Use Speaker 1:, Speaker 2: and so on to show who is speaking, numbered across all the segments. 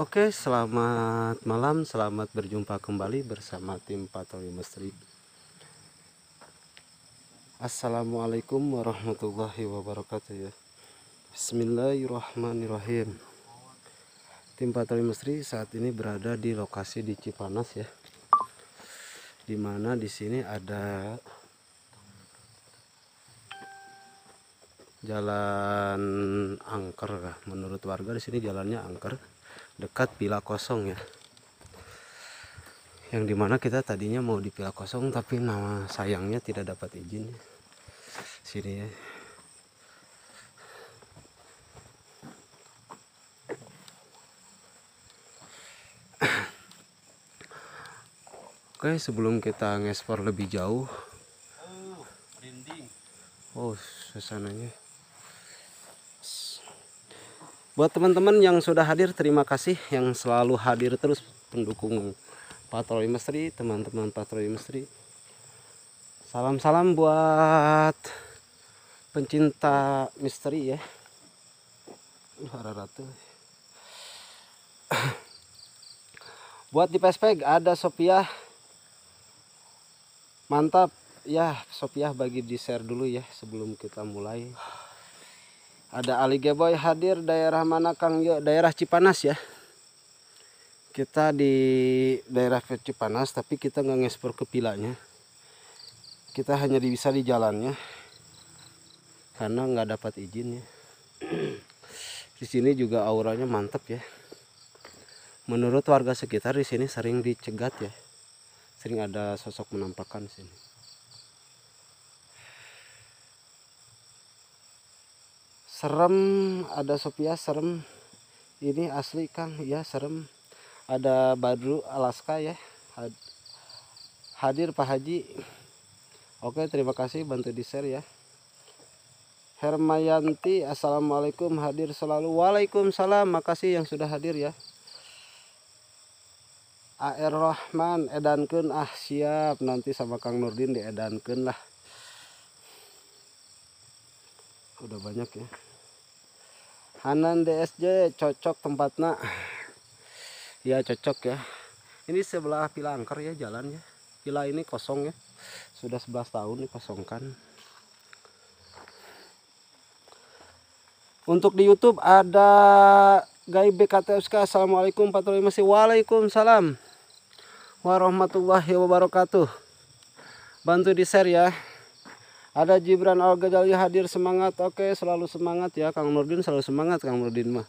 Speaker 1: Oke, selamat malam, selamat berjumpa kembali bersama tim patroli misteri. Assalamualaikum warahmatullahi wabarakatuh ya. Bismillahirrahmanirrahim. Tim patroli misteri saat ini berada di lokasi di Cipanas ya. Dimana di sini ada jalan angker ya. menurut warga di sini jalannya angker dekat pila kosong ya yang dimana kita tadinya mau di pila kosong tapi nama sayangnya tidak dapat izin sini ya Oke sebelum kita ngespor lebih jauh Oh, oh suasananya buat teman-teman yang sudah hadir terima kasih yang selalu hadir terus pendukung patroli misteri teman-teman patroli misteri salam-salam buat pencinta misteri ya ada ratu buat di pespeg ada Sophia mantap ya Sophia bagi di share dulu ya sebelum kita mulai ada Ali Geboy hadir daerah mana Kang Yo? Daerah Cipanas ya. Kita di daerah Cipanas tapi kita nggak ngespor ke pilanya. Kita hanya bisa di jalannya karena nggak dapat izin ya. di sini juga auranya mantap ya. Menurut warga sekitar di sini sering dicegat ya. Sering ada sosok menampakkan sini. serem ada Sophia serem ini asli kan ya serem ada Badru Alaska ya hadir Pak Haji Oke terima kasih bantu di share ya Hermayanti Assalamualaikum hadir selalu Waalaikumsalam makasih yang sudah hadir ya AR Rahman edankun ah siap nanti sama Kang Nurdin di edankun lah udah banyak ya Hanan DSJ cocok tempatnya ya cocok ya ini sebelah pila angker ya jalannya pila ini kosong ya sudah 11 tahun dikosongkan untuk di YouTube ada Gai BKTSK Assalamualaikum warahmatullahi wabarakatuh Waalaikumsalam Warahmatullahi wabarakatuh bantu di share ya ada Jibran Al Ghazali hadir semangat oke selalu semangat ya Kang Nurdin selalu semangat Kang Nurdin mah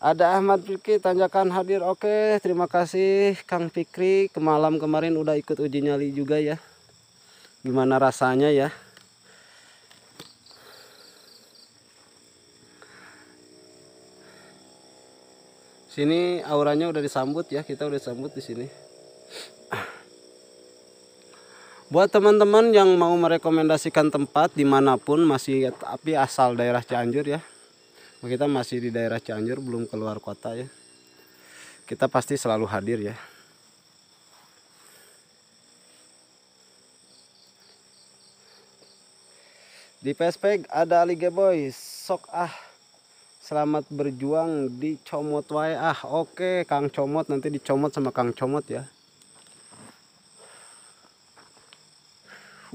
Speaker 1: ada Ahmad Fikri tanjakan hadir oke terima kasih Kang Fikri kemalam kemarin udah ikut uji nyali juga ya gimana rasanya ya sini auranya udah disambut ya kita udah sambut di sini Buat teman-teman yang mau merekomendasikan tempat dimanapun masih tapi asal daerah Cianjur ya. Kita masih di daerah Cianjur belum keluar kota ya. Kita pasti selalu hadir ya. Di PSP ada Liga Boys. Sok ah. Selamat berjuang di Comot Wai. ah. Oke, Kang Comot nanti dicomot sama Kang Comot ya.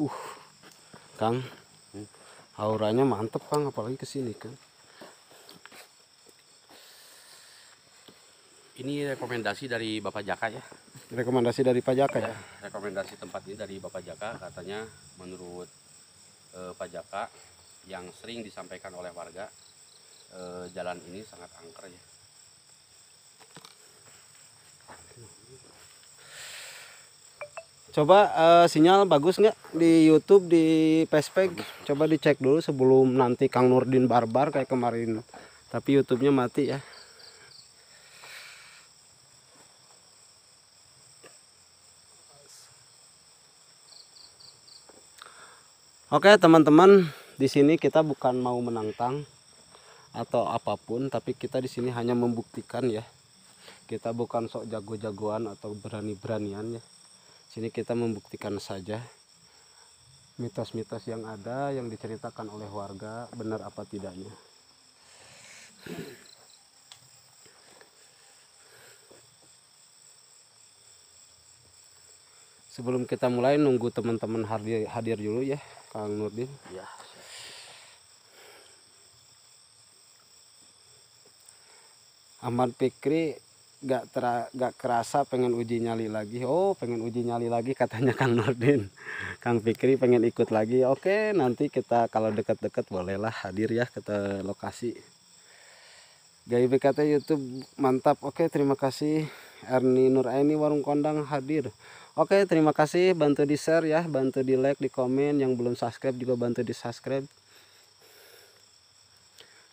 Speaker 1: Uh, Kang, auranya mantep Kang, apalagi kesini kan.
Speaker 2: Ini rekomendasi dari Bapak Jaka ya?
Speaker 1: Rekomendasi dari Pak Jaka ya? ya?
Speaker 2: Rekomendasi tempat ini dari Bapak Jaka, katanya menurut eh, Pak Jaka yang sering disampaikan oleh warga, eh, jalan ini sangat angker ya
Speaker 1: Coba uh, sinyal bagus nggak di YouTube di Pespek? Coba dicek dulu sebelum nanti Kang Nurdin barbar kayak kemarin. Tapi YouTube-nya mati ya. Oke, teman-teman, di sini kita bukan mau menantang atau apapun, tapi kita di sini hanya membuktikan ya. Kita bukan sok jago-jagoan atau berani-beranian ya sini kita membuktikan saja mitos-mitos yang ada yang diceritakan oleh warga benar apa tidaknya sebelum kita mulai nunggu teman-teman hadir, hadir dulu ya Kang Nurdin ya Ahmad Fikri gak, tera, gak kerasa pengen uji nyali lagi oh pengen uji nyali lagi katanya Kang Nordin Kang Fikri pengen ikut lagi oke nanti kita kalau deket-deket bolehlah hadir ya ke lokasi Gaya BKT YouTube mantap oke terima kasih Erni Nuraini Warung Kondang hadir oke terima kasih bantu di share ya bantu di like di komen yang belum subscribe juga bantu di subscribe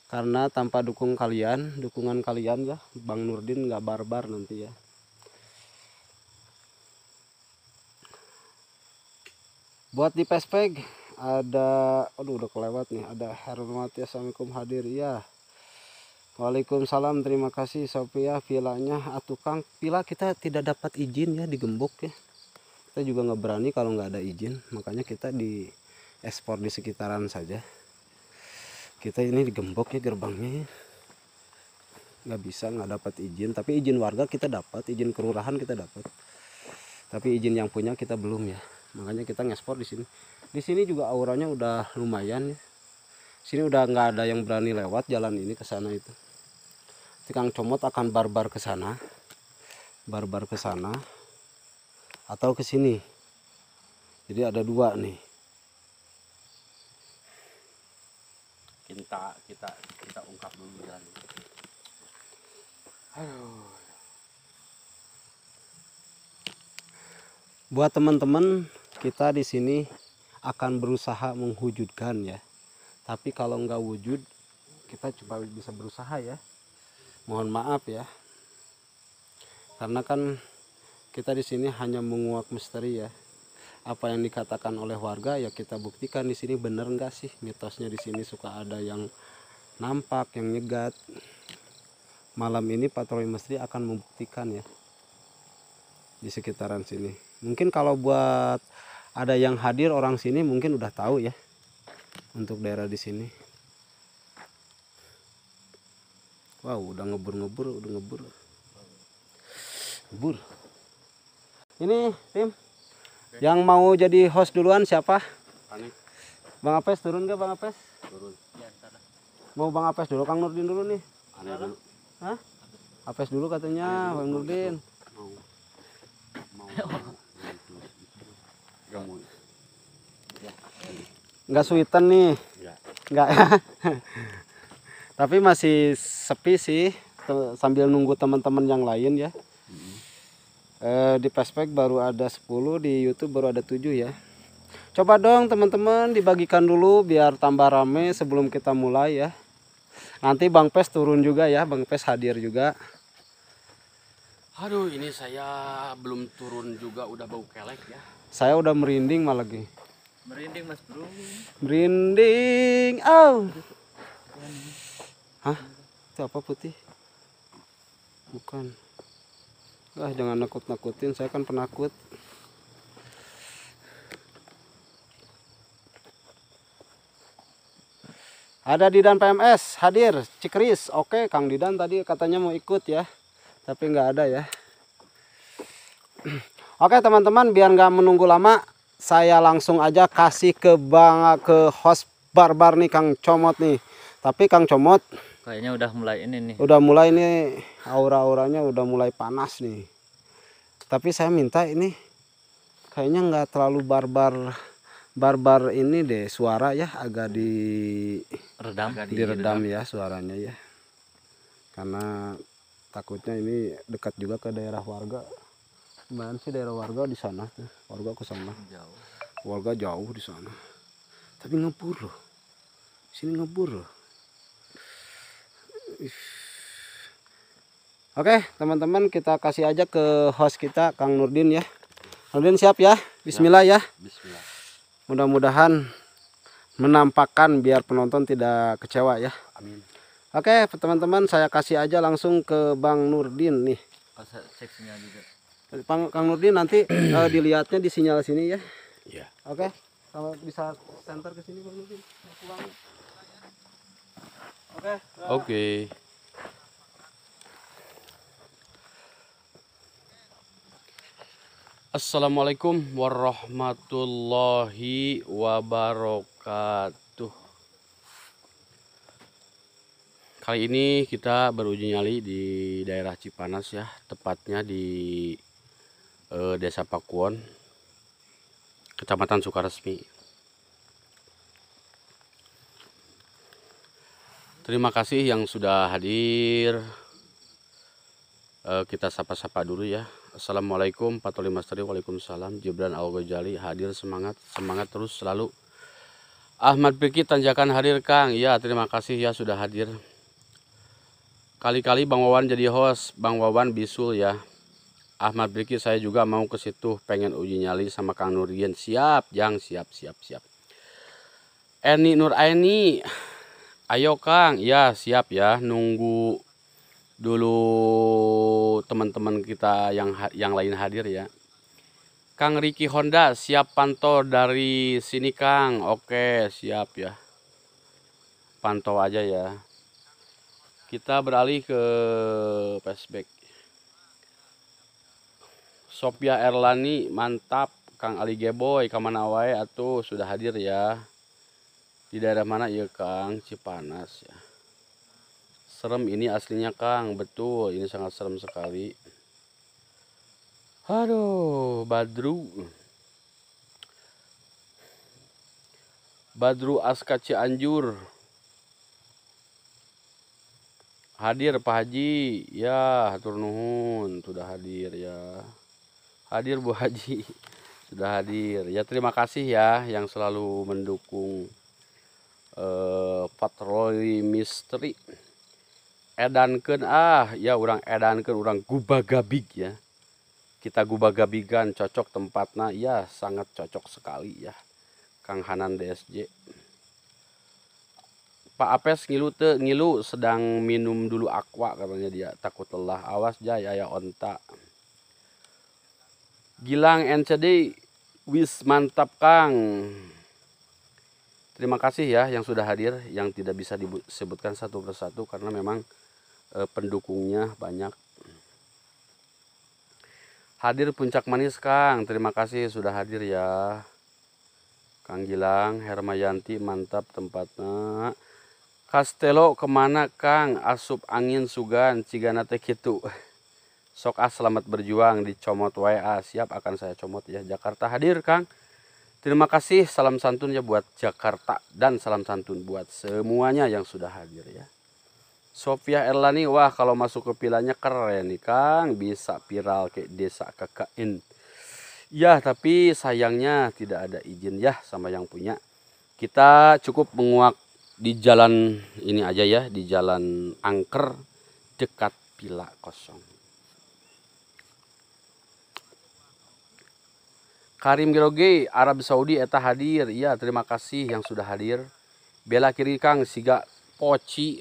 Speaker 1: karena tanpa dukung kalian dukungan kalian ya Bang Nurdin nggak barbar nanti ya buat di pespeg ada aduh udah kelewat nih ada Hermati ya, Assalamualaikum hadir ya Waalaikumsalam terima kasih Sofia vilanya atukang ah, pila kita tidak dapat izin ya digembok ya kita juga nggak berani kalau nggak ada izin makanya kita di ekspor di sekitaran saja kita ini digembok ya gerbangnya ya nggak bisa nggak dapat izin tapi izin warga kita dapat izin kelurahan kita dapat tapi izin yang punya kita belum ya makanya kita ngespor di sini di sini juga auranya udah lumayan ya sini udah nggak ada yang berani lewat jalan ini ke sana itu tukang comot akan barbar ke sana barbar ke sana atau ke sini jadi ada dua nih
Speaker 2: kita kita kita ungkap dulu jalan
Speaker 1: Buat teman-teman kita di sini akan berusaha menghujudkan ya. Tapi kalau nggak wujud kita coba bisa berusaha ya. Mohon maaf ya. Karena kan kita di sini hanya menguak misteri ya apa yang dikatakan oleh warga ya kita buktikan di sini bener nggak sih mitosnya di sini suka ada yang nampak yang nyegat malam ini patroli misteri akan membuktikan ya di sekitaran sini mungkin kalau buat ada yang hadir orang sini mungkin udah tahu ya untuk daerah di sini wow udah ngebur ngebur udah ngebur ngebur ini tim yang mau jadi host duluan siapa? Anik. Bang Apes turun gak Bang Apes?
Speaker 3: Turun. Ya,
Speaker 1: mau Bang Apes dulu, Kang Nurdin dulu nih. Anik dulu. Hah? Apes dulu katanya Bang Nurdin. Mau. Mau. Ya. Gak mau. Gak suiten nih. Gak ya. Tapi masih sepi sih sambil nunggu teman-teman yang lain ya. Eh, di Facebook baru ada 10 di YouTube baru ada 7 ya coba dong teman-teman dibagikan dulu biar tambah rame sebelum kita mulai ya nanti Bang Pes turun juga ya Bang Pes hadir juga
Speaker 2: aduh ini saya belum turun juga udah bau kelek ya
Speaker 1: saya udah merinding malah lagi
Speaker 2: merinding mas bro
Speaker 1: merinding oh hah itu apa putih bukan Wah, jangan nakut-nakutin saya kan penakut ada Didan PMS hadir Cikris oke Kang Didan tadi katanya mau ikut ya tapi nggak ada ya oke teman-teman biar nggak menunggu lama saya langsung aja kasih ke bang ke host barbar nih Kang Comot nih tapi Kang Comot
Speaker 4: Kayaknya udah mulai ini nih. Udah
Speaker 1: mulai ini aura-auranya udah mulai panas nih. Tapi saya minta ini kayaknya nggak terlalu barbar barbar ini deh suara ya agak di redam diredam di ya suaranya ya. Karena takutnya ini dekat juga ke daerah warga. Mana sih daerah warga di sana? Warga ke sana. Jauh. Warga jauh di sana. Tapi ngebur loh. Sini ngebur loh. Oke teman-teman kita kasih aja ke host kita Kang Nurdin ya Nurdin siap ya Bismillah ya Bismillah Mudah-mudahan menampakkan biar penonton tidak kecewa ya Amin Oke teman-teman saya kasih aja langsung ke Bang Nurdin nih Bang, Kang Nurdin nanti uh, dilihatnya di sinyal sini ya Iya Oke kalau bisa center ke sini Bang Nurdin
Speaker 5: Oke. Okay,
Speaker 2: okay. Assalamualaikum warahmatullahi wabarakatuh. Kali ini kita beruji nyali di daerah Cipanas ya, tepatnya di eh, Desa Pakuan, Kecamatan Sukaresmi. Terima kasih yang sudah hadir. Uh, kita sapa-sapa dulu ya. Assalamualaikum 45 Masteri, Waalaikumsalam Jibran Al hadir semangat semangat terus selalu Ahmad Piki Tanjakan hadir Kang ya terima kasih ya sudah hadir kali-kali Bang Wawan jadi host Bang Wawan bisul ya Ahmad Piki saya juga mau ke situ pengen uji nyali sama Kang Nurian, siap Jang siap siap siap Eni Nur Aini Ayo Kang, ya siap ya. Nunggu dulu teman-teman kita yang yang lain hadir ya. Kang Riki Honda, siap pantau dari sini Kang. Oke, siap ya. Pantau aja ya. Kita beralih ke flashback. Sophia Erlani, mantap. Kang Ali Geboy, kemana wae atuh sudah hadir ya di daerah mana ya Kang Cipanas ya serem ini aslinya Kang betul ini sangat serem sekali aduh Badru Badru Aska Cianjur hadir Pak Haji ya turnuhun sudah hadir ya hadir Bu Haji sudah hadir ya terima kasih ya yang selalu mendukung eh, patroli misteri edankan ah ya orang edankan orang guba gabig ya kita guba gabigan cocok tempatnya ya sangat cocok sekali ya Kang Hanan DSJ Pak Apes ngilu te, ngilu sedang minum dulu aqua katanya dia takut lelah awas jaya ya onta Gilang NCD wis mantap Kang Terima kasih ya yang sudah hadir, yang tidak bisa disebutkan satu persatu karena memang e, pendukungnya banyak. Hadir Puncak Manis Kang, terima kasih sudah hadir ya. Kang Gilang, Hermayanti mantap tempatnya. Kastelo kemana Kang? Asup angin sugan, cigana teh Sok ah selamat berjuang di comot WA, siap akan saya comot ya. Jakarta hadir Kang. Terima kasih salam santun ya buat Jakarta dan salam santun buat semuanya yang sudah hadir ya. Sofia Erlani, wah kalau masuk ke pilanya keren nih Kang, bisa viral ke desa KKN. Ya, tapi sayangnya tidak ada izin ya sama yang punya. Kita cukup menguak di jalan ini aja ya, di jalan angker dekat pila kosong. Karim Giroge Arab Saudi eta hadir ya terima kasih yang sudah hadir bela kiri Kang siga poci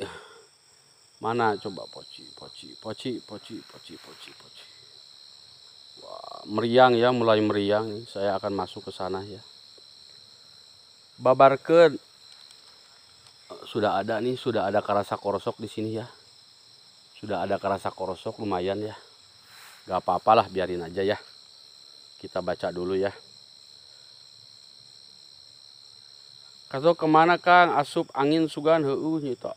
Speaker 2: mana coba poci poci poci poci poci poci poci Wah, meriang ya mulai meriang saya akan masuk ke sana ya babarkan sudah ada nih sudah ada kerasa korosok di sini ya sudah ada kerasa korosok lumayan ya gak apa-apalah biarin aja ya kita baca dulu ya. Kaso kemana Kang? Asup angin sugan heu nyita.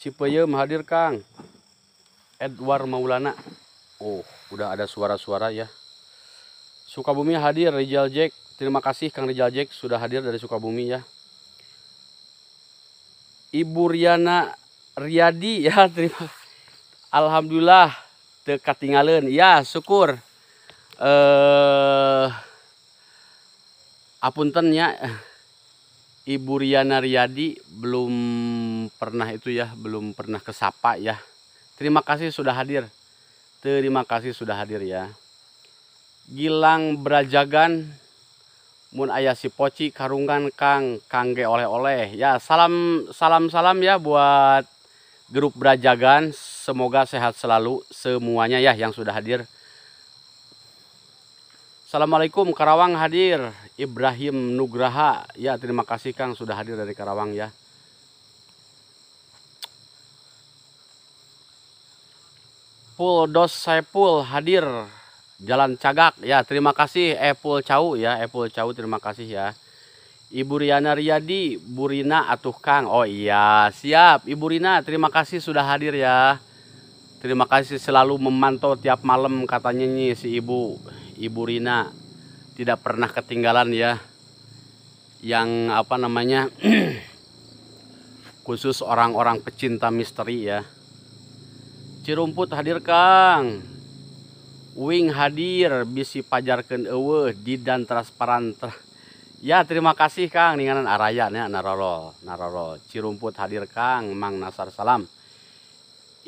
Speaker 2: Cipeyeum hadir Kang. Edward Maulana. Oh, udah ada suara-suara ya. Sukabumi hadir Rizal Jack. Terima kasih Kang Rizal Jack sudah hadir dari Sukabumi ya. Ibu Riana Riyadi ya terima Alhamdulillah dekat tinggalin ya syukur eh apunten ya Ibu Riana Riyadi belum pernah itu ya belum pernah kesapa ya terima kasih sudah hadir terima kasih sudah hadir ya Gilang Brajagan Mun ayah si poci karungan Kang Kangge oleh-oleh ya salam salam salam ya buat grup Brajagan. Semoga sehat selalu semuanya ya yang sudah hadir. Assalamualaikum Karawang hadir Ibrahim Nugraha ya terima kasih Kang sudah hadir dari Karawang ya Dos Saipul hadir Jalan Cagak ya terima kasih Epul Cau ya Epul Cau terima kasih ya Ibu Riana Riyadi, Bu Rina atuh Kang. Oh iya, siap. Ibu Rina, terima kasih sudah hadir ya. Terima kasih selalu memantau tiap malam katanya nih si Ibu, Ibu Rina. Tidak pernah ketinggalan ya. Yang apa namanya? khusus orang-orang pecinta misteri ya. Cirumput hadir Kang. Wing hadir bisi pajarkeun eueuh di dan transparan tra Ya terima kasih Kang ninganan araya nih narolo narolo cirumput hadir Kang Mang Nasar salam.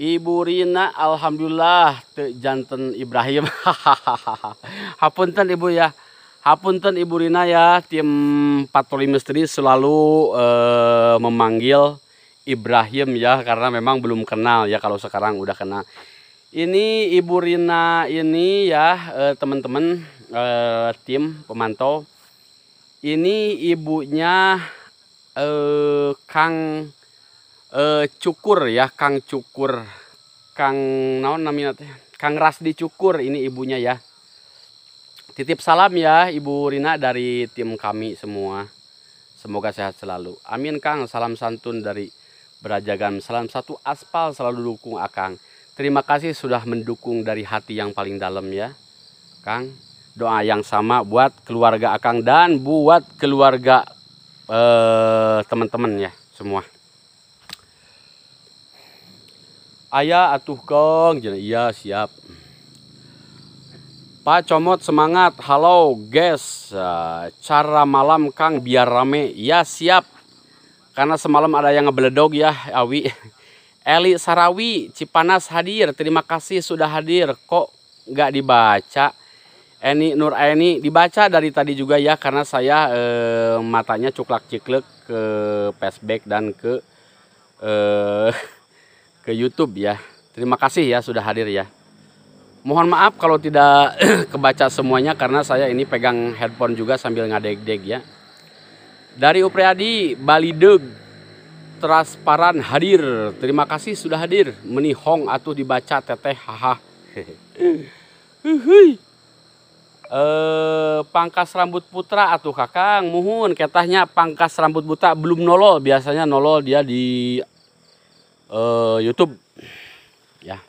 Speaker 2: Ibu Rina alhamdulillah te janten Ibrahim. Hapunten Ibu ya. Hapunten Ibu Rina ya tim patroli misteri selalu uh, memanggil Ibrahim ya karena memang belum kenal ya kalau sekarang udah kenal. Ini Ibu Rina ini ya eh, teman-teman uh, tim pemantau ini ibunya eh, Kang eh, Cukur ya, Kang Cukur. Kang naon namanya Kang Rasdi Cukur ini ibunya ya. Titip salam ya Ibu Rina dari tim kami semua. Semoga sehat selalu. Amin Kang, salam santun dari Berajagan. Salam satu aspal selalu dukung Akang. Terima kasih sudah mendukung dari hati yang paling dalam ya. Kang doa yang sama buat keluarga Akang dan buat keluarga eh, teman-teman ya semua. Ayah atuh kong, iya siap. Pak Comot semangat, halo guys, eh, cara malam Kang biar rame, ya siap. Karena semalam ada yang ngebeledog ya, Awi. Eli Sarawi, Cipanas hadir, terima kasih sudah hadir. Kok nggak dibaca? Eni Nur Eni dibaca dari tadi juga ya karena saya e, matanya cuklak ciklek ke Facebook dan ke e, ke YouTube ya. Terima kasih ya sudah hadir ya. Mohon maaf kalau tidak kebaca semuanya karena saya ini pegang headphone juga sambil ngadeg-deg ya. Dari Upriadi Bali Deg transparan hadir. Terima kasih sudah hadir. Menihong atau dibaca teteh haha. eh pangkas rambut putra atau kakang muhun ketahnya pangkas rambut buta belum nolol biasanya nolol dia di eh, YouTube ya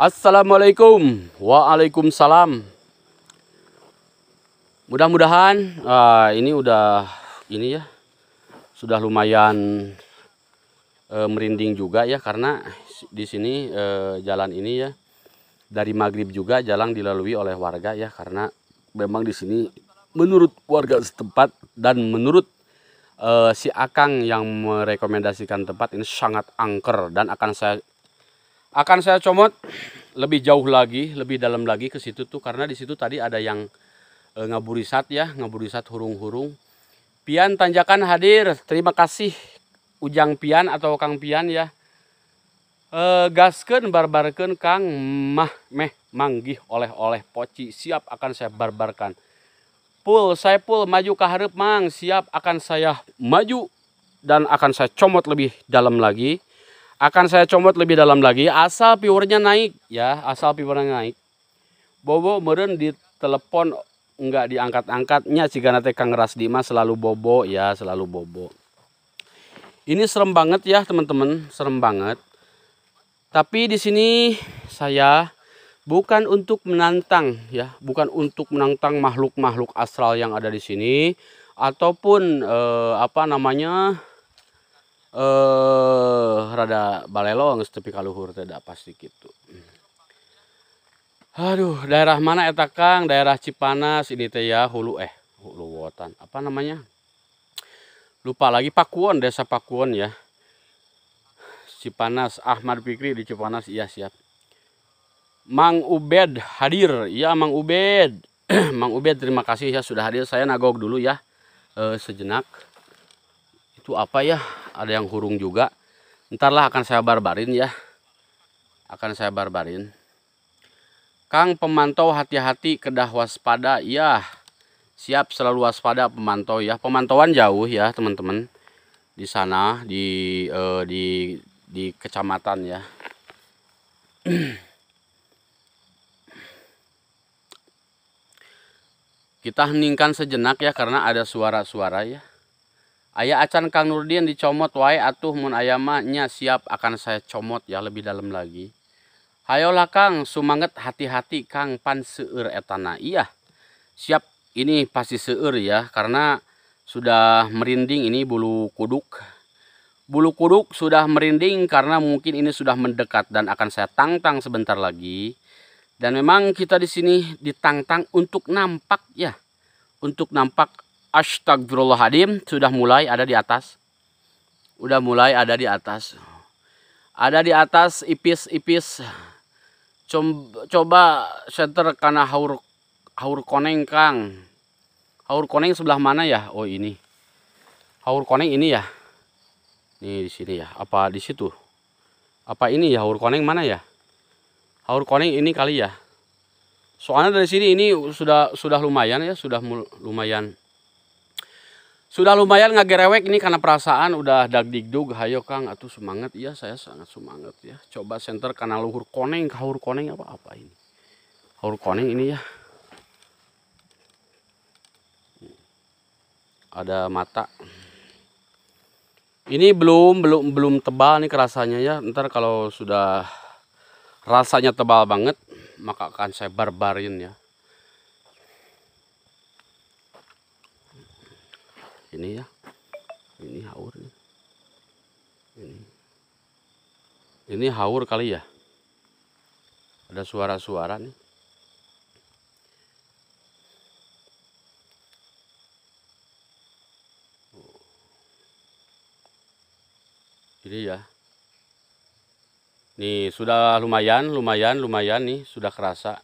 Speaker 2: Assalamualaikum Waalaikumsalam mudah-mudahan ah, ini udah ini ya sudah lumayan eh, merinding juga ya karena di sini eh, jalan ini ya dari maghrib juga jalan dilalui oleh warga ya karena memang di sini menurut warga setempat dan menurut uh, si Akang yang merekomendasikan tempat ini sangat angker dan akan saya akan saya comot lebih jauh lagi lebih dalam lagi ke situ tuh karena di situ tadi ada yang uh, ngaburisat ya ngaburisat hurung-hurung Pian Tanjakan hadir terima kasih Ujang Pian atau Kang Pian ya e, eh, gasken barbarken Kang mah meh manggih oleh-oleh poci siap akan saya barbarkan pul saya pul maju ke harap mang siap akan saya maju dan akan saya comot lebih dalam lagi akan saya comot lebih dalam lagi asal piwernya naik ya asal piwernya naik bobo meren di telepon nggak diangkat-angkatnya jika nanti Kang Ras Dima selalu bobo ya selalu bobo ini serem banget ya teman-teman serem banget tapi di sini saya bukan untuk menantang ya, bukan untuk menantang makhluk-makhluk astral yang ada di sini ataupun eh, apa namanya eh rada balelong kalau kaluhur tidak pasti gitu. Aduh, daerah mana eta ya, Kang? Daerah Cipanas ini teh ya, hulu eh, hulu wotan. Apa namanya? Lupa lagi Pakuon, desa Pakuon ya. Cipanas Ahmad Fikri di Cipanas iya siap Mang Ubed hadir ya Mang Ubed Mang Ubed terima kasih ya sudah hadir saya nagok dulu ya e, sejenak itu apa ya ada yang hurung juga ntarlah akan saya barbarin ya akan saya barbarin Kang pemantau hati-hati kedah waspada ya siap selalu waspada pemantau ya pemantauan jauh ya teman-teman di sana di eh, di di kecamatan ya kita heningkan sejenak ya karena ada suara-suara ya ayah acan Kang Nurdin dicomot wae atuh mun ayamanya siap akan saya comot ya lebih dalam lagi hayolah Kang sumanget hati-hati Kang pan seur etana iya siap ini pasti seur ya karena sudah merinding ini bulu kuduk Bulu kuduk sudah merinding karena mungkin ini sudah mendekat dan akan saya tangtang sebentar lagi. Dan memang kita di sini ditantang untuk nampak ya. Untuk nampak astagfirullahaladzim sudah mulai ada di atas. Udah mulai ada di atas. Ada di atas ipis-ipis. Coba center karena haur haur koneng Kang. Haur koneng sebelah mana ya? Oh ini. Haur koneng ini ya. Ini di sini ya. Apa di situ? Apa ini ya haur koneng mana ya? Haur koneng ini kali ya. Soalnya dari sini ini sudah sudah lumayan ya, sudah lumayan. Sudah lumayan nggak gerewek ini karena perasaan udah dag digdug hayo Kang atuh semangat ya saya sangat semangat ya. Coba senter karena luhur koneng, haur koneng apa apa ini. Haur koneng ini ya. Ada mata. Ini belum belum belum tebal nih kerasanya ya. Ntar kalau sudah rasanya tebal banget, maka akan saya barbarin ya. Ini ya. Ini haur Ini. Ini haur kali ya. Ada suara-suara nih. Ini ya. Nih, sudah lumayan, lumayan, lumayan nih, sudah kerasa.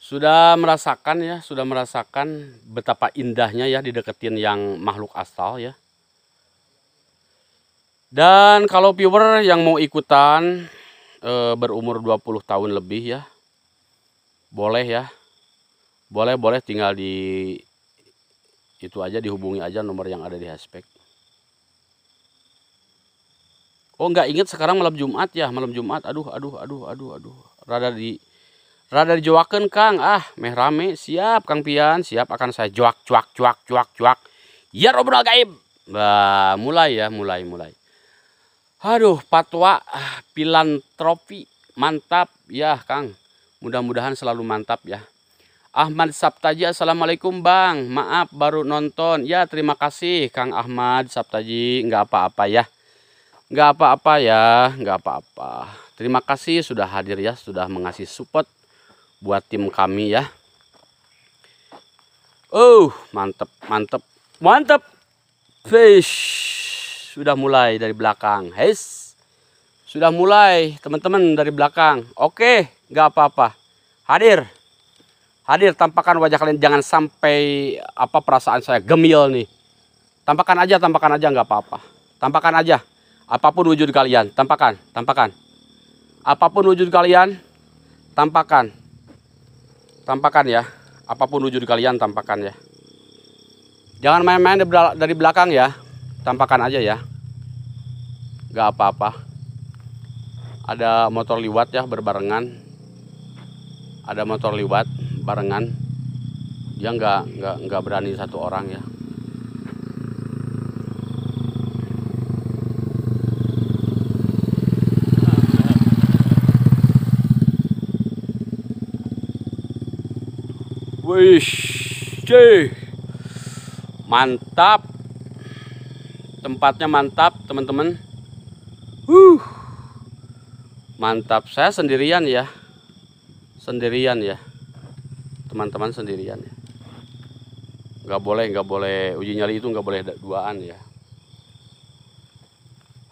Speaker 2: Sudah merasakan ya, sudah merasakan betapa indahnya ya dideketin yang makhluk astral ya. Dan kalau viewer yang mau ikutan e, berumur 20 tahun lebih ya, boleh ya. Boleh, boleh tinggal di itu aja dihubungi aja nomor yang ada di aspek. Oh nggak ingat sekarang malam Jumat ya malam Jumat. Aduh aduh aduh aduh aduh. Rada di rada dijuakan Kang. Ah meh rame siap Kang Pian siap akan saya juak juak juak juak juak. Ya Robbal gaib. Bah, mulai ya mulai mulai. Aduh patwa ah, trofi mantap ya Kang. Mudah-mudahan selalu mantap ya. Ahmad Sabtaji Assalamualaikum Bang Maaf baru nonton Ya terima kasih Kang Ahmad Sabtaji nggak apa-apa ya nggak apa-apa ya nggak apa-apa terima kasih sudah hadir ya sudah mengasih support buat tim kami ya oh mantep mantep mantep fish sudah mulai dari belakang heis sudah mulai teman-teman dari belakang oke nggak apa-apa hadir hadir Tampakan wajah kalian jangan sampai apa perasaan saya gemil nih Tampakan aja tampakan aja nggak apa-apa Tampakan aja Apapun wujud kalian, tampakan. tampakan. Apapun wujud kalian, tampakan, tampakan ya. Apapun wujud kalian, tampakan ya. Jangan main-main dari belakang ya. Tampakan aja ya. Gak apa-apa. Ada motor liwat ya berbarengan. Ada motor liwat barengan. Dia gak nggak nggak berani satu orang ya. Wih, cih. Mantap. Tempatnya mantap, teman-teman. Huh. Mantap. Saya sendirian ya. Sendirian ya. Teman-teman sendirian ya. Gak boleh, gak boleh. Uji nyali itu gak boleh duaan ya.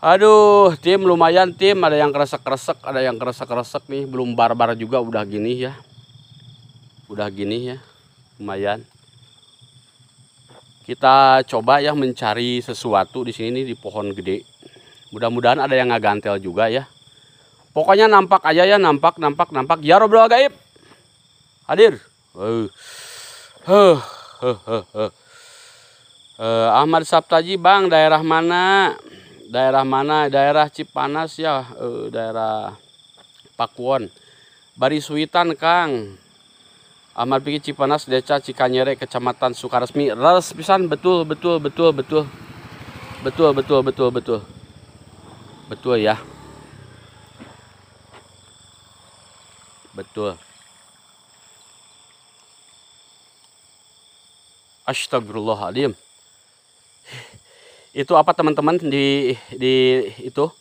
Speaker 2: Aduh, tim lumayan tim. Ada yang keresek-keresek, ada yang keresek-keresek nih. Belum barbar -bar juga udah gini ya udah gini ya lumayan kita coba ya mencari sesuatu di sini nih, di pohon gede mudah-mudahan ada yang ngagantel juga ya pokoknya nampak aja ya nampak nampak nampak ya robrol gaib hadir uh. Eh. Huh, huh, huh, huh. Uh, eh, Ahmad Sabtaji Bang daerah mana daerah mana daerah Cipanas ya uh, daerah Pakuan Bariswitan Kang Amar Piki Cipanas Desa Cikanyere Kecamatan Sukaresmi Ras pisan betul betul betul betul betul betul betul betul betul ya betul Astagfirullahaladzim itu apa teman-teman di di itu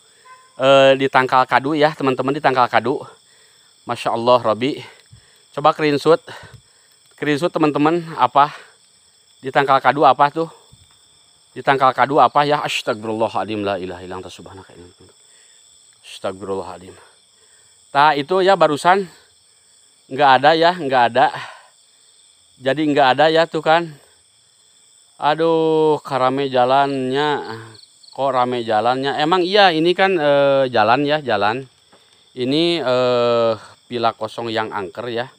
Speaker 2: e, di tangkal kadu ya teman-teman di tangkal kadu Masya Allah Robi coba screenshot screenshot teman-teman apa di tangkal kadu apa tuh di tangkal kadu apa ya astagfirullahaladzim la ilah ilang tasubhanaka astagfirullahaladzim nah itu ya barusan nggak ada ya nggak ada jadi nggak ada ya tuh kan aduh karame jalannya kok rame jalannya emang iya ini kan e, jalan ya jalan ini e, eh, pila kosong yang angker ya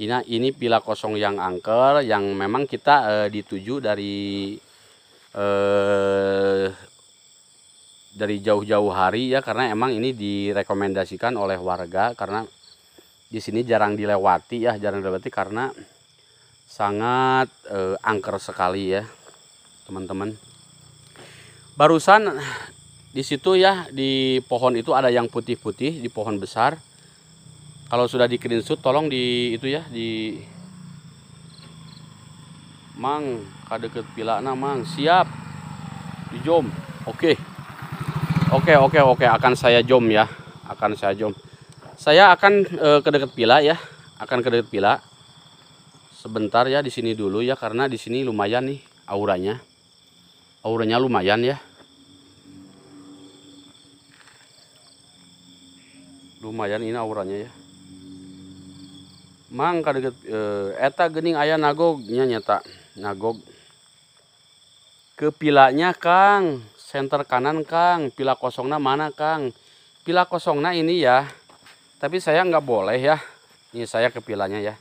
Speaker 2: ini ini pila kosong yang angker yang memang kita uh, dituju dari uh, dari jauh-jauh hari ya karena emang ini direkomendasikan oleh warga karena di sini jarang dilewati ya jarang dilewati karena sangat uh, angker sekali ya teman-teman barusan di situ ya di pohon itu ada yang putih-putih di pohon besar kalau sudah di screenshot tolong di itu ya di mang kadeket pila mang siap di jom oke okay. oke okay, oke okay, oke okay. akan saya jom ya akan saya jom saya akan e, ke dekat pila ya akan ke dekat pila sebentar ya di sini dulu ya karena di sini lumayan nih auranya auranya lumayan ya lumayan ini auranya ya mang uh, eta gening ayah nagognya nyata nagog ke pilanya Kang center kanan Kang pila kosongnya mana Kang pila kosongnya ini ya tapi saya nggak boleh ya ini saya ke pilanya ya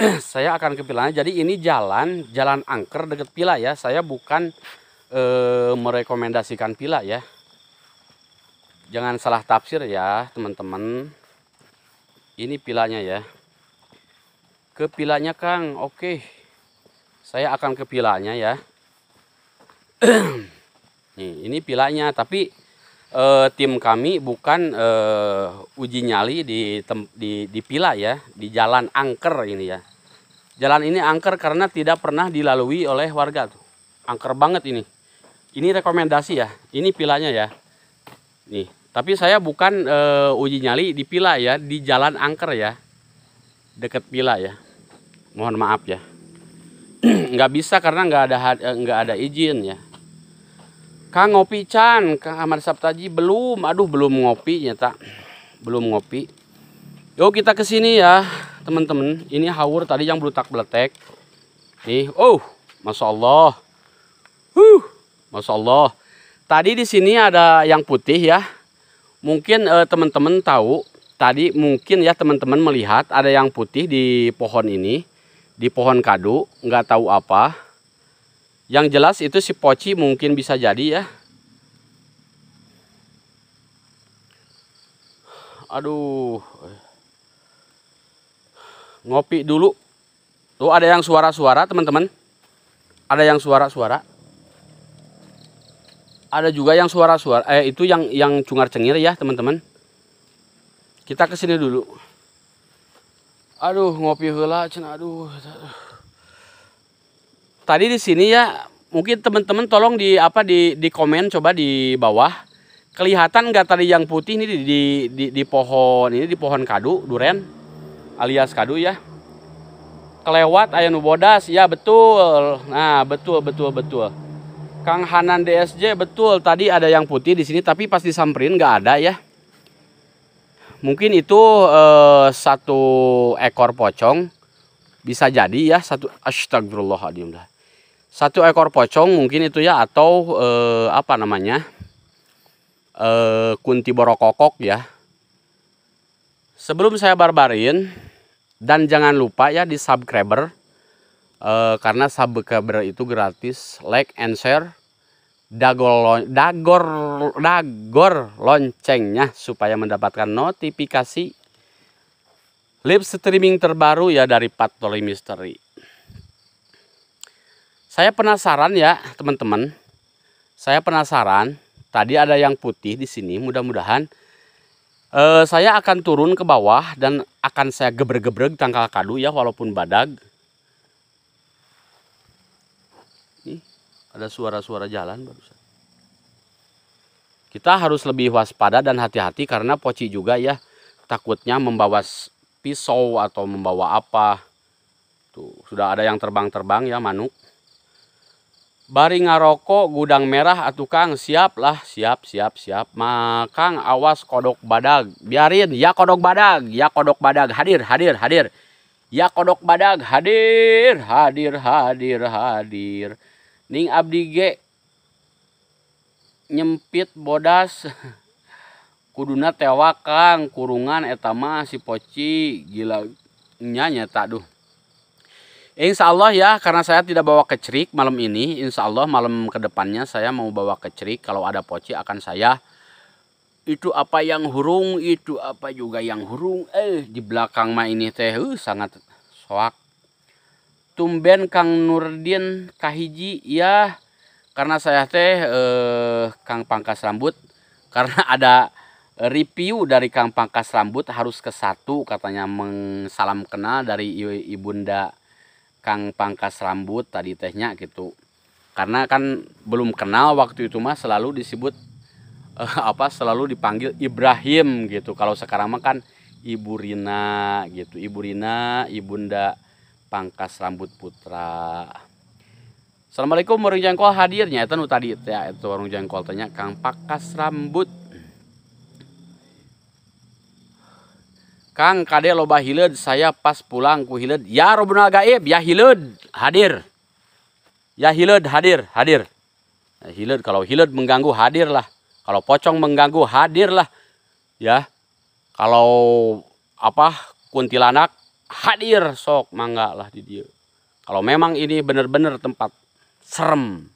Speaker 2: saya akan ke pilanya jadi ini jalan jalan angker deket pila ya saya bukan uh, merekomendasikan pila ya jangan salah tafsir ya teman-teman ini pilanya ya ke pilanya Kang oke saya akan ke pilanya ya nih ini pilanya tapi e, tim kami bukan e, uji nyali di, tem, di di pila ya di jalan angker ini ya jalan ini angker karena tidak pernah dilalui oleh warga tuh angker banget ini ini rekomendasi ya ini pilanya ya nih tapi saya bukan e, uji nyali di Pila ya, di Jalan Angker ya. deket Pila ya. Mohon maaf ya. nggak bisa karena nggak ada eh, nggak ada izin ya. Kang ngopi Chan, Kang Ahmad Sabtaji belum. Aduh, belum ngopi ya, tak. Belum ngopi. Yo kita ke sini ya, teman-teman. Ini hawur tadi yang belutak beletek Nih, oh, Masya Allah. Huh, Masya Allah. Tadi di sini ada yang putih ya Mungkin teman eh, teman-teman tahu tadi mungkin ya teman-teman melihat ada yang putih di pohon ini, di pohon kadu, nggak tahu apa. Yang jelas itu si poci mungkin bisa jadi ya. Aduh. Ngopi dulu. Tuh ada yang suara-suara teman-teman. Ada yang suara-suara ada juga yang suara-suara eh itu yang yang cungar cengir ya teman-teman kita kesini dulu
Speaker 3: aduh ngopi hela cina aduh
Speaker 2: tadi di sini ya mungkin teman-teman tolong di apa di di komen coba di bawah kelihatan nggak tadi yang putih ini di, di di di pohon ini di pohon kadu duren alias kadu ya kelewat ayam bodas ya betul nah betul betul betul Kang Hanan DSJ betul tadi ada yang putih di sini tapi pas disamperin nggak ada ya. Mungkin itu eh, satu ekor pocong bisa jadi ya satu astagfirullahaladzim lah Satu ekor pocong mungkin itu ya atau eh, apa namanya? Eh, kunti borokokok ya. Sebelum saya barbarin dan jangan lupa ya di subscriber e, karena subscriber itu gratis like and share dagor dagor dagor loncengnya supaya mendapatkan notifikasi live streaming terbaru ya dari Patroli Misteri. Saya penasaran ya teman-teman. Saya penasaran. Tadi ada yang putih di sini. Mudah-mudahan uh, saya akan turun ke bawah dan akan saya geber gebreg tangkal kadu ya walaupun badag. Ada suara-suara jalan barusan. Kita harus lebih waspada dan hati-hati karena poci juga ya takutnya membawa pisau atau membawa apa. Tuh, sudah ada yang terbang-terbang ya manuk. Bari ngaroko gudang merah atuh Kang, siap lah, siap, siap, siap. Makang awas kodok badag, biarin ya kodok badag, ya kodok badag, hadir, hadir, hadir. Ya kodok badag, hadir, hadir, hadir, hadir ning abdi ge nyempit bodas kuduna tewakang kurungan etama si poci gila nyanya tak duh Insya Allah ya karena saya tidak bawa kecerik malam ini Insya Allah malam kedepannya saya mau bawa kecerik kalau ada poci akan saya itu apa yang hurung itu apa juga yang hurung eh di belakang mah ini teh uh, sangat soak tumben Kang Nurdin kahiji ya karena saya teh eh, Kang pangkas rambut karena ada review dari Kang pangkas rambut harus ke satu katanya mengsalam kenal dari ibunda Kang pangkas rambut tadi tehnya gitu karena kan belum kenal waktu itu mah selalu disebut eh, apa selalu dipanggil Ibrahim gitu kalau sekarang mah kan Ibu Rina gitu Ibu Rina Ibunda pangkas rambut putra Assalamualaikum warung jengkol hadirnya itu nu tadi ya itu warung jengkol tanya Kang Pakas rambut Kang kade loba hileud saya pas pulang ku hileud ya robuna gaib ya hileud hadir ya hileud hadir hadir ya, hileud kalau hileud mengganggu hadirlah kalau pocong mengganggu hadirlah ya kalau apa kuntilanak hadir sok mangga lah di dia kalau memang ini benar-benar tempat serem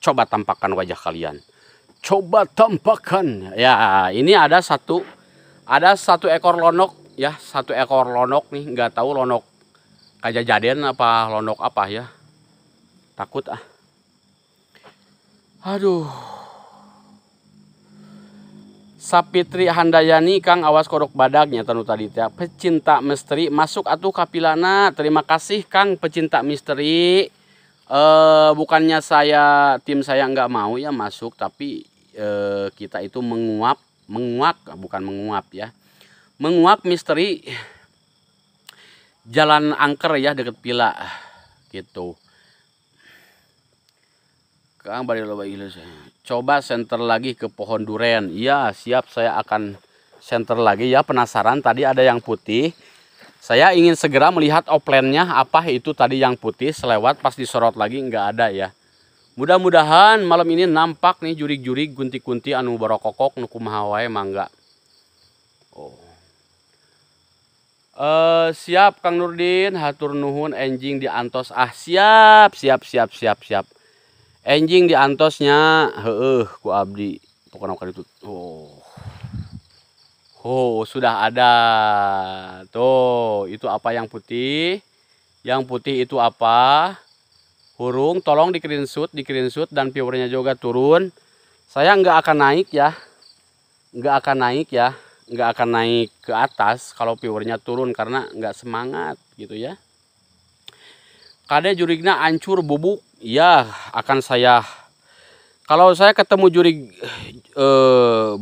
Speaker 2: coba tampakkan wajah kalian coba tampakkan ya ini ada satu ada satu ekor lonok ya satu ekor lonok nih nggak tahu lonok jaden apa lonok apa ya takut ah aduh Sapitri Handayani Kang awas korok badagnya tanu tadi ya. Pecinta misteri masuk atuh kapilana. Terima kasih Kang pecinta misteri. E, bukannya saya tim saya nggak mau ya masuk tapi e, kita itu menguap menguak bukan menguap ya. Menguak misteri jalan angker ya deket pila gitu. Kang bari coba senter lagi ke pohon durian. Iya, siap saya akan senter lagi ya. Penasaran tadi ada yang putih. Saya ingin segera melihat oplennya apa itu tadi yang putih selewat pas disorot lagi nggak ada ya. Mudah-mudahan malam ini nampak nih jurig-jurig gunti gunti anu barokokok nuku mahawai mangga. Oh. Uh, siap Kang Nurdin, hatur nuhun enjing diantos ah siap siap siap siap siap enjing diantosnya heeh ku Abdi pokoknya kali itu oh oh sudah ada tuh itu apa yang putih yang putih itu apa hurung tolong dikirim sud, dikirim sud dan viewernya juga turun saya nggak akan naik ya nggak akan naik ya nggak akan naik ke atas kalau viewernya turun karena nggak semangat gitu ya kade jurigna ancur bubuk ya akan saya kalau saya ketemu juri e,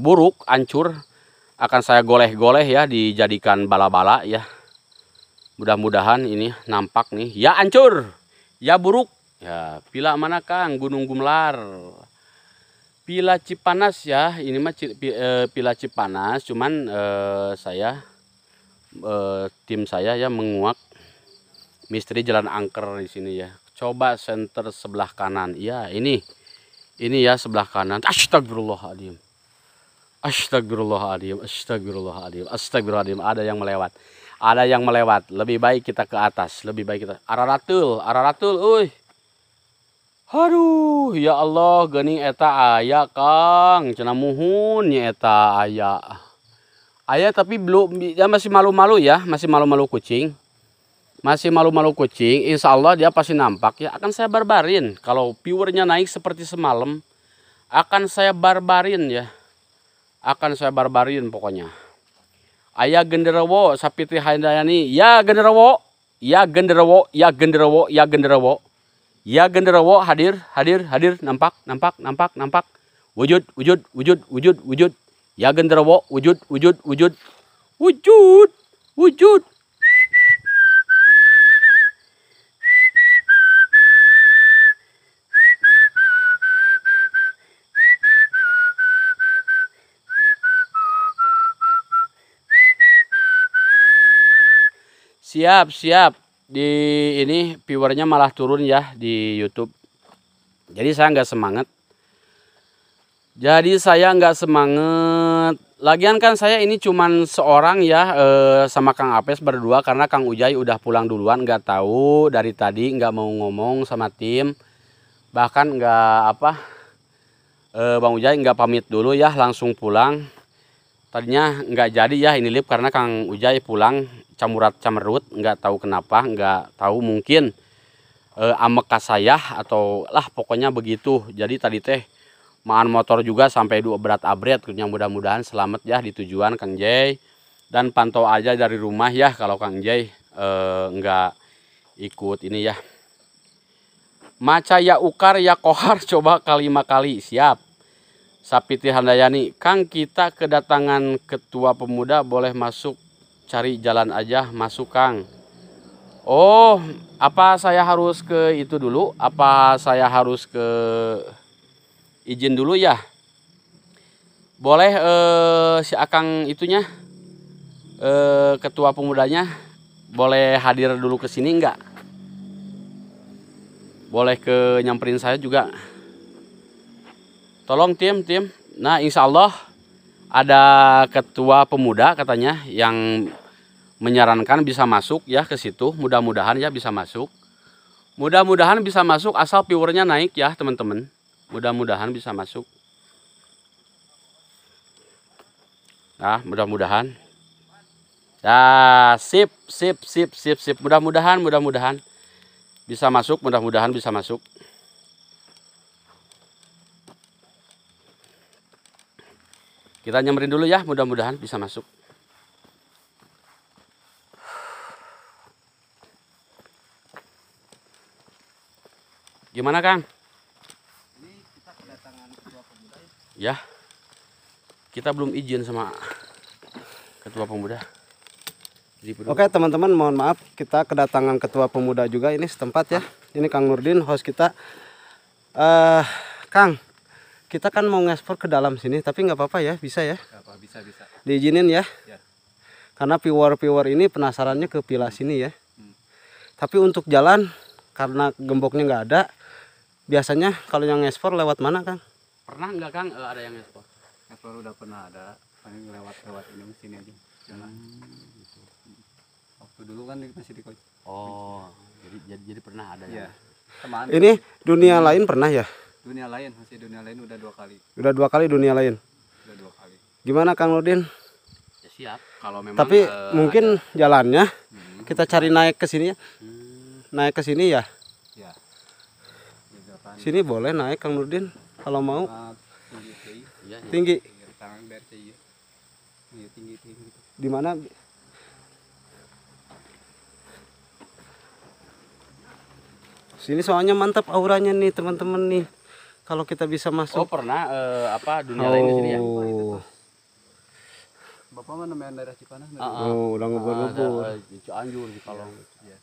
Speaker 2: buruk ancur, akan saya goleh-goleh ya dijadikan bala-bala ya mudah-mudahan ini nampak nih ya ancur, ya buruk ya pila mana kang gunung gumlar pila cipanas ya ini mah eh, pila cipanas cuman e, saya e, tim saya ya menguak misteri jalan angker di sini ya Coba senter sebelah kanan. Ya, ini. Ini ya sebelah kanan. Astagfirullahaladzim. Astagfirullahaladzim. Astagfirullahaladzim. Astagfirullahaladzim. Ada yang melewat. Ada yang melewat. Lebih baik kita ke atas. Lebih baik kita. Araratul. Araratul. Uy. Aduh, ya Allah, gening eta aya Kang, cenah muhun nya eta aya. Aya tapi belum ya masih malu-malu ya, masih malu-malu kucing masih malu-malu kucing, insya Allah dia pasti nampak ya. Akan saya barbarin kalau viewernya naik seperti semalam, akan saya barbarin ya. Akan saya barbarin pokoknya. Ayah genderowo, Sapitri Handayani, ya genderowo, ya genderowo, ya genderowo, ya genderowo. Ya genderowo hadir, hadir, hadir, nampak, nampak, nampak, nampak. Wujud, wujud, wujud, wujud, wujud. Ya genderowo, wujud, wujud, wujud.
Speaker 3: Wujud, wujud,
Speaker 2: Siap, siap. Di ini viewernya malah turun ya di YouTube. Jadi saya nggak semangat. Jadi saya nggak semangat. Lagian kan saya ini cuman seorang ya eh, sama Kang Apes berdua karena Kang Ujai udah pulang duluan nggak tahu dari tadi nggak mau ngomong sama tim bahkan nggak apa eh, Bang Ujai nggak pamit dulu ya langsung pulang tadinya nggak jadi ya ini lip karena Kang Ujay pulang camurat camerut nggak tahu kenapa nggak tahu mungkin e, eh, ameka saya atau lah pokoknya begitu jadi tadi teh maan motor juga sampai dua berat abret yang mudah-mudahan selamat ya di tujuan Kang Jai dan pantau aja dari rumah ya kalau Kang Jai e, nggak ikut ini ya maca ya ukar ya kohar coba kali lima kali siap Sapiti Handayani, Kang kita kedatangan ketua pemuda boleh masuk cari jalan aja masuk Kang. Oh, apa saya harus ke itu dulu? Apa saya harus ke izin dulu ya? Boleh eh, si Akang itunya eh, ketua pemudanya boleh hadir dulu ke sini enggak? Boleh ke nyamperin saya juga? Tolong tim, tim. Nah, insya Allah ada ketua pemuda katanya yang menyarankan bisa masuk ya ke situ. Mudah-mudahan ya bisa masuk. Mudah-mudahan bisa masuk asal viewernya naik ya teman-teman. Mudah-mudahan bisa masuk. Nah, mudah-mudahan. Nah, sip, sip, sip, sip, sip. Mudah-mudahan, mudah-mudahan bisa masuk. Mudah-mudahan bisa masuk. Kita nyamperin dulu ya, mudah-mudahan bisa masuk. Gimana Kang? Ini kita kedatangan ketua pemuda ya. ya. Kita belum izin sama ketua pemuda. Oke
Speaker 1: teman-teman mohon maaf kita kedatangan ketua pemuda juga ini setempat ya. Ini Kang Nurdin host kita. Uh, Kang, kita kan mau ngekspor ke dalam sini tapi nggak apa-apa ya bisa ya apa, bisa bisa diizinin ya, ya. karena piwar piwar ini penasarannya ke pila hmm. sini ya hmm. tapi untuk jalan karena gemboknya nggak ada biasanya kalau yang ngekspor lewat mana kang
Speaker 2: pernah nggak kang eh, ada yang ngekspor ngekspor udah pernah ada paling lewat lewat ini sini aja jalan
Speaker 1: hmm. waktu dulu kan masih di
Speaker 2: oh jadi jadi, jadi pernah
Speaker 5: ada ya, ya.
Speaker 1: Teman. ini dunia lain pernah ya dunia lain masih dunia lain udah dua kali udah dua kali dunia lain udah dua kali gimana kang Nurdin
Speaker 2: ya, siap kalau memang tapi
Speaker 1: uh, mungkin ada. jalannya hmm. kita cari naik ke sini ya hmm. naik ke sini ya ya sini boleh naik kang Nurdin kalau mau tinggi ya, tinggi tinggi di mana sini soalnya mantap auranya nih teman-teman nih kalau kita bisa masuk? Oh pernah uh,
Speaker 2: apa dunia oh. lain di sini ya? Oh. Bapak mana main daerah Cipanas? Uh ah, -huh. Ah. Oh, udah ngobrol-ngobrol. Ah, uh, eh, Cianjur di Kalong. Iya.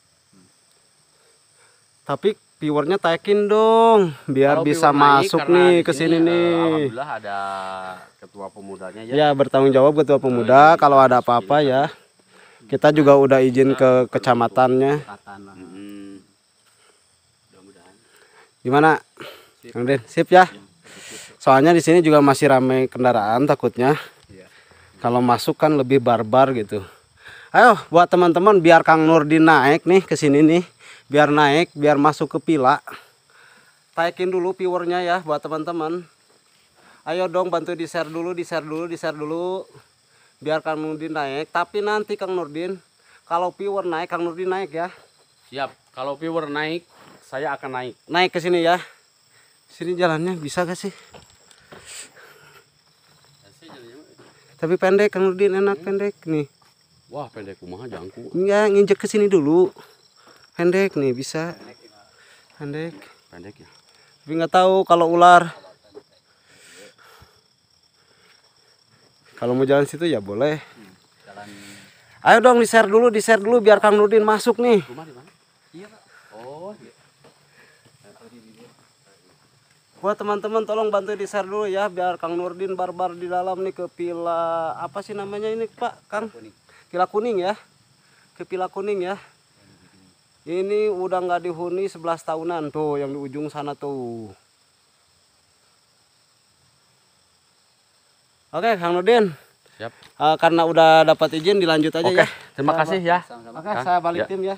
Speaker 1: Tapi viewernya taikin dong biar Kalau bisa masuk nih ke sini eh, nih. Alhamdulillah
Speaker 2: ada ketua pemudanya ya. Ya, bertanggung jawab
Speaker 1: ketua pemuda uh, kalau ada apa-apa kan ya. Kita juga udah izin ke kecamatannya. Gimana? Kang Den, sip ya. Soalnya di sini juga masih ramai kendaraan takutnya. Iya. Kalau masuk kan lebih barbar gitu. Ayo buat teman-teman biar Kang Nurdin naik nih ke sini nih. Biar naik, biar masuk ke pila. Taikin dulu viewernya ya buat teman-teman. Ayo dong bantu di-share dulu, di-share dulu, di-share dulu. Biar Kang Nurdin naik, tapi nanti Kang Nurdin kalau viewer naik Kang Nurdin naik ya. Siap. Kalau viewer naik,
Speaker 2: saya akan naik.
Speaker 1: Naik ke sini ya. Sini jalannya bisa gak sih? Tapi pendek Kang Nurdin enak hmm? pendek nih.
Speaker 2: Wah, pendek kumaha jangku.
Speaker 1: Enggak, nginjek ke sini dulu. Pendek nih bisa. Pendek. Pendek ya. Tapi nggak tahu kalau ular. Kalau mau jalan situ ya boleh. Hmm, jalan. Ayo dong di-share dulu, di-share dulu biar Kang Nurdin masuk nih. Rumah Wah teman-teman tolong bantu di share dulu ya biar Kang Nurdin barbar di dalam nih ke pila apa sih namanya ini Pak Kang? Pila kuning ya. Ke pila kuning ya. Ini udah nggak dihuni 11 tahunan tuh yang di ujung sana tuh. Oke Kang Nurdin. Siap. Uh, karena udah dapat izin dilanjut
Speaker 2: aja Oke, ya. Terima kasih ya. Sama -sama. Oke, saya balik ya. tim ya.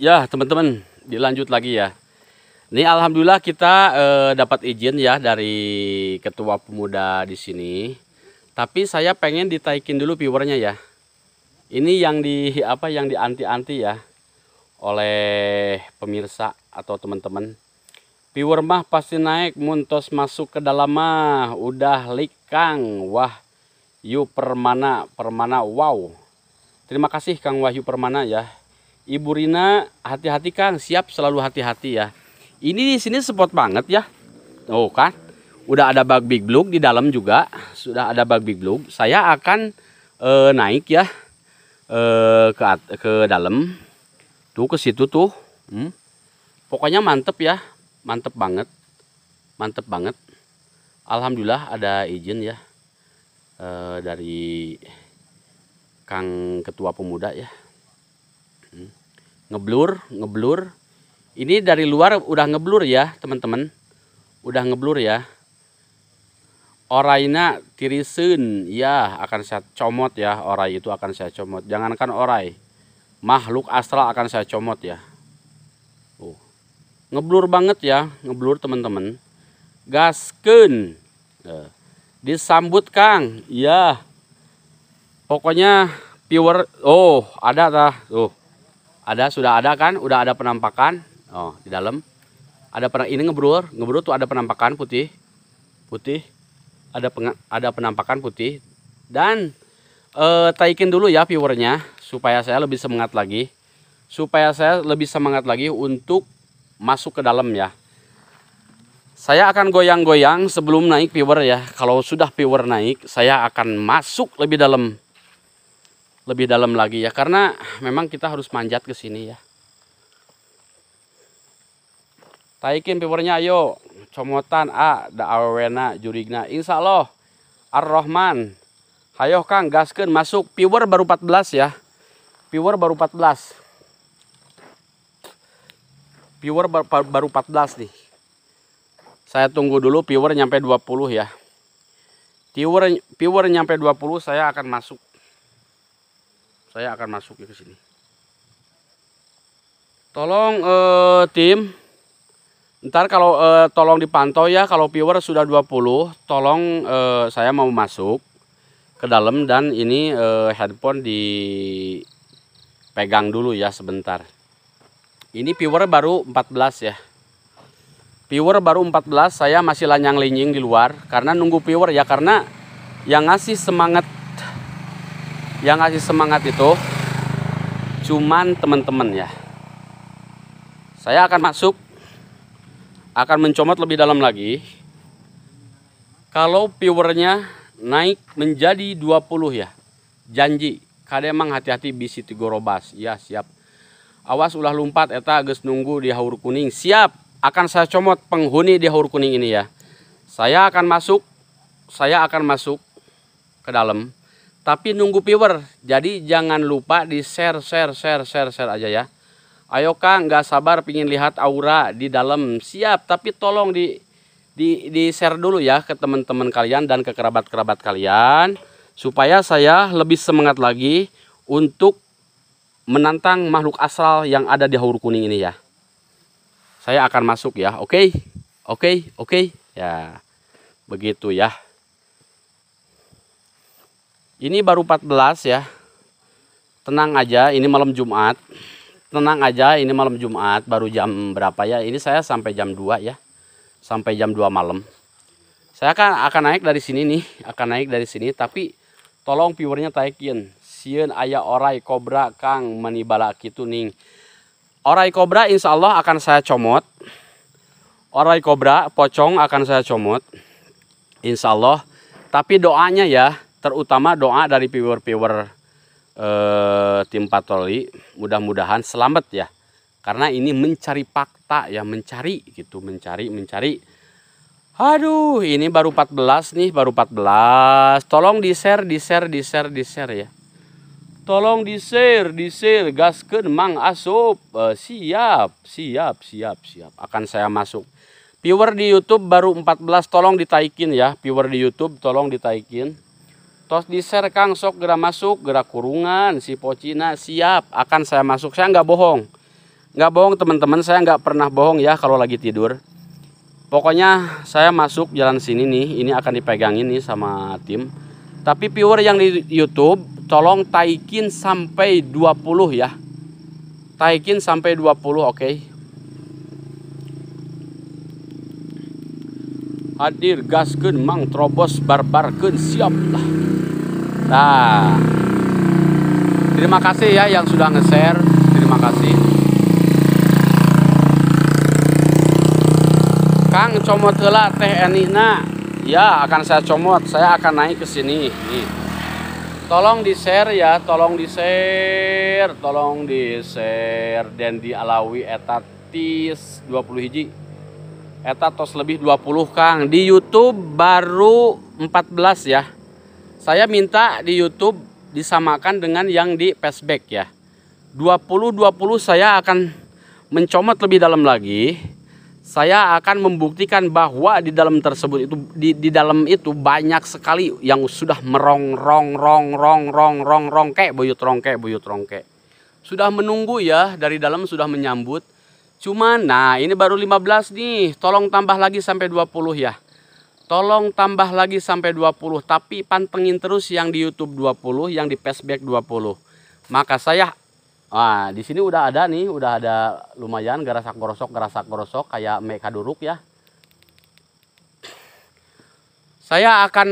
Speaker 2: Ya, teman-teman, dilanjut lagi ya. Ini alhamdulillah kita e, dapat izin ya dari ketua pemuda di sini. Tapi saya pengen ditaikin dulu viewernya ya. Ini yang di apa yang dianti-anti ya oleh pemirsa atau teman-teman. Viewer mah pasti naik muntos masuk ke dalam mah udah likang wah Yu Permana Permana wow. Terima kasih Kang Wahyu Permana ya. Ibu Rina hati-hati Kang siap selalu hati-hati ya. Ini di sini spot banget ya. Oh kan. Udah ada bug big blue di dalam juga. Sudah ada bug big blue. Saya akan e, naik ya e, ke ke dalam. Tuh ke situ tuh. Hmm. Pokoknya mantep ya. Mantep banget. Mantep banget. Alhamdulillah ada izin ya. E, dari Kang Ketua Pemuda ya. Hmm. Ngeblur, ngeblur ini dari luar udah ngeblur ya, teman-teman. Udah ngeblur ya. Orainya tirisin ya akan saya comot ya orai itu akan saya comot. Jangankan orai, makhluk astral akan saya comot ya. Uh, ngeblur banget ya, ngeblur teman-teman. Gaskin uh, eh, disambut Kang, ya. Pokoknya pure, oh ada tah, tuh. Ada sudah ada kan, udah ada penampakan oh di dalam ada pernah ini ngebrur ngebrur tuh ada penampakan putih putih ada peng, ada penampakan putih dan eh, taikin dulu ya viewernya supaya saya lebih semangat lagi supaya saya lebih semangat lagi untuk masuk ke dalam ya saya akan goyang-goyang sebelum naik viewer ya kalau sudah viewer naik saya akan masuk lebih dalam lebih dalam lagi ya karena memang kita harus manjat ke sini ya Taikin pipernya ayo. Comotan A da awena jurigna. Insya Allah. Ar-Rahman. Hayo Kang gaskeun masuk. Piwer baru 14 ya. Piwer baru 14. Piwer baru 14 nih. Saya tunggu dulu piwer nyampe 20 ya. Piwer piwer nyampe 20 saya akan masuk. Saya akan masuk ya ke sini. Tolong eh, tim Ntar kalau eh, tolong dipantau ya kalau viewer sudah 20, tolong eh, saya mau masuk ke dalam dan ini eh, handphone dipegang dulu ya sebentar. Ini viewer baru 14 ya. Viewer baru 14, saya masih lanyang linjing di luar karena nunggu viewer ya karena yang ngasih semangat yang ngasih semangat itu cuman teman-teman ya. Saya akan masuk akan mencomot lebih dalam lagi kalau viewernya naik menjadi 20 ya janji emang hati-hati bisi tigorobas ya siap awas ulah lompat eta geus nunggu di haur kuning siap akan saya comot penghuni di haur kuning ini ya saya akan masuk saya akan masuk ke dalam tapi nunggu viewer jadi jangan lupa di share share share share share aja ya Ayo Kang, nggak sabar pingin lihat aura di dalam. Siap, tapi tolong di di di share dulu ya ke teman-teman kalian dan ke kerabat-kerabat kalian supaya saya lebih semangat lagi untuk menantang makhluk asal yang ada di haur kuning ini ya. Saya akan masuk ya. Oke. Okay? Oke, okay? oke. Okay? Ya. Begitu ya. Ini baru 14 ya. Tenang aja, ini malam Jumat tenang aja ini malam Jumat baru jam berapa ya ini saya sampai jam 2 ya sampai jam 2 malam saya akan akan naik dari sini nih akan naik dari sini tapi tolong viewernya taikin siun ayah orai kobra kang menibala kitu ning orai kobra insya Allah akan saya comot orai kobra pocong akan saya comot insya Allah tapi doanya ya terutama doa dari viewer-viewer eh, tim patroli mudah-mudahan selamat ya karena ini mencari fakta ya mencari gitu mencari mencari aduh ini baru 14 nih baru 14 tolong di share di share di share di share ya tolong di share di share Gas ke mang asup eh, siap siap siap siap akan saya masuk viewer di YouTube baru 14 tolong ditaikin ya viewer di YouTube tolong ditaikin tos di-share Kang sok gerak masuk gerak kurungan si Pocina siap akan saya masuk saya nggak bohong nggak bohong teman-teman saya nggak pernah bohong ya kalau lagi tidur pokoknya saya masuk jalan sini nih ini akan dipegang ini sama tim tapi viewer yang di YouTube tolong taikin sampai 20 ya taikin sampai 20 oke okay? hadir gaskeun mang terobos barbarkeun siaplah nah terima kasih ya yang sudah nge-share terima kasih Kang comot lah teh enina ya akan saya comot saya akan naik ke sini nih tolong di share ya tolong di share tolong di share dan di alawi etatis 20 hiji Eta tos lebih 20 Kang. Di YouTube baru 14 ya. Saya minta di YouTube disamakan dengan yang di Facebook ya. 20 20 saya akan mencomot lebih dalam lagi. Saya akan membuktikan bahwa di dalam tersebut itu di, di dalam itu banyak sekali yang sudah merongrong rong rong rong rong rongke buyut rongke buyut rongke. Sudah menunggu ya dari dalam sudah menyambut Cuman, nah ini baru 15 nih. Tolong tambah lagi sampai 20 ya. Tolong tambah lagi sampai 20. Tapi pantengin terus yang di Youtube 20, yang di Facebook 20. Maka saya, nah di sini udah ada nih. Udah ada lumayan gerasak gorosok, gerasak gorosok. Kayak meka duruk ya. Saya akan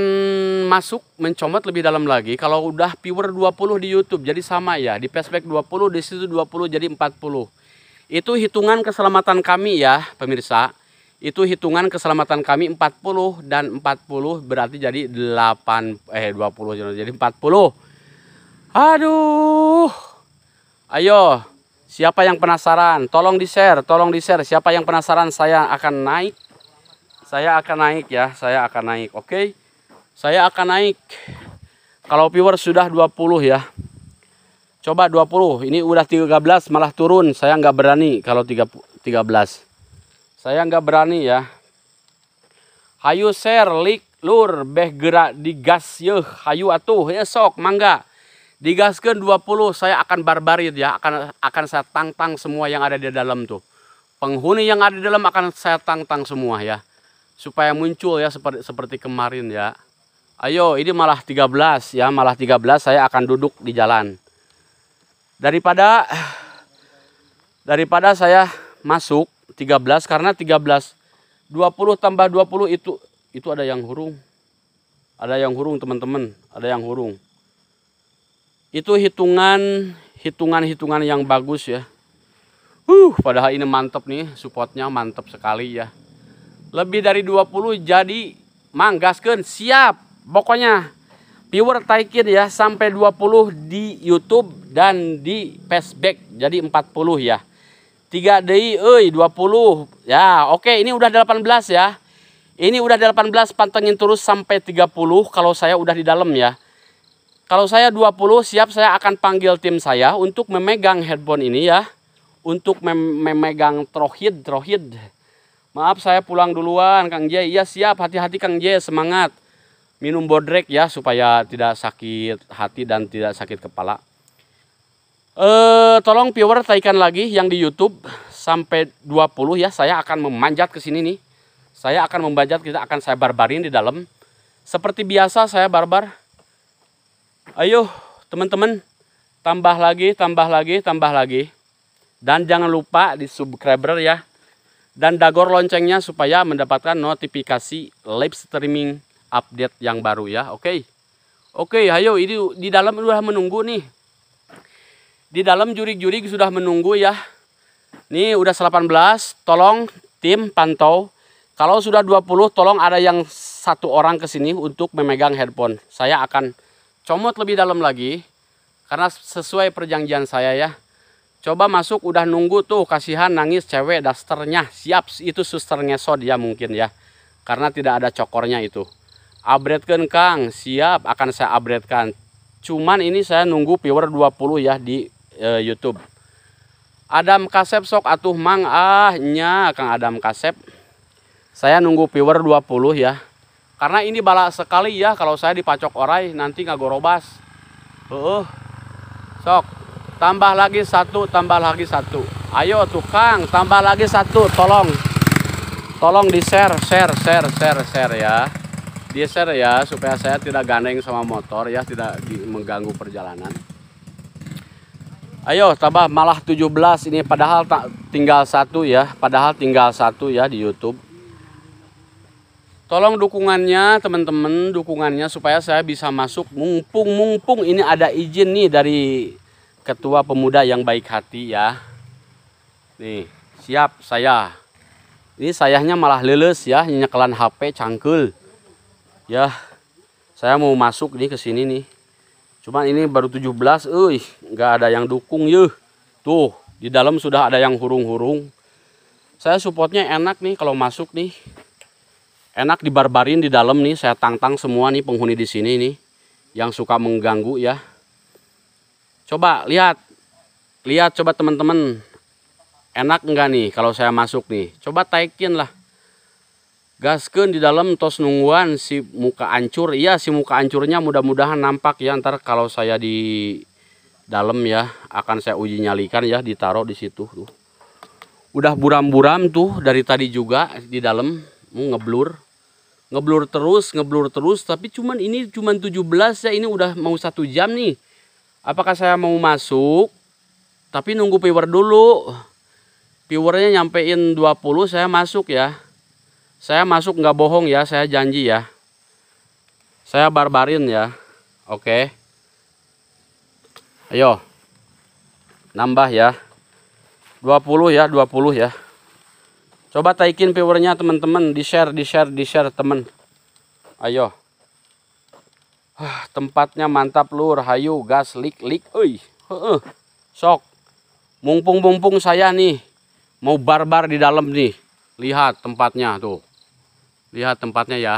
Speaker 2: masuk mencomot lebih dalam lagi kalau udah viewer 20 di YouTube jadi sama ya di Facebook 20 di situ 20 jadi 40. Itu hitungan keselamatan kami ya pemirsa. Itu hitungan keselamatan kami 40 dan 40 berarti jadi 8 eh 20 jadi 40. Aduh. Ayo, siapa yang penasaran? Tolong di-share, tolong di-share. Siapa yang penasaran saya akan naik. Saya akan naik ya, saya akan naik. Oke. Okay? Saya akan naik. Kalau viewer sudah 20 ya. Coba 20. Ini udah 13 malah turun. Saya nggak berani kalau tiga 13. Saya nggak berani ya. Hayu share, lik, lur, beh gerak digas yuk. Hayu atuh, ya sok, mangga. Digaskan 20, saya akan barbarit ya. Akan akan saya tantang semua yang ada di dalam tuh. Penghuni yang ada di dalam akan saya tantang semua ya. Supaya muncul ya seperti, seperti kemarin ya. Ayo, ini malah 13 ya, malah 13 saya akan duduk di jalan daripada daripada saya masuk 13 karena 13 20 tambah 20 itu itu ada yang hurung ada yang hurung teman-teman ada yang hurung itu hitungan hitungan-hitungan yang bagus ya uh padahal ini mantap nih supportnya mantap sekali ya lebih dari 20 jadi manggaskan siap pokoknya viewer taikin ya sampai 20 di YouTube dan di Facebook jadi 40 ya 3 DI euy 20 ya oke ini udah 18 ya ini udah 18 pantengin terus sampai 30 kalau saya udah di dalam ya kalau saya 20 siap saya akan panggil tim saya untuk memegang headphone ini ya untuk mem memegang trohid trohid maaf saya pulang duluan Kang J iya siap hati-hati Kang J semangat minum bodrek ya supaya tidak sakit hati dan tidak sakit kepala. Eh tolong viewer taikan lagi yang di YouTube sampai 20 ya saya akan memanjat ke sini nih. Saya akan memanjat kita akan saya barbarin di dalam. Seperti biasa saya barbar. Ayo teman-teman tambah lagi, tambah lagi, tambah lagi. Dan jangan lupa di subscriber ya. Dan dagor loncengnya supaya mendapatkan notifikasi live streaming update yang baru ya. Oke. Okay? Oke, okay, ayo ini di dalam sudah menunggu nih. Di dalam jurig jurig sudah menunggu ya. Nih udah 18, tolong tim pantau. Kalau sudah 20 tolong ada yang satu orang ke sini untuk memegang headphone. Saya akan comot lebih dalam lagi karena sesuai perjanjian saya ya. Coba masuk udah nunggu tuh kasihan nangis cewek dasternya siap itu susternya sodia ya mungkin ya. Karena tidak ada cokornya itu upgrade Kang siap akan saya upgrade kan cuman ini saya nunggu viewer 20 ya di e, YouTube Adam Kasep sok atuh mang ahnya Kang Adam Kasep saya nunggu viewer 20 ya karena ini balak sekali ya kalau saya dipacok orai nanti nggak gorobas uh, sok tambah lagi satu tambah lagi satu ayo tukang tambah lagi satu tolong tolong di share share share share share ya geser ya supaya saya tidak gandeng sama motor ya tidak mengganggu perjalanan ayo tambah malah 17 ini padahal tak tinggal satu ya padahal tinggal satu ya di YouTube tolong dukungannya teman-teman dukungannya supaya saya bisa masuk mumpung mumpung ini ada izin nih dari ketua pemuda yang baik hati ya nih siap saya ini sayahnya malah leles ya nyekelan HP cangkul ya saya mau masuk nih ke sini nih cuman ini baru 17 eh nggak ada yang dukung yuk tuh di dalam sudah ada yang hurung-hurung saya supportnya enak nih kalau masuk nih enak dibarbarin di dalam nih saya tantang semua nih penghuni di sini nih yang suka mengganggu ya coba lihat lihat coba teman-teman enak enggak nih kalau saya masuk nih coba taikin lah gaskan di dalam tos nungguan si muka ancur iya si muka ancurnya mudah-mudahan nampak ya ntar kalau saya di dalam ya akan saya uji nyalikan ya ditaruh di situ tuh udah buram-buram tuh dari tadi juga di dalam ngeblur ngeblur terus ngeblur terus tapi cuman ini cuman 17 ya ini udah mau satu jam nih apakah saya mau masuk tapi nunggu viewer dulu viewernya nyampein 20 saya masuk ya saya masuk nggak bohong ya, saya janji ya. Saya barbarin ya. Oke. Ayo. Nambah ya. 20 ya, 20 ya. Coba taikin viewernya teman-teman, di-share, di-share, di-share teman. Ayo. Ah, tempatnya mantap lur, hayu gas lik lik Uy. Sok. Mumpung-mumpung saya nih mau barbar di dalam nih. Lihat tempatnya tuh lihat tempatnya ya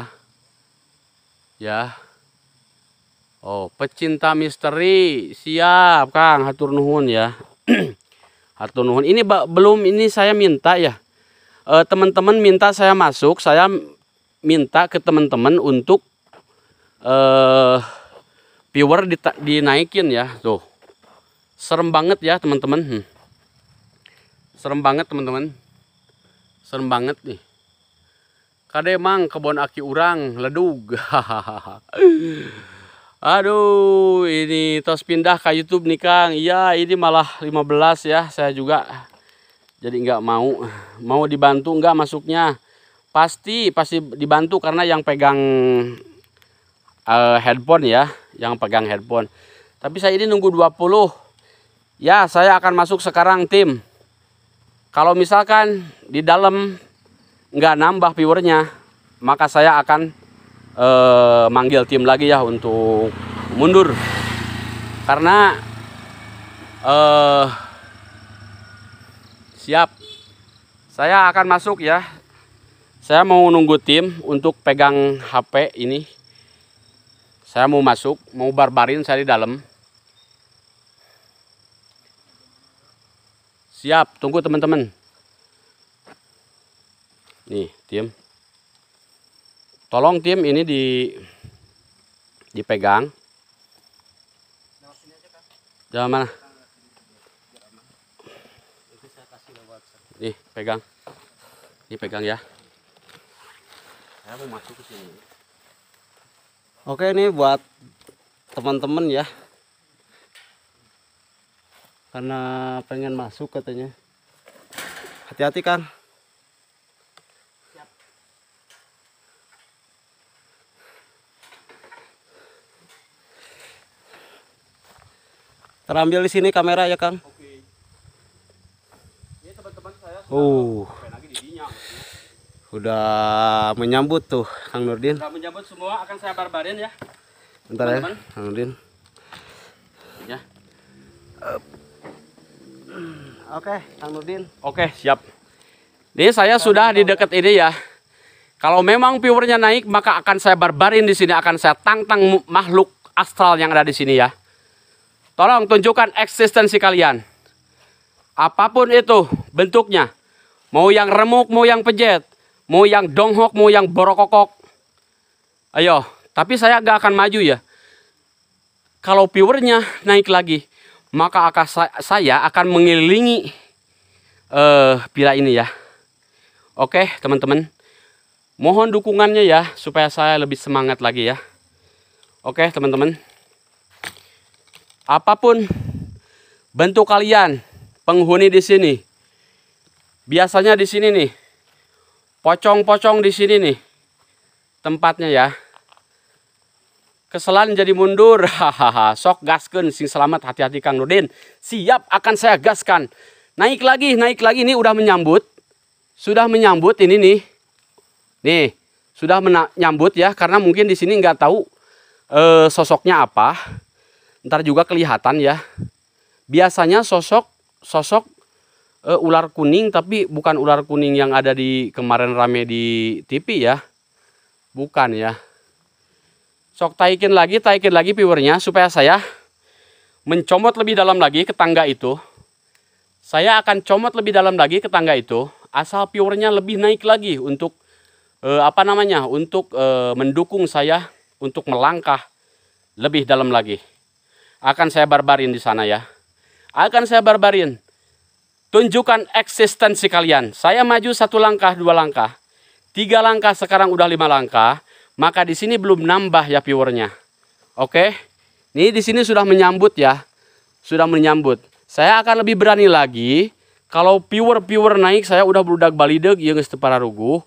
Speaker 2: ya oh pecinta misteri siap Kang hatur nuhun ya hatur nuhun ini belum ini saya minta ya eh, teman-teman minta saya masuk saya minta ke teman-teman untuk eh viewer dinaikin ya tuh serem banget ya teman-teman hmm. serem banget teman-teman serem banget nih Kade mang kebon aki urang ledug. Aduh, ini tos pindah ke YouTube nih Kang. Iya, ini malah 15 ya. Saya juga jadi nggak mau mau dibantu nggak masuknya. Pasti pasti dibantu karena yang pegang uh, headphone ya, yang pegang headphone. Tapi saya ini nunggu 20. Ya, saya akan masuk sekarang tim. Kalau misalkan di dalam nggak nambah viewernya maka saya akan eh, manggil tim lagi ya untuk mundur karena eh, siap saya akan masuk ya saya mau nunggu tim untuk pegang HP ini saya mau masuk mau barbarin saya di dalam siap tunggu teman-teman nih tim tolong tim ini di dipegang jalan mana nih pegang ini pegang ya
Speaker 1: oke ini buat teman-teman ya karena pengen masuk katanya hati-hati kan Terambil di sini kamera ya Kang. Oke.
Speaker 6: Ya teman-teman saya uh.
Speaker 1: Udah menyambut tuh Kang Nurdin. Udah
Speaker 2: menyambut semua akan saya barbarin ya. Bentar teman -teman. ya
Speaker 1: Kang Nurdin. Ya. Oke, Kang Nurdin. Oke,
Speaker 2: siap. Ini saya Kang sudah di dekat ini ya. Kalau memang viewernya naik, maka akan saya barbarin di sini, akan saya tantang makhluk astral yang ada di sini ya. Tolong tunjukkan eksistensi kalian. Apapun itu bentuknya. Mau yang remuk, mau yang pejet. Mau yang donghok, mau yang borokokok. Ayo, tapi saya gak akan maju ya. Kalau viewernya naik lagi, maka akan saya akan mengelilingi uh, eh, pila ini ya. Oke, teman-teman. Mohon dukungannya ya, supaya saya lebih semangat lagi ya. Oke, teman-teman apapun bentuk kalian penghuni di sini. Biasanya di sini nih. Pocong-pocong di sini nih. Tempatnya ya. Keselan jadi mundur. Hahaha. Sok gaskan, sing selamat hati-hati Kang Nurdin. Siap akan saya gaskan. Naik lagi, naik lagi ini udah menyambut. Sudah menyambut ini nih. Nih, sudah menyambut ya karena mungkin di sini nggak tahu e, sosoknya apa ntar juga kelihatan ya biasanya sosok sosok uh, ular kuning tapi bukan ular kuning yang ada di kemarin rame di TV ya bukan ya sok taikin lagi taikin lagi viewernya supaya saya mencomot lebih dalam lagi ke tangga itu saya akan comot lebih dalam lagi ke tangga itu asal viewernya lebih naik lagi untuk e, apa namanya untuk e, mendukung saya untuk melangkah lebih dalam lagi akan saya barbarin di sana ya. Akan saya barbarin. Tunjukkan eksistensi kalian. Saya maju satu langkah, dua langkah. Tiga langkah, sekarang udah lima langkah. Maka di sini belum nambah ya viewernya. Oke. Ini di sini sudah menyambut ya. Sudah menyambut. Saya akan lebih berani lagi. Kalau viewer-viewer naik, saya udah berudak balideg, iya nges para ruguh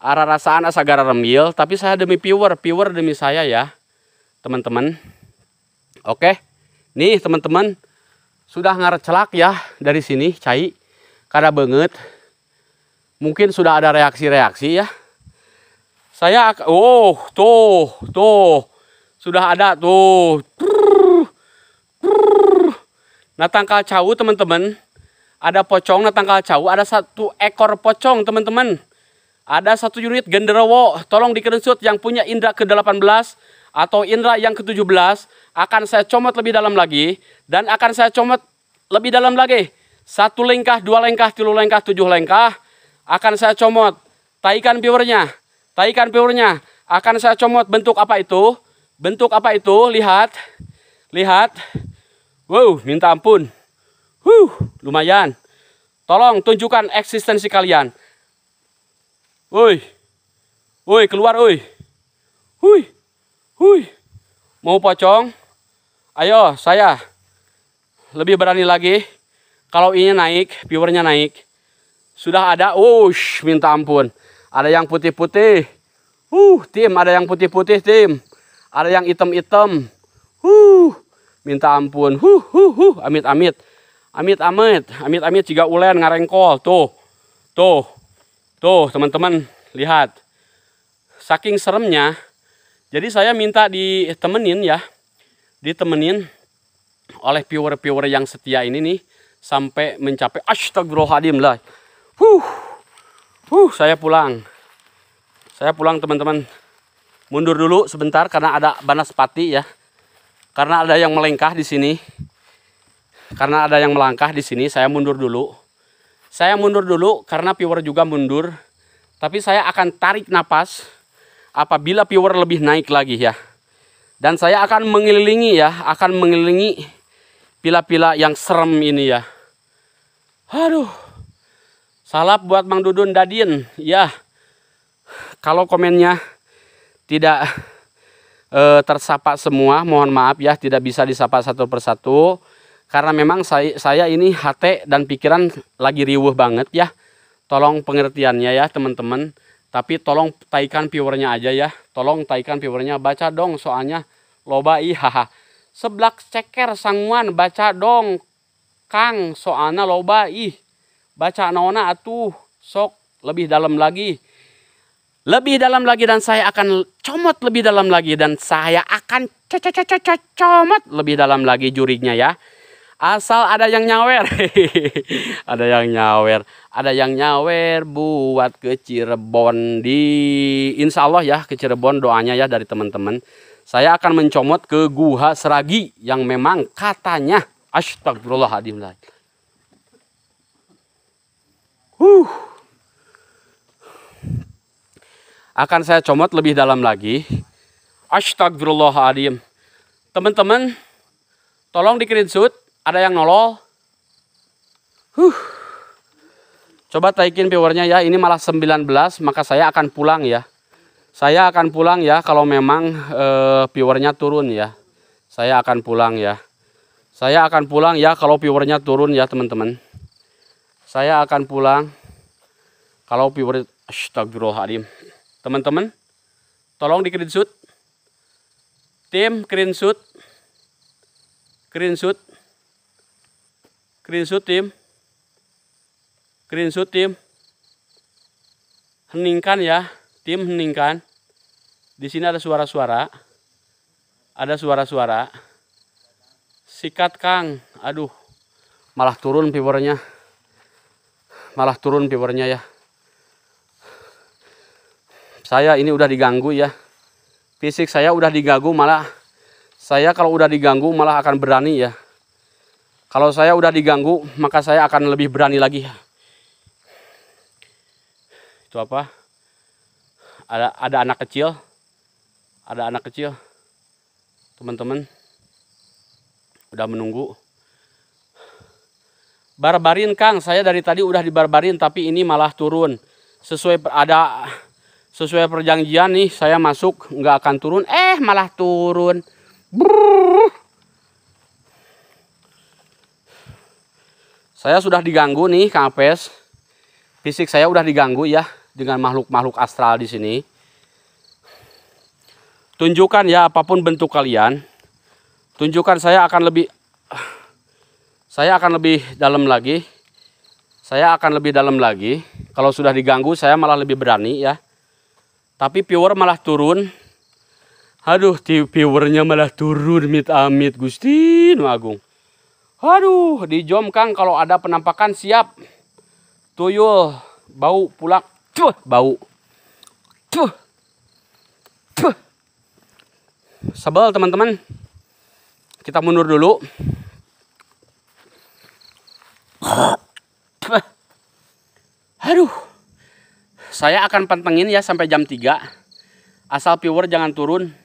Speaker 2: arah rasaan asa gara remil tapi saya demi viewer viewer demi saya ya teman-teman oke okay? nih teman-teman sudah ngaret celak ya dari sini cai kada banget mungkin sudah ada reaksi-reaksi ya saya oh tuh tuh sudah ada tuh nah tangkal cau teman-teman ada pocong nah tangkal cau ada satu ekor pocong teman-teman ada satu unit genderowo tolong dikerucut yang punya indra ke-18 atau indera yang ke-17 akan saya comot lebih dalam lagi dan akan saya comot lebih dalam lagi. Satu lengkah, dua lengkah, tiga lengkah, tujuh lengkah akan saya comot. Taikan piurnya, taikan piurnya akan saya comot bentuk apa itu? Bentuk apa itu? Lihat. Lihat. Wow, minta ampun. Huh, lumayan. Tolong tunjukkan eksistensi kalian. Woi. Woi, keluar woi. woi. Hui. Mau pocong? Ayo, saya. Lebih berani lagi. Kalau ini naik, viewernya naik. Sudah ada, ush, minta ampun. Ada yang putih-putih. Uh, tim, ada yang putih-putih, tim. Ada yang hitam-hitam. Uh, minta ampun. Huh, huh, huh, amit-amit. Amit-amit, amit-amit jika ulen ngarengkol. Tuh, tuh, tuh, teman-teman, lihat. Saking seremnya, jadi saya minta ditemenin ya, ditemenin oleh viewer-viewer yang setia ini nih sampai mencapai astagfirullahaladzim lah. Huh, huh, saya pulang. Saya pulang teman-teman. Mundur dulu sebentar karena ada banaspati ya. Karena ada yang melengkah di sini. Karena ada yang melangkah di sini, saya mundur dulu. Saya mundur dulu karena viewer juga mundur. Tapi saya akan tarik nafas apabila viewer lebih naik lagi ya. Dan saya akan mengelilingi ya, akan mengelilingi pila-pila yang serem ini ya. Aduh. Salap buat Mang Dudun Dadin. Ya. Kalau komennya tidak e, eh, tersapa semua, mohon maaf ya tidak bisa disapa satu persatu karena memang saya, saya ini hati dan pikiran lagi riuh banget ya. Tolong pengertiannya ya teman-teman. Tapi tolong taikan viewernya aja ya. Tolong taikan viewernya. Baca dong soalnya loba haha Seblak ceker sangwan baca dong. Kang soalnya loba ih. Baca nona atuh. Sok lebih dalam lagi. Lebih dalam lagi dan saya akan comot lebih dalam lagi. Dan saya akan comot lebih dalam lagi jurinya ya asal ada yang nyawer ada yang nyawer ada yang nyawer buat ke Cirebon di Insya Allah ya ke Cirebon doanya ya dari teman-teman saya akan mencomot ke Guha Seragi yang memang katanya astagfirullahaladzim huh. akan saya comot lebih dalam lagi astagfirullahaladzim teman-teman tolong di screenshot ada yang nolol? Huh. Coba taikin viewernya ya, ini malah 19, maka saya akan pulang ya. Saya akan pulang ya kalau memang eh, viewernya turun ya. Saya akan pulang ya. Saya akan pulang ya kalau viewernya turun ya teman-teman. Saya akan pulang kalau viewer... Astagfirullahaladzim. Teman-teman, tolong di screenshot. Tim screenshot. Screenshot green tim. green tim. heningkan ya tim heningkan di sini ada suara-suara ada suara-suara sikat kang aduh malah turun viewernya malah turun viewernya ya saya ini udah diganggu ya fisik saya udah diganggu malah saya kalau udah diganggu malah akan berani ya kalau saya udah diganggu, maka saya akan lebih berani lagi. Itu apa? Ada ada anak kecil. Ada anak kecil. Teman-teman udah menunggu. Barbarin Kang, saya dari tadi udah dibarbarin tapi ini malah turun. Sesuai ada sesuai perjanjian nih saya masuk nggak akan turun,
Speaker 3: eh malah turun. Brrr.
Speaker 2: Saya sudah diganggu nih Kang Apes. Fisik saya udah diganggu ya dengan makhluk-makhluk astral di sini. Tunjukkan ya apapun bentuk kalian. Tunjukkan saya akan lebih saya akan lebih dalam lagi. Saya akan lebih dalam lagi. Kalau sudah diganggu saya malah lebih berani ya. Tapi viewer malah turun. Aduh, viewernya malah turun mit amit Gusti Nu Agung. Aduh, di Jom Kang kalau ada penampakan siap. Tuyul, bau pulang. Tuh, bau. Tuh. Tuh. Sebel teman-teman. Kita mundur dulu. Tuh. Aduh. Saya akan pantengin ya sampai jam 3. Asal viewer jangan turun.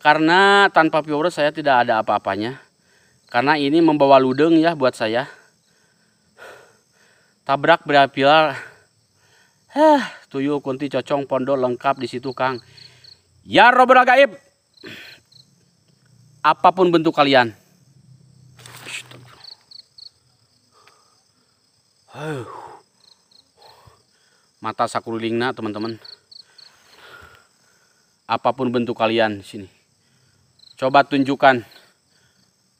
Speaker 2: Karena tanpa viewer saya tidak ada apa-apanya karena ini membawa ludeng ya buat saya tabrak berapilar Heh, tuyul kunti cocong pondok lengkap di situ Kang. Ya Robber Gaib. Apapun bentuk kalian. Mata sakulingna teman-teman. Apapun bentuk kalian sini. Coba tunjukkan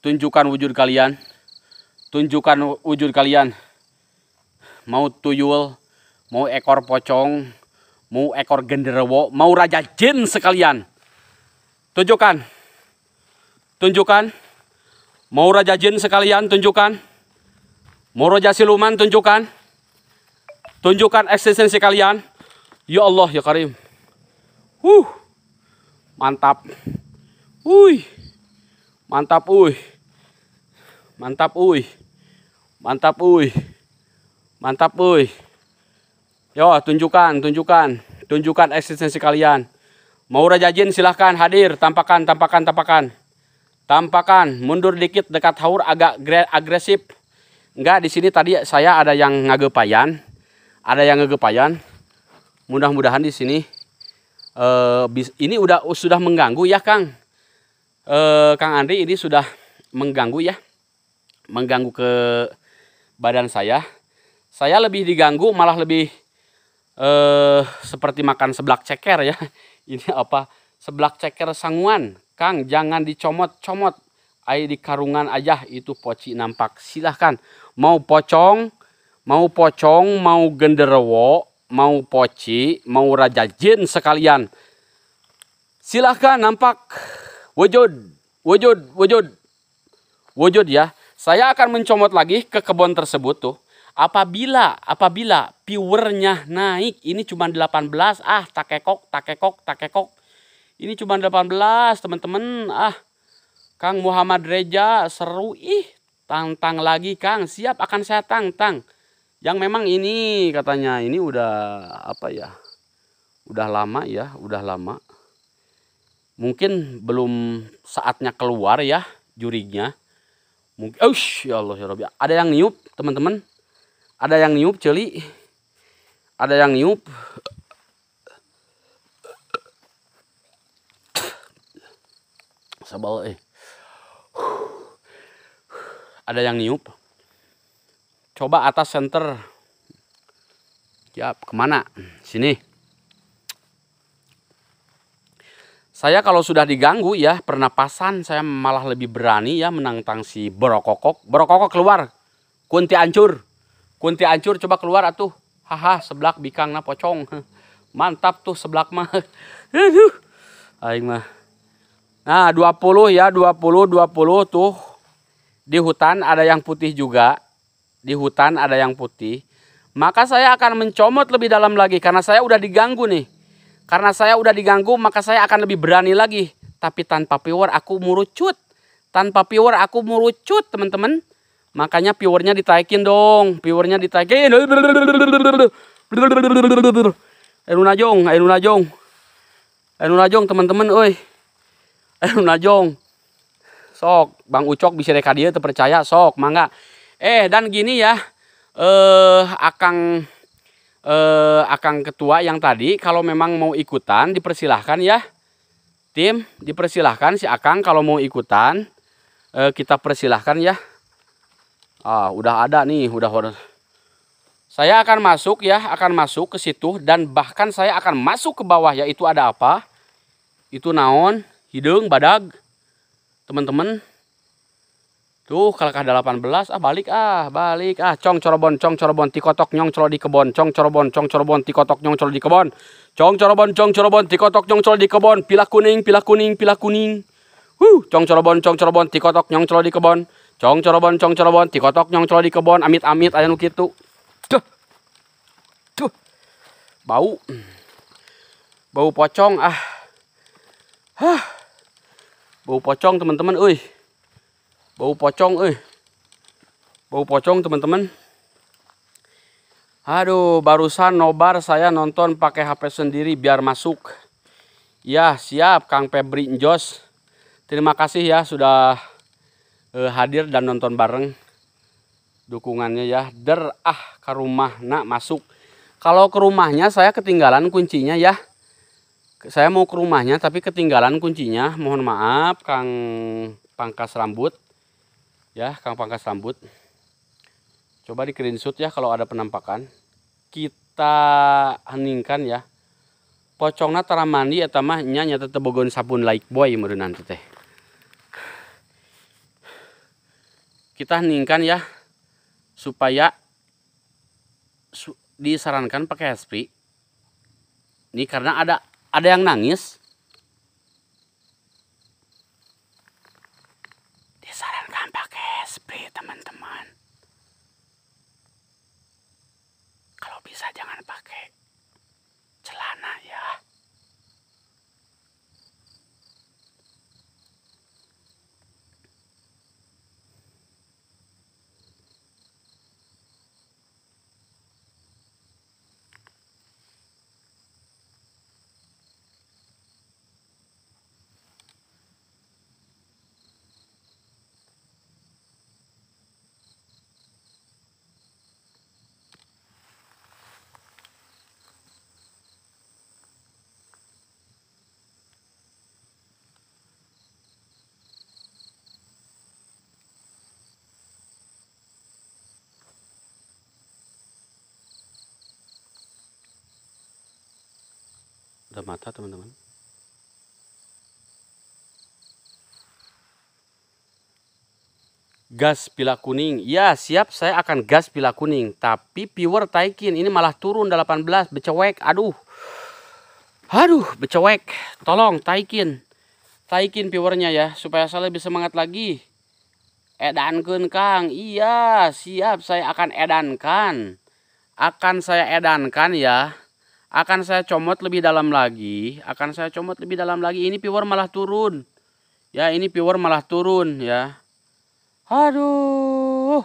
Speaker 2: tunjukkan wujud kalian tunjukkan wujud kalian mau tuyul mau ekor pocong mau ekor genderwo mau raja jin sekalian tunjukkan tunjukkan mau raja jin sekalian tunjukkan mau raja siluman tunjukkan tunjukkan eksistensi kalian ya Allah ya Karim Huh, mantap. Wuih, mantap, wuih. Mantap, uy. Mantap, uy. Mantap, uy. Yo, tunjukkan, tunjukkan. Tunjukkan eksistensi kalian. Mau rajajin silahkan hadir. Tampakan, tampakan, tampakan. Tampakan, mundur dikit dekat haur agak agresif. Enggak, di sini tadi saya ada yang ngegepayan Ada yang ngegepayan Mudah-mudahan di sini uh, ini udah sudah mengganggu ya Kang. Uh, Kang Andri ini sudah mengganggu ya mengganggu ke badan saya. Saya lebih diganggu malah lebih eh seperti makan seblak ceker ya. Ini apa? Seblak ceker sanguan. Kang, jangan dicomot-comot. Air di karungan aja itu poci nampak. Silahkan mau pocong, mau pocong, mau genderwo, mau poci, mau raja jin sekalian. Silahkan nampak wujud, wujud, wujud, wujud ya. Saya akan mencomot lagi ke kebun tersebut tuh. Apabila apabila viewernya naik, ini cuma 18. Ah, takekok, takekok, takekok. Ini cuma 18, teman-teman. Ah. Kang Muhammad Reja seru ih tantang lagi Kang siap akan saya tantang yang memang ini katanya ini udah apa ya udah lama ya udah lama mungkin belum saatnya keluar ya jurinya. Mungkin oh ya Allah ya Rabbi. Ada yang niup, teman-teman. Ada yang niup celi. Ada yang niup. Sabal eh. Ada yang niup. Coba atas center. siap kemana? Sini. Saya kalau sudah diganggu ya pernapasan saya malah lebih berani ya menantang si berokokok. Berokokok keluar. Kunti ancur. Kunti ancur coba keluar atuh. Haha seblak na pocong. Mantap tuh seblak mah. Aduh. Aing mah. Nah 20 ya 20 20 tuh. Di hutan ada yang putih juga. Di hutan ada yang putih. Maka saya akan mencomot lebih dalam lagi karena saya udah diganggu nih karena saya udah diganggu maka saya akan lebih berani lagi. Tapi tanpa pewar aku murucut. Tanpa pewar aku murucut teman-teman. Makanya pewarnya ditaikin dong. Pewarnya ditaikin. Ayo najong, ayo najong. Ayo teman-teman, oi. Ayo Sok, Bang Ucok bisa reka dia terpercaya, sok, mangga. Eh, dan gini ya. Eh, akang eh, akang ketua yang tadi kalau memang mau ikutan dipersilahkan ya tim dipersilahkan si akang kalau mau ikutan eh, kita persilahkan ya ah udah ada nih udah saya akan masuk ya akan masuk ke situ dan bahkan saya akan masuk ke bawah ya itu ada apa itu naon hidung badag teman-teman Tuh kalau delapan belas ah balik ah balik ah cong corobon cong corobon tikotok nyong colo di kebon cong corobon cong corobon tikotok nyong colo di kebon cong corobon cong corobon tikotok nyong colo di kebon pilah kuning pilah kuning pilah kuning huh cong corobon cong corobon tikotok nyong colo di kebon cong corobon cong corobon tikotok nyong colo di kebon amit amit ayam nu tuh tuh bau bau pocong ah hah bau pocong teman-teman euy bau pocong eh bau pocong teman-teman aduh barusan nobar saya nonton pakai HP sendiri biar masuk ya siap Kang Febri Njos terima kasih ya sudah eh, hadir dan nonton bareng dukungannya ya der ah ke rumah nak masuk kalau ke rumahnya saya ketinggalan kuncinya ya saya mau ke rumahnya tapi ketinggalan kuncinya mohon maaf Kang Pangkas Rambut ya Kang Pangkas Rambut coba di screenshot ya kalau ada penampakan kita heningkan ya pocongnya tara mandi atau mah nyanyi tetep tebogon sabun like boy meureun teh kita heningkan ya supaya su, disarankan pakai hespri ini karena ada ada yang nangis Ada mata teman-teman. Gas pila kuning. Ya siap saya akan gas pila kuning. Tapi viewer Taikin ini malah turun 18. Becewek. Aduh. Aduh becewek. Tolong Taikin. Taikin viewernya ya. Supaya saya lebih semangat lagi. Edankan Kang. Iya siap saya akan edankan akan saya edankan ya akan saya comot lebih dalam lagi akan saya comot lebih dalam lagi ini viewer malah turun ya ini viewer malah turun ya
Speaker 3: aduh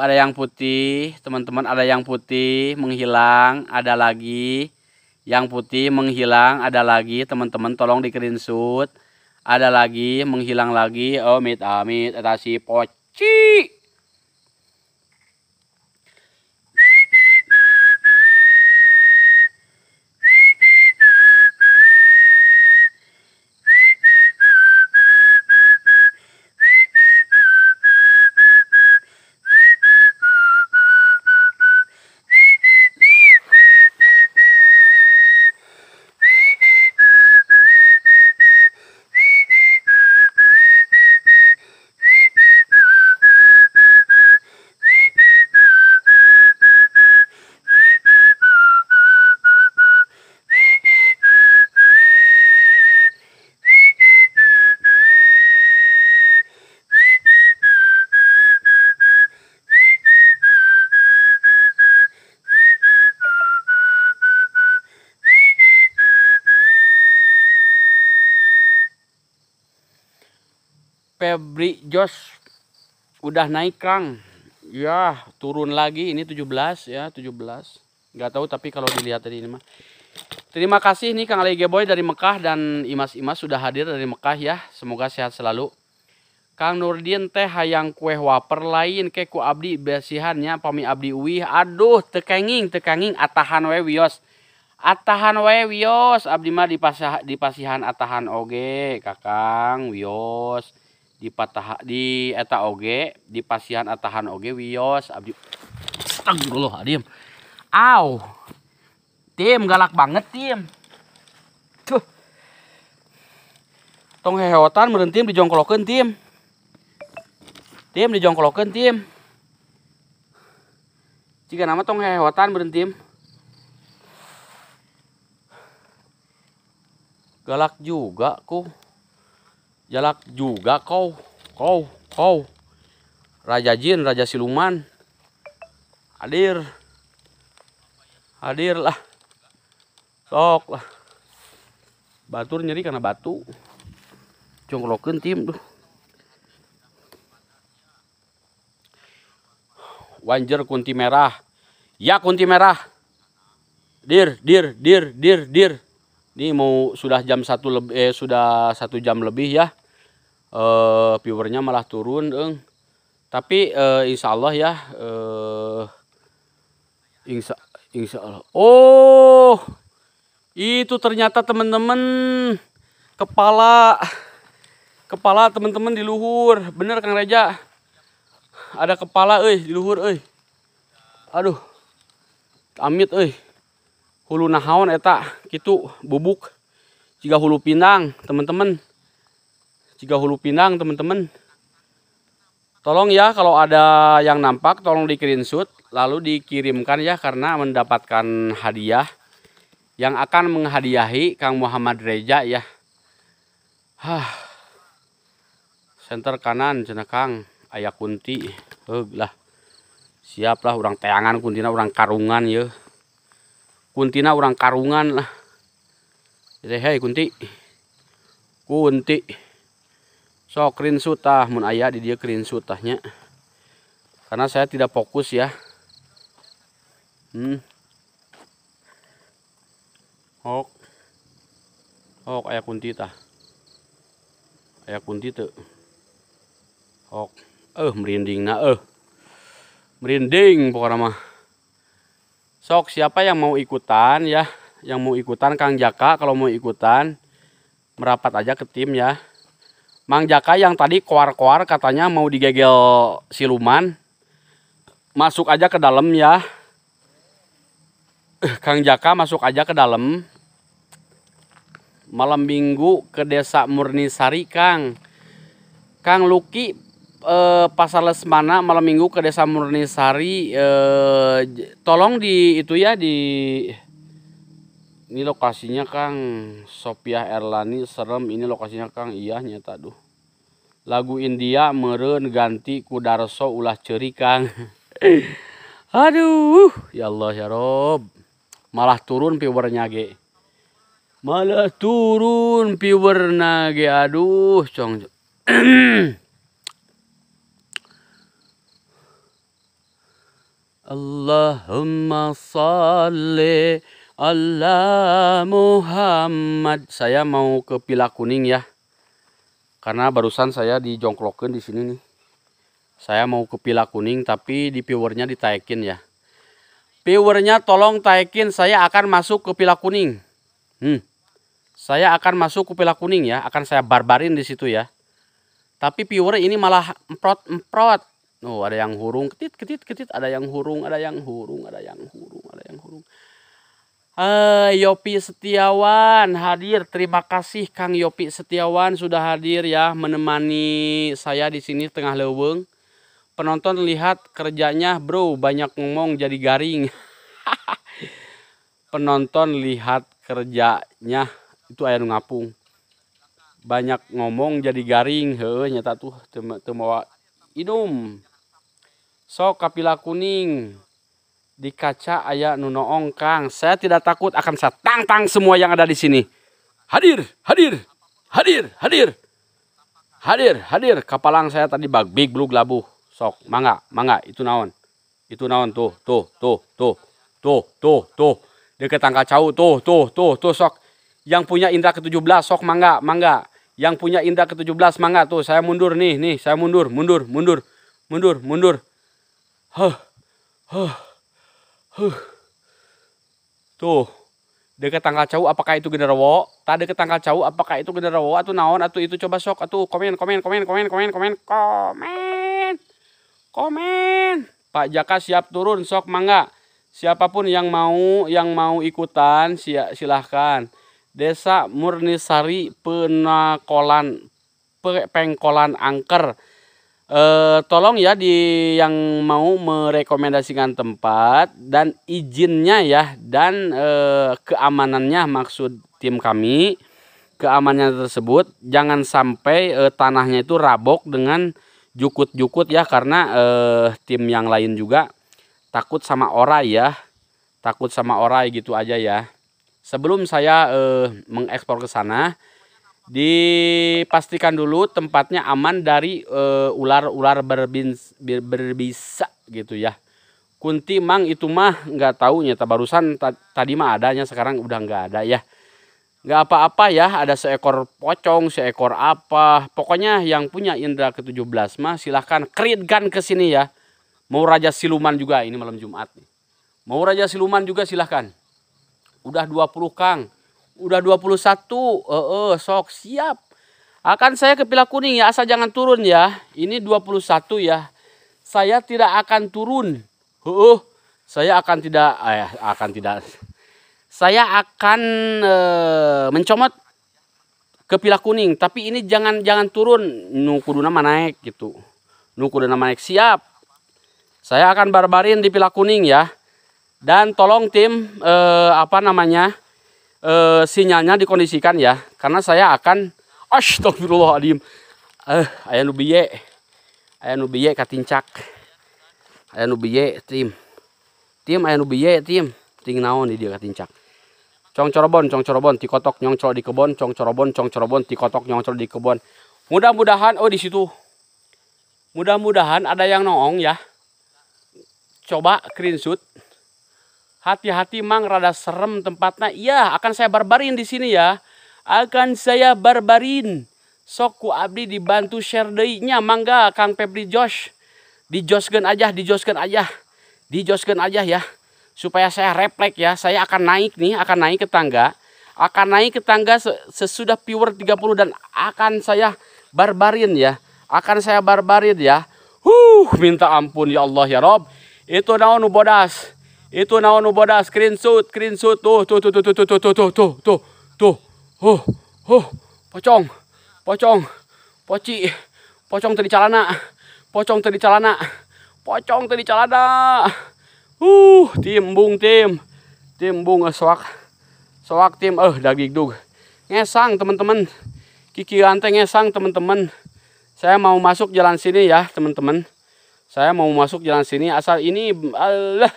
Speaker 2: ada yang putih teman-teman ada yang putih menghilang ada lagi yang putih menghilang ada lagi teman-teman tolong di screenshot ada lagi menghilang lagi oh mit amit atasi poc Febri Jos udah naik Kang ya turun lagi ini 17 ya 17 nggak tahu tapi kalau dilihat tadi ini mah terima kasih nih Kang Lege Boy dari Mekah dan Imas Imas sudah hadir dari Mekah ya semoga sehat selalu Kang Nurdin teh hayang kue waper lain ke ku abdi besihannya pami abdi uih aduh tekenging tekenging atahan we wios atahan we wios abdi mah di pasihan atahan oge kakang wios di patah di eta oge di pasihan atahan oge wios abdi astagfirullah adim aw tim galak banget tim tuh tong hehotan meureun tim dijongkolokeun tim tim dijongkolokeun tim jika nama tong hehotan meureun galak juga ku Jalak juga kau, kau, kau. Raja Jin, Raja Siluman. Hadir. Hadirlah. Sok lah. Batur nyeri karena batu. Congklokin tim tuh. Wanjer kunti merah. Ya kunti merah. Dir, dir, dir, dir, dir. Ini mau sudah jam satu lebih, eh, sudah satu jam lebih ya eh, viewernya malah turun eng. tapi eh, insya Allah ya eh, insya, insya Allah oh itu ternyata teman-teman kepala kepala teman-teman di luhur bener Kang Reja ada kepala eh di luhur eh aduh amit eh hulu nahawan eta gitu bubuk jika hulu pinang teman-teman jika Hulu Pinang teman-teman. Tolong ya kalau ada yang nampak tolong di screenshot lalu dikirimkan ya karena mendapatkan hadiah yang akan menghadiahi Kang Muhammad Reja ya. Hah. Center kanan cenah Kang, aya kunti. Heug lah. Siaplah orang teangan kuntina orang karungan ya. Kuntina orang karungan lah. Jadi hei kunti. Kunti sok rin sutah mun ayah di dia kerin sutahnya karena saya tidak fokus ya hmm ok ok ayah kunti tah ayah kunti tuh ok eh merinding nak, eh merinding pokoknya mah sok siapa yang mau ikutan ya yang mau ikutan Kang Jaka kalau mau ikutan merapat aja ke tim ya Mang Jaka yang tadi koar-koar katanya mau digegel siluman. Masuk aja ke dalam ya. Eh, Kang Jaka masuk aja ke dalam. Malam minggu ke desa Murnisari Kang. Kang Luki eh, pasar Lesmana malam minggu ke desa Murnisari. Eh, tolong di itu ya di ini lokasinya Kang Sophia Erlani serem ini lokasinya Kang iya nyata duh lagu India meren ganti kudarso ulah ceri Kang
Speaker 3: aduh
Speaker 2: ya Allah ya Rob malah turun viewernya ge malah turun viewernya ge aduh cong
Speaker 3: Allahumma salli Allah Muhammad.
Speaker 2: Saya mau ke pila kuning ya. Karena barusan saya dijongklokin di sini nih. Saya mau ke pila kuning tapi di viewernya ditaikin ya. Viewernya tolong taikin saya akan masuk ke pila kuning. Hmm. Saya akan masuk ke pila kuning ya. Akan saya barbarin di situ ya. Tapi viewer ini malah emprot-emprot. Oh, ada yang hurung, ketit, ketit, ketit, ada yang hurung, ada yang hurung, ada
Speaker 3: yang hurung. Ada yang hurung.
Speaker 2: Uh, Yopi Setiawan hadir. Terima kasih Kang Yopi Setiawan sudah hadir ya menemani saya di sini tengah leweng. Penonton lihat kerjanya bro banyak ngomong jadi garing. Penonton lihat kerjanya itu ayah ngapung. Banyak ngomong jadi garing. Heuh nyata tuh temawa inum. Sok kapila kuning di kaca ayah nuno ongkang. Saya tidak takut akan saya tantang semua yang ada di sini. Hadir, hadir, hadir, hadir. Hadir, hadir. Kapalang saya tadi bag big blue labu. Sok, mangga, mangga, itu naon. Itu naon tuh, tuh, tuh, tuh. Tuh, tuh, tuh. Deket tangka cau tuh, tuh, tuh, tuh sok. Yang punya indra ke belas. sok mangga, mangga. Yang punya indra ke belas mangga tuh. Saya mundur nih, nih, saya mundur, mundur, mundur. Mundur, mundur. Huh. Huh. Tuh, dekat tanggal cau apakah itu genderwo? Tak dekat tanggal cau apakah itu genderwo? Atau naon? Atau itu coba sok? Atau komen, komen, komen, komen, komen, komen, komen, komen. Pak Jaka siap turun sok mangga. Siapapun yang mau yang mau ikutan si silahkan. Desa Murnisari Penakolan Pengkolan Angker Eh, tolong ya di yang mau merekomendasikan tempat dan izinnya ya dan eh, keamanannya maksud tim kami keamanannya tersebut jangan sampai eh, tanahnya itu rabok dengan jukut-jukut ya karena tim yang lain juga takut sama orai ya takut sama orai gitu aja ya sebelum saya mengekspor ke sana dipastikan dulu tempatnya aman dari eh, ular-ular uh, berbisa gitu ya. Kunti mang itu mah nggak tahu nyata barusan tadi mah adanya sekarang udah nggak ada ya. Nggak apa-apa ya, ada seekor pocong, seekor apa. Pokoknya yang punya indra ke-17 mah silahkan kredgan ke sini ya. Mau Raja Siluman juga, ini malam Jumat nih. Mau Raja Siluman juga silahkan. Udah 20 Kang Udah 21. Eh, eh, sok siap. Akan saya ke Pila Kuning ya, asal jangan turun ya. Ini 21 ya. Saya tidak akan turun. Heeh. Saya akan tidak eh akan tidak saya akan e, eh, mencomot ke Pila Kuning, tapi ini jangan jangan turun. Nu nama naik gitu. Nu nama naik siap. Saya akan barbarin di Pila Kuning ya. Dan tolong tim eh, apa namanya? e, sinyalnya dikondisikan ya karena saya akan astagfirullahaladzim eh aya nu biye aya nu biye katincak tim tim aya nu tim ting naon di dia katincak cong corobon cong corobon ti kotok di kebon cong corobon cong corobon ti kotok di kebon mudah-mudahan oh di situ mudah-mudahan ada yang noong ya coba screenshot Hati-hati mang rada serem tempatnya. Iya, akan saya barbarin di sini ya. Akan saya barbarin. Sok abdi dibantu share deinya mangga Kang Pebri Josh. di Joshkan aja, di Joshkan aja. di Joshkan aja ya. Supaya saya replek ya. Saya akan naik nih, akan naik ke tangga. Akan naik ke tangga sesudah viewer 30 dan akan saya barbarin ya. Akan saya barbarin ya. Huh, minta ampun ya Allah ya Rob. Itu naon bodas
Speaker 3: itu naon nu bodas screenshot, screenshot tuh tuh tuh tuh tuh tuh tuh tuh tuh tuh tuh tuh. Huh, huh, pocong, pocong,
Speaker 2: poci, pocong tadi calana, pocong tadi calana, pocong tadi calana. Uh, timbung tim, timbung eswak eh, eswak tim, eh daging dug, ngesang teman-teman, kiki ganteng ngesang teman-teman. Saya mau masuk jalan sini ya teman-teman. Saya mau masuk jalan sini asal ini Allah eh,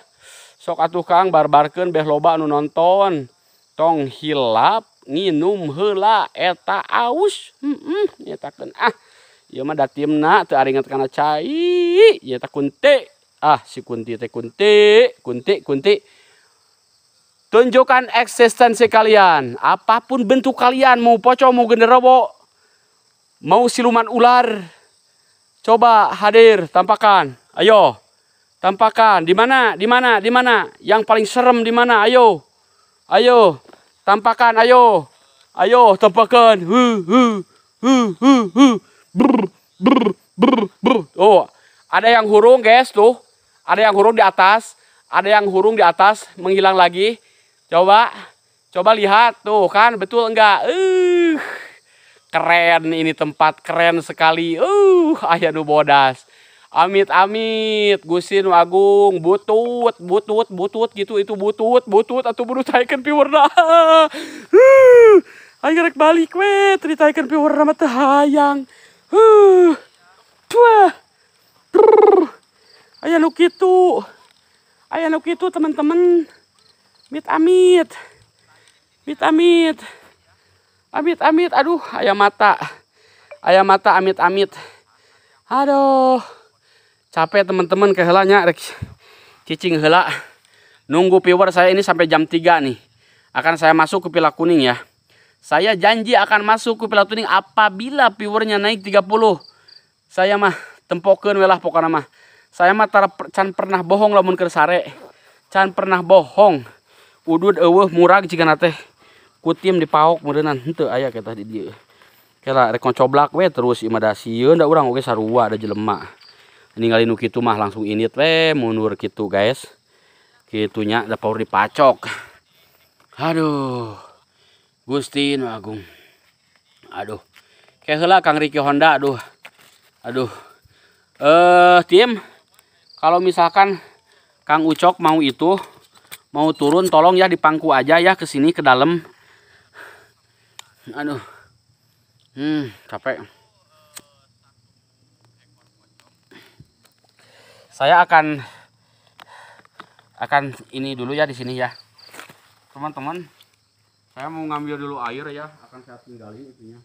Speaker 2: sok atuh Kang barbarken beh loba anu nonton tong hilap nginum
Speaker 3: hela eta
Speaker 2: aus hmm nyatakan ah ieu mah da timna teu ari kana cai eta kunti ah si kunti teh kunti kunti kunti tunjukkan eksistensi kalian apapun bentuk kalian mau pocong mau genderowo mau siluman ular coba hadir tampakan ayo tampakan di mana? Di mana? Di mana? Yang paling serem di mana? Ayo. Ayo. tampakan ayo. Ayo tampakan Hu hu hu hu hu. Brr, brr, brr, brr. Oh, ada yang hurung, guys, tuh. Ada yang hurung di atas, ada yang hurung di atas menghilang lagi. Coba coba lihat tuh kan betul enggak? Uh keren ini tempat keren sekali. Uh, ayah nu bodas. Amit amit Gusin Wagung, butut butut butut
Speaker 3: gitu itu butut butut atau buru taikan piwarna uh, ayo rek balik we ceritakan piwarna mata hayang Huh, tua ayo lu gitu. ayo lu gitu teman-teman mit amit mit amit amit amit aduh ayam mata ayam mata amit amit
Speaker 2: aduh capek ya teman-teman kehelanya cicing hela nunggu viewer saya ini sampai jam 3 nih akan saya masuk ke pila kuning ya saya janji akan masuk ke pila kuning apabila viewernya naik 30 saya mah tempokin welah pokoknya mah saya mah tar, can pernah bohong lamun kersare can pernah bohong udud ewe murag jika nate kutim di pahok merenan itu aya kita di dia kira rekon coblak we terus imadasi ndak da urang oke sarua ada jelemak Ninggalin nu kitu mah langsung init we mundur gitu guys kitunya ada power dipacok aduh Gusti nu Agung aduh kayak Kang Riki Honda aduh aduh eh tim kalau misalkan Kang Ucok mau itu mau turun tolong ya dipangku aja ya ke sini ke dalam aduh hmm capek saya akan akan ini dulu ya di sini ya teman-teman saya mau ngambil dulu air ya akan saya tinggali intinya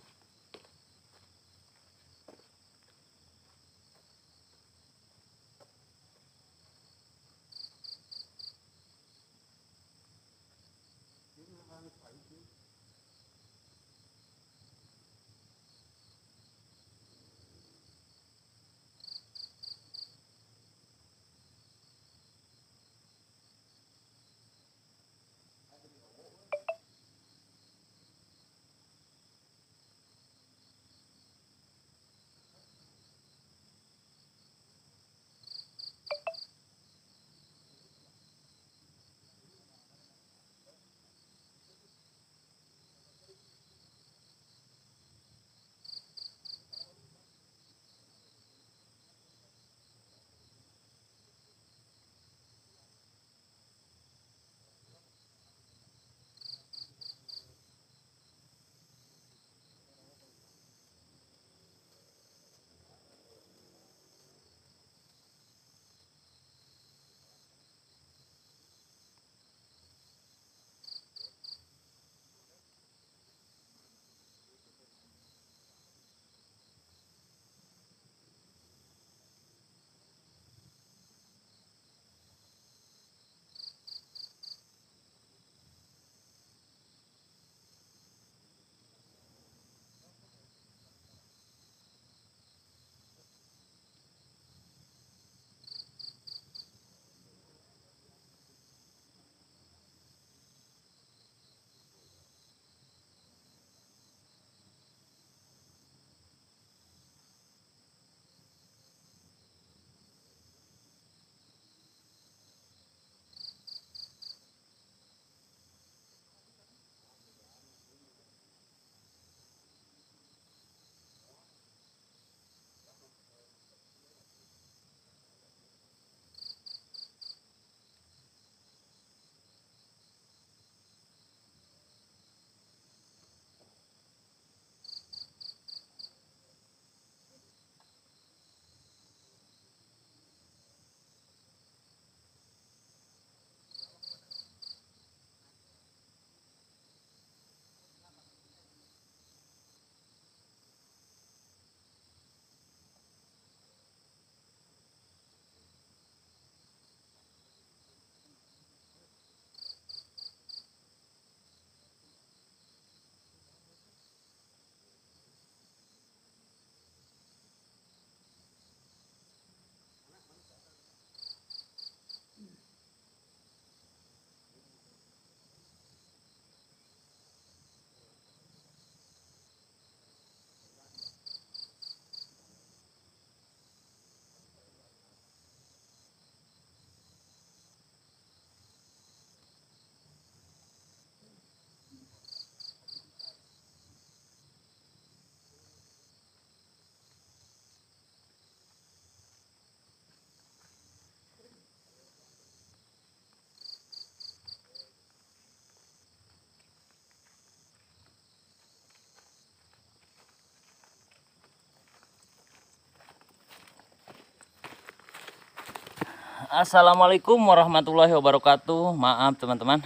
Speaker 4: Assalamualaikum warahmatullahi wabarakatuh Maaf teman-teman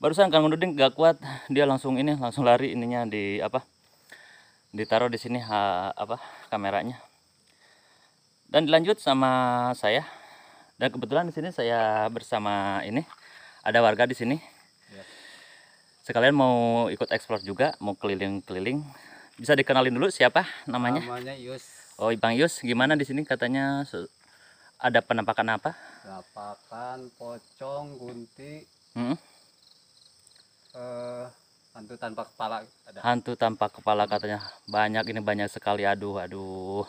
Speaker 4: Barusan Kang Nudin gak kuat Dia langsung ini langsung lari ininya di apa Ditaruh di sini ha, apa kameranya Dan dilanjut sama saya Dan kebetulan di sini saya bersama ini Ada warga di sini ya. Sekalian mau ikut explore juga Mau keliling-keliling Bisa dikenalin dulu siapa namanya Namanya Yus Oh, Bang Yus, gimana di sini katanya ada penampakan apa?
Speaker 1: Penampakan pocong, gunti. Hmm? Uh, hantu tanpa kepala ada. Hantu
Speaker 4: tanpa kepala katanya banyak ini banyak sekali. Aduh, aduh.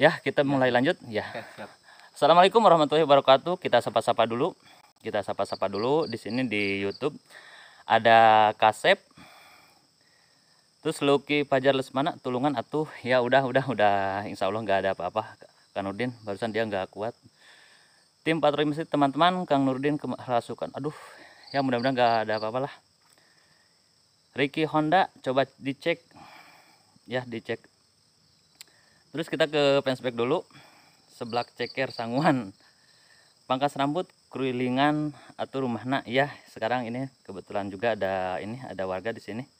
Speaker 4: Ya, kita ya. mulai lanjut ya. Oke, siap. Assalamualaikum warahmatullahi wabarakatuh. Kita sapa-sapa dulu. Kita sapa-sapa dulu di sini di YouTube. Ada Kasep, terus Luki Fajar Lesmana tulungan atuh ya udah udah udah insya Allah nggak ada apa-apa Kang Nurdin barusan dia nggak kuat tim patroli masjid teman-teman Kang Nurdin kerasukan aduh ya mudah-mudahan nggak ada apa-apa lah Ricky Honda coba dicek ya dicek terus kita ke fanspek dulu seblak ceker sanguan pangkas rambut kruilingan atau rumah nak. ya sekarang ini kebetulan juga ada ini ada warga di sini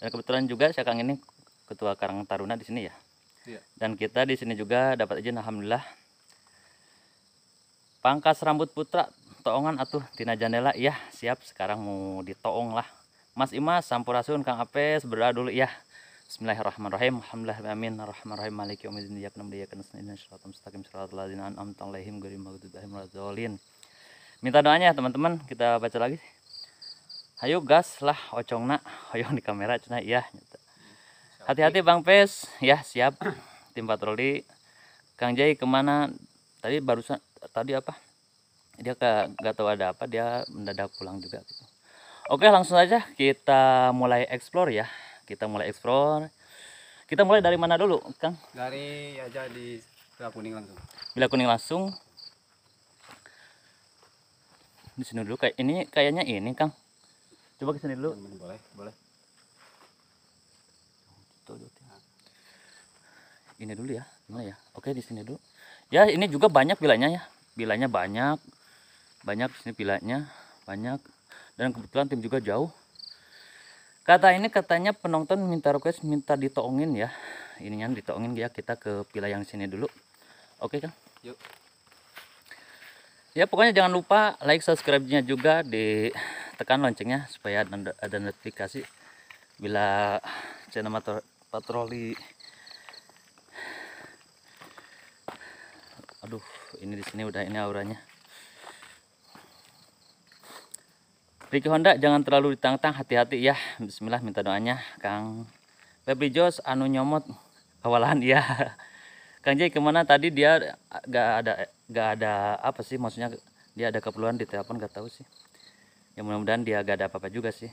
Speaker 4: dan eh, kebetulan juga saya Kang ini ketua Karang Taruna di sini ya. Iya. Dan kita di sini juga dapat izin alhamdulillah. Pangkas rambut putra toongan atuh tina jandela ya siap sekarang mau ditoong lah. Mas Imas sampurasun Kang Apes berdoa dulu ya. Bismillahirrahmanirrahim. Alhamdulillah amin. Arrahmanirrahim. Maliki yaumiddin. Iyyaka na'budu wa iyyaka nasta'in. Shiratal mustaqim. Shiratal ladzina an'amta 'alaihim ghairil maghdubi 'alaihim Minta doanya teman-teman, kita baca lagi. Ayo gas lah nak, hoyong di kamera cina iya hati-hati Bang Pes ya siap tim patroli Kang Jai kemana tadi barusan tadi apa dia ke gak tahu ada apa dia mendadak pulang juga gitu oke langsung aja kita mulai explore ya kita mulai explore kita mulai dari mana dulu Kang
Speaker 1: dari aja di Bila Kuning langsung
Speaker 4: Bila Kuning langsung di sini dulu kayak ini kayaknya ini Kang Coba kesini dulu. Boleh, boleh. Ini dulu ya, gimana ya? Oke, di sini dulu. Ya, ini juga banyak bilanya ya. Bilanya banyak, banyak sini bilanya, banyak. Dan kebetulan tim juga jauh. Kata ini katanya penonton minta request minta ditoongin ya. Ini Ininya ditoongin ya kita ke pila yang sini dulu. Oke kan? Yuk. Ya pokoknya jangan lupa like subscribe-nya juga di tekan loncengnya supaya ada, ada notifikasi bila channel patroli aduh ini di sini udah ini auranya Ricky Honda jangan terlalu ditantang hati-hati ya Bismillah minta doanya Kang Febri Jos anu nyomot kawalan ya Kang Jai kemana tadi dia eh, gak ada gak ada apa sih maksudnya dia ada keperluan di telepon gak tahu sih ya mudah-mudahan dia gak ada apa-apa juga sih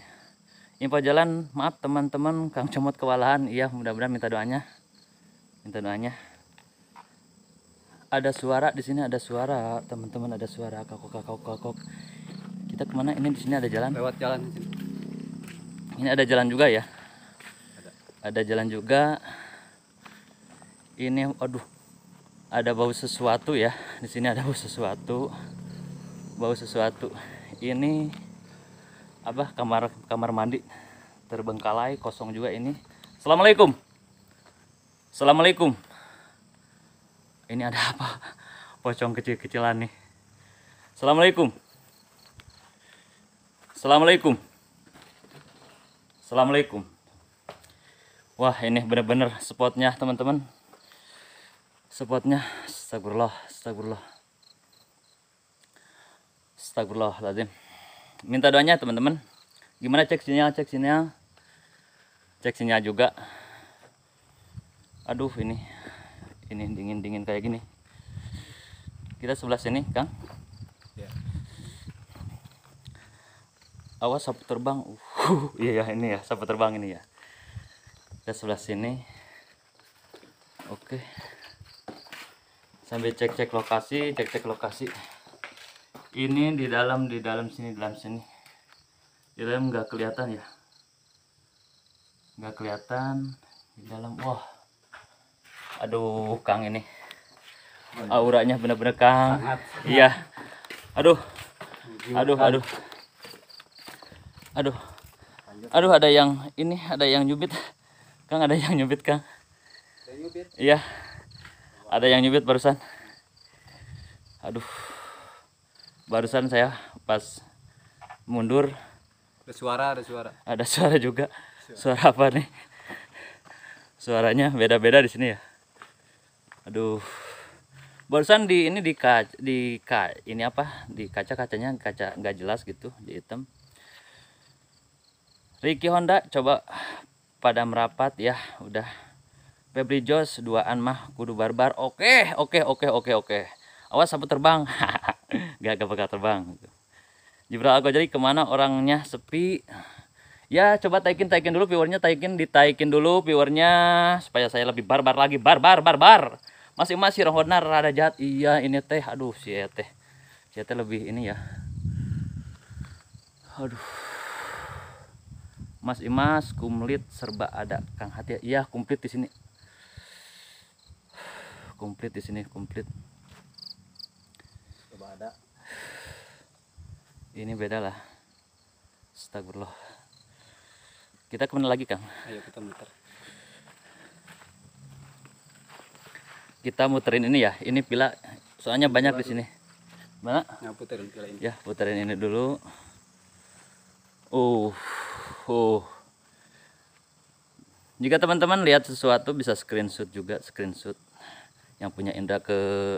Speaker 4: info jalan maaf teman-teman Kang Comot kewalahan iya mudah-mudahan minta doanya minta doanya ada suara di sini ada suara teman-teman ada suara kakok kakok kakok kita kemana ini di sini ada jalan lewat jalan ini ada jalan juga ya ada jalan juga ini aduh ada bau sesuatu ya di sini ada bau sesuatu bau sesuatu ini apa kamar kamar mandi terbengkalai kosong juga ini assalamualaikum assalamualaikum ini ada apa pocong kecil-kecilan nih assalamualaikum assalamualaikum assalamualaikum wah ini bener-bener spotnya teman-teman spotnya astagfirullah astagfirullah astagfirullah lazim minta doanya teman-teman gimana cek sinyal cek sinyal cek sinyal juga aduh ini ini dingin dingin kayak gini kita sebelah sini kang ya. awas sapu terbang uh iya ya ini ya sapu terbang ini ya kita sebelah sini oke sambil cek cek lokasi cek cek lokasi ini di dalam di dalam sini di dalam sini di dalam nggak kelihatan ya nggak kelihatan di dalam wah aduh kang ini auranya bener-bener kang iya aduh aduh aduh aduh aduh ada yang ini ada yang nyubit kang ada yang nyubit kang iya ada yang nyubit barusan aduh barusan saya pas mundur ada suara ada suara ada suara juga suara, suara apa nih suaranya beda-beda di sini ya aduh barusan di ini di kaca di ka, ini apa di kaca kacanya kaca nggak jelas gitu di hitam Ricky Honda coba pada merapat ya udah Febri Jos duaan mah kudu barbar oke oke oke oke oke awas sapu terbang gak, gak terbang Jibril aku jadi kemana orangnya sepi ya coba taikin taikin dulu viewernya taikin ditaikin dulu viewernya supaya saya lebih barbar lagi barbar barbar masih masih rohodna rada jahat iya ini teh aduh si teh si teh lebih ini ya aduh Mas Imas kumlit serba ada Kang Hati iya kumplit di sini kumplit di sini kumplit. ini beda lah astagfirullah kita kemana lagi Kang? ayo kita muter kita muterin ini ya ini pila soalnya banyak Baru. di sini mana? ya puterin pila ini. ya puterin ini dulu uh uh jika teman-teman lihat sesuatu bisa screenshot juga screenshot yang punya indra ke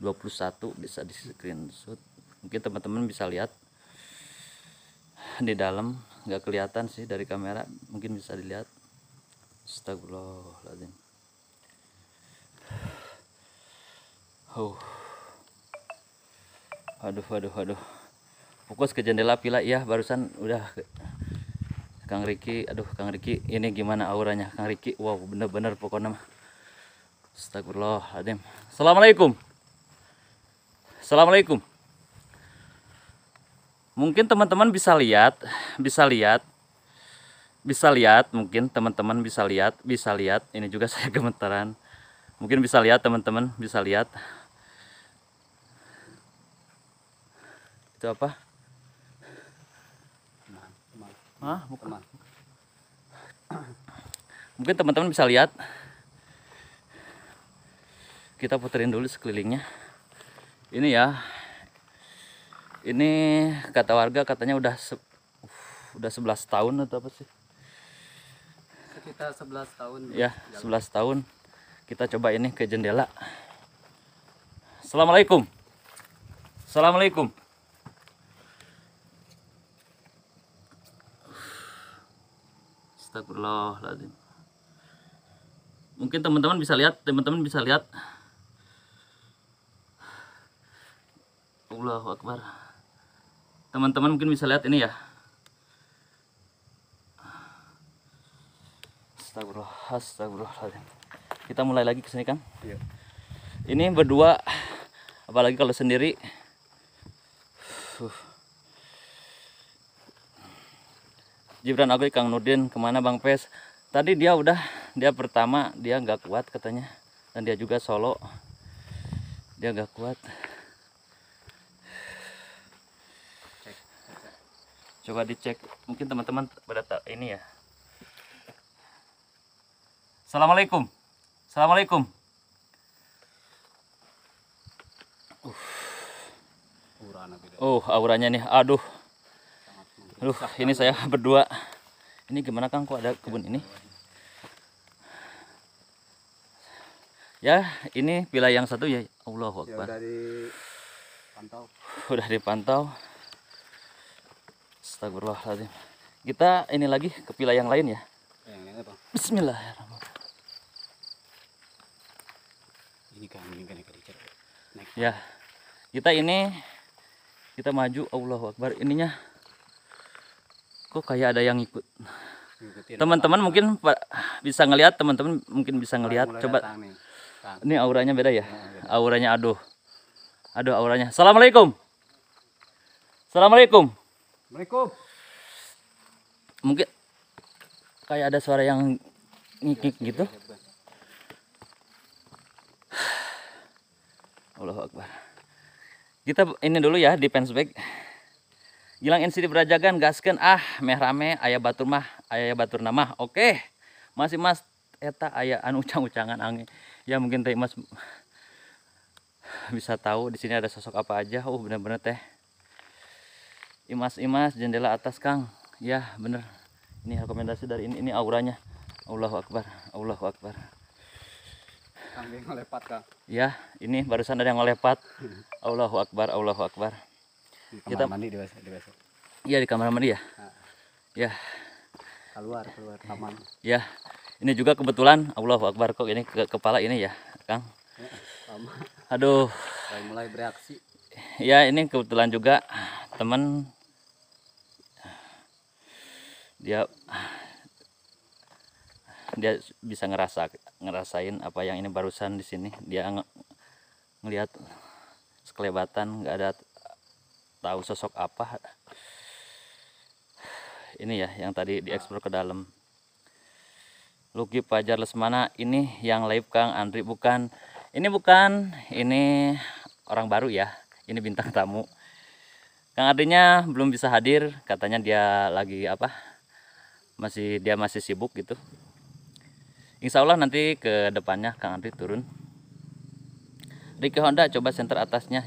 Speaker 4: 21 bisa di screenshot mungkin teman-teman bisa lihat di dalam nggak kelihatan sih dari kamera mungkin bisa dilihat Astagfirullahaladzim oh aduh aduh aduh fokus ke jendela pila ya barusan udah Kang Riki aduh Kang Riki ini gimana auranya Kang Riki wow bener-bener pokoknya Astagfirullahaladzim Assalamualaikum Assalamualaikum mungkin teman-teman bisa lihat bisa lihat bisa lihat mungkin teman-teman bisa lihat bisa lihat ini juga saya gemetaran mungkin bisa lihat teman-teman bisa lihat itu apa ah bukan. Mungkin teman-teman bisa lihat. Kita puterin dulu sekelilingnya. Ini ya, ini kata warga katanya udah se uh, udah 11 tahun atau apa sih
Speaker 1: kita 11 tahun ya
Speaker 4: jalan. 11 tahun kita coba ini ke jendela Assalamualaikum Assalamualaikum Astagfirullahaladzim mungkin teman-teman bisa lihat teman-teman bisa lihat Allahu Akbar teman-teman mungkin bisa lihat ini ya astagfirullah kita mulai lagi kesini kan iya. ini berdua apalagi kalau sendiri uh. Jibran Agri Kang Nudin kemana Bang Pes tadi dia udah dia pertama dia nggak kuat katanya dan dia juga solo dia nggak kuat coba dicek mungkin teman-teman pada tak ini ya assalamualaikum assalamualaikum uh. Oh, auranya nih. Aduh. Aduh, ini saya berdua. Ini gimana Kang kok ada kebun ini? Ya, ini pila yang satu ya. allah Akbar. Ya, udah dipantau. Udah dipantau. Astagfirullahaladzim. Kita ini lagi ke pila yang lain ya. Yang
Speaker 3: ini apa? Ini kan ini
Speaker 2: kan
Speaker 4: Ya. Kita ini kita maju Allahu Akbar ininya kok kayak ada yang ikut. Teman-teman mungkin bisa ngelihat, teman-teman mungkin bisa ngelihat. Coba. Kan. Ini auranya beda ya. Iya, iya. Auranya aduh. Aduh auranya. Assalamualaikum. Assalamualaikum. Assalamualaikum. Mungkin kayak ada suara yang ngikik gitu. Allah Akbar. Kita ini dulu ya di bag. Gilang NCD Brajagan gaskan ah meh rame ayah batur mah ayah batur nama oke masih mas eta ayah anu ucang-ucangan angin ya mungkin teh mas bisa tahu di sini ada sosok apa aja oh bener-bener teh imas-imas jendela atas Kang ya bener ini rekomendasi dari ini ini auranya Allahu Akbar Allahu Akbar
Speaker 1: kambing ngelepat Kang
Speaker 4: ya ini barusan ada yang ngelepat Allahu Akbar Allahu Akbar di kamar kita mandi di besok. di iya di kamar mandi ya nah. ya
Speaker 1: keluar keluar
Speaker 4: taman ya ini juga kebetulan Allahu Akbar kok ini ke kepala ini ya Kang ya, aduh mulai bereaksi ya ini kebetulan juga teman dia dia bisa ngerasa ngerasain apa yang ini barusan di sini dia ng ngelihat sekelebatan nggak ada tahu sosok apa ini ya yang tadi dieksplor ke dalam Lucky Pajar Lesmana ini yang live Kang Andri bukan ini bukan ini orang baru ya ini bintang tamu Kang Andrinya belum bisa hadir katanya dia lagi apa masih dia masih sibuk gitu Insya Allah nanti ke depannya Kang Andri turun Ricky Honda coba senter atasnya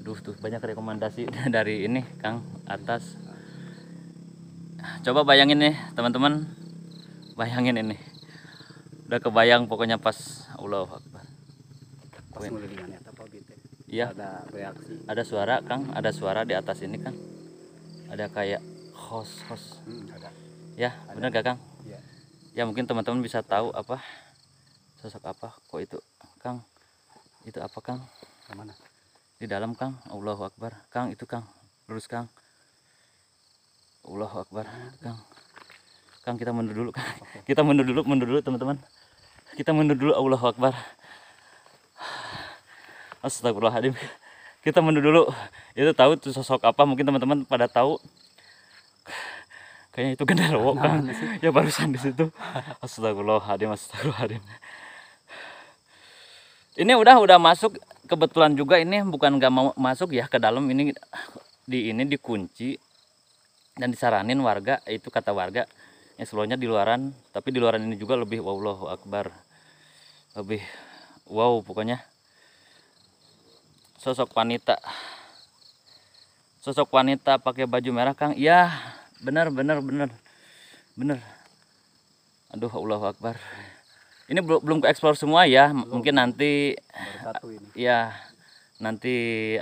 Speaker 4: Duh tuh banyak rekomendasi dari ini Kang atas Coba bayangin nih teman-teman Bayangin ini Udah kebayang pokoknya pas Allah Akbar Pas apa gitu ya?
Speaker 3: Iya. Ada reaksi.
Speaker 4: Ada suara, Kang. Ada suara di atas ini, kan Ada kayak host host. Hmm, ada ya benar gak kang ya, ya mungkin teman-teman bisa tahu apa sosok apa kok itu kang itu apa kang mana di dalam kang Allahu Akbar kang itu kang lurus kang Allahu Akbar kang kang kita mundur dulu kang kita mundur dulu mundur dulu teman-teman kita mundur dulu Allahu Akbar Astagfirullahaladzim kita mundur dulu itu tahu itu sosok apa mungkin teman-teman pada tahu kayaknya itu kendaraan nah, kan nah, nah ya barusan di situ astagfirullahaladzim astagfirullahaladzim ini udah udah masuk kebetulan juga ini bukan gak mau masuk ya ke dalam ini di ini dikunci dan disaranin warga itu kata warga yang seluruhnya di luaran tapi di luaran ini juga lebih wow akbar lebih wow pokoknya sosok wanita sosok wanita pakai baju merah Kang iya benar benar benar benar aduh Allah akbar ini belum belum ke explore semua ya belum. mungkin nanti ya nanti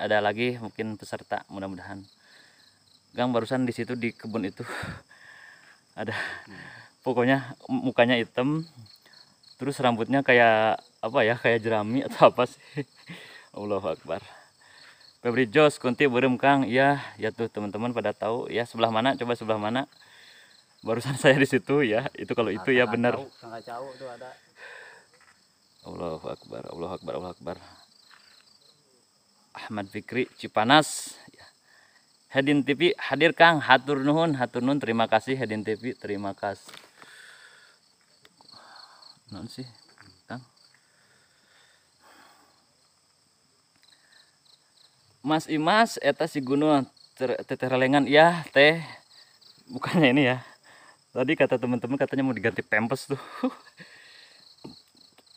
Speaker 4: ada lagi mungkin peserta mudah-mudahan gang barusan di situ di kebun itu ada hmm. pokoknya mukanya hitam terus rambutnya kayak apa ya kayak jerami atau apa sih Allah akbar Febri Jos kunti berem Kang. ya, ya tuh teman-teman pada tahu ya sebelah mana coba sebelah mana. Barusan saya di situ ya. Itu kalau itu ya benar. Allahu akbar, Allahu akbar, Allahu akbar. Ahmad Fikri Cipanas. Iya. Hadin TV hadir Kang, hatur nuhun, hatur nuhun. Terima kasih Hadin TV, terima kasih. Non sih. Mas Imas eta si Gunung teterelengan ya teh bukannya ini ya tadi kata teman-teman katanya mau diganti pempes tuh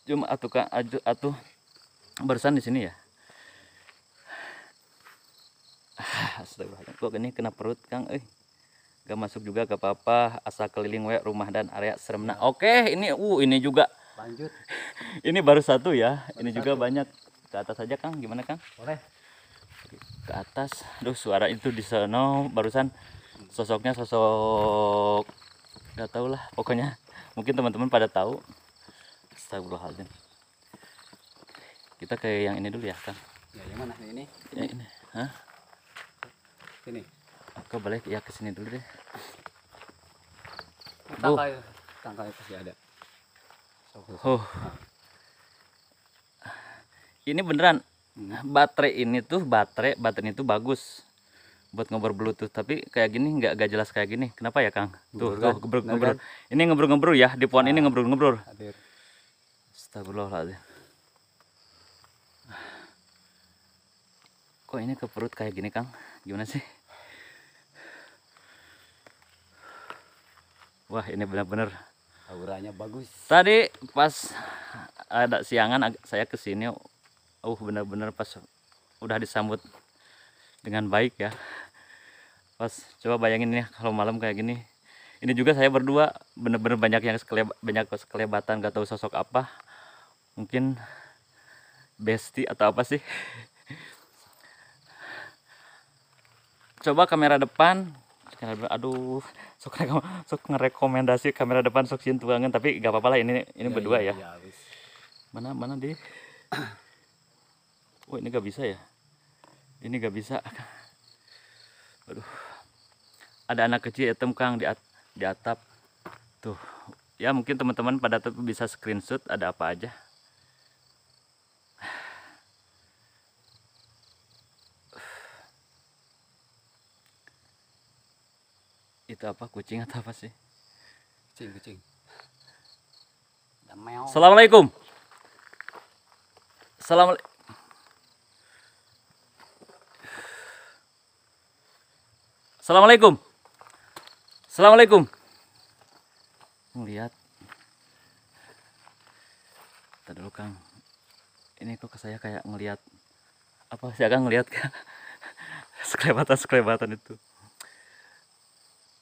Speaker 4: cuma atuh kak atuh, atu, bersan di sini ya astagfirullah kok ini kena perut kang eh gak masuk juga gak apa-apa asal keliling we rumah dan area seremna oke ini uh ini juga lanjut ini baru satu ya baru ini satu. juga banyak ke atas aja kang gimana kang boleh ke atas aduh suara itu di sana barusan sosoknya sosok nggak tahu lah pokoknya mungkin teman-teman pada tahu Astagfirullahaladzim kita ke yang ini dulu ya kan ya
Speaker 1: yang mana ini ini, ya, ini. Hah?
Speaker 4: ini aku balik ya ke sini dulu deh tangkai oh. tangkai pasti ada so, so. oh. Nah. ini beneran nah, baterai ini tuh baterai baterai itu bagus buat ngobrol bluetooth tapi kayak gini nggak gak jelas kayak gini kenapa ya kang tuh Bener, tuh kan? nah, kan? ini ngobrol ngobrol ya di pohon nah, ini ngobrol ngobrol Astagfirullahaladzim kok ini ke perut kayak gini kang gimana sih wah ini benar-benar auranya bagus tadi pas ada siangan saya kesini Uh benar-benar pas udah disambut dengan baik ya pas coba bayangin ya kalau malam kayak gini ini juga saya berdua bener-bener banyak yang sekeleba, banyak sekelebatan gak tahu sosok apa mungkin bestie atau apa sih coba kamera depan aduh sok sok ngerekomendasi kamera depan sok tuangan tapi gak apa-apa lah ini ini iya, iya, ya, berdua ya, ya. mana mana deh oh ini gak bisa ya ini gak bisa aduh ada anak kecil item kang di, at di atap tuh ya mungkin teman-teman pada bisa screenshot ada apa aja itu apa kucing atau apa sih kucing kucing assalamualaikum assalamualaikum Assalamualaikum. Assalamualaikum. Lihat. Tadi dulu Kang. Ini kok saya kayak ngelihat apa sih Kang ngelihat sekelebatan-sekelebatan itu.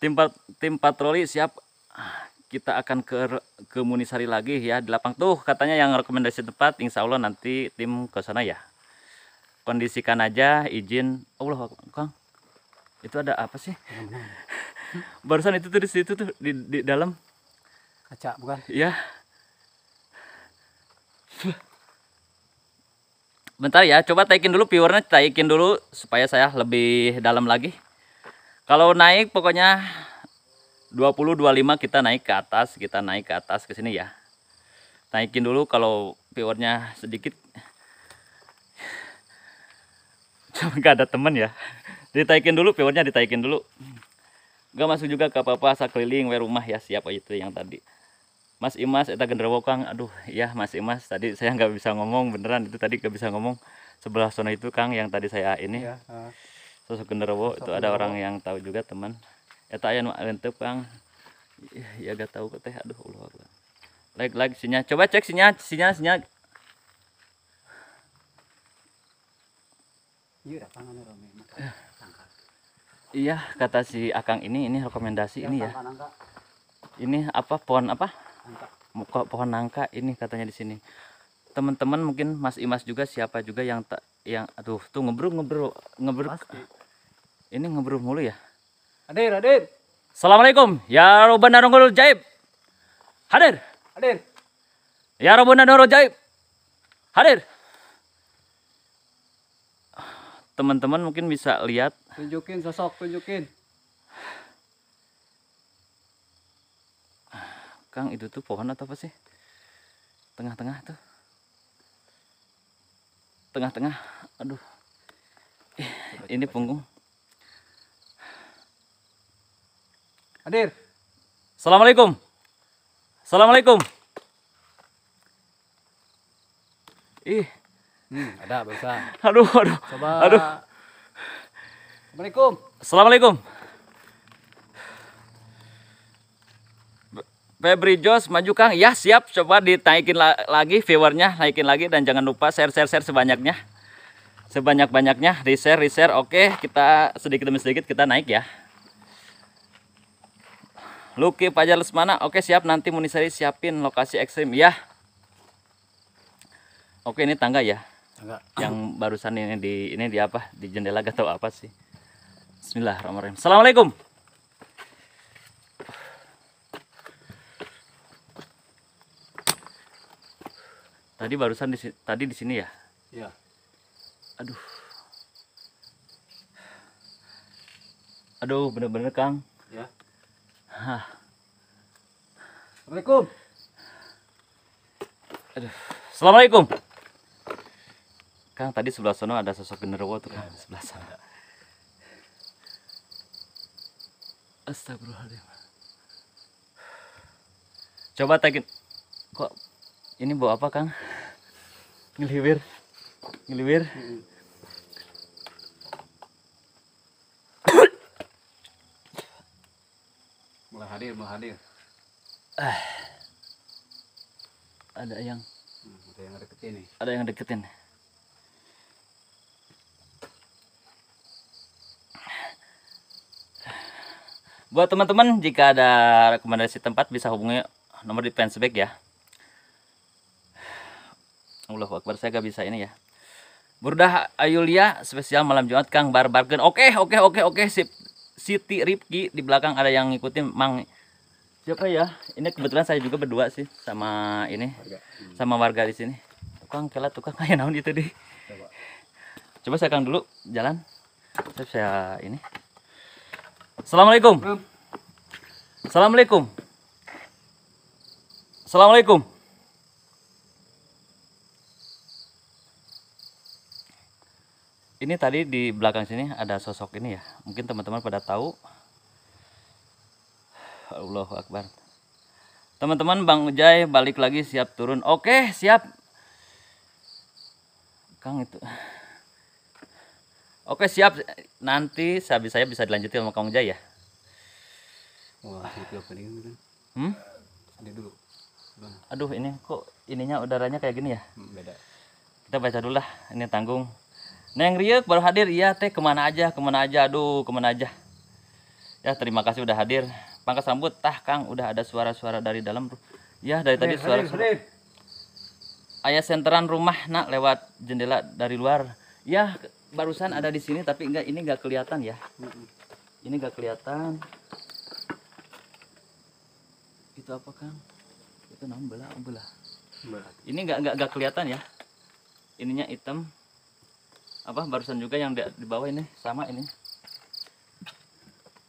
Speaker 4: Tim pat tim patroli siap. Kita akan ke ke Munisari lagi ya di lapang tuh katanya yang rekomendasi tempat insya Allah nanti tim ke sana ya kondisikan aja izin Allah Kang itu ada apa sih barusan itu tuh di situ tuh di, di dalam kaca bukan iya bentar ya coba taikin dulu viewernya taikin dulu supaya saya lebih dalam lagi kalau naik pokoknya 20-25 kita naik ke atas kita naik ke atas ke sini ya naikin dulu kalau viewernya sedikit cuma nggak ada temen ya ditaikin dulu viewernya ditaikin dulu gak masuk juga ke apa-apa asal keliling we rumah ya siapa itu yang tadi Mas Imas eta genderowo Kang aduh ya Mas Imas tadi saya nggak bisa ngomong beneran itu tadi gak bisa ngomong sebelah sana itu Kang yang tadi saya ini ya, uh, sosok genderwo itu ada ada orang yang tahu juga teman eta aya nu leunteup Kang ya, ya gak tahu teh aduh Allah lag like like sinyal coba cek sinyal sinyal sinyal Iya, iya kata si akang ini ini rekomendasi ya, ini ya ini apa pohon apa nangka. pohon nangka ini katanya di sini teman-teman mungkin Mas Imas juga siapa juga yang tak yang aduh tuh ngebru ngebru ngebru ini ngebru mulu ya hadir hadir assalamualaikum ya robbana nurul jaib hadir hadir ya robbana nurul jaib hadir teman-teman mungkin bisa lihat
Speaker 1: tunjukin sosok tunjukin
Speaker 4: Kang itu tuh pohon atau apa sih tengah-tengah tuh tengah-tengah aduh eh, ini punggung hadir Assalamualaikum Assalamualaikum ih Hmm, ada bisa. Aduh, aduh. Coba. Aduh. Assalamualaikum. Assalamualaikum. Febri Jos maju Kang. Ya, siap. Coba ditaikin la lagi viewernya, naikin lagi dan jangan lupa share-share-share sebanyaknya. Sebanyak-banyaknya, di-share, di-share. Oke, kita sedikit demi sedikit kita naik ya. Lucky Fajar Lesmana. Oke, siap nanti Munisari siapin lokasi ekstrim ya. Oke, ini tangga ya. Enggak. Yang barusan ini di ini di apa? Di jendela gak tahu apa sih. Bismillahirrahmanirrahim. Assalamualaikum. Tadi barusan di tadi di sini ya? Iya. Aduh. Aduh, bener-bener Kang. Ya. Hah. Assalamualaikum. Aduh. Assalamualaikum. Kang tadi sebelah sana ada sosok genderuwo tuh kan iya. sebelah sana. Iya. Astagfirullahaladzim. Coba tagin Kok ini bawa apa Kang?
Speaker 6: Ngeliwir. Ngeliwir. Mulai
Speaker 4: hadir, mulai hadir. Ah. Ada yang hmm, ada yang deketin Ada yang deketin. buat teman-teman jika ada rekomendasi tempat bisa hubungi nomor di Pensback ya Allah Akbar saya gak bisa ini ya Burdah Ayulia spesial malam Jumat Kang Barbarken oke oke oke oke sip Siti Ripki di belakang ada yang ngikutin Mang Siapa ya? Ini kebetulan saya juga berdua sih sama ini, warga. sama warga di sini. Tukang kela tukang kayak naon itu deh. Coba. saya kang dulu jalan. saya ini. Assalamualaikum. Assalamualaikum. Assalamualaikum. Ini tadi di belakang sini ada sosok ini ya. Mungkin teman-teman pada tahu. Allahu Akbar. Teman-teman Bang Ujai balik lagi siap turun. Oke, siap. Kang itu. Oke siap nanti habis saya bisa dilanjutin sama Kang Jaya ya. Wah, kan. Hmm? Ini dulu. Aduh ini kok ininya udaranya kayak gini ya? Hmm, beda. Kita baca dulu lah ini tanggung. Neng Riek baru hadir iya teh kemana aja kemana aja aduh kemana aja. Ya terima kasih udah hadir. Pangkas rambut tah Kang udah ada suara-suara dari dalam. Ya dari tadi suara. -suara. Hadir, ayah senteran rumah nak lewat jendela dari luar ya barusan ada di sini tapi enggak ini enggak kelihatan ya. Ini enggak kelihatan. Itu apa Kang? Itu namanya belah belah. Ini enggak enggak enggak kelihatan ya. Ininya hitam. Apa barusan juga yang di, di bawah ini sama ini.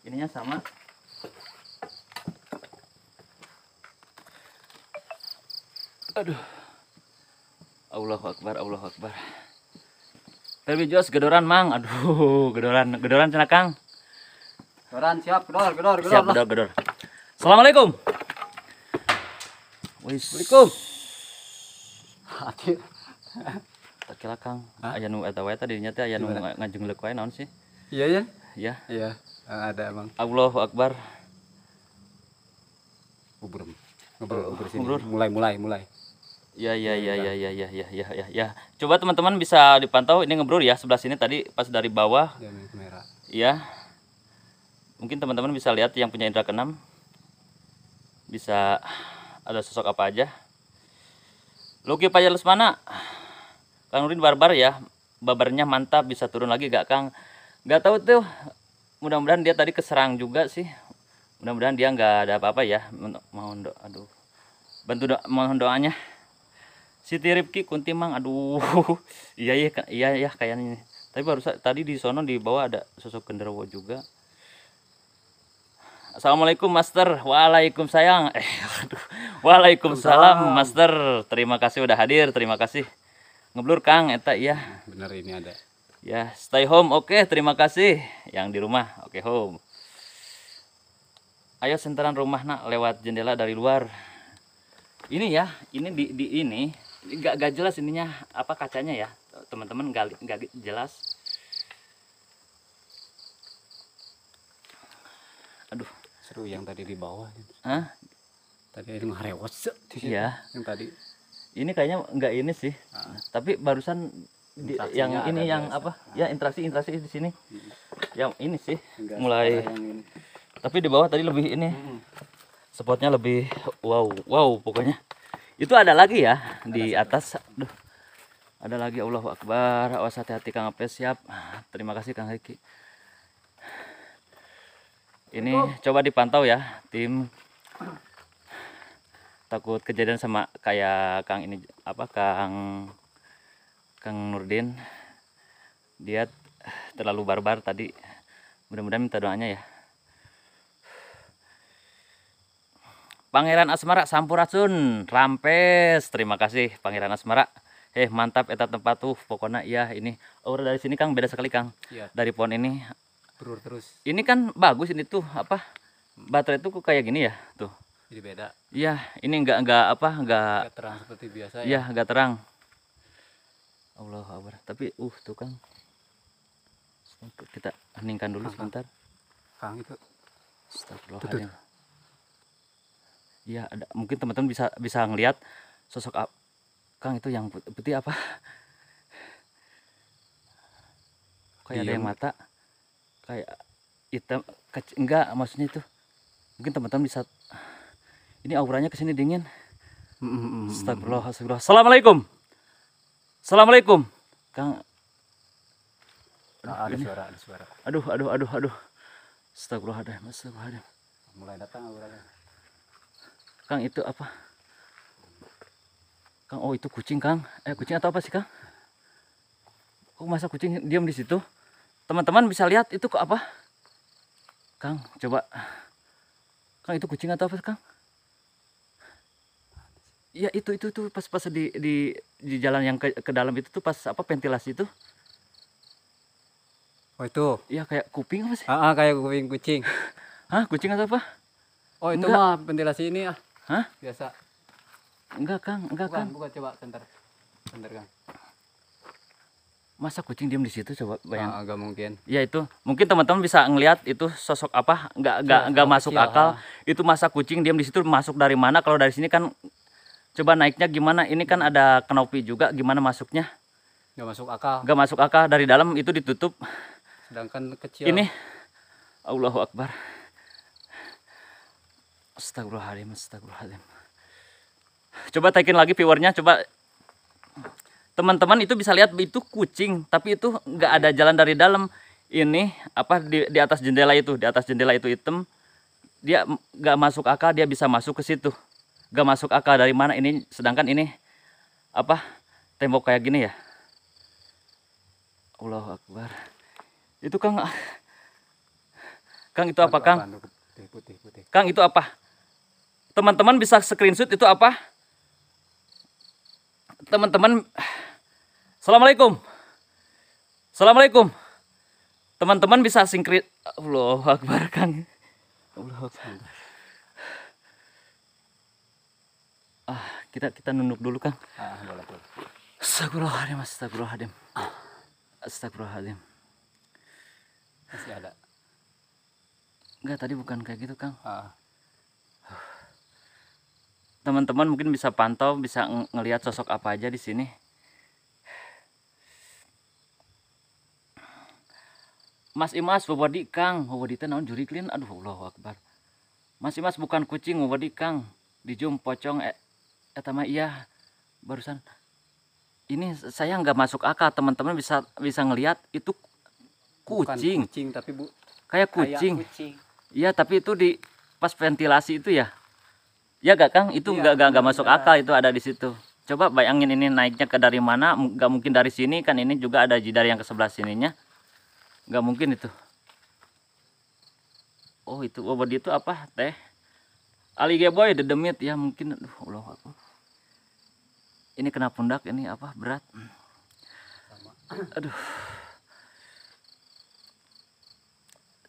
Speaker 4: Ininya sama. Aduh. Allahu akbar, Allahu akbar. Tapi jos gedoran mang, aduh gedoran gedoran cina kang.
Speaker 1: Gedoran siap gedor gedor gedor. Siap gedor
Speaker 4: gedor. Assalamualaikum. Wis. Waalaikum. Hati Tak kira kang. Aya nu eta wae tadi nya teh aya nu ngajung leuk wae naon sih? Iya ya. Iya. Iya. iya. Ah, ada emang. Allahu Akbar.
Speaker 1: Ubrum. Ngobrol, ngobrol sini. Mulai mulai mulai.
Speaker 4: Ya ya iya, ya iya. ya ya ya ya ya ya. ya. Coba teman-teman bisa dipantau ini ngebrur ya sebelah sini tadi pas dari bawah. Ya. Mungkin teman-teman bisa lihat yang punya indra keenam. Bisa ada sosok apa aja. Lucky Pajar Lesmana. Kang Nurin barbar ya. Babarnya mantap bisa turun lagi gak Kang? Gak tahu tuh. Mudah-mudahan dia tadi keserang juga sih. Mudah-mudahan dia nggak ada apa-apa ya. Mohon doa. Aduh. Bantu do mohon doanya. Siti kunti mang aduh iya iya iya ya kayaknya tapi baru tadi di sono di bawah ada sosok genderwo juga Assalamualaikum Master Waalaikum sayang eh, aduh. Waalaikumsalam Master terima kasih udah hadir terima kasih ngeblur Kang eta iya bener ini ada ya stay home oke okay, terima kasih yang di rumah oke okay, home ayo sentaran rumah nak lewat jendela dari luar ini ya ini di, di ini nggak nggak jelas ininya apa kacanya ya teman-teman nggak nggak jelas aduh seru yang tadi di bawah Hah? tadi ada sih iya yang tadi ini kayaknya nggak ini sih ah. tapi barusan di, yang ini yang apa ah. ya interaksi interaksi di sini hmm. yang ini sih Enggak mulai ini. tapi di bawah tadi lebih ini hmm. spotnya lebih wow wow pokoknya itu ada lagi ya ada di atas. Aduh. Ada lagi Allahu Akbar. Awas hati-hati Kang Apes siap. Terima kasih Kang Heki. Ini coba dipantau ya tim takut kejadian sama kayak Kang ini apa Kang Kang Nurdin dia terlalu barbar tadi mudah-mudahan minta doanya ya Pangeran Asmara Sampurasun Rampes terima kasih Pangeran Asmara eh mantap eta tempat tuh pokoknya ya ini aura dari sini Kang beda sekali Kang ya. dari pohon ini berur terus ini kan bagus ini tuh apa baterai tuh kayak gini ya tuh jadi beda iya ini enggak enggak apa enggak, enggak terang seperti biasa ya iya enggak terang Allah Akbar tapi uh tuh Kang kita heningkan dulu Kang, sebentar Kang itu Astagfirullahaladzim Iya, ada mungkin teman-teman bisa bisa ngelihat sosok ap, Kang itu yang putih, putih apa? Kayak Diam. ada iya, yang mata. Kayak hitam kecil, enggak maksudnya itu. Mungkin teman-teman bisa ini auranya kesini dingin. Astagfirullah, astagfirullah. Assalamualaikum. Assalamualaikum. Kang Aduh, ada suara, ada suara. Aduh, aduh, aduh, aduh. Astagfirullahaladzim. Astagfirullahaladzim.
Speaker 1: Mulai datang auranya.
Speaker 4: Kang itu apa? Kang oh itu kucing Kang. Eh kucing atau apa sih Kang? Kok masa kucing diam di situ? Teman-teman bisa lihat itu kok apa? Kang coba. Kang itu kucing atau apa sih Kang? Ya itu itu tuh pas-pas di di di jalan yang ke, ke dalam itu tuh pas apa ventilasi itu. Oh itu? Iya kayak kuping apa sih? Ah, ah kayak kuping kucing. Hah kucing atau apa? Oh itu Enggak. mah ventilasi ini ah. Hah? Biasa. Enggak, Kang. Enggak, Kang.
Speaker 1: Buka coba sebentar. Sebentar, Kang.
Speaker 4: Masa kucing diam di situ coba bayang? Ah, enggak mungkin. Ya itu. Mungkin teman-teman bisa ngelihat itu sosok apa? Enggak enggak enggak masuk kecil, akal. Ha. Ah. Itu masa kucing diam di situ masuk dari mana? Kalau dari sini kan coba naiknya gimana? Ini kan ada kanopi juga gimana masuknya? Enggak masuk akal. Enggak masuk akal dari dalam itu ditutup. Sedangkan kecil. Ini Allahu Akbar. Astagfirullahaladzim, astagfirullahaladzim. Coba taikin lagi viewernya, coba teman-teman itu bisa lihat itu kucing, tapi itu nggak ada jalan dari dalam. Ini apa di, di atas jendela itu, di atas jendela itu hitam. Dia nggak masuk akal, dia bisa masuk ke situ. Nggak masuk akal dari mana ini, sedangkan ini apa tembok kayak gini ya.
Speaker 7: Allah Akbar.
Speaker 4: Itu Kang Kang itu apa Kang? Kang itu apa? teman-teman bisa screenshot itu apa teman-teman Assalamualaikum Assalamualaikum teman-teman bisa singkrit Allah Akbar Kang Allah Akbar ah kita kita nunduk dulu Kang ah, Astagfirullahaladzim Astagfirullahaladzim Astagfirullahaladzim masih ada enggak tadi bukan kayak gitu Kang ah teman-teman mungkin bisa pantau bisa ng ngelihat sosok apa aja di sini Mas Imas bobodi Kang bobodi teh naon juri clean aduh Allah Akbar Mas Imas bukan kucing bobodi Kang dijum pocong eh eta iya barusan ini saya nggak masuk akal teman-teman bisa bisa ngelihat itu
Speaker 7: kucing bukan
Speaker 4: kucing tapi bu kayak kucing iya tapi itu di pas ventilasi itu ya ya gak kang itu ya, gak, gak, gak iya. masuk akal itu ada di situ coba bayangin ini naiknya ke dari mana gak mungkin dari sini kan ini juga ada jidar yang ke sebelah sininya gak mungkin itu oh itu obat itu apa teh Ali boy dedemit ya mungkin aduh Allah aku. ini kena pundak ini apa berat aduh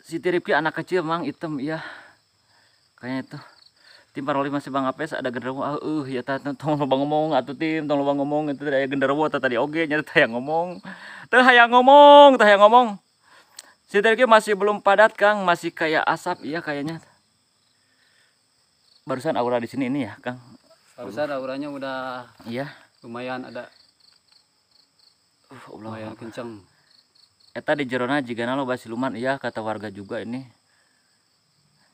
Speaker 4: Si Tiripki anak kecil mang hitam ya kayaknya itu tim paroli masih bang apes ada genderuwo. ah uh, ya tante tolong bang ngomong atau tim tolong bang ngomong itu ada genderuwo. tadi oke, nyata yang ngomong teh yang ngomong teh yang ngomong si tadi masih belum padat kang masih kayak asap iya kayaknya barusan aura di sini ini ya kang barusan
Speaker 1: auranya udah iya lumayan ada
Speaker 4: uh, lumayan kenceng Eta di Jerona jika nalo basiluman iya kata warga juga ini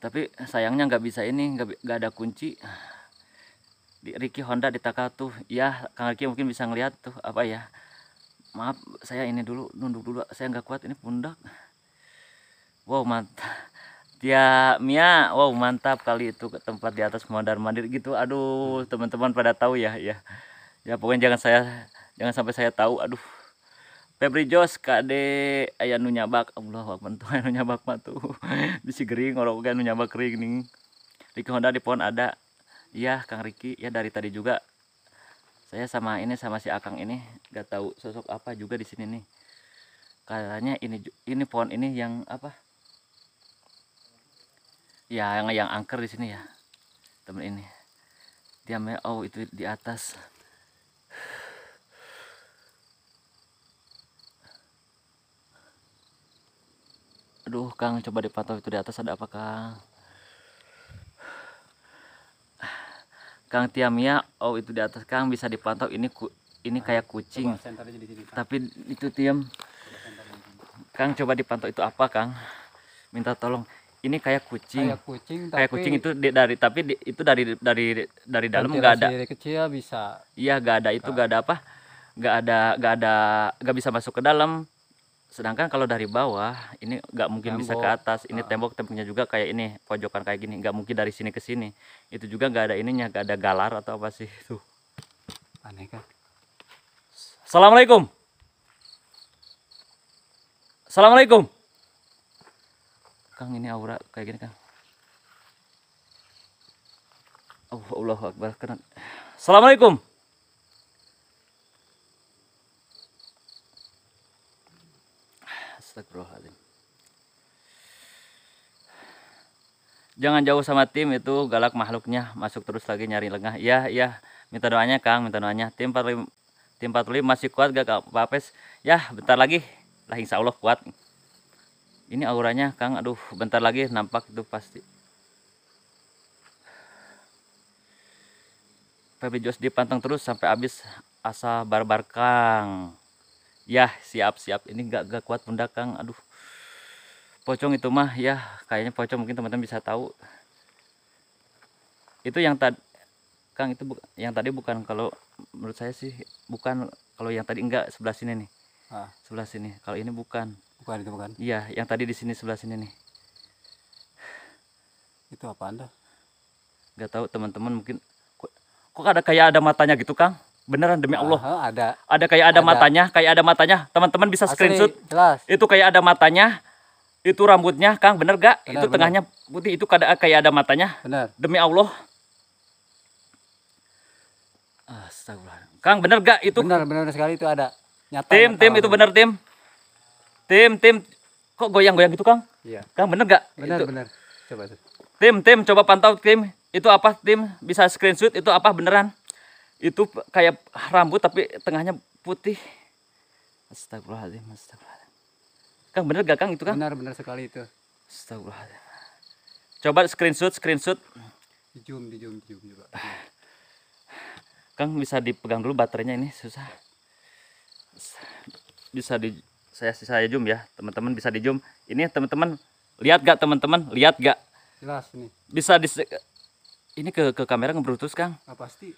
Speaker 4: tapi sayangnya nggak bisa ini nggak ada kunci di Ricky Honda di Takatu ya Kang Ricky mungkin bisa ngeliat tuh apa ya maaf saya ini dulu nunduk dulu saya nggak kuat ini pundak wow mantap dia Mia wow mantap kali itu ke tempat di atas mondar mandir gitu aduh teman-teman pada tahu ya ya ya pokoknya jangan saya jangan sampai saya tahu aduh Febri Jos kade aya nu nyabak Allah wakman tuh aya nu nyabak mah tuh bisi gering orang oge nu nyabak kering nih. Riki Honda di pohon ada iya Kang Riki ya dari tadi juga saya sama ini sama si Akang ini gak tahu sosok apa juga di sini nih katanya ini ini pohon ini yang apa ya yang yang angker di sini ya temen ini dia oh itu di atas aduh Kang coba dipantau itu di atas ada apa Kang Kang Tiamia oh itu di atas Kang bisa dipantau ini ku, ini ah, kayak kucing sini, tapi itu Tiam Kang coba dipantau itu apa Kang minta tolong ini kayak kucing kayak kucing tapi kucing itu di, dari tapi di, itu dari dari dari dalam nggak ada dari
Speaker 1: kecil bisa iya
Speaker 4: nggak ada itu nggak ada apa nggak ada nggak ada nggak bisa masuk ke dalam sedangkan kalau dari bawah ini nggak mungkin tembok. bisa ke atas ini ah. tembok temboknya juga kayak ini pojokan kayak gini nggak mungkin dari sini ke sini itu juga nggak ada ininya nggak ada galar atau apa sih itu aneh kan assalamualaikum assalamualaikum kang ini aura kayak gini kang Allah Akbar assalamualaikum Astagfirullahaladzim. Jangan jauh sama tim itu galak makhluknya masuk terus lagi nyari lengah. Ya ya minta doanya Kang, minta doanya. Tim 45 tim 45 masih kuat gak Kak Papes? Ya, bentar lagi. Lah insya Allah kuat. Ini auranya Kang, aduh bentar lagi nampak itu pasti. Febri Jos dipantang terus sampai habis asa barbar Kang ya siap siap ini enggak nggak kuat mendakang aduh pocong itu mah ya kayaknya pocong mungkin teman-teman bisa tahu itu yang tadi Kang itu bu, yang tadi bukan kalau menurut saya sih bukan kalau yang tadi enggak sebelah sini nih ah. sebelah sini kalau ini bukan bukan itu bukan iya yang tadi di sini sebelah sini nih itu apa anda nggak tahu teman-teman mungkin kok ada kayak ada matanya gitu Kang beneran demi Allah uh, ada ada kayak ada, ada. matanya kayak ada matanya teman-teman bisa Asli, screenshot jelas. itu kayak ada matanya itu rambutnya Kang bener gak bener, itu bener. tengahnya putih itu kada kayak ada matanya bener. demi Allah Astagfirullah Kang bener gak itu bener bener sekali itu ada nyata tim tim itu bener tim tim tim kok goyang goyang gitu Kang iya Kang bener gak bener itu. bener coba tuh tim tim coba pantau tim itu apa tim bisa screenshot itu apa beneran itu kayak rambut tapi tengahnya putih astagfirullahaladzim astagfirullahaladzim Kang bener gak Kang itu Kang? Benar benar sekali itu. Astagfirullahaladzim. Coba screenshot screenshot.
Speaker 6: Di zoom di zoom di zoom juga.
Speaker 4: Kang bisa dipegang dulu baterainya ini susah. Bisa di saya saya zoom ya teman-teman bisa di zoom. Ini teman-teman lihat gak teman-teman lihat gak? Jelas ini. Bisa di ini ke ke kamera ngebrutus Kang? Nah, pasti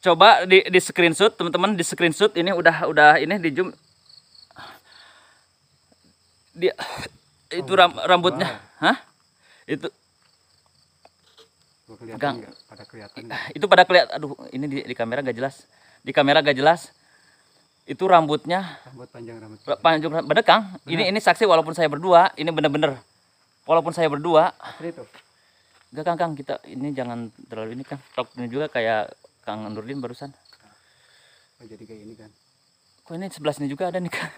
Speaker 4: coba di, di screenshot teman-teman di screenshot ini udah udah ini di zoom dia oh, itu ram, rambutnya wow. hah itu
Speaker 1: Gang. pada kelihatan itu
Speaker 4: pada kelihatan aduh ini di, di kamera gak jelas di kamera gak jelas itu rambutnya
Speaker 1: rambut panjang rambut
Speaker 4: panjang bener kang bener. ini ini saksi walaupun saya berdua ini bener-bener walaupun saya berdua Gak itu. kang kang kita ini jangan terlalu ini kan. talk ini juga kayak Kang Nurdin barusan. Oh, jadi kayak ini kan. Kok ini sebelah sini juga ada nih Kang.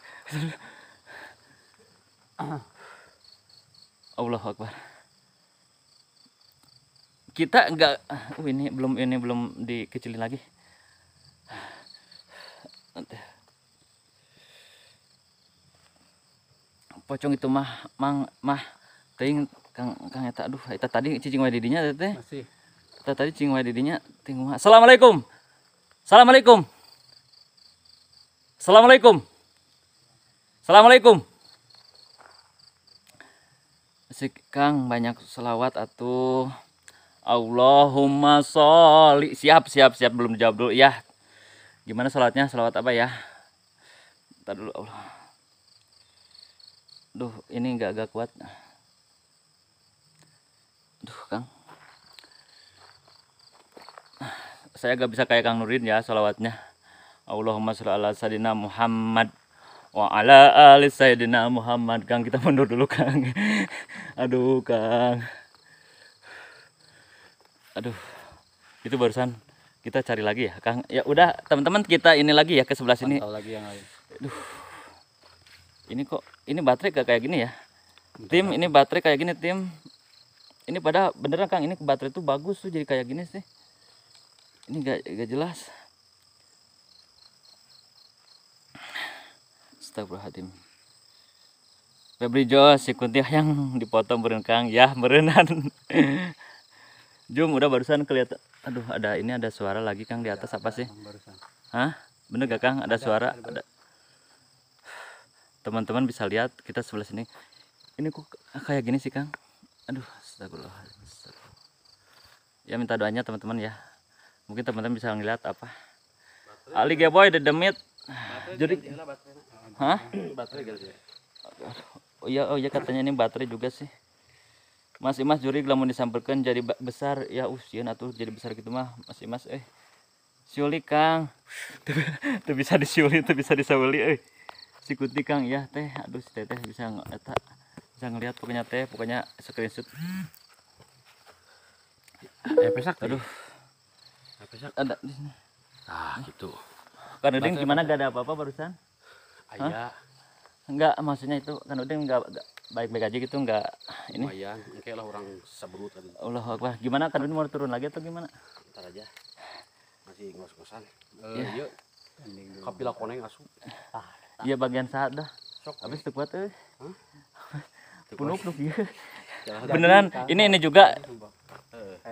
Speaker 4: Allah Akbar. Kita enggak, uh, ini belum ini belum dikecilin lagi. nanti Pocong itu mah mang mah ting kang kang eta aduh eta tadi cicing wae didinya teh. Masih. Eta tadi cicing wae Tinggal. Assalamualaikum. Assalamualaikum. Assalamualaikum. Assalamualaikum. Asik Kang banyak selawat atau Allahumma sholli. Siap, siap, siap belum dijawab dulu ya. Gimana salatnya? Salawat apa ya? Entar dulu Allah. Duh, ini enggak agak kuat. Duh, Kang. saya gak bisa kayak Kang Nurin ya salawatnya Allahumma sholli ala sayyidina Muhammad wa ala ali sayyidina Muhammad Kang kita mundur dulu Kang aduh Kang aduh itu barusan kita cari lagi ya Kang ya udah teman-teman kita ini lagi ya ke sebelah sini Mantau lagi yang lain aduh ini kok ini baterai gak kayak gini ya Bentar. tim ini baterai kayak gini tim ini pada beneran Kang ini baterai tuh bagus tuh jadi kayak gini sih ini gak, gak jelas Astagfirullahaladzim Febri Jo si kuntiah yang dipotong berengkang ya berenan Jum udah barusan kelihatan aduh ada ini ada suara lagi Kang di iya, atas ya, apa sih Hah bener gak Kang ada, suara ada teman-teman bisa lihat kita sebelah sini ini kok kayak gini sih Kang aduh astagfirullahaladzim ya minta doanya teman-teman ya mungkin teman-teman bisa ngeliat apa Ali Geboy the demit jadi hah ya. oh iya oh iya katanya ini baterai juga sih Mas Imas juri lamun disampaikan jadi besar ya usian uh, nah, atau jadi besar gitu mah Mas Imas eh siuli Kang tuh bisa disiuli tuh bisa disaweli eh sikuti Kang ya teh aduh si teteh bisa ngeliat eh, bisa ngeliat pokoknya teh pokoknya screenshot eh pesak aduh banyak ada di sini Nah, gitu kan udin gimana gak ada apa-apa barusan ayah enggak iya. maksudnya itu kan udin enggak baik-baik aja gitu enggak ini iya,
Speaker 2: kayak lah orang seberut kan Allah
Speaker 4: Akbar gimana kan udin mau turun lagi atau gimana
Speaker 2: ntar aja masih ngos-ngosan uh, yeah. yuk kapila koneng asu ah,
Speaker 4: iya bagian saat dah sok habis eh. tuh kuat eh penuh penuh
Speaker 5: iya beneran ini
Speaker 4: ini juga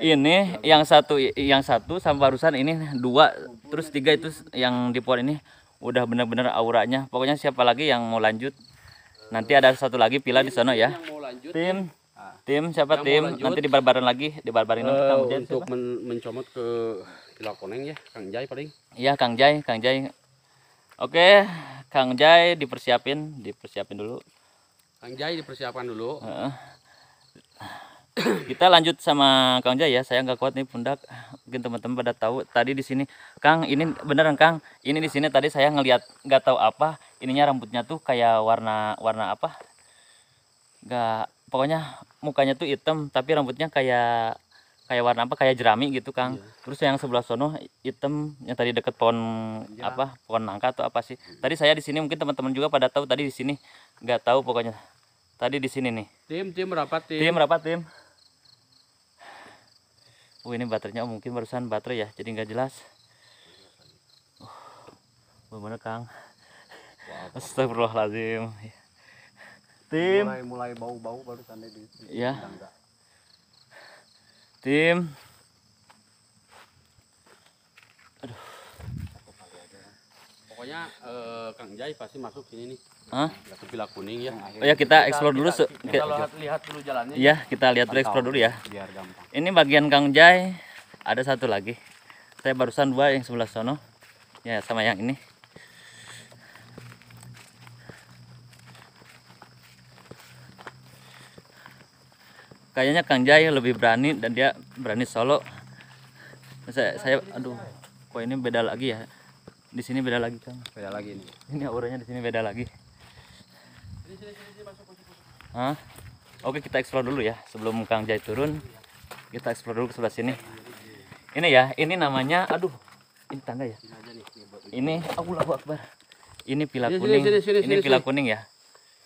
Speaker 4: ini yang satu yang satu sama barusan ini dua terus tiga itu yang di pohon ini udah bener-bener auranya pokoknya siapa lagi yang mau lanjut nanti ada satu lagi pila di sana ya tim tim siapa yang tim nanti dibarbarin lagi dibarbarin uh, kemudian untuk siapa?
Speaker 2: men mencomot ke pila koneng ya kang jai paling
Speaker 4: iya kang jai kang jai oke kang jai dipersiapin dipersiapin dulu
Speaker 2: kang jai dipersiapkan dulu
Speaker 4: uh kita lanjut sama Kang Jaya ya saya nggak kuat nih pundak mungkin teman-teman pada tahu tadi di sini Kang ini beneran Kang ini di sini tadi saya ngelihat nggak tahu apa ininya rambutnya tuh kayak warna warna apa nggak pokoknya mukanya tuh hitam tapi rambutnya kayak kayak warna apa kayak jerami gitu Kang iya. terus yang sebelah sono hitam yang tadi deket pohon iya. apa pohon nangka atau apa sih tadi saya di sini mungkin teman-teman juga pada tahu tadi di sini nggak tahu pokoknya Tadi di sini nih.
Speaker 2: Tim, tim rapat tim. Tim rapat tim.
Speaker 4: Oh ini baterainya mungkin barusan baterai ya, jadi nggak jelas. Uh, bener, Kang. Astagfirullahaladzim. Tim.
Speaker 1: Mulai mulai bau-bau barusan tanda di. Ya.
Speaker 4: Tim.
Speaker 2: Aduh. Pokoknya eh, Kang Jai pasti masuk sini nih. Hah? kuning ya. Oh ya kita, kita explore dulu. Kita, kita lihat, lihat dulu jalannya. Iya kita lihat dulu explore dulu ya. Biar gampang.
Speaker 4: Ini bagian Kang Jai ada satu lagi. Saya barusan dua yang sebelah sono. Ya sama yang ini. Kayaknya Kang Jai lebih berani dan dia berani solo. Saya, saya aduh, kok ini beda lagi ya. Di sini beda lagi Kang. Beda lagi ini. Ini auranya di sini beda lagi. Hah? Oke kita explore dulu ya sebelum Kang Jai turun kita explore dulu ke sebelah sini ini ya ini namanya aduh ini tangga ya ini lagu Akbar ini pila kuning ini pila kuning ya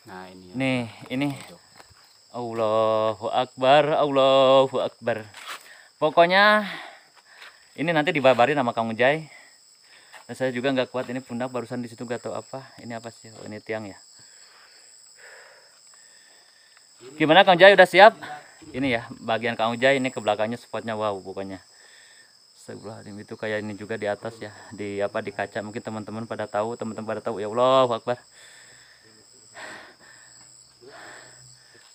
Speaker 4: nah ini ya. nih ini Allahu Akbar Allahu Akbar pokoknya ini nanti dibabarin nama Kang Jai dan saya juga nggak kuat ini pundak barusan di situ nggak tahu apa ini apa sih oh, ini tiang ya Gimana Kang Jai udah siap? Ini ya bagian Kang Jai ini ke belakangnya spotnya wow pokoknya. Sebelah itu kayak ini juga di atas ya di apa di kaca mungkin teman-teman pada tahu teman-teman pada tahu ya Allah Akbar.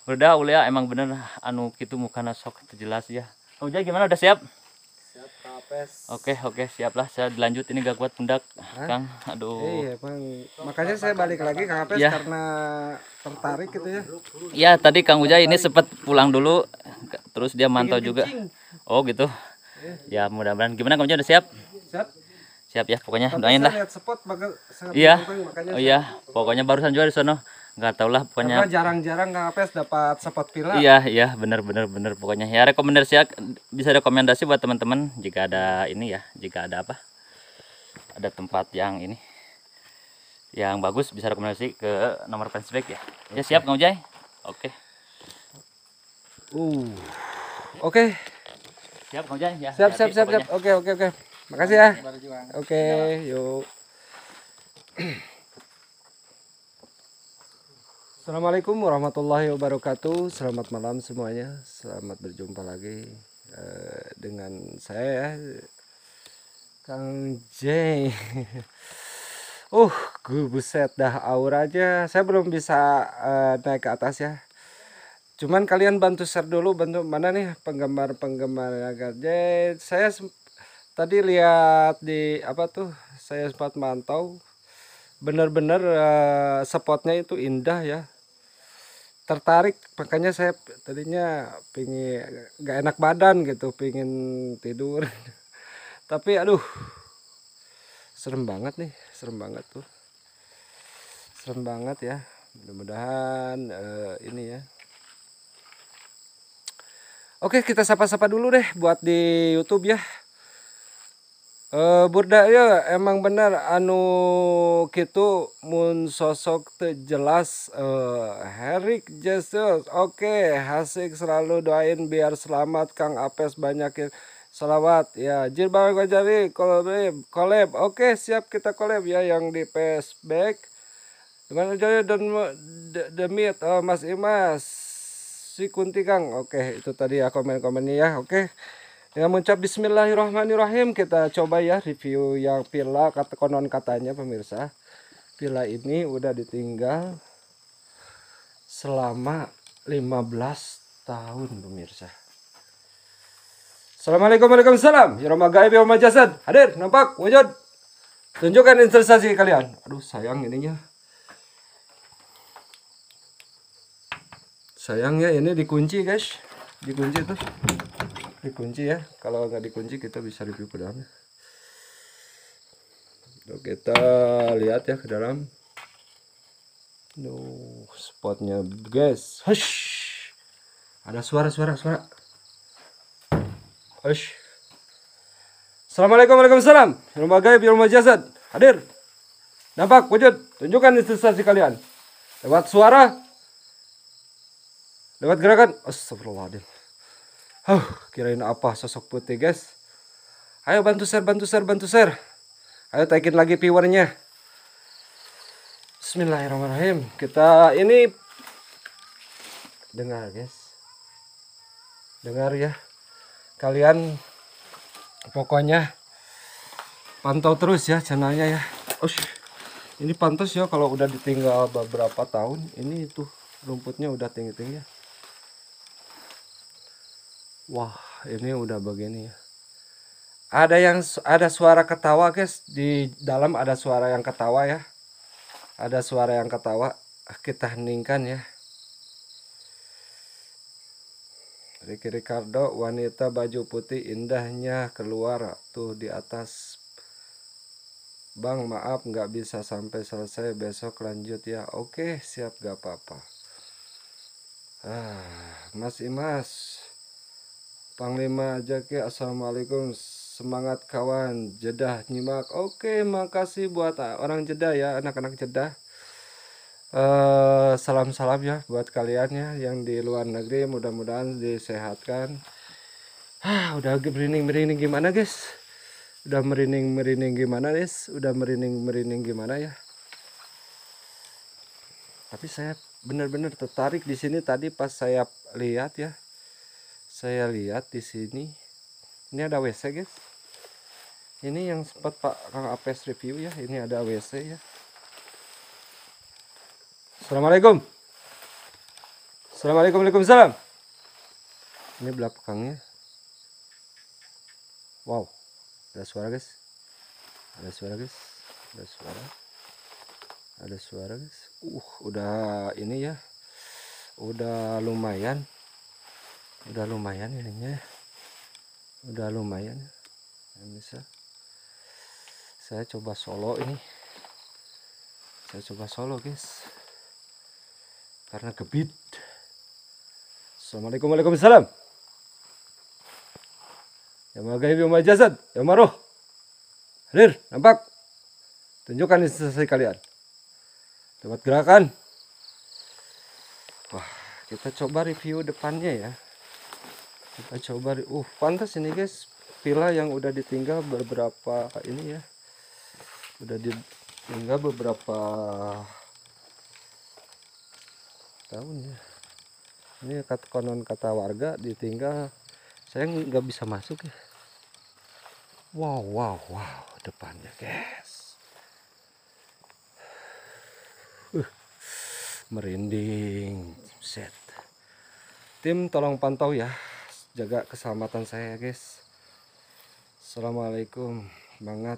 Speaker 4: Udah ulia emang bener anu gitu mukana sok terjelas ya. Kang Jai gimana udah siap? Oke, oke, siaplah saya lanjut ini gak kuat pundak, Hah? Kang. Aduh. Eh, iya,
Speaker 6: Bang. Makanya saya balik lagi Kang Apes ya. karena tertarik gitu ya.
Speaker 4: Iya, tadi Kang Uja ini sempat pulang dulu terus dia mantau iya, juga. Oh, gitu. Eh. Ya, mudah-mudahan gimana Kang Uja udah siap? Siap. Siap ya, pokoknya doainlah doain
Speaker 6: lah. Iya. Oh iya,
Speaker 4: pokoknya barusan juga di sono nggak tau lah pokoknya
Speaker 6: jarang-jarang Kang Apes dapat spot villa iya
Speaker 4: iya bener bener bener pokoknya ya rekomendasi ya, bisa rekomendasi buat teman-teman jika ada ini ya jika ada apa ada tempat yang ini yang bagus bisa rekomendasi ke nomor fansback ya okay. ya siap Kang Ujai oke
Speaker 6: okay. uh oke okay. siap Kang Ujai ya siap siap siap siap oke oke oke makasih ya oke yuk Assalamualaikum warahmatullahi wabarakatuh Selamat malam semuanya Selamat berjumpa lagi uh, Dengan saya ya Kang J Uh gue buset dah aja. Saya belum bisa uh, naik ke atas ya Cuman kalian bantu share dulu Bantu mana nih penggemar-penggemar Kang J Saya tadi lihat di apa tuh Saya sempat mantau benar-benar uh, spotnya itu indah ya tertarik makanya saya tadinya pingin, nggak enak badan gitu pingin tidur tapi aduh serem banget nih serem banget tuh serem banget ya mudah-mudahan uh, ini ya Oke kita sapa-sapa dulu deh buat di YouTube ya eh burdak ya emang benar, anu gitu mun sosok terjelas. jelas eh, Herik Jesus oke hasik selalu doain biar selamat Kang Apes banyakin salawat ya jir banget gajari kolab kolab oke siap kita kolab ya yang di Facebook gimana jadi dan demit oh, Mas Imas si Kunti Kang oke itu tadi ya komen-komennya ya oke dengan ya, mengucap bismillahirrahmanirrahim kita coba ya review yang pila kata konon katanya pemirsa. Pila ini udah ditinggal selama 15 tahun pemirsa. Assalamualaikum warahmatullahi wabarakatuh gaib ya Hadir nampak wujud. Tunjukkan investasi kalian. Aduh sayang ininya. Sayang ya ini dikunci guys. Dikunci tuh dikunci ya kalau nggak dikunci kita bisa review ke dalam. Tuh, kita lihat ya ke dalam Duh, spotnya guys Hush. ada suara-suara suara Hush. Assalamualaikum Waalaikumsalam wabarakatuh. gaib, rumah jasad Hadir Nampak, wujud Tunjukkan instansi kalian Lewat suara Lewat gerakan Astagfirullahaladzim Huh, kirain apa sosok putih guys. Ayo bantu share, bantu share, bantu share. Ayo taikin lagi viewernya. Bismillahirrahmanirrahim. Kita ini dengar guys. Dengar ya. Kalian pokoknya pantau terus ya channelnya ya. Ush. Ini pantas ya kalau udah ditinggal beberapa tahun ini tuh rumputnya udah tinggi-tinggi ya. -tinggi. Wah, ini udah begini ya. Ada yang ada suara ketawa, guys. Di dalam ada suara yang ketawa ya. Ada suara yang ketawa. Kita heningkan ya. Ricky Ricardo, wanita baju putih indahnya keluar tuh di atas. Bang, maaf nggak bisa sampai selesai besok lanjut ya. Oke, siap gak apa-apa. Ah, Mas Imas, Panglima aja ke Assalamualaikum semangat kawan jedah nyimak oke makasih buat ah, orang jedah ya anak-anak jedah eh, salam-salam uh, ya buat kalian ya yang di luar negeri mudah-mudahan disehatkan ah udah merinding merinding gimana guys udah merinding merinding gimana guys udah merinding merinding gimana ya tapi saya benar-benar tertarik di sini tadi pas saya lihat ya saya lihat di sini ini ada WC guys ini yang sempat Pak Kang Apes review ya ini ada WC ya Assalamualaikum Assalamualaikum Waalaikumsalam ini belakangnya wow ada suara guys ada suara guys ada suara ada suara guys uh udah ini ya udah lumayan udah lumayan ini ya udah lumayan nah, ya bisa saya coba solo ini saya coba solo guys karena gebit Assalamualaikum Waalaikumsalam Ya magai bima ya jasad ya maruh Hadir nampak Tunjukkan instasi kalian Dapat gerakan Wah kita coba review depannya ya kita coba uh pantas ini guys pila yang udah ditinggal beberapa ini ya udah ditinggal beberapa tahun ya ini kata konon kata warga ditinggal saya nggak bisa masuk ya wow wow wow depannya guys uh, merinding set tim tolong pantau ya jaga keselamatan saya ya, guys Assalamualaikum banget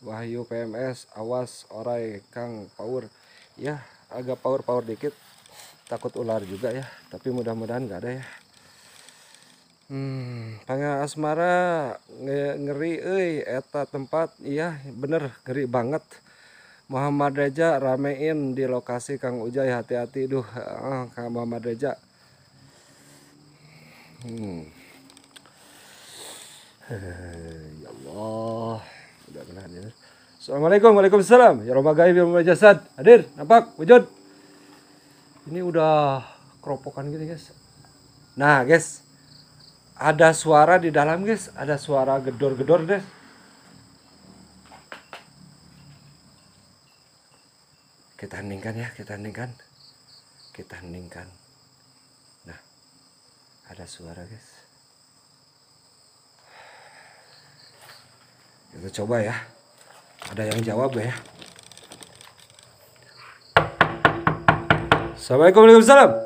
Speaker 6: Wahyu PMS awas orai Kang power ya agak power-power dikit takut ular juga ya tapi mudah-mudahan enggak ada ya hmm pangeran asmara ngeri eh eta tempat iya bener ngeri banget Muhammad Reja ramein di lokasi Kang Ujay hati-hati duh eh, Kang Muhammad Reja hmm Eh, ya Allah. udah menahan eh. ya. Assalamualaikum, Waalaikumsalam. Ya Rabba Gaib, ya Rabba Jasad. Hadir, nampak, wujud. Ini udah keropokan gitu guys. Nah guys, ada suara di dalam guys. Ada suara gedor-gedor deh. Kita heningkan ya, kita heningkan, Kita heningkan. Nah, ada suara guys. kita coba ya ada yang jawab ya Assalamualaikum warahmatullahi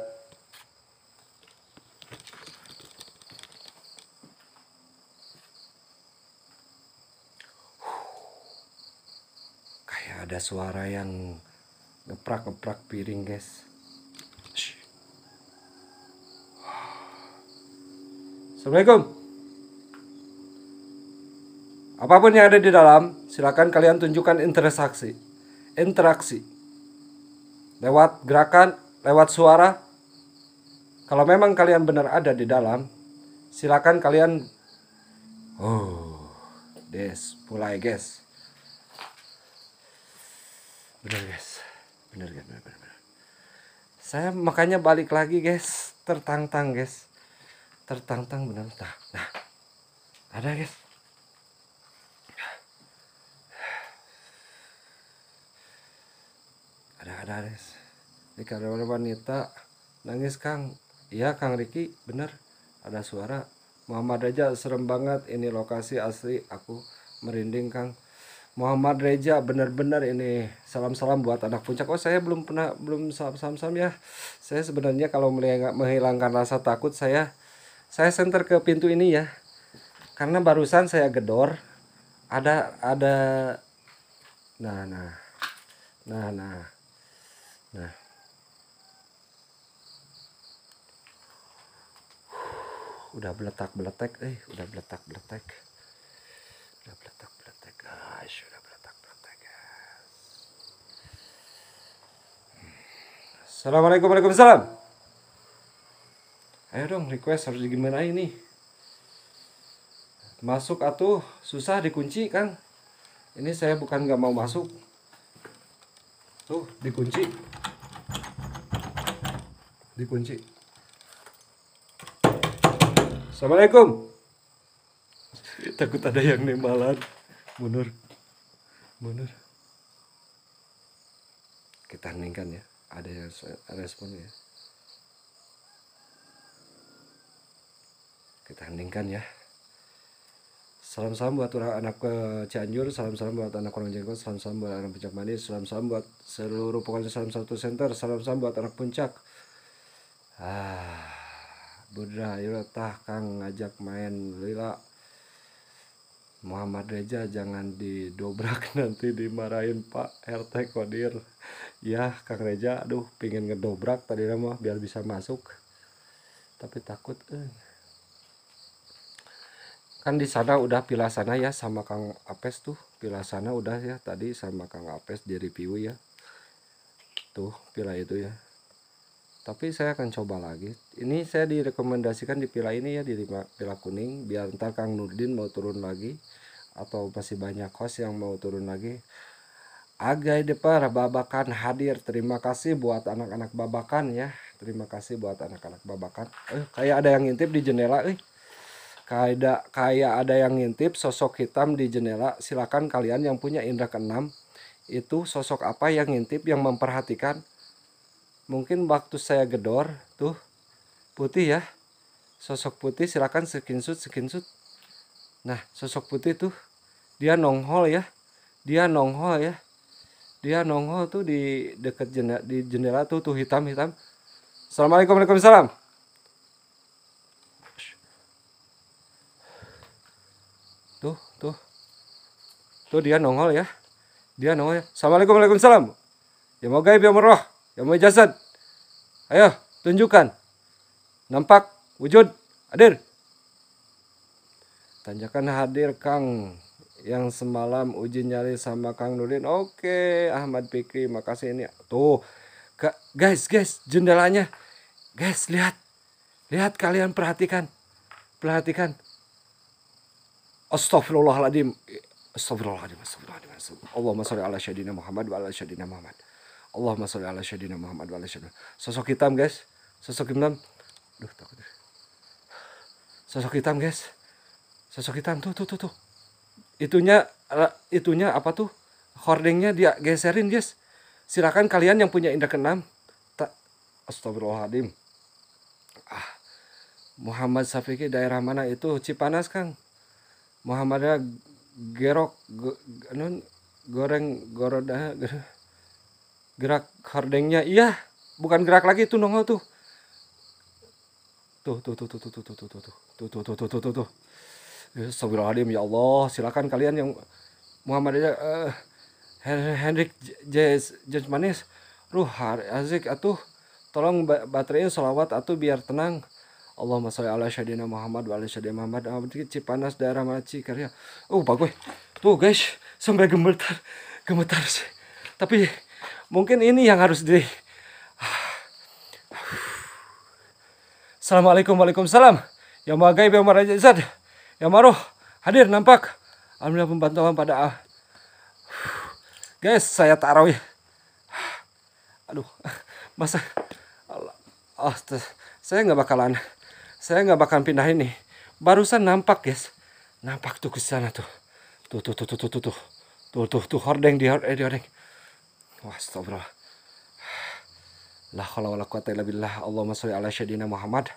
Speaker 6: kayak ada suara yang ngeprak-ngeprak piring guys Assalamualaikum Apapun yang ada di dalam, silakan kalian tunjukkan interaksi. Interaksi. Lewat gerakan, lewat suara. Kalau memang kalian benar ada di dalam, silakan kalian Oh, des, mulai guys. Benar, guys. Benar, guys, benar. benar, benar. Saya makanya balik lagi guys, tertantang guys. Tertantang benar, Nah, nah. Ada guys. ada-ada res di karyawan wanita nangis Kang iya Kang Riki bener ada suara Muhammad Reja serem banget ini lokasi asli aku merinding Kang Muhammad Reja bener-bener ini salam-salam buat anak puncak oh saya belum pernah belum salam-salam ya saya sebenarnya kalau menghilangkan rasa takut saya saya senter ke pintu ini ya karena barusan saya gedor ada ada nah nah nah nah udah beletak beletek eh udah beletak beletek udah beletak beletek guys udah beletak beletek guys assalamualaikum waalaikumsalam ayo dong request harus gimana ini masuk atau susah dikunci kan ini saya bukan nggak mau masuk tuh dikunci dikunci Assalamualaikum. Takut ada yang nembalan. munur, munur. Kita heningkan ya. Ada yang respon ya. Kita heningkan ya. Salam-salam buat orang anak eh, Cianjur, salam-salam buat anak orang Jenggot, salam-salam buat anak Puncak Manis, salam-salam buat seluruh pokoknya salam satu center, salam-salam buat anak Puncak. Ah tah Kang ngajak main lila Muhammad Reza jangan didobrak nanti dimarahin Pak RT Kodir ya Kang Reza aduh pingin ngedobrak tadi nama biar bisa masuk tapi takut eh. kan di sana udah sana ya sama Kang Apes tuh sana udah ya tadi sama Kang Apes di review ya tuh pila itu ya tapi saya akan coba lagi ini saya direkomendasikan di pila ini ya di pila kuning biar ntar Kang Nurdin mau turun lagi atau masih banyak kos yang mau turun lagi Agai Depar Babakan hadir terima kasih buat anak-anak Babakan ya terima kasih buat anak-anak Babakan eh, kayak ada yang ngintip di jendela eh kayak kayak ada yang ngintip sosok hitam di jendela silakan kalian yang punya indra keenam itu sosok apa yang ngintip yang memperhatikan mungkin waktu saya gedor tuh putih ya sosok putih silahkan screenshot screenshot nah sosok putih tuh dia nongol ya dia nongol ya dia nongol tuh di deket jendela, di jendela tuh tuh hitam hitam assalamualaikum waalaikumsalam tuh tuh tuh dia nongol ya dia nongol ya assalamualaikum waalaikumsalam ya mau gaib ya merah Yaumul jasad. Ayo, tunjukkan. Nampak, wujud, hadir. Tanjakan hadir Kang yang semalam uji nyali sama Kang Nurin. Oke, Ahmad Fikri, makasih ini. Tuh, guys, guys, jendelanya. Guys, lihat. Lihat kalian perhatikan. Perhatikan. Astagfirullahaladzim. Astagfirullahaladzim. Astagfirullahaladzim. Allahumma salli ala syadina Muhammad wa ala syadina Muhammad. Allahumma sholli Allah sayyidina Muhammad wa ala sayyidina. Sosok hitam, guys. Sosok hitam. Duh, takut. Sosok hitam, guys. Sosok hitam tuh tuh tuh tuh. Itunya itunya apa tuh? Hordingnya dia geserin, guys. Silakan kalian yang punya indra keenam. tak Astagfirullahaladzim. Ah. Muhammad Safiki daerah mana itu? Cipanas, Kang. Muhammadnya gerok go, goreng goroda gerok gerak hardengnya iya bukan gerak lagi tuh nongol tuh tuh tuh tuh tuh tuh tuh tuh tuh tuh tuh tuh tuh tuh tuh tuh tuh tuh ya Allah silakan kalian yang Muhammad ya tuh Hendrik tuh Manis Ruhar Azik atuh tolong tuh tuh tuh biar tenang Allahumma sholli ala tuh Muhammad wa ala tuh Muhammad tuh Cipanas daerah Maci karya oh bagus tuh guys sampai gemetar gemetar sih tapi Mungkin ini yang harus di Assalamualaikum waalaikumsalam. Ya magai ya marajizat. Ya maroh hadir nampak. Alhamdulillah pembantuan pada Guys, saya tarawih. Aduh, masa oh, saya nggak bakalan saya nggak bakalan pindah ini. Barusan nampak, guys. Nampak tuh ke sana tuh. Tuh tuh tuh tuh tuh tuh. Tuh tuh tuh, tuh hordeng di hordeng. Wah, astagfirullah. La haula wala quwata illa billah. Allahumma sholli ala sayyidina Muhammad.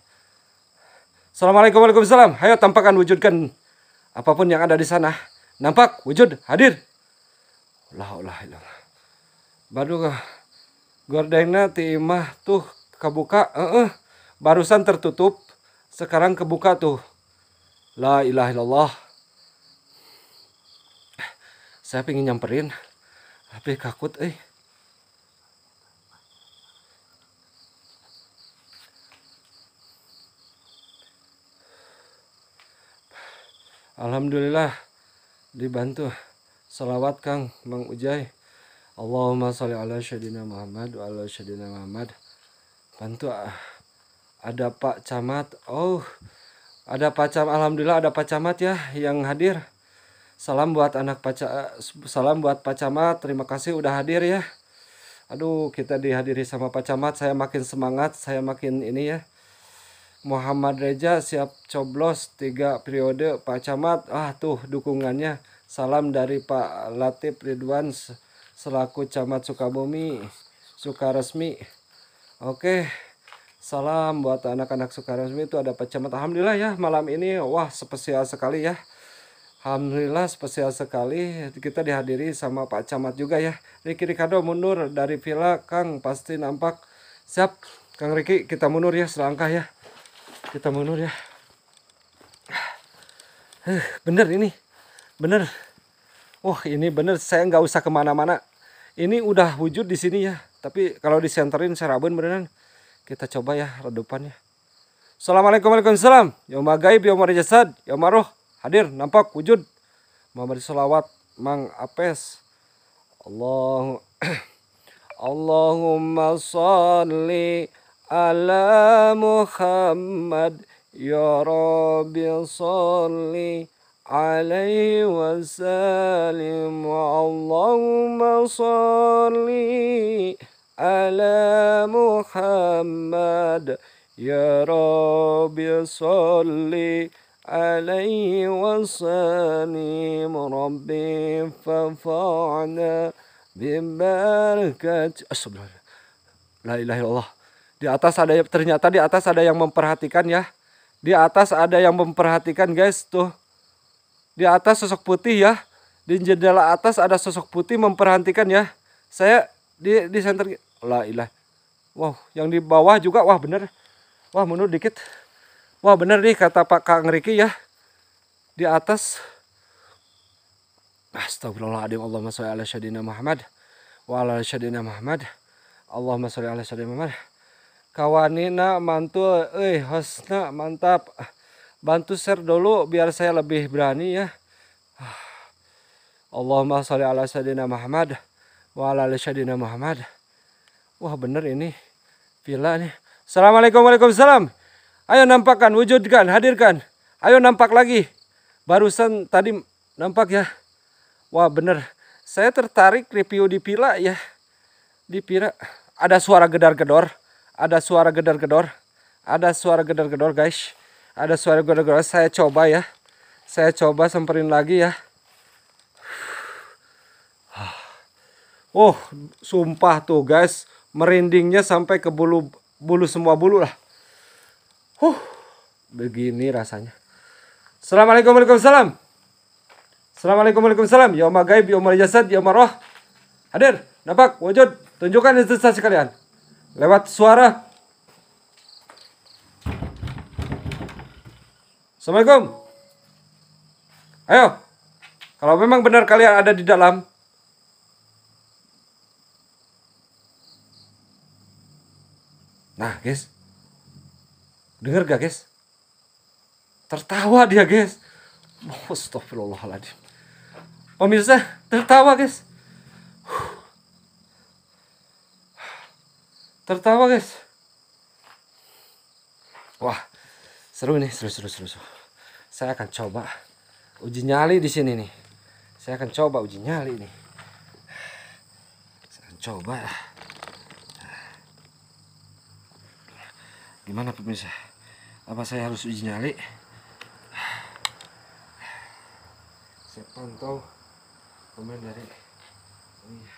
Speaker 6: Assalamualaikum warahmatullahi wabarakatuh. Ayo tampakkan wujudkan apapun yang ada di sana. Nampak? Wujud? Hadir? La haula illallah. Baru gordengna ti imah tuh kebuka. Heeh. Uh eh. -uh. Barusan tertutup, sekarang kebuka tuh. La ilaha illallah. Saya pengen nyamperin, tapi takut eh. Alhamdulillah dibantu salawat Kang Bang Ujai Allahumma sholli ala syadina Muhammad wa ala Muhammad bantu ah. ada Pak Camat oh ada Pak Camat Alhamdulillah ada Pak Camat ya yang hadir salam buat anak Pak Ca eh, salam buat Pak Camat terima kasih udah hadir ya aduh kita dihadiri sama Pak Camat saya makin semangat saya makin ini ya Muhammad Reza siap coblos tiga periode Pak Camat ah tuh dukungannya salam dari Pak Latif Ridwan selaku Camat Sukabumi Sukaresmi oke salam buat anak-anak Sukaresmi itu ada Pak Camat Alhamdulillah ya malam ini wah spesial sekali ya Alhamdulillah spesial sekali kita dihadiri sama Pak Camat juga ya. Riki Ricardo mundur dari villa Kang pasti nampak. Siap Kang Riki kita mundur ya selangkah ya kita mundur ya eh, bener ini bener wah oh, ini bener saya nggak usah kemana-mana ini udah wujud di sini ya tapi kalau disenterin serabun beneran kita coba ya redupannya Assalamualaikum warahmatullahi wabarakatuh Yoma ya gaib, yoma ya jasad, yoma ya roh Hadir, nampak, wujud Muhammad Salawat, Mang Apes Allah Allahumma salli على محمد يا رب صلِّ عليه وسلم اللهم صل على محمد يا رب صل عليه وسلم ربي فانفعنا ببركة لا إله إلا الله Di atas ada ternyata di atas ada yang memperhatikan ya. Di atas ada yang memperhatikan guys tuh. Di atas sosok putih ya. Di jendela atas ada sosok putih memperhatikan ya. Saya di di center lah ilah. Wow, yang di bawah juga wah bener. Wah menurut dikit. Wah bener nih kata Pak Kang Riki ya. Di atas Astagfirullahaladzim Allahumma sholli ala syadina Muhammad wa ala syadina Muhammad Allahumma sholli ala syadina Muhammad kawanina mantul eh hostnya mantap bantu share dulu biar saya lebih berani ya Allahumma sholli ala sayyidina Muhammad wa ala ali sayyidina Muhammad wah bener ini villa nih Assalamualaikum Waalaikumsalam ayo nampakkan wujudkan hadirkan ayo nampak lagi barusan tadi nampak ya wah bener saya tertarik review di villa ya di villa ada suara gedar-gedor ada suara gedor-gedor ada suara gedor-gedor guys ada suara gedor-gedor saya coba ya saya coba semperin lagi ya oh sumpah tuh guys merindingnya sampai ke bulu bulu semua bulu lah huh begini rasanya Assalamualaikum warahmatullahi wabarakatuh. Assalamualaikum Waalaikumsalam Yoma gaib, yoma jasad, yoma roh Hadir, nampak, wujud Tunjukkan instasi kalian lewat suara. Assalamualaikum. Ayo. Kalau memang benar kalian ada di dalam, Nah, guys. Dengar gak, guys? Tertawa dia, guys. Astagfirullahaladzim. Pemirsa, tertawa, guys. Tertawa guys. Wah, seru nih, seru seru seru. Saya akan coba uji nyali di sini nih. Saya akan coba uji nyali nih. Saya akan coba. Gimana pemirsa? Apa saya harus uji nyali? Saya pantau komen dari oh iya.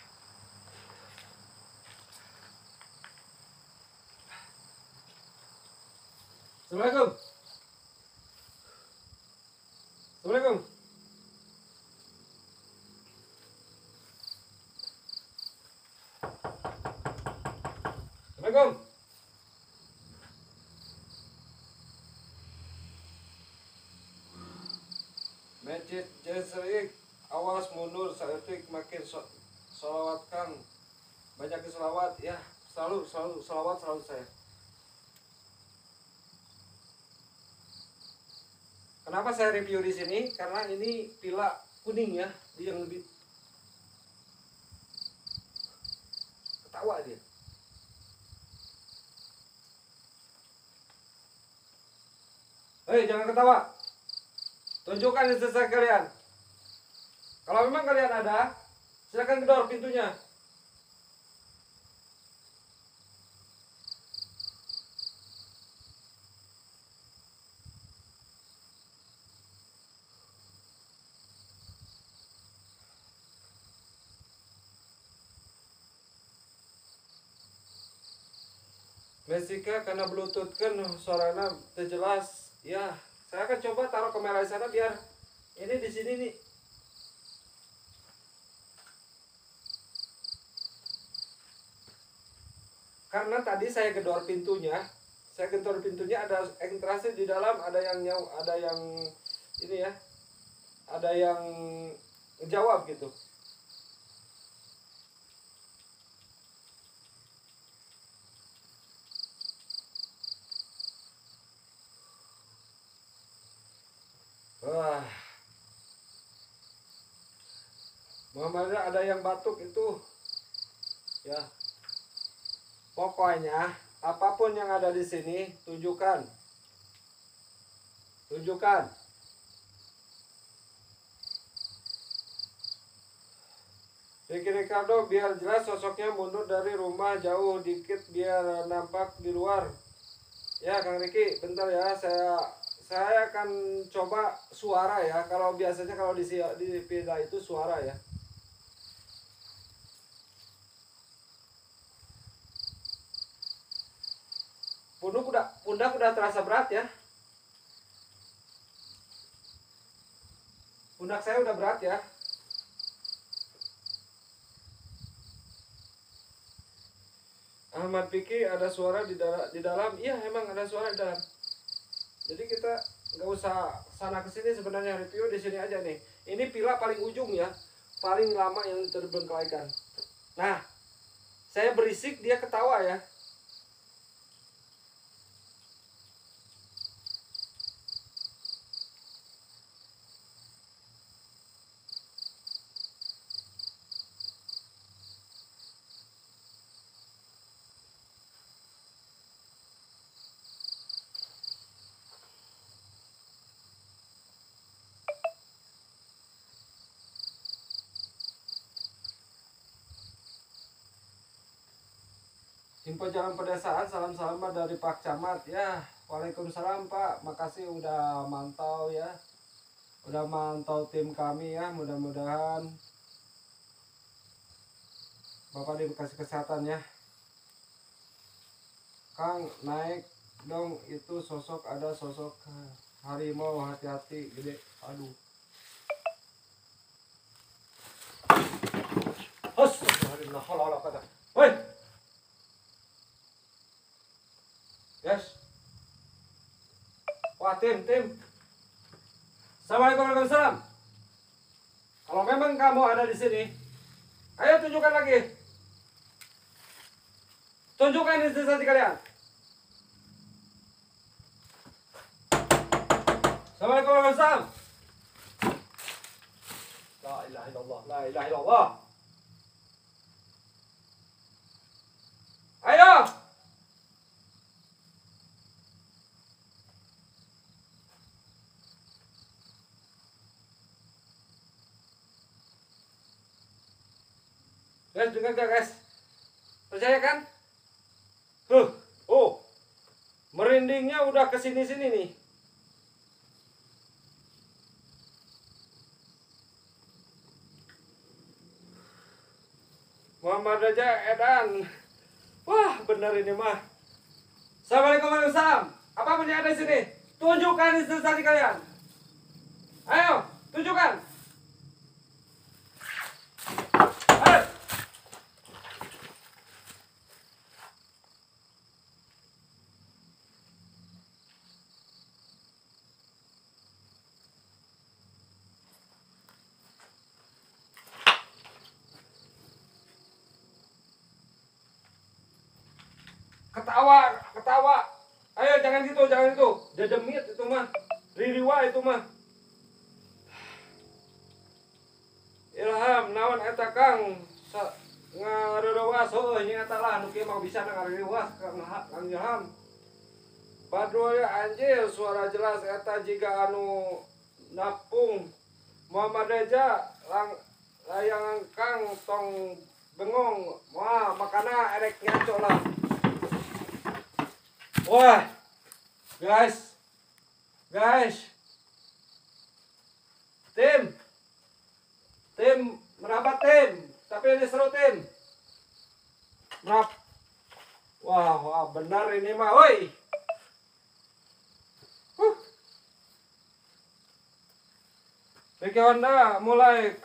Speaker 6: Assalamualaikum. Assalamualaikum. Assalamualaikum. Masjid Jazirik, awas mundur seetik makin sholawatkan, banyak selawat ya selalu selalu selawat selalu saya Kenapa saya review di sini? Karena ini pila kuning ya, dia yang lebih ketawa dia. Hei, jangan ketawa. Tunjukkan sesak kalian. Kalau memang kalian ada, silakan gedor pintunya. Jessica karena bluetooth kan suaranya terjelas ya saya akan coba taruh kamera di sana biar ini di sini nih karena tadi saya gedor pintunya saya gedor pintunya ada entrasi di dalam ada yang nyaw ada yang ini ya ada yang jawab gitu ada yang batuk itu ya pokoknya apapun yang ada di sini tunjukkan tunjukkan Ricky Ricardo biar jelas sosoknya mundur dari rumah jauh dikit biar nampak di luar ya Kang Ricky bentar ya saya saya akan coba suara ya kalau biasanya kalau di di Pida itu suara ya pundak udah pundak udah terasa berat ya pundak saya udah berat ya Ahmad Piki ada suara di dalam di dalam iya emang ada suara di dalam jadi kita nggak usah sana ke sini sebenarnya review di sini aja nih ini pila paling ujung ya paling lama yang terbengkelaikan nah saya berisik dia ketawa ya Jalan pedesaan salam-salam dari Pak Camat ya Waalaikumsalam Pak makasih udah mantau ya udah mantau tim kami ya mudah-mudahan Bapak dikasih kesehatan ya Kang naik dong itu sosok ada sosok harimau hati-hati gede aduh Woi. Yes. Wah tim, tim. Assalamualaikum warahmatullahi Kalau memang kamu ada di sini, ayo tunjukkan lagi. Tunjukkan di identitas kalian. Assalamualaikum warahmatullahi wabarakatuh. La ilaha illallah, la ilaha illallah. dengar gak guys? Percaya kan? Huh, oh, merindingnya udah kesini-sini nih. Muhammad Raja Edan. Wah, benar ini mah. Assalamualaikum warahmatullahi wabarakatuh. Apa punya ada di sini? Tunjukkan istri kalian. Ayo, tunjukkan.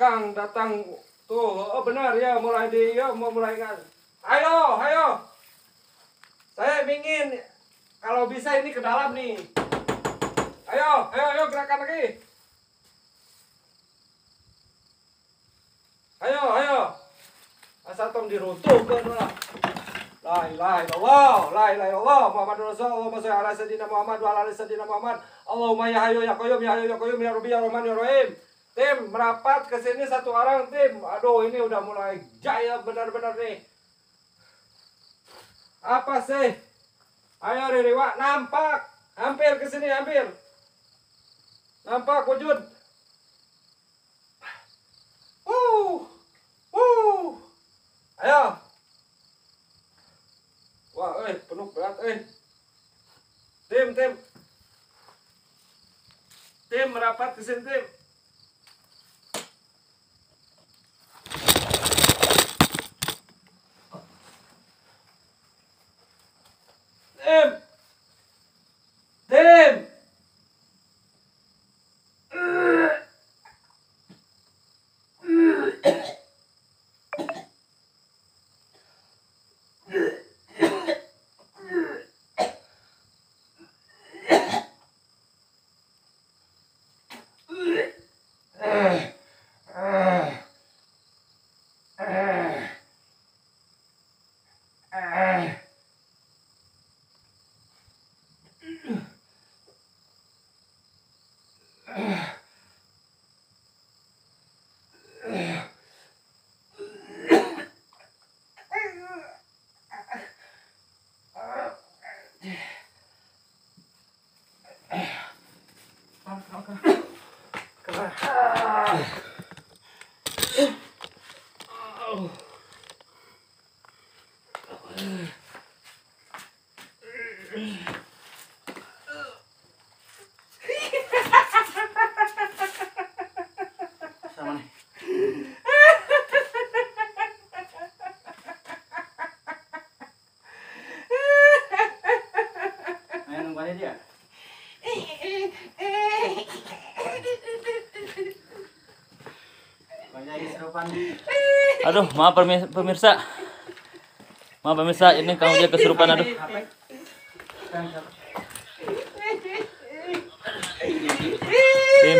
Speaker 6: Kang datang tuh oh, benar ya mulai di ya mau mulai kan ayo ayo saya ingin kalau bisa ini ke dalam nih ayo ayo ayo gerakan lagi ayo ayo asal tom kan lah Lai lai ya Allah, lai lai ya Allah, Muhammad Rasulullah, Allahumma sholli ala sayyidina Muhammad wa ala Muhammad. Allahumma ya hayyu ya qayyum ya hayyu ya koyum ya rabbi ya rahman ya rahim. Tim, merapat ke sini satu orang, tim. Aduh, ini udah mulai jaya benar-benar nih. Apa sih? Ayo Ririwa, nampak. Hampir ke sini, hampir. Nampak wujud. Uh. Uh. Ayo. Wah, eh penuh berat, eh. Tim, tim. Tim merapat ke sini, tim.
Speaker 3: them. Them.
Speaker 4: Aduh, maaf pemirsa. Maaf pemirsa, ini kamu dia kesurupan aduh. Tim.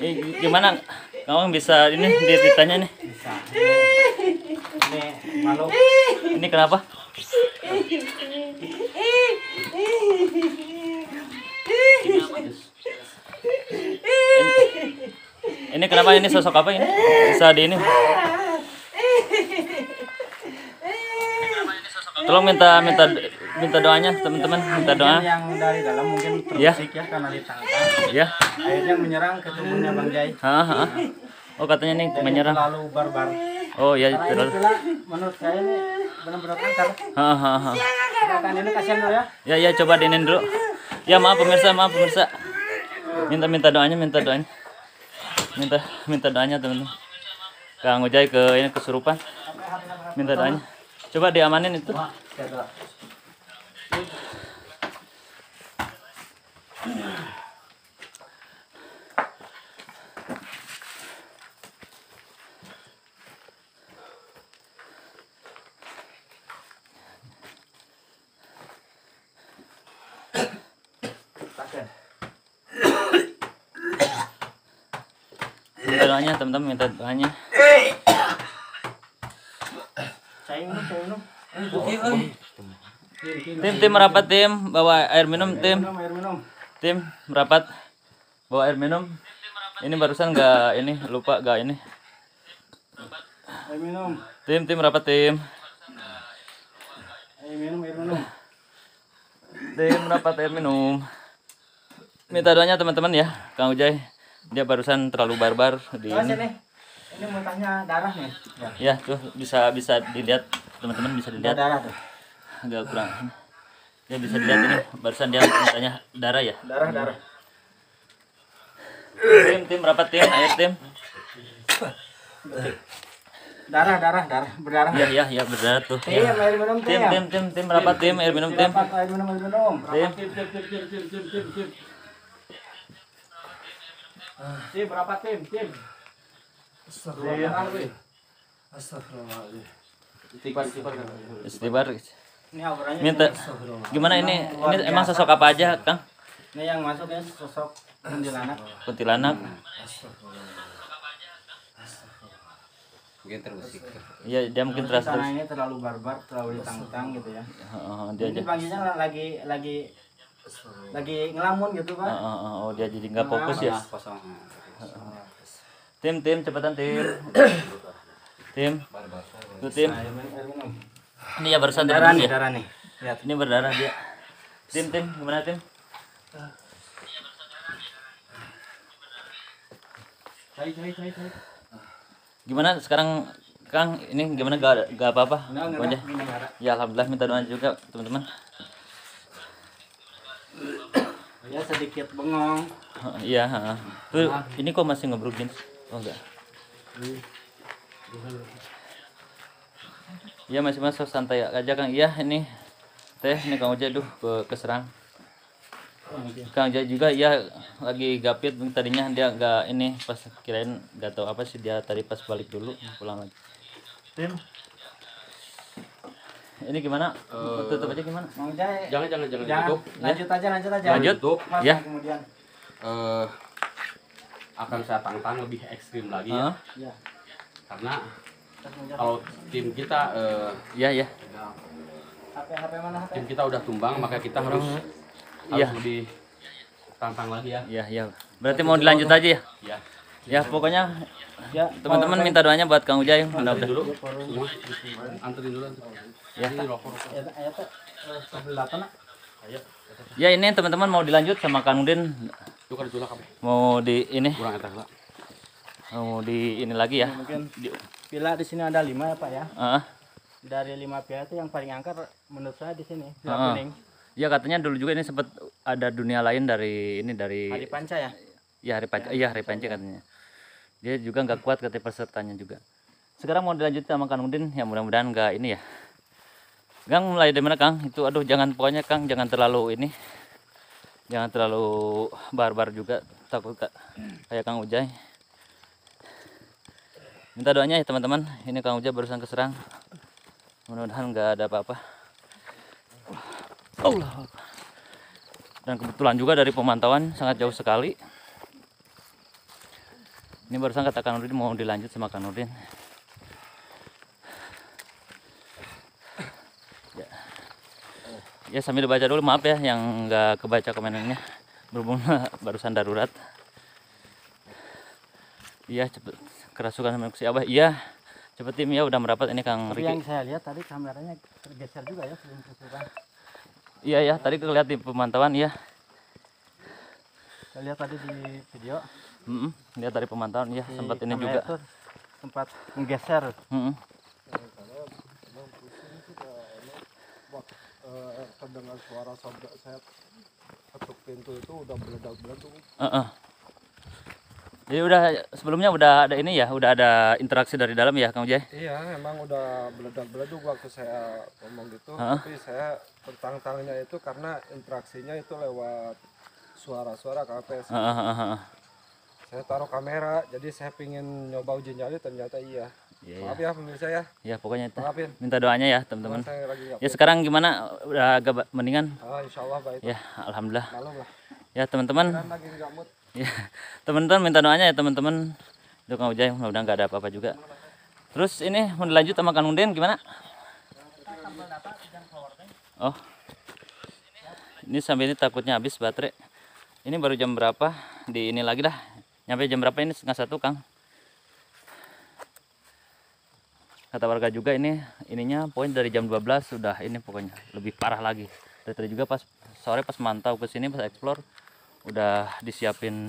Speaker 4: Ini gimana? Kamu bisa ini dia ditanya nih. Bisa. Ini malu. Ini kenapa? Kenapa ini sosok apa ini? Bisa di ini.
Speaker 2: Tolong minta minta
Speaker 4: minta doanya teman-teman, minta doa.
Speaker 2: Yang dari dalam mungkin terusik ya, ya karena ditangkap. Ya. Akhirnya menyerang ke tubuhnya Bang Jai. Ha, ha.
Speaker 4: Oh katanya nih menyerang. Terlalu barbar. Oh ya terlalu.
Speaker 1: Menurut saya ini benar-benar kanker. hahaha ini kasihan dulu ya.
Speaker 4: Ya ya coba dinin dulu. Ya maaf pemirsa, maaf pemirsa. Minta minta doanya, minta doanya minta minta doanya teman-teman Kang Ujai ke ini kesurupan minta doanya coba diamanin itu teman minta doanya tim tim merapat tim bawa air minum tim tim merapat bawa air minum ini barusan gak ini lupa gak ini air minum tim tim rapat tim air minum air minum tim rapat air minum minta doanya teman-teman ya kang ujai dia barusan terlalu barbar di ini. ini muntahnya darah nih ya, ya tuh bisa bisa dilihat teman-teman bisa dilihat darah tuh agak kurang dia bisa dilihat ini barusan dia muntahnya darah ya darah ini. darah tim tim rapat tim air tim darah darah darah berdarah ya ya ya berdarah tuh tim ya. minum
Speaker 3: tim ya? tim tim tim rapat tim air minum tim tim air minum air minum tim tim tim tim tim tim tim
Speaker 2: Ah. Tim berapa tim? Tim.
Speaker 6: Astagfirullah. Iya, kan, Astagfirullahaladzim. Istighfar, istighfar. Ini Minta. Gimana ini? Ini emang sosok apa aja,
Speaker 1: Kang? Ini yang masuknya sosok kuntilanak. Kuntilanak.
Speaker 4: mungkin terusik iya dia mungkin terus terus
Speaker 1: ini terlalu barbar terlalu ditang-tang gitu ya oh, dia ini panggilnya lagi lagi lagi ngelamun gitu
Speaker 4: kan oh, uh, oh dia jadi nggak fokus nah, ya Uh, tim tim cepetan tim tim itu tim nah, ini ya barusan darah nih ya? darah nih Lihat. ini berdarah dia tim tim gimana tim
Speaker 2: cai cai cai cai
Speaker 4: Gimana sekarang Kang ini gimana gak gak apa-apa? Enggak, Ya alhamdulillah minta doa juga teman-teman.
Speaker 6: sedikit bengong
Speaker 4: iya uh, uh. ini kok masih gini? oh enggak Iya masih masuk santai aja Kang. Iya ini teh ini Kang Uja. duh ke keserang. Kang Uja juga iya lagi gapit tadinya dia enggak ini pas kirain enggak tahu apa sih dia tadi pas balik dulu pulang lagi. Tim ini gimana? Uh, Tutup aja gimana? Mau eh? jangan jangan jangan, jangan tutup. Ya. Lanjut aja lanjut aja. Lanjut. Tutup. Ya.
Speaker 2: Kemudian uh, akan saya tantang lebih ekstrim lagi uh. ya. ya. Karena kalau tim kita uh, ya ya. HP, HP mana HP? Tim kita udah tumbang maka kita harus ya. harus lebih
Speaker 4: tantang lagi ya. Iya iya. Berarti mau dilanjut aja ya? Iya. Ya pokoknya ya teman-teman minta doanya buat Kang Ujay mudah-mudahan. Anterin dulu.
Speaker 2: Anterin dulu. Ya. Ya,
Speaker 1: ya, eh,
Speaker 4: ya, ini teman-teman mau dilanjut sama Kang Udin. Mau di ini. Oh, mau di ini lagi ya. Mungkin pila di sini ada lima ya Pak ya. Uh. Dari lima pila itu yang paling angker menurut saya di sini kuning. Ya katanya dulu juga ini sempat ada dunia lain dari ini dari. Hari Panca ya. Ya hari Panca, iya ya, hari Panca katanya. Dia juga nggak kuat ketika pesertanya juga. Sekarang mau dilanjut sama Kang Udin, ya mudah-mudahan nggak ini ya. Gang mulai dari mana Kang? Itu aduh jangan pokoknya Kang jangan terlalu ini. Jangan terlalu barbar juga takut Kak. Kayak Kang Ujai. Minta doanya ya teman-teman. Ini Kang Ujai barusan keserang. Mudah-mudahan nggak ada apa-apa. Allah. Dan kebetulan juga dari pemantauan sangat jauh sekali. Ini barusan kata Kang Nurdin mau dilanjut sama Kang Nurdin. ya sambil baca dulu maaf ya yang nggak kebaca komennya berhubung barusan darurat iya cepet kerasukan sama si abah iya cepet tim ya udah merapat ini kang Riki yang saya lihat tadi kameranya tergeser juga ya sebelum kesukaan iya ya tadi kelihatan di pemantauan ya saya lihat tadi di video mm -mm, lihat dari pemantauan ya sempat ini juga
Speaker 1: sempat menggeser mm -mm.
Speaker 6: dengan suara sabda saya ketuk pintu itu udah meledak meledak
Speaker 4: uh -uh. Jadi udah sebelumnya udah ada ini ya, udah ada interaksi dari dalam ya, Kang Jai?
Speaker 6: Iya, emang udah beledak-beleduk waktu saya ngomong gitu. Uh -huh. Tapi saya tertang-tangnya itu karena interaksinya itu lewat suara-suara KPS. Uh -huh. Saya taruh kamera, jadi saya pingin nyoba uji nyali ternyata iya. Ya, Maaf iya. ya. pemirsa ya. Ya pokoknya Maaf ya. minta doanya ya teman-teman. Ya sekarang gimana? Udah agak mendingan? Oh, insya Allah baik. Ya alhamdulillah. Ya teman-teman.
Speaker 4: Ya teman-teman minta doanya ya teman-teman. Untuk Kang Ujai mudah-mudahan nggak ada apa-apa juga. Terus ini mau lanjut sama Kang Unden gimana? Oh. Ini sampai ini takutnya habis baterai. Ini baru jam berapa? Di ini lagi dah. Nyampe jam berapa ini setengah satu Kang? kata warga juga ini ininya poin dari jam 12 sudah ini pokoknya lebih parah lagi dari tadi juga pas sore pas mantau ke sini pas explore udah disiapin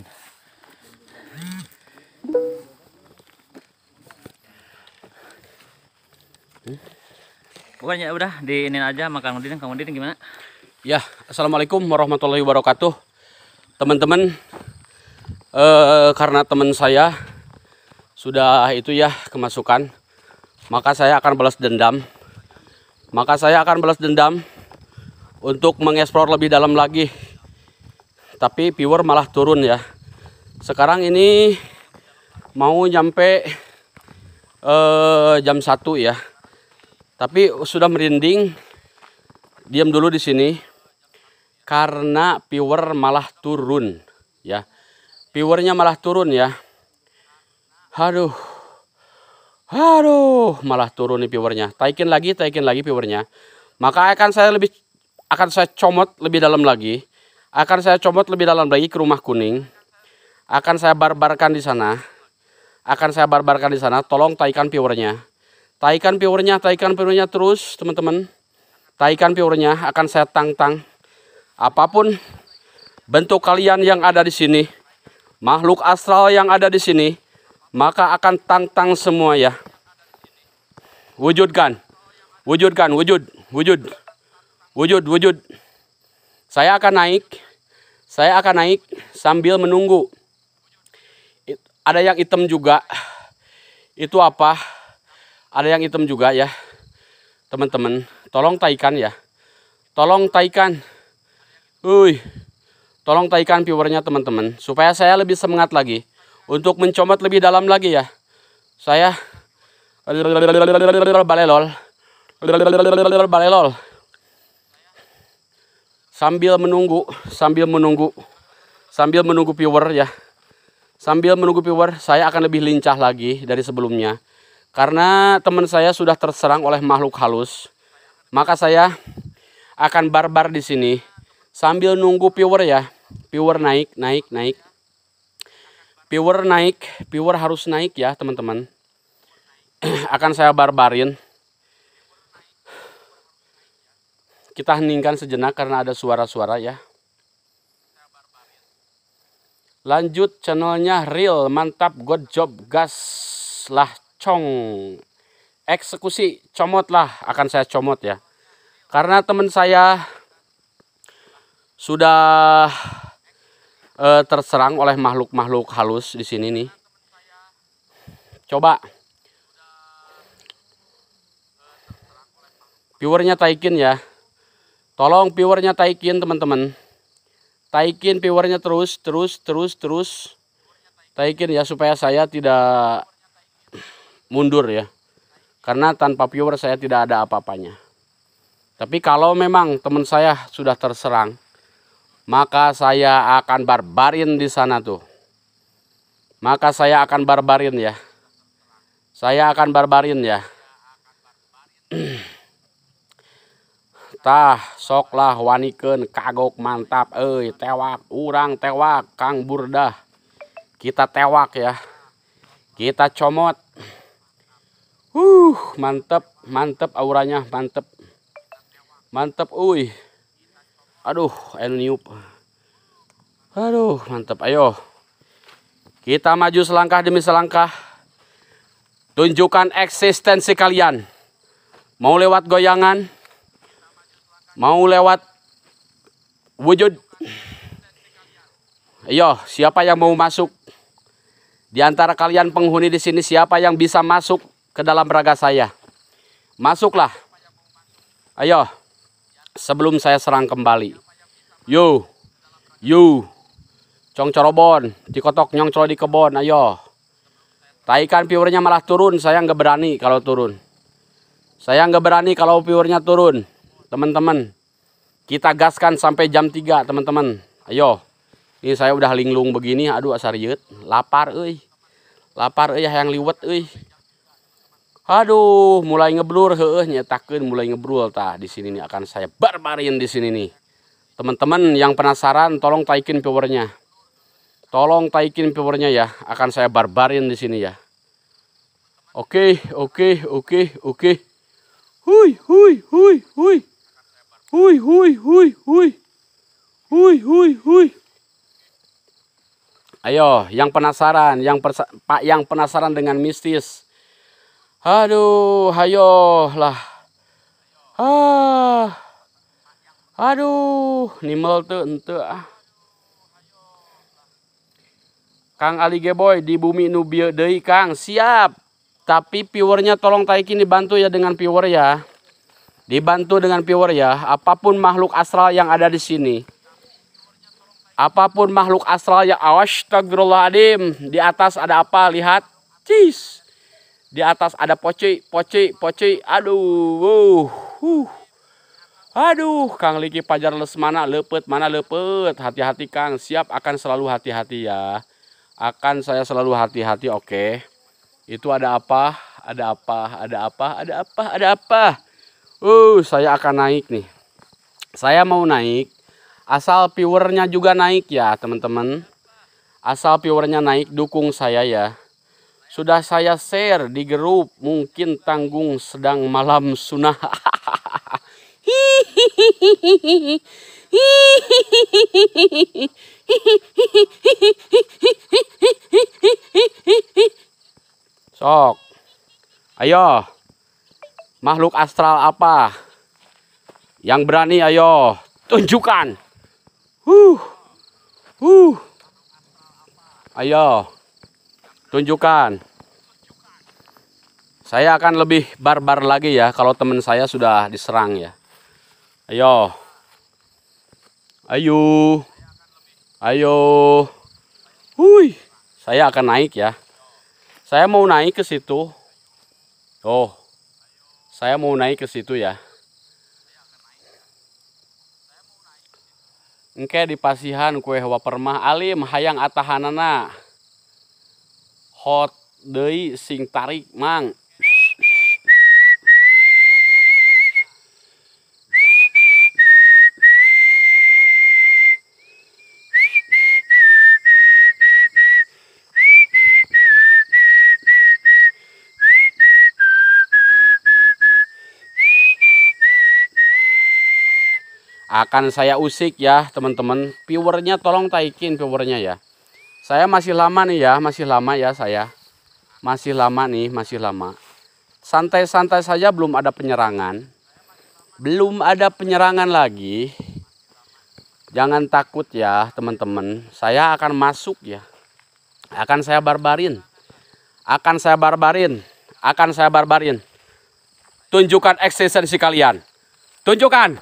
Speaker 2: Pokoknya udah diinin aja makan Kang Udin Kang Udin gimana ya Assalamualaikum warahmatullahi wabarakatuh teman-teman eh, karena teman saya sudah itu ya kemasukan maka saya akan balas dendam. Maka saya akan balas dendam untuk mengeksplor lebih dalam lagi. Tapi viewer malah turun ya. Sekarang ini mau nyampe uh, jam 1 ya. Tapi sudah merinding. Diam dulu di sini. Karena viewer malah turun ya. Viewernya malah turun ya. Aduh. Aduh, malah turun nih viewernya. Taikin lagi, taikin lagi viewernya. Maka akan saya lebih akan saya comot lebih dalam lagi. Akan saya comot lebih dalam lagi ke rumah kuning. Akan saya barbarkan di sana. Akan saya barbarkan di sana. Tolong taikan viewernya. Taikan viewernya, taikan viewernya terus, teman-teman. Taikan viewernya akan saya tang tang. Apapun bentuk kalian yang ada di sini, makhluk astral yang ada di sini, maka akan tantang semua ya. Wujudkan. Wujudkan, wujud, wujud. Wujud, wujud. Saya akan naik. Saya akan naik sambil menunggu. Ada yang hitam juga. Itu apa? Ada yang hitam juga ya. Teman-teman, tolong taikan ya. Tolong taikan. Uy. Tolong taikan viewernya teman-teman supaya saya lebih semangat lagi. Untuk mencomot lebih dalam lagi ya. Saya balelol. Balelol. Sambil menunggu, sambil menunggu sambil menunggu viewer ya. Sambil menunggu viewer, saya akan lebih lincah lagi dari sebelumnya. Karena teman saya sudah terserang oleh makhluk halus, maka saya akan barbar di sini sambil nunggu viewer ya. Viewer naik, naik, naik. Viewer naik, viewer harus naik ya teman-teman. Akan saya barbarin. Kita heningkan sejenak karena ada suara-suara ya. Lanjut channelnya real, mantap, good job, gas lah, cong. Eksekusi, comot lah, akan saya comot ya. Karena teman saya sudah eh, terserang oleh makhluk-makhluk halus di sini nih. Coba. Viewernya Taikin ya. Tolong viewernya Taikin teman-teman. Taikin viewernya terus, terus, terus, terus. Taikin ya supaya saya tidak mundur ya. Karena tanpa viewer saya tidak ada apa-apanya. Tapi kalau memang teman saya sudah terserang, maka saya akan barbarin di sana tuh. Maka saya akan barbarin ya. Saya akan barbarin ya. Tah soklah waniken kagok mantap eh tewak urang tewak Kang Burdah. Kita tewak ya. Kita comot. Uh, mantep, mantep auranya, mantep. Mantep, uy aduh ayo niup aduh mantap ayo kita maju selangkah demi selangkah tunjukkan eksistensi kalian mau lewat goyangan mau lewat wujud ayo siapa yang mau masuk di antara kalian penghuni di sini siapa yang bisa masuk ke dalam raga saya masuklah ayo sebelum saya serang kembali. Yo, yo, cong corobon, dikotok nyong di kebon, ayo. Taikan piurnya malah turun, saya nggak berani kalau turun. Saya nggak berani kalau piurnya turun, teman-teman. Kita gaskan sampai jam 3, teman-teman. Ayo. Ini saya udah linglung begini, aduh yut. lapar eh. Lapar eh, yang liwet eh. Aduh, mulai ngeblur heeh nyetakeun mulai ngeblur tah di sini nih akan saya barbarin di sini nih. Teman-teman yang penasaran tolong taikin powernya. Tolong taikin powernya ya, akan saya barbarin di sini ya. Oke, oke, oke, oke.
Speaker 3: Hui, hui, hui, hui. Hui, hui, hui, hui. Hui, hui, hui.
Speaker 2: Ayo, yang penasaran, yang Pak yang penasaran dengan mistis Aduh, hayo lah. Ah. Aduh, nimel tuh ente ah. Kang Ali Geboy di bumi Nubia deui, Kang, siap. Tapi viewernya tolong Taikin dibantu ya dengan viewer ya. Dibantu dengan viewer ya, apapun makhluk astral yang ada di sini. Apapun makhluk astral ya awas Di atas ada apa? Lihat. Cheese. Di atas ada poci, poci, poci. Aduh. uh, uh. Aduh, Kang Liki Pajar les mana lepet, mana lepet. Hati-hati Kang, siap akan selalu hati-hati ya. Akan saya selalu hati-hati, oke. Okay. Itu ada apa? Ada apa? Ada apa? Ada apa? Ada apa? Uh, saya akan naik nih. Saya mau naik. Asal viewernya juga naik ya, teman-teman. Asal viewernya naik, dukung saya ya. Sudah saya share di grup, mungkin tanggung sedang malam sunnah. Sok. Ayo. Makhluk astral apa? Yang berani ayo tunjukkan. Huh. Huh. Ayo tunjukkan saya akan lebih barbar lagi ya kalau teman saya sudah diserang ya ayo ayo ayo hui saya akan naik ya saya mau naik ke situ oh saya mau naik ke situ ya engke di pasihan kue hawa alim hayang atahanana hot Dei sing tarik Mang akan saya usik ya teman-teman viewernya tolong taikin viewernya ya saya masih lama nih ya, masih lama ya saya. Masih lama nih, masih lama. Santai-santai saja belum ada penyerangan. Belum ada penyerangan lagi. Jangan takut ya teman-teman. Saya akan masuk ya. Akan saya barbarin. Akan saya barbarin. Akan saya barbarin. Tunjukkan eksistensi kalian. Tunjukkan.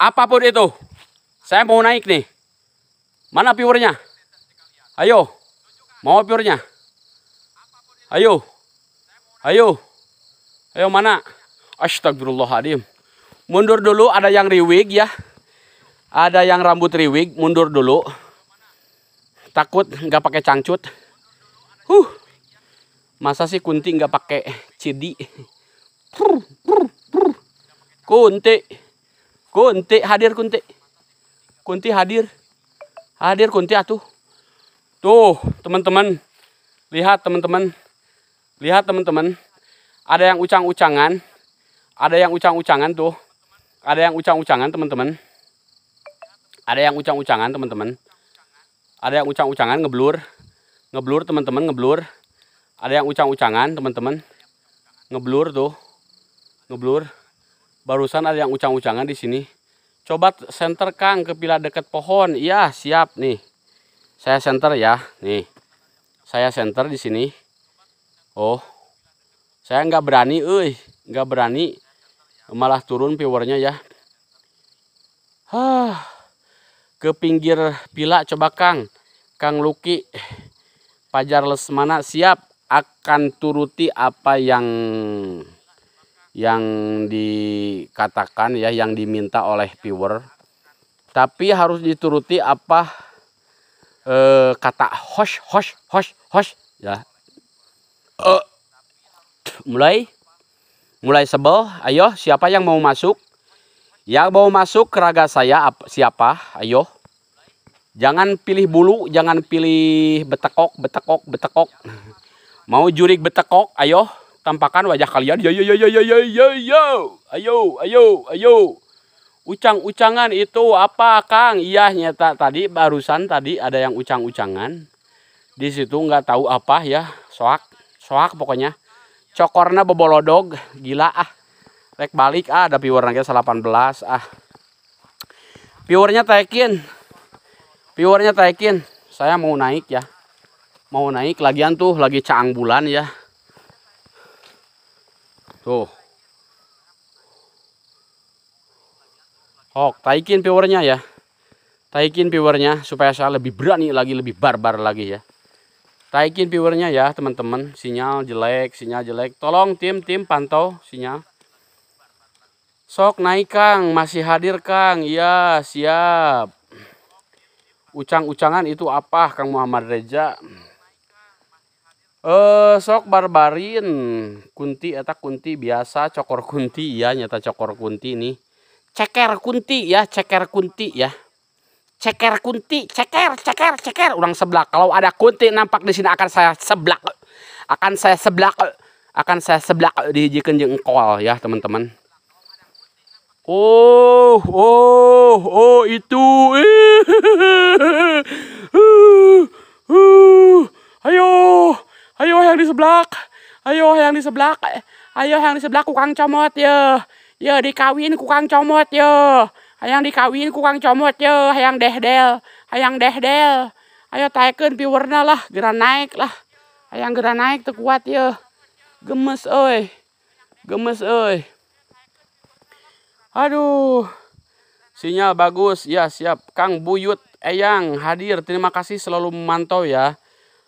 Speaker 2: Apapun itu. Saya mau naik nih. Mana viewernya? Ayo. Mau purnya? Ayo. Ayo. Ayo mana? Astagfirullahaladzim. Mundur dulu ada yang riwig ya. Ada yang rambut riwig, mundur dulu. Takut nggak pakai cangcut. Huh. Masa sih kunti nggak pakai cidi? Kunti. Kunti hadir kunti. Kunti hadir. Hadir kunti atuh. Tuh, teman-teman. Lihat, teman-teman. Lihat, teman-teman. Ada yang ucang-ucangan. Ada yang ucang-ucangan tuh. Ada yang ucang-ucangan, teman-teman. Ada yang ucang-ucangan, teman-teman. Ada yang ucang-ucangan ngeblur. Ngeblur, teman-teman, ngeblur. Ada yang ucang-ucangan, teman-teman. Ngeblur tuh. Ngeblur. Barusan ada yang ucang-ucangan di sini. Coba center Kang ke pila dekat pohon. Iya, siap nih saya center ya nih saya center di sini oh saya nggak berani eh nggak berani malah turun powernya ya Hah, ke pinggir pila coba Kang Kang Luki Pajar Lesmana siap akan turuti apa yang yang dikatakan ya yang diminta oleh viewer tapi harus dituruti apa eh, kata hosh hosh hosh hosh ya uh, mulai mulai sebel ayo siapa yang mau masuk yang mau masuk keraga raga saya siapa ayo jangan pilih bulu jangan pilih betekok betekok betekok mau jurik betekok ayo tampakan wajah kalian yo yo yo yo yo
Speaker 3: yo yo ayo ayo ayo
Speaker 2: ucang-ucangan itu apa Kang? Iya nyata tadi barusan tadi ada yang ucang-ucangan. Di situ nggak tahu apa ya, soak, soak pokoknya. Cokorna bebolodog, gila ah. Rek balik ah, ada viewernya 18 ah. Viewernya taikin. Viewernya taikin. Saya mau naik ya. Mau naik lagian tuh lagi caang bulan ya. Tuh. Sok taikin powernya ya. Taikin powernya supaya saya lebih berani lagi, lebih barbar lagi ya. Taikin powernya ya teman-teman. Sinyal jelek, sinyal jelek. Tolong tim-tim pantau sinyal. Sok naik Kang, masih hadir Kang. Iya, siap. Ucang-ucangan itu apa Kang Muhammad Reja? Eh, sok barbarin. Kunti eta kunti biasa, cokor kunti iya nyata cokor kunti nih ceker kunti ya ceker kunti ya ceker kunti ceker ceker ceker orang seblak kalau ada kunti nampak di sini akan saya seblak akan saya seblak akan saya seblak di jeung engkol ya teman-teman
Speaker 3: oh oh oh itu ayo ayo yang di seblak ayo yang di seblak ayo yang di seblak kukang comot ya Ya dikawin kukang comot yo hayang dikawin kukang comot yo hayang dehdel hayang dehdel ayo taeken piwarna lah geran naik lah hayang geran naik tuh kuat yo gemes oi gemes oi
Speaker 2: aduh sinyal bagus ya siap Kang Buyut Eyang hadir terima kasih selalu memantau ya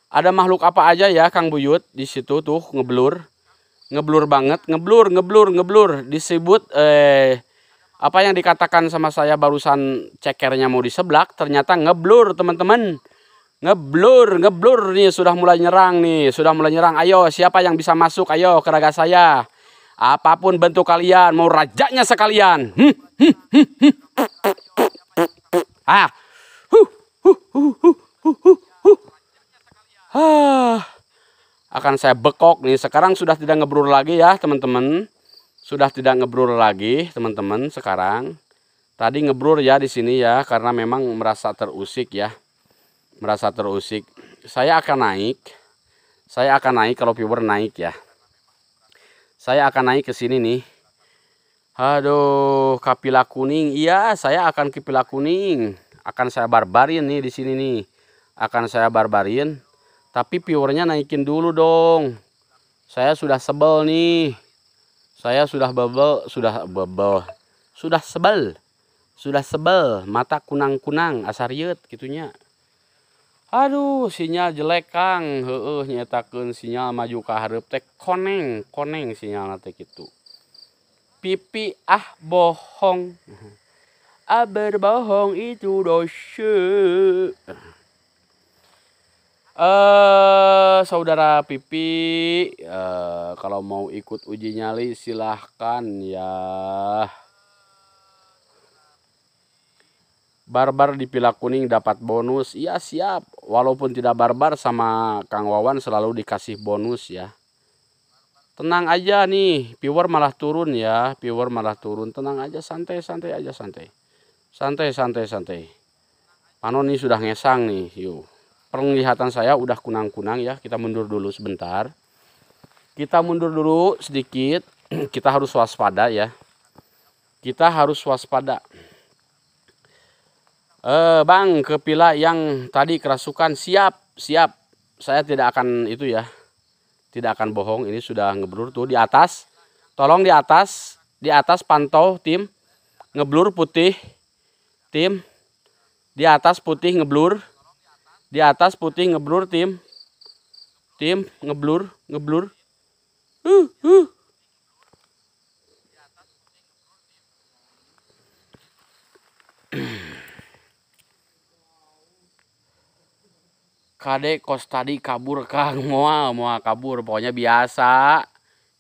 Speaker 2: ada makhluk apa aja ya Kang Buyut di situ tuh ngeblur ngeblur banget, ngeblur, ngeblur, ngeblur. Disebut eh apa yang dikatakan sama saya barusan cekernya mau di seblak, ternyata ngeblur, teman-teman. Ngeblur, ngeblur nih sudah mulai nyerang nih, sudah mulai nyerang. Ayo, siapa yang bisa masuk? Ayo ke saya. Apapun bentuk kalian, mau rajanya sekalian.
Speaker 3: Hmm, hmm, hmm, hmm. Ah. Huh, huh, huh, huh, huh, huh. Ah
Speaker 2: akan saya bekok nih. Sekarang sudah tidak ngebrur lagi ya teman-teman. Sudah tidak ngebrur lagi teman-teman sekarang. Tadi ngebrur ya di sini ya karena memang merasa terusik ya. Merasa terusik. Saya akan naik. Saya akan naik kalau viewer naik ya. Saya akan naik ke sini nih. Aduh, kapila kuning. Iya, saya akan kapila kuning. Akan saya barbarin nih di sini nih. Akan saya barbarin tapi viewernya naikin dulu dong. Saya sudah sebel nih. Saya sudah bebel, sudah bebel. Sudah sebel. Sudah sebel, mata kunang-kunang asariet gitunya. Aduh, sinyal jelek Kang. Heeh nyetakeun sinyal maju ka hareup teh koneng, koneng sinyal teh gitu. Pipi ah bohong.
Speaker 3: Aber bohong itu dosa.
Speaker 2: Eh, saudara Pipi, eh, kalau mau ikut uji nyali silahkan ya. Barbar di Pila Kuning dapat bonus. Iya siap, walaupun tidak barbar sama Kang Wawan selalu dikasih bonus ya. Tenang aja nih, viewer malah turun ya, viewer malah turun. Tenang aja, santai-santai aja santai. Santai-santai santai. Panon ini sudah ngesang nih, yuk penglihatan saya udah kunang-kunang ya. Kita mundur dulu sebentar. Kita mundur dulu sedikit. Kita harus waspada ya. Kita harus waspada. Eh, bang, kepila yang tadi kerasukan siap, siap. Saya tidak akan itu ya. Tidak akan bohong, ini sudah ngeblur tuh di atas. Tolong di atas, di atas pantau tim. Ngeblur putih. Tim. Di atas putih ngeblur. Di atas putih ngeblur tim. Tim ngeblur, ngeblur.
Speaker 3: Uh, uh.
Speaker 2: Kade kos tadi kabur kang mau mau kabur pokoknya biasa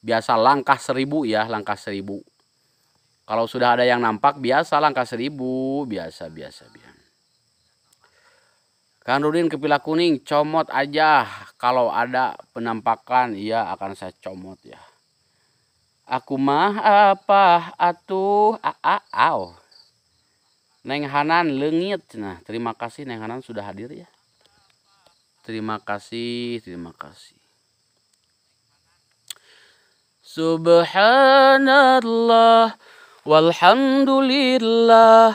Speaker 2: biasa langkah seribu ya langkah seribu kalau sudah ada yang nampak biasa langkah seribu biasa biasa biasa Kang Rudin kepila kuning, comot aja. Kalau ada penampakan, ia akan saya comot ya. Aku mah apa atuh a au. Neng Hanan lengit. Nah, terima kasih Neng Hanan sudah hadir ya.
Speaker 3: Terima kasih, terima kasih. Subhanallah walhamdulillah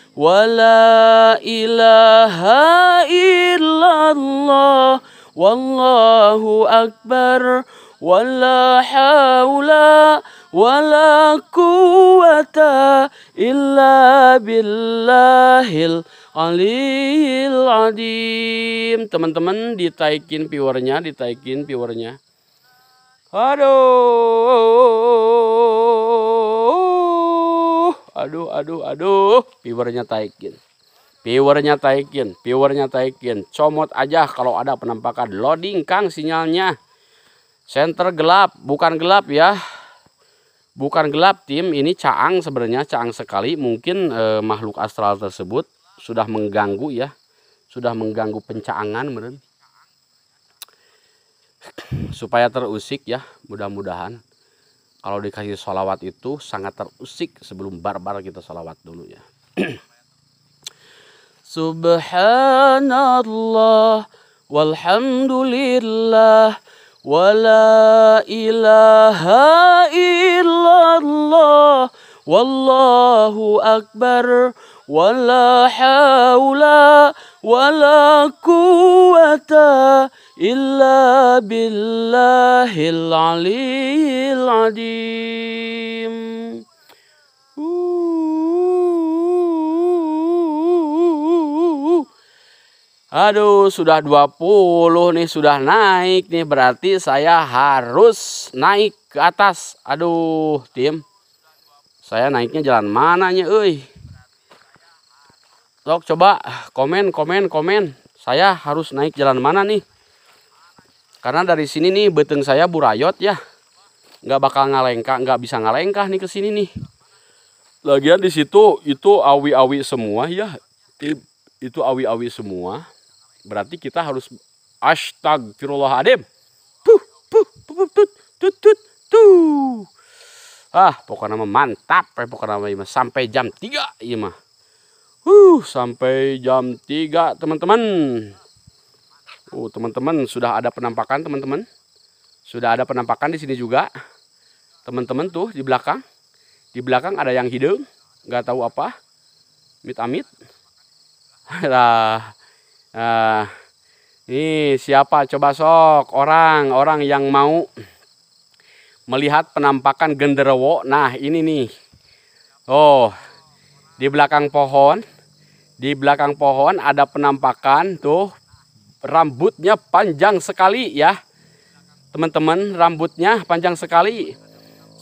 Speaker 3: Wala ilaha illallah Wallahu akbar Wala hawla Wala quwata Illa billahil adim
Speaker 2: Teman-teman ditaikin piwarnya Ditaikin piwarnya
Speaker 3: Aduh aduh,
Speaker 2: aduh, aduh. Viewernya taikin. Viewernya taikin, viewernya taikin. Comot aja kalau ada penampakan. Loading Kang sinyalnya. Center gelap, bukan gelap ya. Bukan gelap tim, ini caang sebenarnya, caang sekali. Mungkin eh, makhluk astral tersebut sudah mengganggu ya. Sudah mengganggu pencaangan meren. Supaya terusik ya, mudah-mudahan kalau dikasih sholawat itu sangat terusik sebelum barbar kita
Speaker 3: sholawat dulu ya. Subhanallah walhamdulillah wala ilaha illallah wallahu akbar wala haula wala quwata إلا بالله العلي العظيم Aduh,
Speaker 2: sudah 20 nih, sudah naik nih. Berarti saya harus naik ke atas. Aduh, tim. Saya naiknya jalan mananya, Uy. Sok coba komen, komen, komen. Saya harus naik jalan mana nih? Karena dari sini nih beteng saya burayot ya. Nggak bakal ngalengkah, nggak bisa ngalengkah nih ke sini nih. Lagian di situ itu awi-awi semua ya. Itu awi-awi semua. Berarti kita harus Adem. Puh, puh, puh, puh, tut, tut, tuh. Ah, pokoknya mah mantap, eh, pokoknya mah iya sampai jam 3 iya mah. Uh, sampai jam 3 teman-teman. Uh, teman-teman sudah ada penampakan, teman-teman. Sudah ada penampakan di sini juga. Teman-teman tuh di belakang. Di belakang ada yang hidung, nggak tahu apa. Amit-amit. nah, nah, ini siapa coba sok orang-orang yang mau melihat penampakan genderwo. Nah, ini nih. Oh, di belakang pohon, di belakang pohon ada penampakan tuh rambutnya panjang sekali ya teman-teman rambutnya
Speaker 3: panjang sekali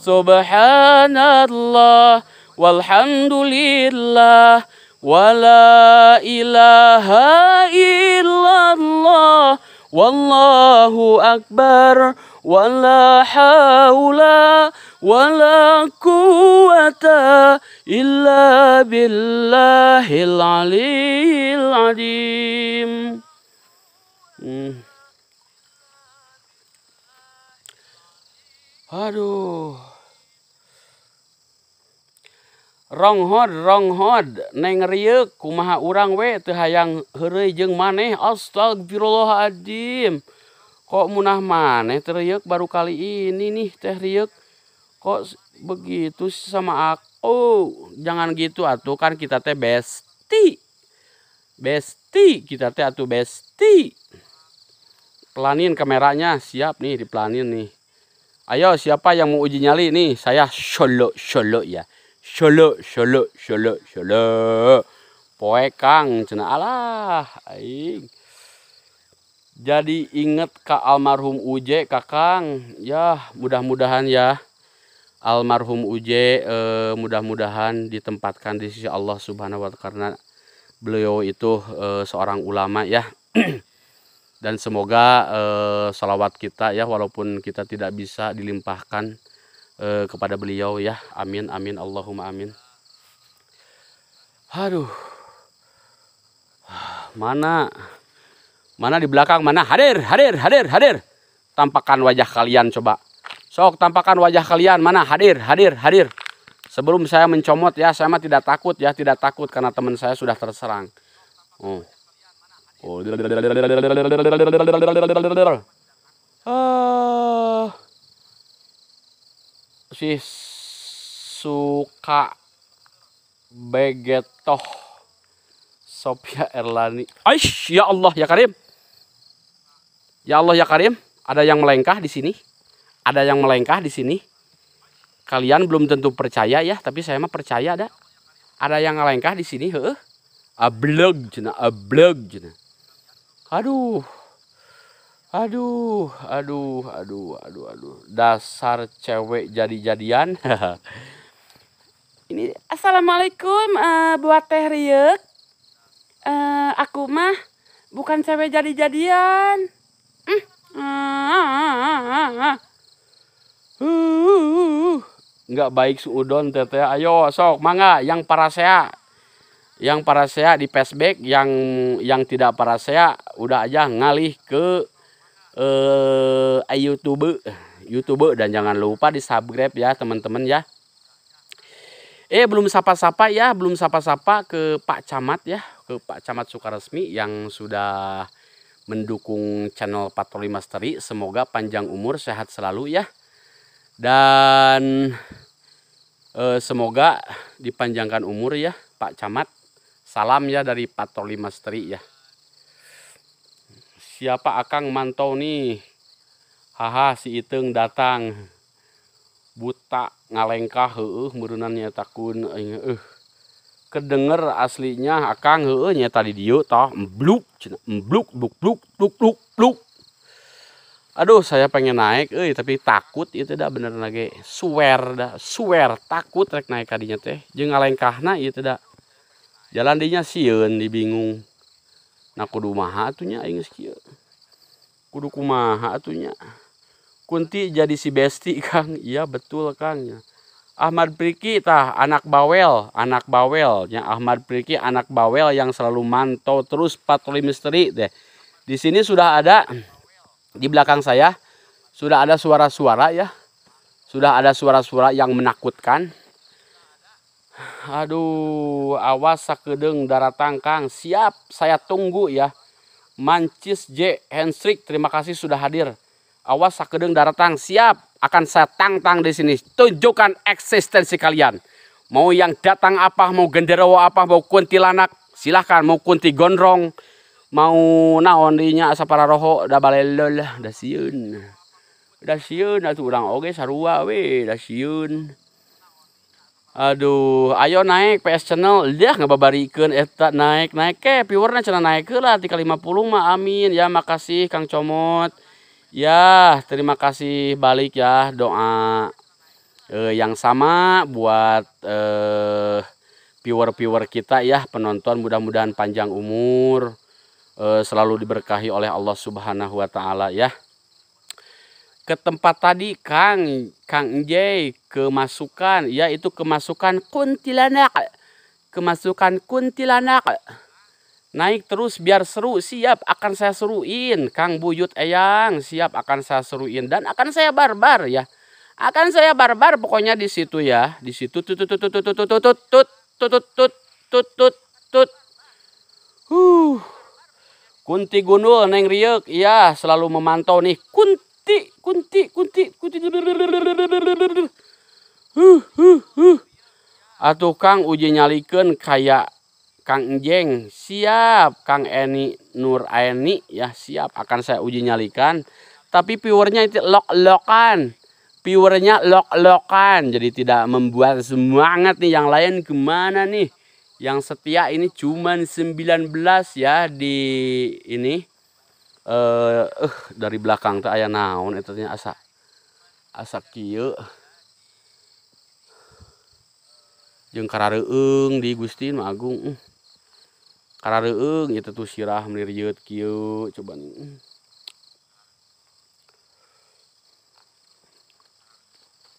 Speaker 3: subhanallah walhamdulillah wala ilaha illallah wallahu akbar wala haula wala quwata illa billahil aliyil adim Hmm. Aduh. Ronghod
Speaker 2: ronghod neng riuk kumaha urang we teu hayang heureuy jeung maneh astagfirullahaladzim. Kok munah maneh teriuk baru kali ini nih teh riuk. Kok begitu sama aku? Oh, jangan gitu atuh kan kita teh besti. Besti kita teh atuh besti pelanin kameranya siap nih di pelanin nih ayo siapa yang mau uji nyali nih saya solo solo ya solo solo solo solo poe kang cina alah aing jadi inget ke almarhum Uje kakang ya mudah-mudahan ya almarhum Uje eh, mudah-mudahan ditempatkan di sisi Allah Subhanahu wa taala karena beliau itu eh, seorang ulama ya dan semoga eh, salawat kita ya walaupun kita tidak bisa dilimpahkan eh, kepada beliau ya amin amin Allahumma amin aduh mana mana di belakang mana hadir hadir hadir hadir Tampakan wajah kalian coba sok tampakan wajah kalian mana hadir hadir hadir sebelum saya mencomot ya saya mah tidak takut ya tidak takut karena teman saya sudah terserang
Speaker 3: oh. Oh, ah,
Speaker 2: si suka begetoh Sophia Erlani. Aish, ya Allah ya Karim. Ya Allah ya Karim, ada yang melengkah di sini. Ada yang melengkah di sini. Kalian belum tentu percaya ya, tapi saya mah percaya ada. Ada yang melengkah di sini, heeh. Ablog cenah, ablog cenah. Aduh. Aduh, aduh, aduh, aduh, aduh. Dasar cewek jadi-jadian.
Speaker 3: Ini assalamualaikum uh, buat teh riek Uh, aku mah bukan cewek jadi-jadian. Uh, uh,
Speaker 2: Nggak baik suudon teteh. Ayo sok mangga yang para sehat yang para saya di flashback yang yang tidak saya udah aja ngalih ke eh YouTube YouTube dan jangan lupa di subscribe ya teman-teman ya eh belum sapa-sapa ya belum sapa-sapa ke Pak Camat ya ke Pak Camat Sukaresmi yang sudah mendukung channel Patroli Masteri semoga panjang umur sehat selalu ya dan eh, semoga dipanjangkan umur ya Pak Camat Salam ya dari patroli misteri ya. Siapa Akang mantau nih? Haha si Iteng datang. Buta ngalengkah heueuh meureunna takun. kun eh, aing eh. Kedenger aslinya Akang heueuh nyata di dieu tah embluk cenah embluk bluk bluk bluk bluk bluk. Aduh saya pengen naik eh, tapi takut itu dah bener lagi. Swear dah, swear takut rek naik kadinya teh. Jeung ngalengkahna ieu teh dah jalan dinya siun dibingung nah kudu maha atunya aing kieu kudu kumaha atunya kunti jadi si besti kang iya betul kangnya Ahmad Priki tah anak bawel, anak bawel. Ya, Ahmad Priki anak bawel yang selalu mantau terus patroli misteri deh. Di sini sudah ada di belakang saya sudah ada suara-suara ya. Sudah ada suara-suara yang menakutkan.
Speaker 3: Aduh,
Speaker 2: awas sakedeng daratang tangkang Siap, saya tunggu ya. Mancis J Hendrik, terima kasih sudah hadir. Awas sakedeng daratang, siap. Akan saya tang di sini. Tunjukkan eksistensi kalian. Mau yang datang apa, mau genderowo apa, mau kuntilanak, silahkan. Mau kunti gondrong, mau naon dinya asa para roho, da balelol, da siun. Da siun, atuh orang oge sarua we, da siun. Aduh ayo naik PS channel dia ngebabarikan eta eh, naik naik ke viewernya channel naik ke lah lima puluh mah amin ya makasih Kang Comot ya terima kasih balik ya doa eh, yang sama buat eh, viewer-viewer kita ya penonton mudah-mudahan panjang umur eh, selalu diberkahi oleh Allah Subhanahu wa taala ya ke tempat tadi Kang Kang J kemasukan yaitu kemasukan kuntilanak kemasukan kuntilanak naik terus biar seru siap akan saya seruin Kang Buyut Eyang siap akan saya seruin dan akan saya barbar ya akan saya barbar pokoknya di situ ya di situ tut tut tut tut tut tut tut tut
Speaker 3: tut tut tut huh Kunti Gundul Neng Riuk iya selalu memantau nih. Kunti kunti, kunti, kunti, kunti. Huh,
Speaker 2: huh, huh. Atuh Kang uji nyalikan kayak Kang Jeng Siap, Kang Eni Nur Eni. Ya, siap. Akan saya uji nyalikan. Tapi viewernya itu lock lockan. Viewernya lock lockan. Jadi tidak membuat semangat nih. Yang lain kemana nih? Yang setia ini cuman 19 ya di ini Eh, eh dari belakang tuh aya naon etanya asa asa kieu jeung karareueung di Gusti mah Agung eh. karareueung itu tuh sirah menirieut kieu coba eh.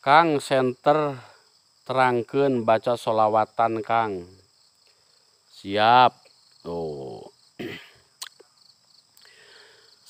Speaker 2: Kang center terangkan baca solawatan Kang
Speaker 3: siap tuh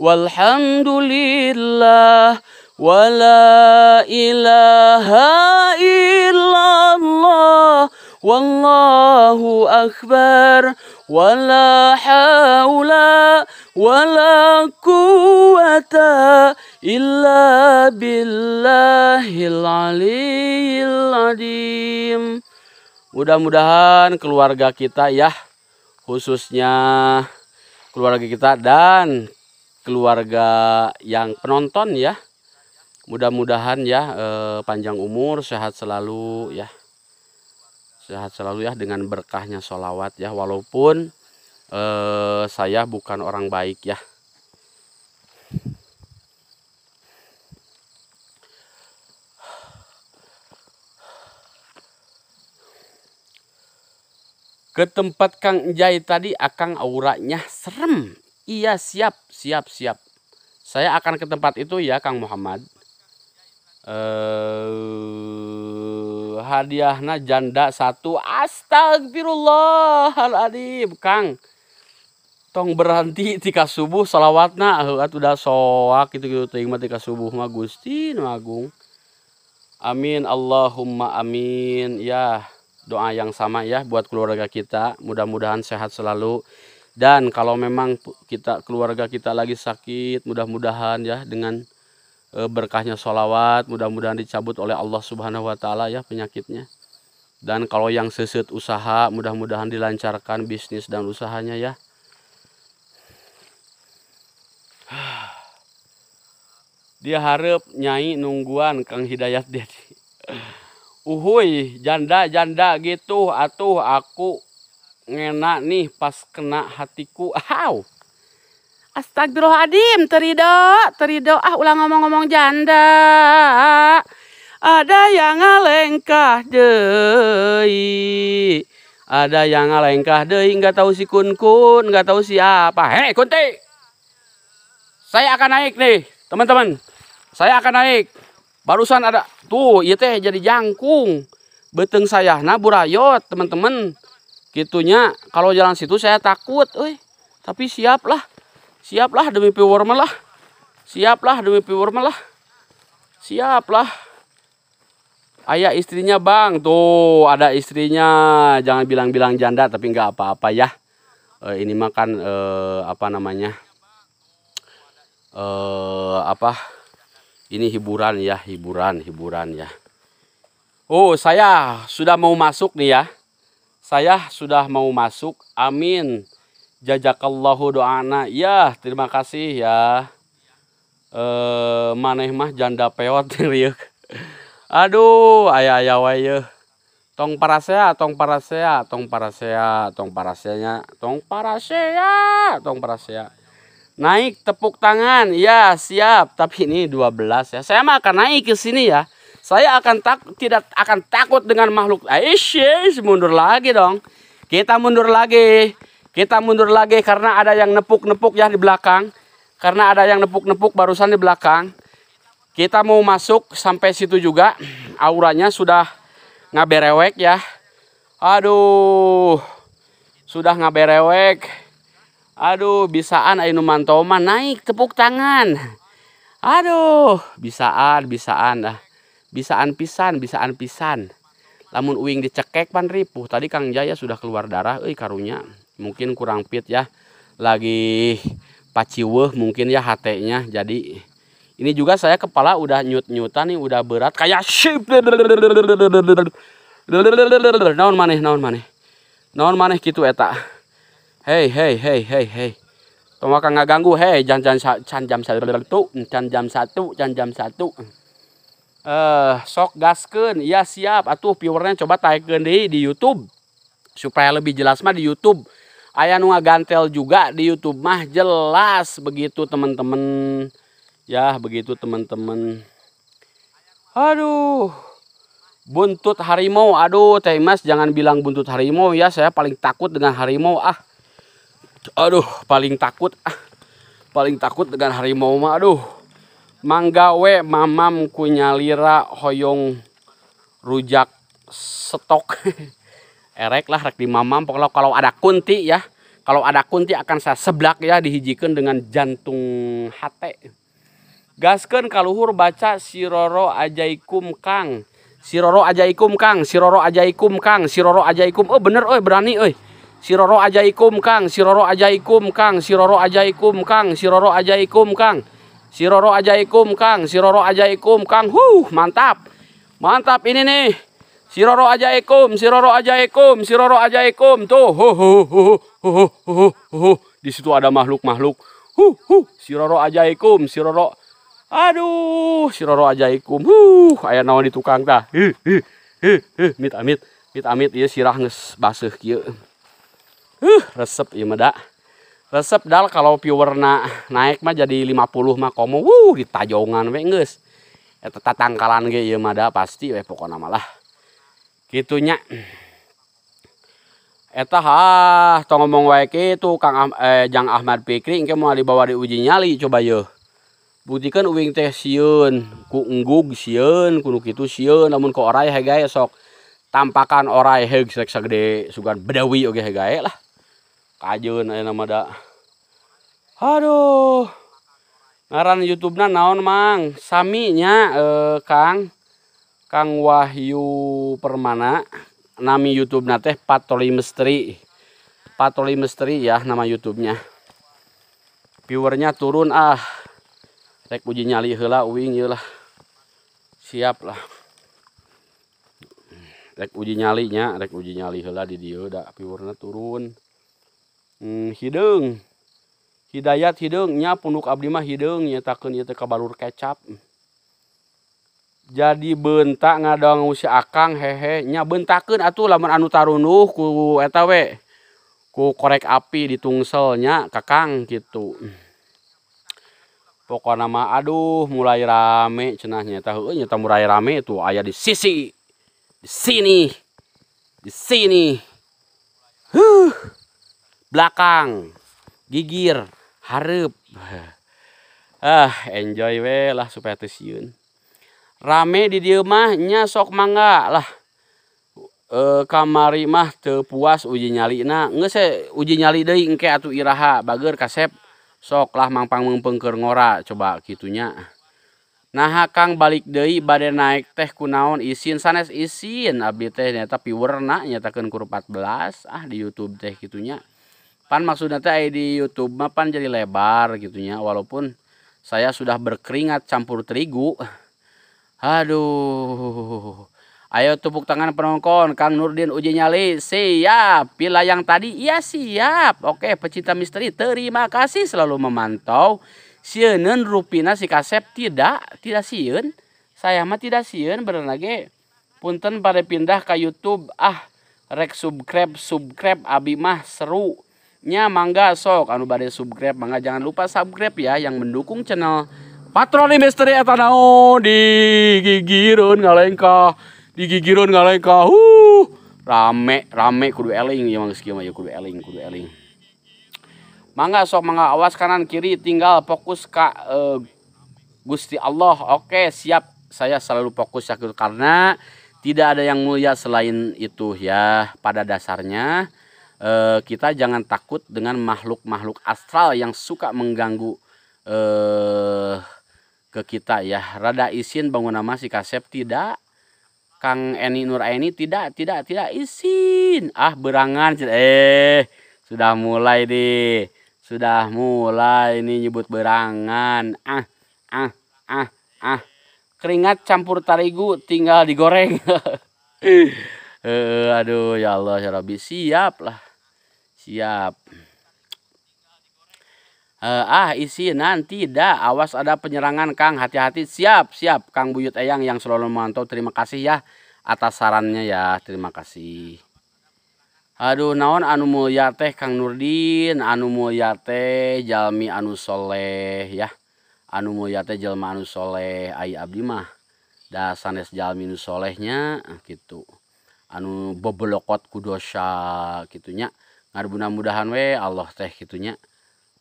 Speaker 3: walhamdulillah wala ilaha illallah wallahu akbar wala haula wala quwata illa billahil aliyil adim mudah-mudahan keluarga
Speaker 2: kita ya khususnya keluarga kita dan keluarga yang penonton ya. Mudah-mudahan ya eh, panjang umur, sehat selalu ya. Sehat selalu ya dengan berkahnya sholawat ya. Walaupun eh, saya bukan orang baik ya. Ke tempat Kang Jai tadi akang auranya serem. Iya siap. Siap, siap. Saya akan ke tempat itu ya, Kang Muhammad. Eh, hadiahnya janda satu. Astagfirullahaladzim, Kang. Tong berhenti tika subuh salawatna heuat udah soak gitu-gitu teuing tika subuh mah Gusti Agung. Amin Allahumma amin ya. Doa yang sama ya buat keluarga kita, mudah-mudahan sehat selalu. Dan kalau memang kita keluarga kita lagi sakit, mudah-mudahan ya dengan e, berkahnya sholawat, mudah-mudahan dicabut oleh Allah Subhanahu Wa Taala ya penyakitnya. Dan kalau yang seset usaha, mudah-mudahan dilancarkan bisnis dan usahanya ya. Dia harap nyai nungguan Kang Hidayat dia. Uhui, janda-janda gitu atuh aku ngena nih pas kena hatiku. Aw.
Speaker 3: Astagfirullahaladzim, terido, terido. Ah, ulang ngomong-ngomong janda. Ada yang ngalengkah deh Ada yang ngalengkah deh nggak tahu si kun-kun, nggak tahu siapa. Hei, kunti.
Speaker 2: Saya akan naik nih, teman-teman. Saya akan naik. Barusan ada tuh, iya teh jadi jangkung. Beteng saya naburayot teman-teman gitunya kalau jalan situ saya takut Uy. tapi siaplah siaplah demi power lah siaplah demi power lah siaplah ayah istrinya bang tuh ada istrinya jangan bilang-bilang janda tapi nggak apa-apa ya e, ini makan e, eh, apa namanya e, apa ini hiburan ya hiburan hiburan ya Oh saya sudah mau masuk nih ya saya sudah mau masuk. Amin. Jazakallahu doana. Ya, terima kasih ya. Eh, maneh mah janda peot riuk. Aduh, ayah ayah wae Tong parasea, tong parasea, tong parasea, tong paraseanya, tong parasea, tong parasea. Naik tepuk tangan. Ya, siap. Tapi ini 12 ya. Saya mah akan naik ke sini ya. Saya akan tak tidak akan takut dengan makhluk. Aisyah mundur lagi dong. Kita mundur lagi. Kita mundur lagi karena ada yang nepuk-nepuk ya di belakang. Karena ada yang nepuk-nepuk barusan di belakang. Kita mau masuk sampai situ juga. Auranya sudah ngaberewek ya. Aduh. Sudah ngaberewek. Aduh, bisaan Ainu Mantoma naik tepuk tangan. Aduh, bisaan, bisaan dah bisaan pisan bisaan pisan lamun uing dicekek pan ripuh tadi Kang Jaya sudah keluar darah eh karunya mungkin kurang fit ya lagi paciweh mungkin ya hatenya jadi ini juga saya kepala udah nyut-nyutan nih udah berat kayak ship naon maneh naon maneh naon maneh gitu eta Hey hey hey hey hey. Toma kagak ganggu, hei, jam jam jam jam satu, jam satu, jam jam satu. Uh, sok gasken ya siap atuh viewernya coba tayken deh di YouTube supaya lebih jelas mah di YouTube ayah nu gantel juga di YouTube mah jelas begitu teman-teman ya begitu teman-teman aduh buntut harimau aduh teh jangan bilang buntut harimau ya saya paling takut dengan harimau ah aduh paling takut ah paling takut dengan harimau mah aduh manggawe mamam kunyalira hoyong rujak stok erek lah rek di mamam pokoknya kalau ada kunti ya kalau ada kunti akan saya seblak ya dihijikan dengan jantung hate gasken kaluhur baca siroro ajaikum kang siroro ajaikum kang siroro ajaikum kang siroro ajaikum oh bener oh berani oh siroro ajaikum kang siroro ajaikum kang siroro ajaikum kang siroro ajaikum kang Siroro ajaikum Kang, Siroro ajaikum Kang. Huh, mantap. Mantap ini nih. Siroro ajaikum, Siroro ajaikum, Siroro ajaikum. Tuh, huh, huh, huh, huh, huh, huh. Di situ ada makhluk-makhluk. Huh, huh, Siroro ajaikum, Siroro Aduh, Siroro ajaikum. Huh, aya naon di tukang tah. Huh huh huh, mit amit, mit amit ieu iya, sirah geus baseuh kieu. Huh, resep ieu mah resep dal kalau viewerna naik mah jadi 50 mah komo wuh ditajongan we geus eta ya, tatangkalan ge ieu mah da pasti we pokona malah lah nya eta ha, tong ngomong wae kitu Kang eh, Jang Ahmad Fikri engke mau dibawa di uji nyali coba ye buktikan uing teh sieun ku enggug sieun kudu kitu sieun namun ko oray hege sok tampakan oray hege segede sugan bedawi oge okay, lah kajun aya nama da
Speaker 3: aduh
Speaker 2: ngaran youtube na naon mang saminya eh, kang kang wahyu permana nami youtube na teh patoli misteri patoli misteri ya nama youtube-nya viewernya turun ah rek uji nyali hela uing lah siap lah rek uji nyalinya rek uji nyali hela di dia udah viewernya turun hmm, hidung Hidayat hidungnya punuk Abdimah hidung nyatakan itu kabalur kecap jadi bentak ngadong usia akang hehe, hehenya bentaken atuh laman anu tarunuh ku etawe ku korek api di tungselnya kakang gitu pokok nama aduh mulai rame cenahnya tahu nyata mulai rame itu ayah di sisi di sini di sini huh belakang giggir haep ah enjoy we lah superun rame di di rumahnya sok mangga lah eh, kamari mah tepuas uji nyali nah nge sih uji nyali Deke atuh Iha bager kasep sok lah mangpang mupekerngora coba gitunya nah Kang balik Dei badan naik teh kunaon isin sanes isin abnya tapi werna nyatakan ke 14 ah di YouTube teh gitunya pan maksudnya teh di YouTube mah pan jadi lebar gitunya walaupun saya sudah berkeringat campur terigu aduh ayo tepuk tangan penonton Kang Nurdin uji nyali siap pila yang tadi iya siap oke pecinta misteri terima kasih selalu memantau sieun rupina si kasep tidak tidak sieun saya mah tidak sieun bener lagi punten pada pindah ke YouTube ah rek subscribe subscribe abi mah seru nya mangga sok anu bade subscribe mangga jangan lupa subscribe ya yang mendukung channel patroli misteri di gigirun ngalengka gigi gigirun ngalengka huh rame rame kudu eling ya mangga sekian ya kudu eling kudu eling mangga sok mangga awas kanan kiri tinggal fokus ka uh, Gusti Allah oke siap saya selalu fokus ya karena tidak ada yang mulia selain itu ya pada dasarnya e, kita jangan takut dengan makhluk-makhluk astral yang suka mengganggu e, ke kita ya. Rada isin nama si kasep tidak. Kang Eni Nur Aini tidak, tidak, tidak isin. Ah berangan eh sudah mulai deh. Sudah mulai ini nyebut berangan. Ah ah ah ah. Keringat campur tarigu tinggal digoreng. Eh, aduh ya Allah ya Rabbi siap lah. Siap. Uh, ah isi nanti dah awas ada penyerangan Kang hati-hati siap siap Kang Buyut Eyang yang selalu memantau terima kasih ya atas sarannya ya terima kasih Aduh naon anu mulia teh Kang Nurdin anu mulia teh jalmi anu soleh ya anu mulia teh jalma anu soleh ai abdi mah sanes jalmi anu solehnya gitu anu bebelokot kudosa gitunya mudah-mudahan we Allah teh kitunya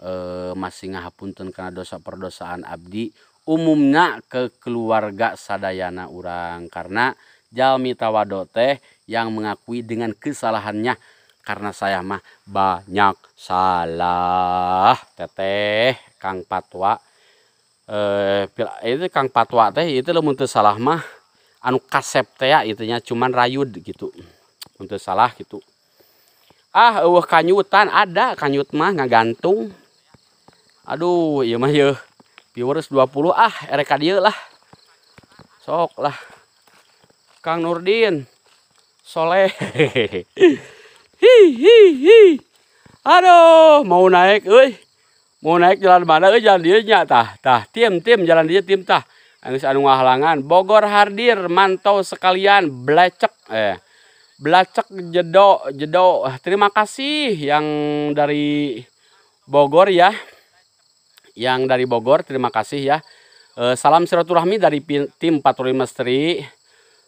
Speaker 2: e, masih ngahapunten karena dosa perdosaan Abdi umumnya ke keluarga sadayana orang karena Jalmi tawado teh yang mengakui dengan kesalahannya karena saya mah banyak salah teteh Kang Patwa eh itu Kang Patwa teh itu lemun salah mah anu kasep teh ya, itunya cuman rayud gitu untuk salah gitu ah uh, kanyutan ada kanyut mah nggak gantung aduh iya mah ya viewers 20 ah ereka dia lah sok lah Kang Nurdin soleh hi hi hi aduh mau naik eh, mau naik jalan mana Eh, jalan dia nya tah tah tim tim jalan dia tim tah Angus anu ngahalangan Bogor hadir mantau sekalian blecek eh Belacek Jedo, Jedo. Ah, terima kasih yang dari Bogor ya. Yang dari Bogor, terima kasih ya. E, salam silaturahmi dari tim Patroli Misteri.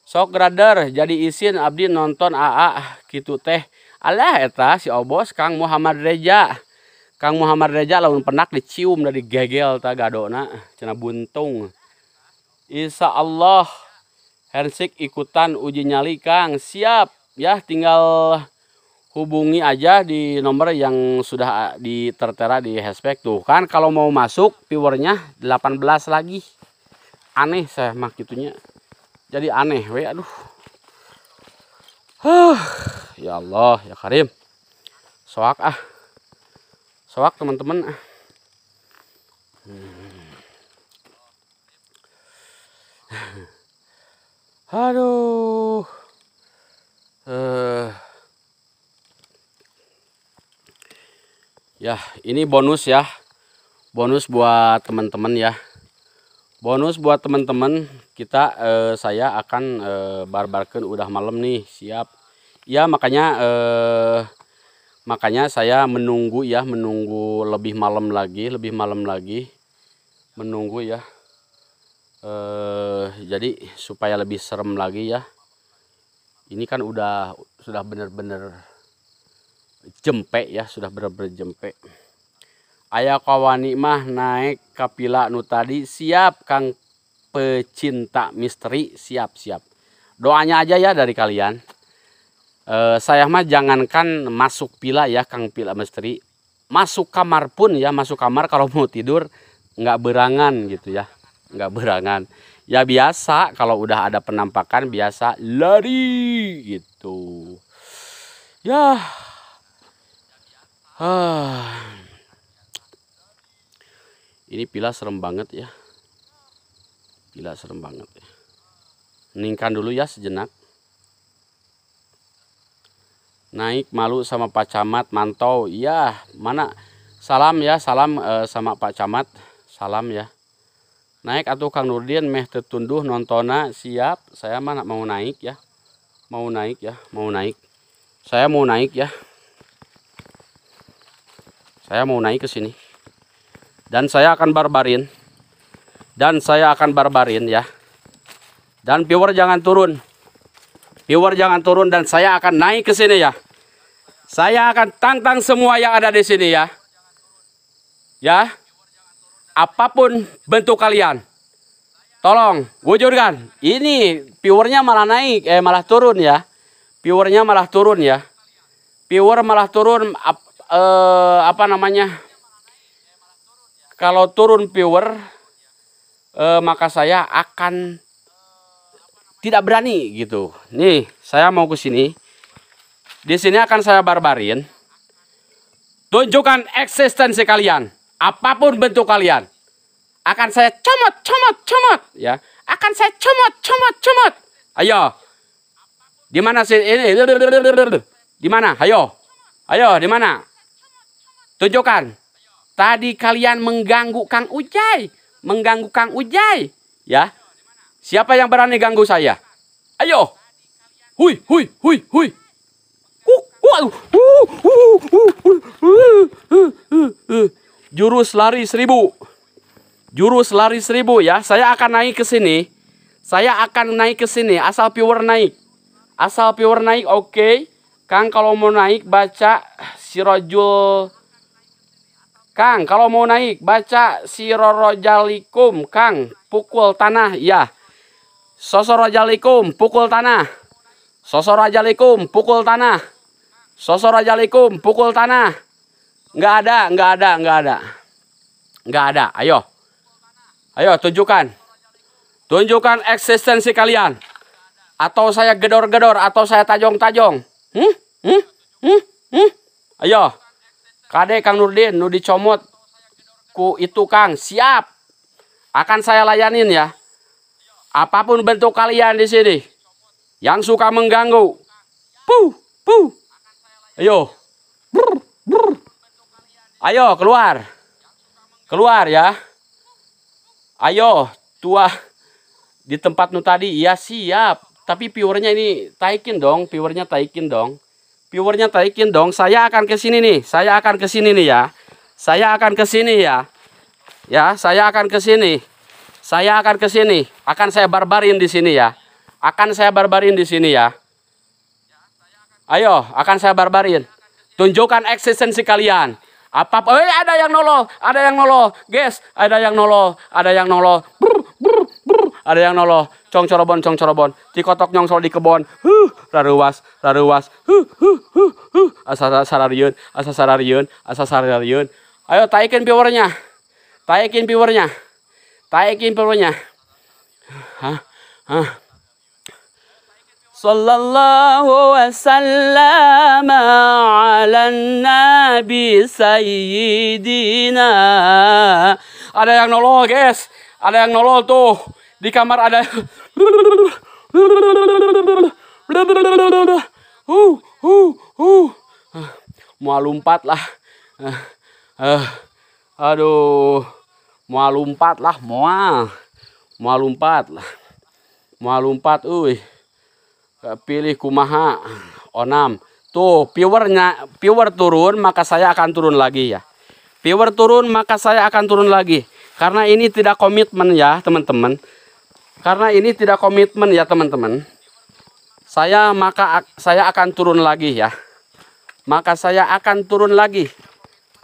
Speaker 2: Sok radar jadi izin abdi nonton AA ah, gitu teh. Alah eta si Obos Kang Muhammad Reja. Kang Muhammad Reja lawan penak dicium dari gegel ta gadona cina buntung. Insya Allah Hensik ikutan uji nyali Kang, siap ya tinggal hubungi aja di nomor yang sudah ah, tertera di hashtag tuh kan kalau mau masuk viewernya 18 lagi aneh saya mah gitunya jadi aneh we aduh huh, ya Allah ya Karim soak ah soak teman-teman ah.
Speaker 7: hmm.
Speaker 3: aduh
Speaker 2: ya, ini bonus ya. Bonus buat teman-teman ya. Bonus buat teman-teman, kita uh, saya akan uh, barbarkan udah malam nih, siap. Ya, makanya uh, makanya saya menunggu ya, menunggu lebih malam lagi, lebih malam lagi. Menunggu ya. Uh, jadi supaya lebih serem lagi ya ini kan udah sudah benar-benar jempe ya sudah benar-benar jempe ayah kawani mah naik kapila nu tadi siap kang pecinta misteri siap-siap doanya aja ya dari kalian e, saya mah jangankan masuk pila ya kang pila misteri masuk kamar pun ya masuk kamar kalau mau tidur nggak berangan gitu ya nggak berangan ya biasa kalau udah ada penampakan biasa lari gitu ya ini pila serem banget ya pila serem banget ya Ningkan dulu ya sejenak naik malu sama Pak Camat mantau iya mana salam ya salam uh, sama Pak Camat salam ya naik atau Kang Nurdin meh tertunduh nontona siap saya mana mau naik ya mau naik ya mau naik saya mau naik ya saya mau naik ke sini dan saya akan barbarin dan saya akan barbarin ya dan viewer jangan turun viewer jangan turun dan saya akan naik ke sini ya saya akan tantang semua yang ada di sini ya ya apapun bentuk kalian. Tolong, wujudkan. Ini viewernya malah naik, eh malah turun ya. Viewernya malah turun ya. Viewer malah turun, ap, eh, apa namanya? Kalau turun viewer, eh, maka saya akan tidak berani gitu. Nih, saya mau ke sini. Di sini akan saya barbarin. Tunjukkan eksistensi kalian apapun bentuk kalian
Speaker 3: akan saya comot comot comot ya akan saya comot comot comot
Speaker 2: ayo di mana sih ini di mana ayo ayo di mana tunjukkan tadi kalian mengganggu Kang Ujai mengganggu Kang Ujai ya siapa yang berani ganggu saya
Speaker 3: ayo hui hui hui hui Waduh, uh, uh, uh, uh, uh, uh, uh, uh. uh, uh jurus lari seribu.
Speaker 2: Jurus lari seribu ya. Saya akan naik ke sini. Saya akan naik ke sini. Asal viewer naik. Asal viewer naik, oke. Okay. Kang kalau mau naik baca si Rojul. Kang kalau mau naik baca si Sirorojalikum. Kang pukul tanah ya. Sosorojalikum pukul tanah. Sosorojalikum pukul tanah. Sosorojalikum pukul tanah. Nggak ada, nggak ada, nggak ada. Nggak ada, ayo. Ayo, tunjukkan. Tunjukkan eksistensi kalian. Atau saya gedor-gedor, atau saya tajong-tajong. Hmm? Hmm? Hmm? Hmm? Ayo. Kade Kang Nurdin, nu dicomot ku itu Kang, siap. Akan saya layanin ya. Apapun bentuk kalian di sini. Yang suka mengganggu. Puh, puh. Ayo. Ayo keluar. Keluar ya. Ayo, tua di tempat nu tadi. Ya siap. Tapi viewernya ini taikin dong, viewernya taikin dong. Viewernya taikin dong. Saya akan ke sini nih. Saya akan ke sini nih ya. Saya akan ke sini ya. Ya, saya akan ke sini. Saya akan ke sini. Akan saya barbarin di sini ya. Akan saya barbarin di sini ya. Ayo, akan saya barbarin. Tunjukkan eksistensi kalian. Apa, eh, ada yang nolol, ada yang nolol, guys, ada yang nolol, ada yang nolol, brr, brr, brr, ada yang nolol, cong corobon, cong corobon, cikotok nyong sol di kebon, huh, raruwas, raruwas, huh, huh, huh, huh, asa sarariun, asa sarariun, asa ayo taikin powernya, taikin powernya,
Speaker 3: taikin powernya, hah, hah, صلى الله وسلم على النبي سيدنا ada yang nolol guys ada yang nolol tuh di kamar ada
Speaker 2: uh uh uh mau lompat lah uh, aduh mau lompat lah mau mau lompat lah mau lompat uh Eh, pilih kumaha onam tuh viewernya viewer turun maka saya akan turun lagi ya viewer turun maka saya akan turun lagi karena ini tidak komitmen ya teman-teman karena ini tidak komitmen ya teman-teman saya maka saya akan turun lagi ya maka saya akan turun lagi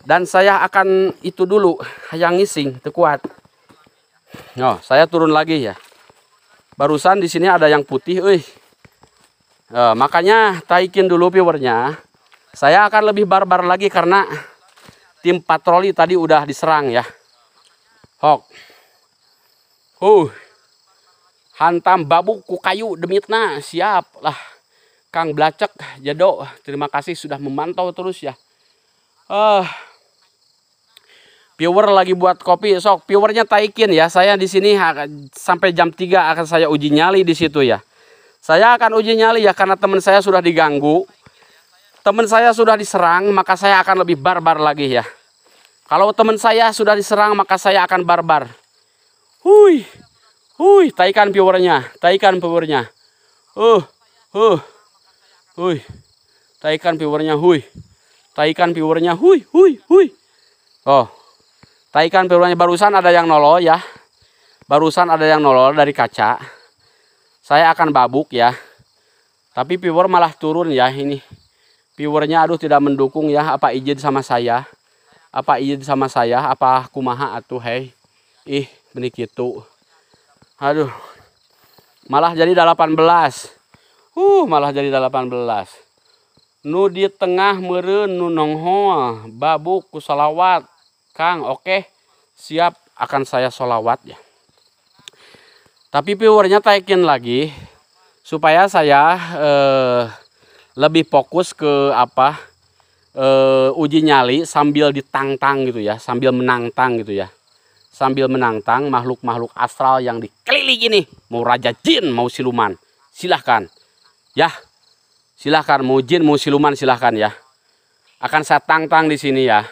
Speaker 2: dan saya akan itu dulu yang ngising kuat no oh, saya turun lagi ya barusan di sini ada yang putih eh Uh, makanya taikin dulu viewernya. Saya akan lebih barbar lagi karena tim patroli tadi udah diserang ya. Hok. Huh. Hantam babu ku kayu demitna. Siap lah. Kang Blacek, Jado, terima kasih sudah memantau terus ya. Uh, Viewer lagi buat kopi, sok pewernya taikin ya. Saya di sini sampai jam 3 akan saya uji nyali di situ ya. Saya akan uji nyali ya karena teman saya sudah diganggu. Teman saya sudah diserang, maka saya akan lebih barbar lagi ya. Kalau teman saya sudah diserang, maka saya akan barbar. Hui. Hui, taikan viewernya, taikan viewernya. Uh, uh. Hui. Taikan viewernya, hui. Taikan viewernya, hui, hui, hui. Oh. Taikan viewernya barusan ada yang nolol ya. Barusan ada yang nolol dari kaca saya akan babuk ya tapi viewer malah turun ya ini viewernya aduh tidak mendukung ya apa izin sama saya apa izin sama saya apa kumaha atuh hei ih menikitu gitu aduh malah jadi 18 uh malah jadi 18 nu di tengah meren nu nongho babuk kusalawat kang oke okay. siap akan saya solawat ya tapi viewernya taikin lagi supaya saya eh, lebih fokus ke apa eh, uji nyali sambil ditantang gitu ya, sambil menantang gitu ya. Sambil menantang makhluk-makhluk astral yang dikelilingi ini mau raja jin, mau siluman. Silahkan. Ya. Silahkan mau jin, mau siluman silahkan ya. Akan saya tantang di sini ya.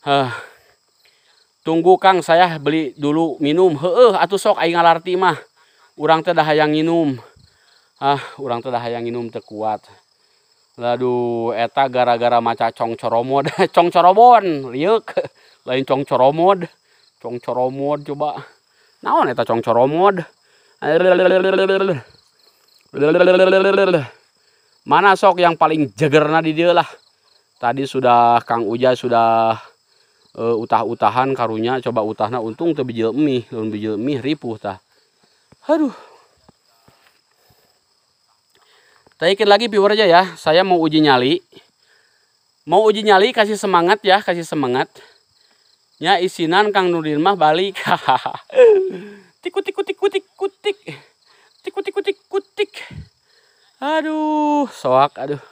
Speaker 2: Huh tunggu Kang saya beli dulu minum heeh atau sok aing ngalarti mah urang teh hayang minum ah urang teh hayang minum terkuat. lalu eta gara-gara maca cong coromod cong coromon liuk lain cong coromod cong coromod coba naon eta cong coromod mana sok yang paling jegerna di dia lah tadi sudah Kang Uja sudah e, utah-utahan karunya coba utahna untung tuh bijil mie lamun bijil mie ripuh tah aduh Taikin lagi viewer aja ya saya mau uji nyali mau uji nyali kasih semangat ya kasih semangat ya isinan Kang Nurdin mah balik
Speaker 3: tiku tiku tiku tiku tikut tiku tiku tiku tikut aduh
Speaker 2: soak aduh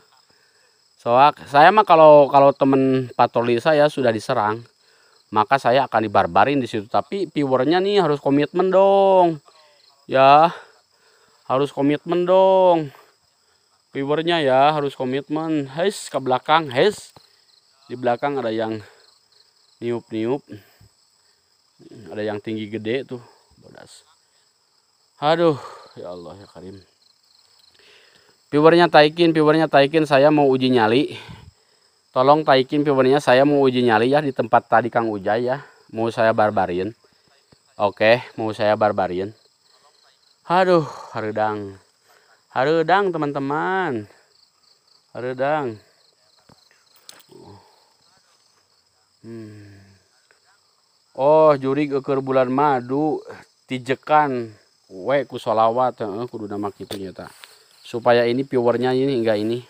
Speaker 2: Soak, saya mah kalau kalau temen patroli saya sudah diserang, maka saya akan dibarbarin di situ. Tapi viewernya nih harus komitmen dong. Ya, harus komitmen dong. Viewernya ya harus komitmen. Heis ke belakang, heis. Di belakang ada yang niup-niup. Ada yang tinggi gede tuh, bodas. Aduh, ya Allah ya Karim viewernya taikin viewernya taikin saya mau uji nyali tolong taikin viewernya saya mau uji nyali ya di tempat tadi Kang Ujay ya mau saya barbarin oke mau saya barbarin aduh harudang harudang teman-teman harudang hmm. oh juri ukur bulan madu tijekan Weh, ku solawat kudu nama gitu nyata supaya ini viewernya ini enggak ini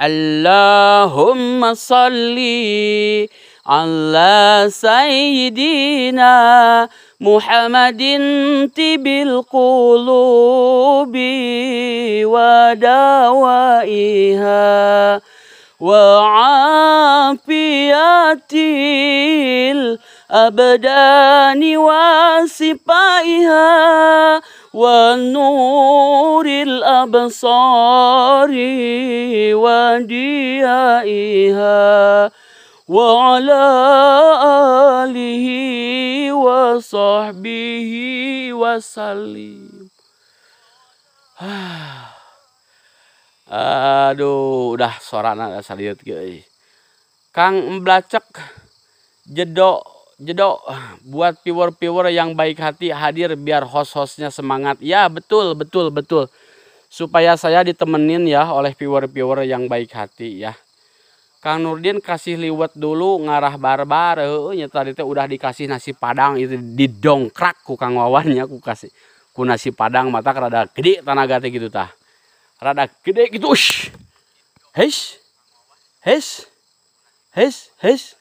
Speaker 3: Allahumma salli ala sayyidina Muhammadin tibil qulubi wa dawaiha abdani wa sipaiha ونور الأبصار وديائها وعلى آله وصحبه وسلم Aduh, udah
Speaker 2: sorana dah saliut Kang Blacek jedok jedok buat viewer-viewer yang baik hati hadir biar host-hostnya semangat. Ya betul, betul, betul. Supaya saya ditemenin ya oleh viewer-viewer yang baik hati ya. Kang Nurdin kasih liwet dulu ngarah barbar nya tadi teh udah dikasih nasi padang itu didongkrak ku Kang Wawannya ku kasih ku nasi padang mata rada gede tanaga teh gitu tah. Rada gede gitu ush. Heis. Heis. Heis, heis.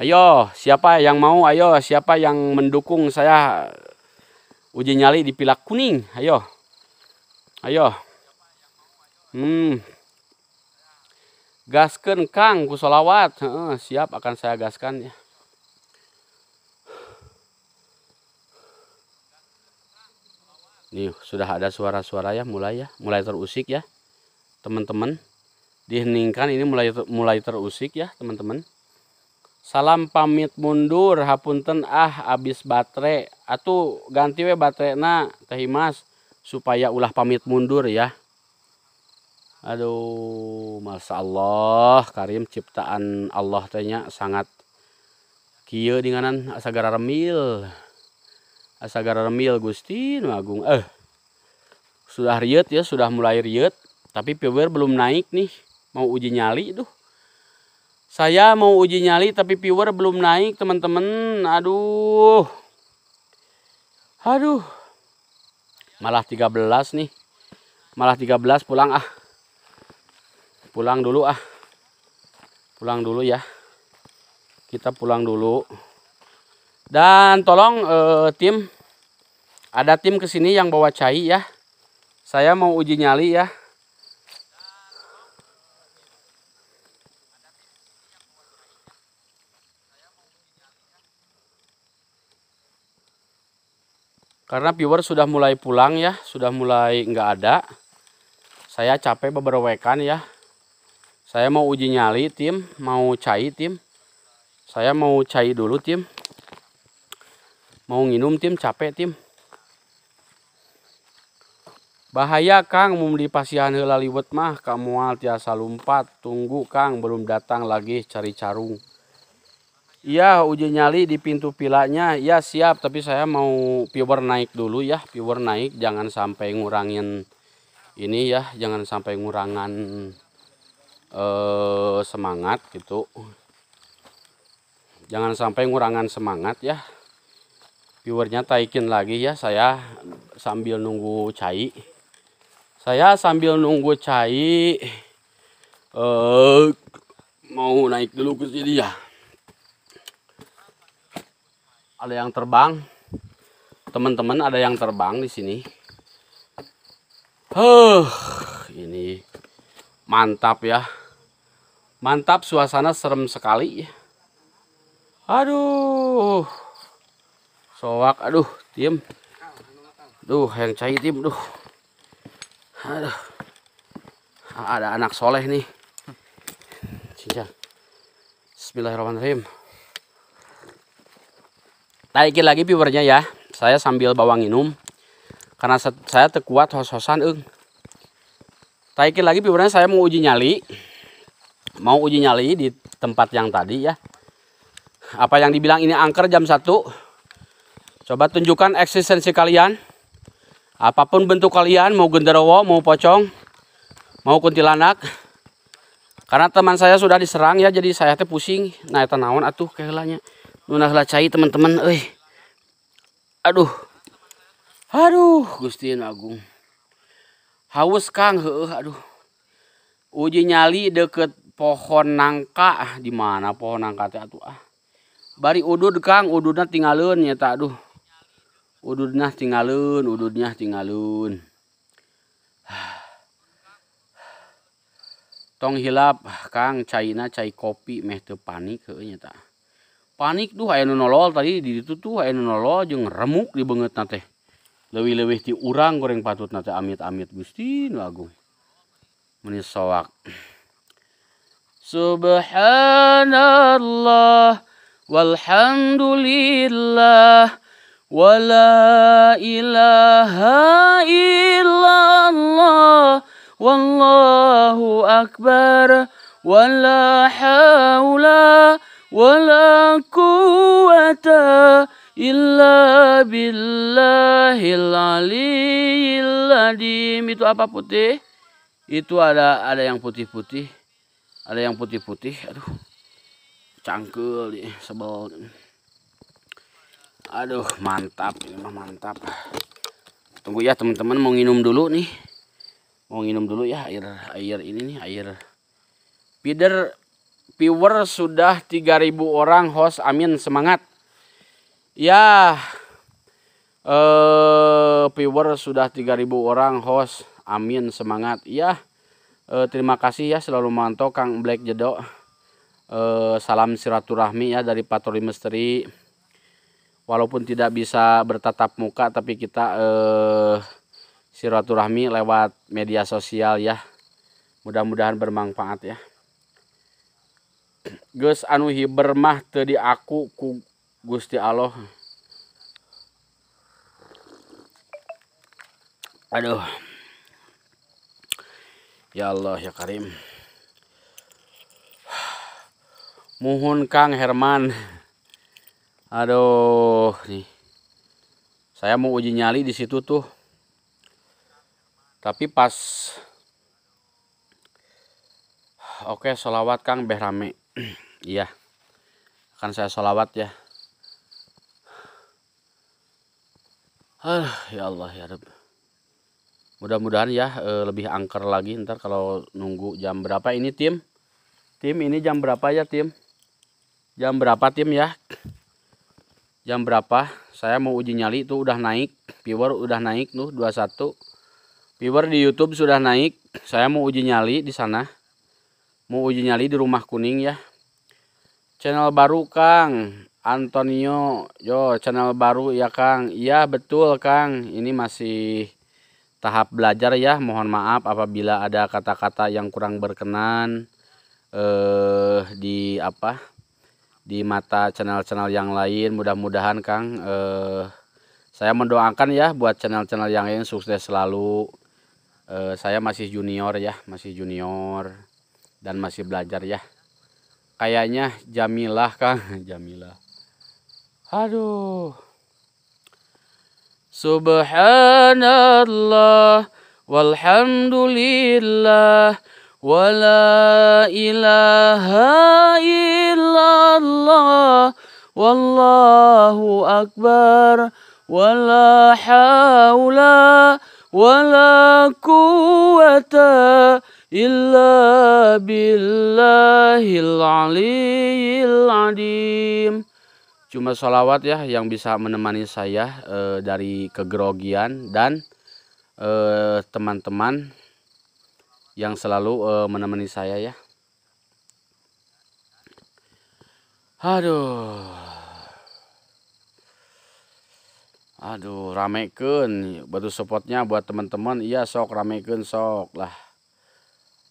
Speaker 2: Ayo, siapa yang mau? Ayo, siapa yang mendukung saya uji nyali di Pilak Kuning? Ayo. Ayo. Hmm. Gaskan Kang Kusolawat. Heeh, siap akan saya gaskan ya. Nih, sudah ada suara-suara ya, mulai ya, mulai terusik ya. Teman-teman, diheningkan ini mulai mulai terusik ya, teman-teman. Salam pamit mundur hapunten ah abis baterai atau ganti we baterai na tehimas supaya ulah pamit mundur ya. Aduh, Masya Allah, karim ciptaan Allah tanya sangat kieu dinganan asagara remil. Asagara remil Gusti nu Agung. Eh. Sudah riet ya, sudah mulai riet, tapi power belum naik nih. Mau uji nyali tuh. Saya mau uji nyali tapi viewer belum naik teman-teman. Aduh. Aduh. Malah 13 nih. Malah 13 pulang ah. Pulang dulu ah. Pulang dulu ya. Kita pulang dulu. Dan tolong eh, tim. Ada tim kesini yang bawa cai ya. Saya mau uji nyali ya. Karena viewer sudah mulai pulang ya, sudah mulai nggak ada. Saya capek beberapa ya. Saya mau uji nyali tim, mau cai tim. Saya mau cai dulu tim. Mau nginum tim, capek tim. Bahaya Kang, mau di pasihan heula liwet mah, kamual tiasa lumpat. Tunggu Kang, belum datang lagi cari carung. Iya, uji nyali di pintu pilanya. Iya siap, tapi saya mau viewer naik dulu ya. Viewer naik, jangan sampai ngurangin ini ya, jangan sampai ngurangan eh semangat gitu. Jangan sampai ngurangan semangat ya. Viewernya taikin lagi ya, saya sambil nunggu cai. Saya sambil nunggu cai eh mau naik dulu ke sini ya ada yang terbang teman-teman ada yang terbang di sini huh ini mantap ya mantap suasana serem sekali aduh soak aduh tim duh yang cair tim duh aduh ada anak soleh nih Bismillahirrahmanirrahim Taikin lagi viewernya ya. Saya sambil bawa minum. Karena saya terkuat hos-hosan. Tak eh. Taikin lagi viewernya saya mau uji nyali. Mau uji nyali di tempat yang tadi ya. Apa yang dibilang ini angker jam 1. Coba tunjukkan eksistensi kalian. Apapun bentuk kalian, mau genderowo, mau pocong, mau kuntilanak, karena teman saya sudah diserang ya jadi saya teh pusing nah itu naon atuh keheulanya Munah
Speaker 3: cai teman-teman, eh. Aduh. Aduh, Gustian Agung. Haus Kang, heeh aduh. Uji
Speaker 2: nyali deket pohon nangka, ah di mana pohon nangka teh atuh ah. Bari udud Kang, ududna tinggalin nyata aduh. Ududna tinggalun ududnya tinggalun Tong hilap Kang, cai na cai kopi meh teu panik heuh nyata panik tuh aya nolol tadi di itu tuh aya nolol jeng remuk di banget nate Lebih-lebih ti urang goreng patut nate amit-amit gusti lagu menisawak.
Speaker 3: subhanallah walhamdulillah wala ilaha illallah wallahu akbar wala hawla wala quwata illa billahil aliyil adim itu apa putih itu ada ada yang putih-putih
Speaker 2: ada yang putih-putih aduh cangkul nih sebel aduh mantap ini mah mantap tunggu ya teman-teman mau minum dulu nih mau minum dulu ya air air ini nih air feeder viewer sudah 3000 orang host amin semangat ya eh viewer sudah 3000 orang host amin semangat ya eh, terima kasih ya selalu mantau Kang Black Jedok eh, salam silaturahmi ya dari Patroli Misteri walaupun tidak bisa bertatap muka tapi kita eh, silaturahmi lewat media sosial ya mudah-mudahan bermanfaat ya Gus anu hiber mah tadi aku ku Gusti Allah aduh ya Allah ya Karim Mohon Kang Herman aduh nih saya mau uji nyali di situ tuh tapi pas oke selawat Kang beh iya akan saya sholawat ya
Speaker 3: ah ya Allah ya Rabb
Speaker 2: mudah-mudahan ya eh, lebih angker lagi ntar kalau nunggu jam berapa ini tim tim ini jam berapa ya tim jam berapa tim ya jam berapa saya mau uji nyali itu udah naik viewer udah naik tuh 21 viewer di YouTube sudah naik saya mau uji nyali di sana mau uji nyali di rumah kuning ya channel baru Kang Antonio yo channel baru ya Kang iya betul Kang ini masih tahap belajar ya mohon maaf apabila ada kata-kata yang kurang berkenan eh di apa di mata channel-channel yang lain mudah-mudahan Kang eh saya mendoakan ya buat channel-channel yang lain sukses selalu eh, saya masih junior ya masih junior dan masih belajar ya kayaknya Jamilah Kang Jamilah
Speaker 3: aduh Subhanallah walhamdulillah wala ilaha illallah wallahu akbar wala haula wala quwata إلا بالله العلي العظيم
Speaker 2: Cuma sholawat ya yang bisa menemani saya e, dari kegerogian dan eh, teman-teman yang selalu e, menemani saya ya.
Speaker 3: Aduh.
Speaker 2: Aduh, ramekeun batu supportnya buat teman-teman. Iya, sok ramekeun sok lah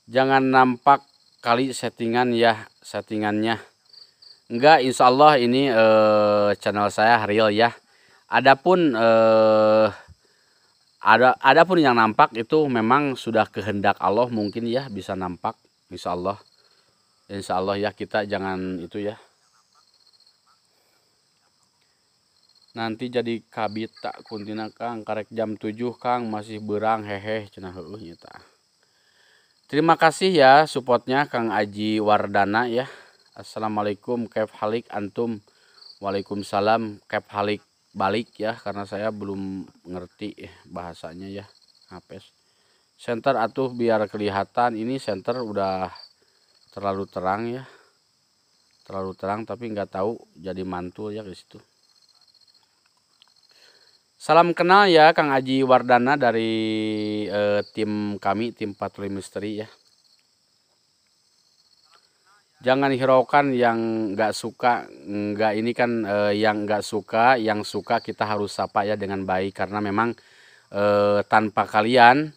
Speaker 2: jangan nampak kali settingan ya settingannya enggak insya Allah ini eh, channel saya real ya adapun eh, ada adapun yang nampak itu memang sudah kehendak Allah mungkin ya bisa nampak insya Allah insya Allah ya kita jangan itu ya nanti jadi tak kuntina kang karek jam 7 kang masih berang hehe cenah heueuh nyata Terima kasih ya supportnya Kang Aji Wardana ya. Assalamualaikum Kev Halik Antum. Waalaikumsalam Kev Halik balik ya karena saya belum ngerti bahasanya ya. Hapes. Center atuh biar kelihatan ini center udah terlalu terang ya. Terlalu terang tapi nggak tahu jadi mantul ya di situ. Salam kenal ya Kang Aji Wardana dari eh, tim kami, tim Patroli Misteri ya. Jangan hiraukan yang nggak suka, nggak ini kan eh, yang nggak suka, yang suka kita harus sapa ya dengan baik karena memang eh, tanpa kalian,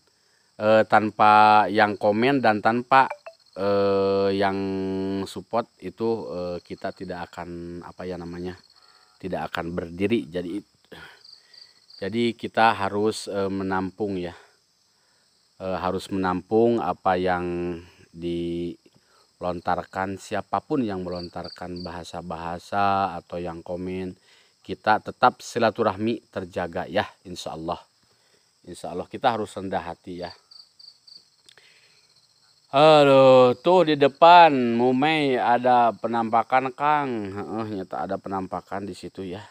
Speaker 2: eh, tanpa yang komen dan tanpa eh, yang support itu eh, kita tidak akan apa ya namanya, tidak akan berdiri. Jadi jadi kita harus e, menampung ya. E, harus menampung apa yang dilontarkan siapapun yang melontarkan bahasa-bahasa atau yang komen. Kita tetap silaturahmi terjaga ya insya Allah. Insya Allah kita harus rendah hati ya.
Speaker 3: Halo,
Speaker 2: tuh di depan Mumei ada penampakan Kang. Heeh, nyata ada penampakan di situ ya.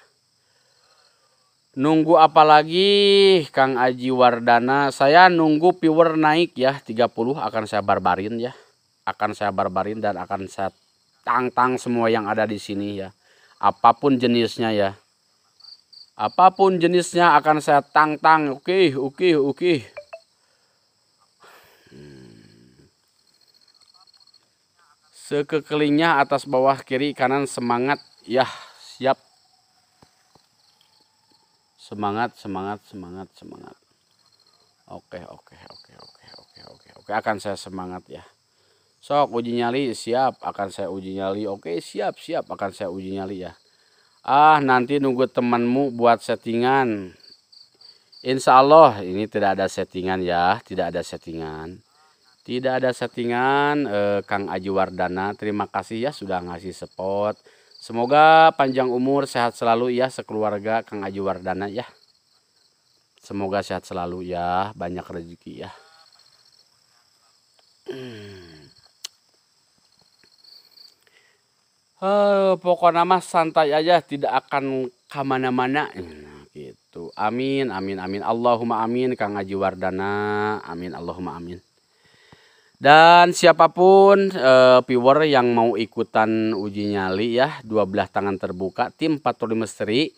Speaker 2: Nunggu apa lagi Kang Aji Wardana? Saya nunggu viewer naik ya 30 akan saya barbarin ya. Akan saya barbarin dan akan saya tantang semua yang ada di sini ya. Apapun jenisnya ya. Apapun jenisnya akan saya tantang. Oke, oke, oke. Hmm. Sekekelingnya atas bawah kiri kanan semangat. ya siap. Semangat, semangat, semangat, semangat. Oke, oke, oke, oke, oke, oke. Oke, akan saya semangat ya. Sok uji nyali siap, akan saya uji nyali. Oke, siap, siap akan saya uji nyali ya. Ah, nanti nunggu temanmu buat settingan. Insya Allah ini tidak ada settingan ya, tidak ada settingan. Tidak ada settingan eh, Kang Aji Wardana. Terima kasih ya sudah ngasih support Semoga panjang umur, sehat selalu ya sekeluarga Kang Aji Wardana ya. Semoga sehat selalu ya, banyak rezeki ya.
Speaker 7: Hmm.
Speaker 2: Uh, pokoknya mah santai aja, tidak akan kemana-mana. Nah, gitu. Amin, amin, amin. Allahumma amin, Kang Aji Wardana. Amin, Allahumma amin. Dan siapapun uh, viewer yang mau ikutan uji nyali ya 12 tangan terbuka tim patroli misteri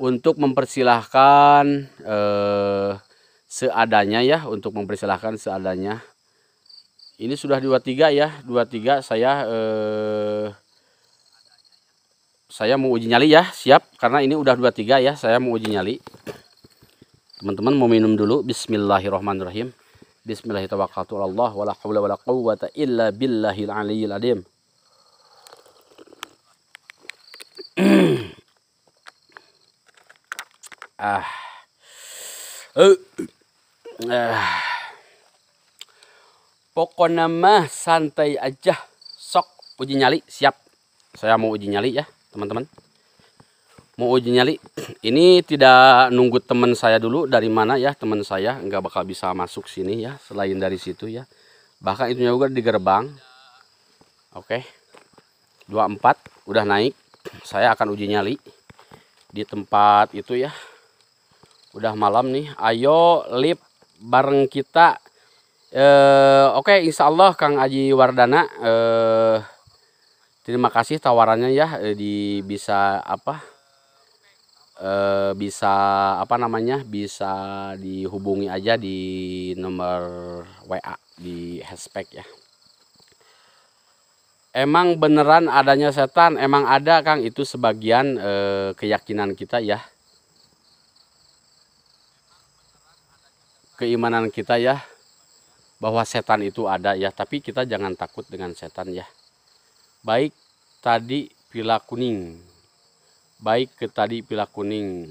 Speaker 2: untuk mempersilahkan uh, seadanya ya untuk mempersilahkan seadanya. Ini sudah 23 ya 23 saya uh, saya mau uji nyali ya siap karena ini udah 23 ya saya mau uji nyali. Teman-teman mau minum dulu Bismillahirrahmanirrahim. Bismillahirrahmanirrahim. Wala hawla wala quwwata illa billahil aliyyil adim. ah. Uh. Ah. Pokoknya mah santai aja. Sok uji nyali siap. Saya mau uji nyali ya, teman-teman mau uji nyali ini tidak nunggu teman saya dulu dari mana ya teman saya nggak bakal bisa masuk sini ya selain dari situ ya bahkan itu juga di gerbang oke okay. 24 udah naik saya akan uji nyali di tempat itu ya udah malam nih ayo lip bareng kita eh, oke okay, insya Allah Kang Aji Wardana eh, terima kasih tawarannya ya eh, di bisa apa eh, bisa apa namanya bisa dihubungi aja di nomor WA di hashtag ya emang beneran adanya setan emang ada Kang itu sebagian e, keyakinan kita ya keimanan kita ya bahwa setan itu ada ya tapi kita jangan takut dengan setan ya baik tadi pila kuning baik ke tadi pila kuning.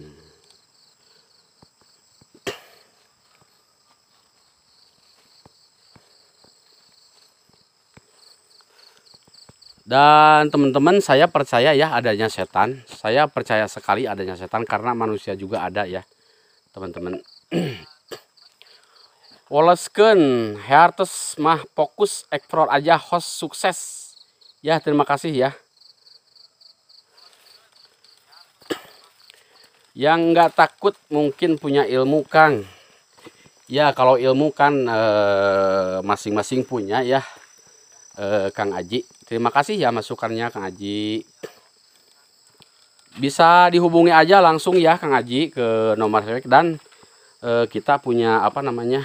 Speaker 2: Dan teman-teman saya percaya ya adanya setan. Saya percaya sekali adanya setan karena manusia juga ada ya teman-teman. Wolesken, Hertes mah fokus ekspor aja host sukses. Ya terima kasih ya. Yang nggak takut mungkin punya ilmu Kang. Ya kalau ilmu kan eh, masing-masing e, punya ya e, Kang Aji. Terima kasih ya masukannya Kang Aji. Bisa dihubungi aja langsung ya Kang Aji ke nomor saya dan e, kita punya apa namanya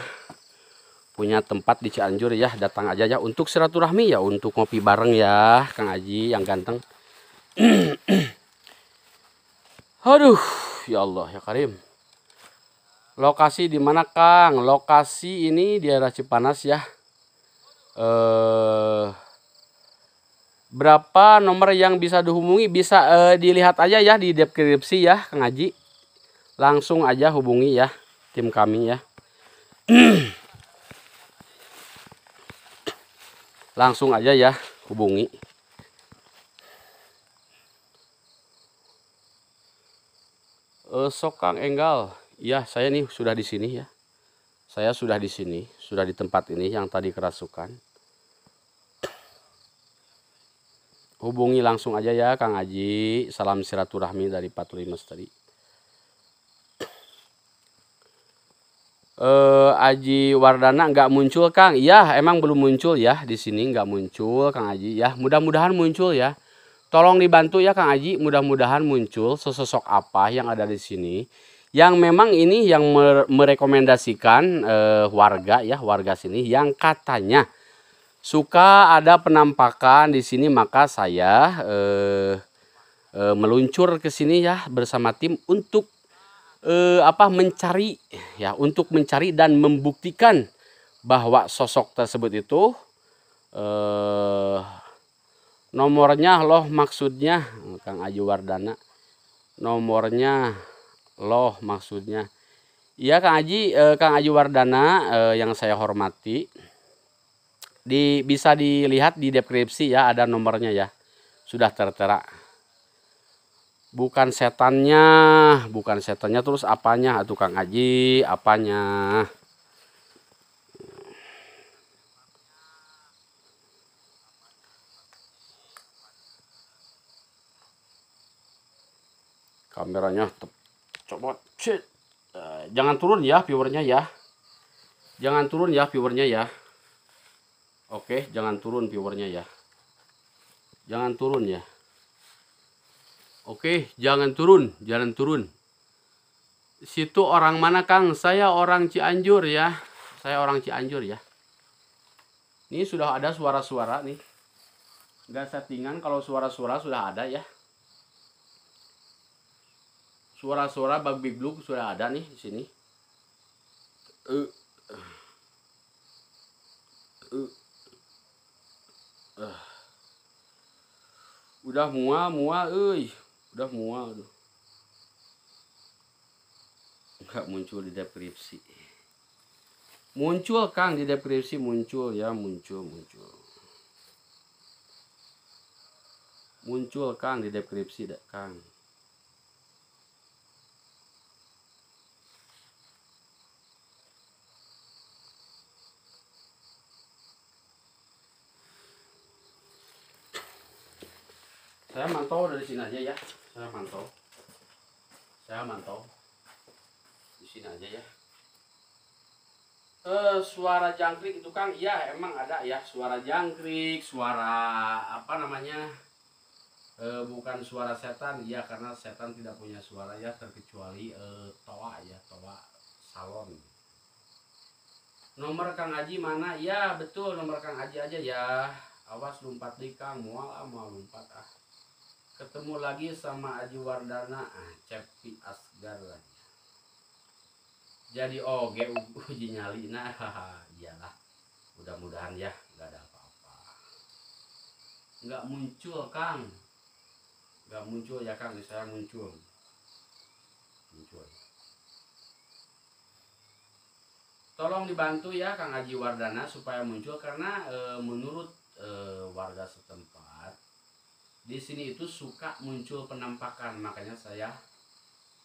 Speaker 2: punya tempat di Cianjur ya datang aja ya untuk silaturahmi ya untuk ngopi bareng ya Kang Aji yang ganteng Aduh, ya Allah ya Karim. Lokasi di mana Kang? Lokasi ini di daerah Cipanas ya. Eh berapa nomor yang bisa dihubungi bisa eh, dilihat aja ya di deskripsi ya Kang Haji. Langsung aja hubungi ya tim kami ya. Langsung aja ya hubungi. Uh, eh, Sokang Enggal. Ya, saya nih sudah di sini ya. Saya sudah di sini, sudah di tempat ini yang tadi kerasukan. Hubungi langsung aja ya Kang Aji. Salam silaturahmi dari Patuli Misteri. Uh, eh, Aji Wardana nggak muncul Kang. Ya emang belum muncul ya di sini nggak muncul Kang Aji ya. Mudah-mudahan muncul ya. Tolong dibantu ya Kang Aji, mudah-mudahan muncul sesosok apa yang ada di sini yang memang ini yang merekomendasikan eh, warga ya, warga sini yang katanya suka ada penampakan di sini maka saya eh, eh, meluncur ke sini ya bersama tim untuk eh, apa mencari ya, untuk mencari dan membuktikan bahwa sosok tersebut itu eh nomornya loh maksudnya Kang Aji Wardana nomornya loh maksudnya Iya Kang Aji eh, Kang Aji Wardana eh, yang saya hormati di bisa dilihat di deskripsi ya ada nomornya ya sudah tertera bukan setannya bukan setannya terus apanya tuh Kang Aji apanya kameranya coba eh, jangan turun ya viewernya ya jangan turun ya viewernya ya oke jangan turun viewernya ya jangan turun ya oke jangan turun jangan turun situ orang mana Kang saya orang Cianjur ya saya orang Cianjur ya ini sudah ada suara-suara nih nggak settingan kalau suara-suara sudah ada ya suara-suara babi blue sudah ada nih di sini uh. Uh. Uh. udah mua mua uh. udah mua aduh nggak muncul di deskripsi. muncul Kang di deskripsi muncul ya muncul muncul muncul Kang di deskripsi, Kang Saya mantau dari sini aja ya. Saya mantau. Saya mantau. Di sini aja ya. Eh, suara jangkrik itu kan iya emang ada ya suara jangkrik, suara apa namanya? E, bukan suara setan ya karena setan tidak punya suara ya terkecuali e, toa ya toa salon nomor Kang Haji mana ya betul nomor Kang Haji aja ya awas lompat di Kang mual ah mual lompat ah ketemu lagi sama Aji Wardana ah, Cepi Asgar lagi jadi oh ge uji nyali nah iyalah mudah-mudahan ya nggak ada apa-apa nggak muncul kang nggak muncul ya kang saya muncul muncul tolong dibantu ya kang Aji Wardana supaya muncul karena e, menurut e, warga setempat di sini itu suka muncul penampakan makanya saya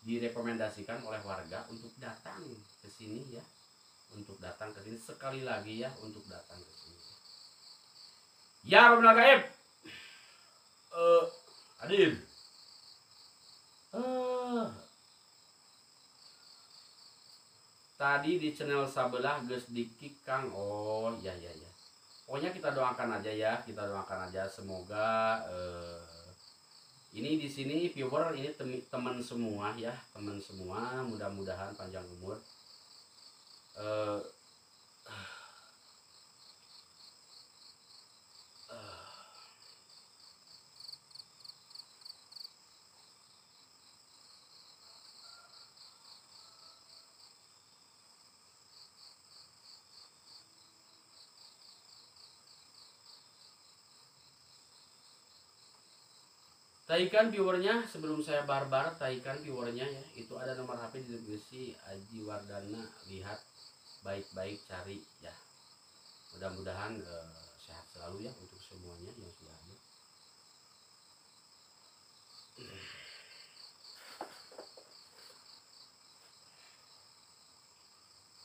Speaker 2: direkomendasikan oleh warga untuk datang ke sini ya untuk datang ke sini sekali lagi ya untuk datang ke sini ya Rob Gaib uh, eh, hadir uh, eh. tadi di channel sebelah guys dikikang Kang oh ya ya ya pokoknya kita doakan aja ya kita doakan aja semoga eh, ini di sini viewer ini teman semua ya teman semua mudah-mudahan panjang umur eh, Taikan viewernya sebelum saya barbar, taikan viewernya ya. Itu ada nomor HP di deskripsi Aji Wardana. Lihat baik-baik cari ya. Mudah-mudahan eh, sehat selalu ya untuk semuanya yang sudah ada.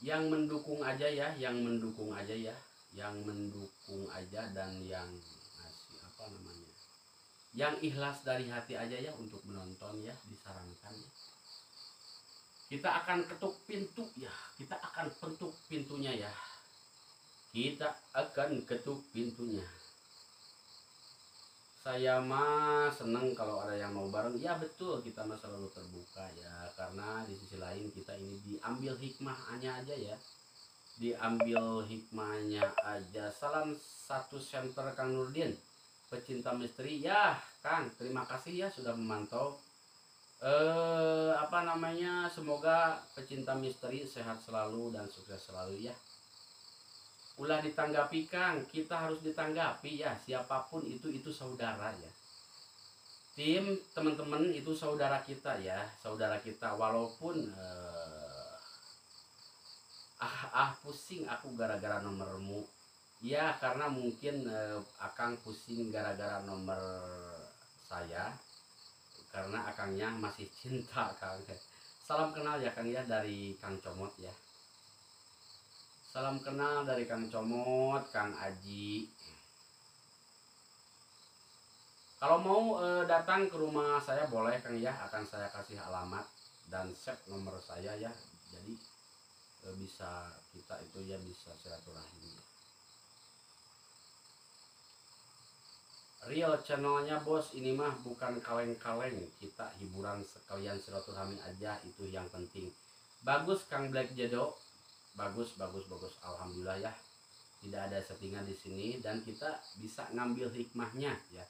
Speaker 2: Yang mendukung aja ya, yang mendukung aja ya, yang mendukung aja dan yang ngasih apa namanya yang ikhlas dari hati aja ya untuk menonton ya disarankan ya. kita akan ketuk pintu ya kita akan ketuk pintunya ya kita akan ketuk pintunya saya mah seneng kalau ada yang mau bareng ya betul kita mah selalu terbuka ya karena di sisi lain kita ini diambil hikmahnya aja ya diambil hikmahnya aja salam satu center Kang Nurdin pecinta misteri ya Kang terima kasih ya sudah memantau eh apa namanya semoga pecinta misteri sehat selalu dan sukses selalu ya ulah ditanggapi Kang kita harus ditanggapi ya siapapun itu itu saudara ya tim teman-teman itu saudara kita ya saudara kita walaupun eh, ah ah pusing aku gara-gara nomormu Iya, karena mungkin uh, akang pusing gara-gara nomor saya karena akangnya masih cinta kang salam kenal ya kang ya dari kang comot ya salam kenal dari kang comot kang aji kalau mau e, datang ke rumah saya boleh Kang ya, akan saya kasih alamat dan set nomor saya ya. Jadi e, bisa kita itu ya bisa silaturahmi. real channelnya bos ini mah bukan kaleng-kaleng kita hiburan sekalian silaturahmi aja itu yang penting bagus Kang Black Jado bagus bagus bagus alhamdulillah ya tidak ada settingan di sini dan kita bisa ngambil hikmahnya ya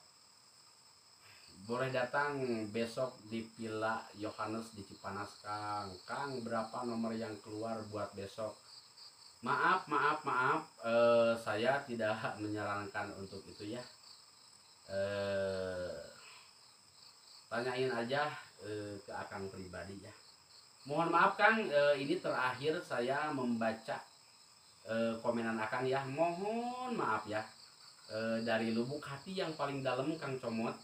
Speaker 2: boleh datang besok di Villa Yohanes di Cipanas Kang Kang berapa nomor yang keluar buat besok maaf maaf maaf eh, saya tidak menyarankan untuk itu ya eh, tanyain aja eh, ke akang pribadi ya mohon maaf kang eh, ini terakhir saya membaca eh, komenan akang ya mohon maaf ya eh, dari lubuk hati yang paling dalam kang comot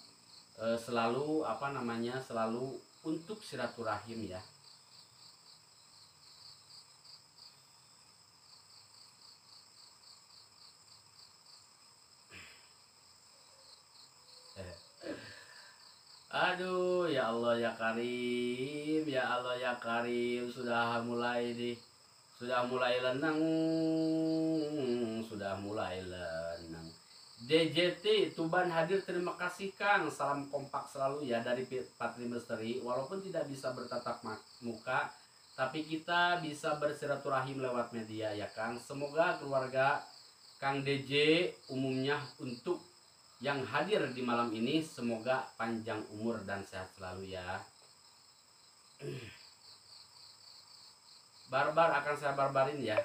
Speaker 2: eh, selalu apa namanya selalu untuk silaturahim ya
Speaker 3: Aduh, ya Allah ya
Speaker 2: Karim, ya Allah ya Karim, sudah mulai nih, sudah mulai lenang, sudah mulai lenang. DJT Tuban hadir terima kasih Kang salam kompak selalu ya dari Patri Misteri walaupun tidak bisa bertatap muka tapi kita bisa bersilaturahim lewat media ya Kang semoga keluarga Kang DJ umumnya untuk yang hadir di malam ini semoga panjang umur dan sehat selalu ya. Barbar akan saya barbarin ya.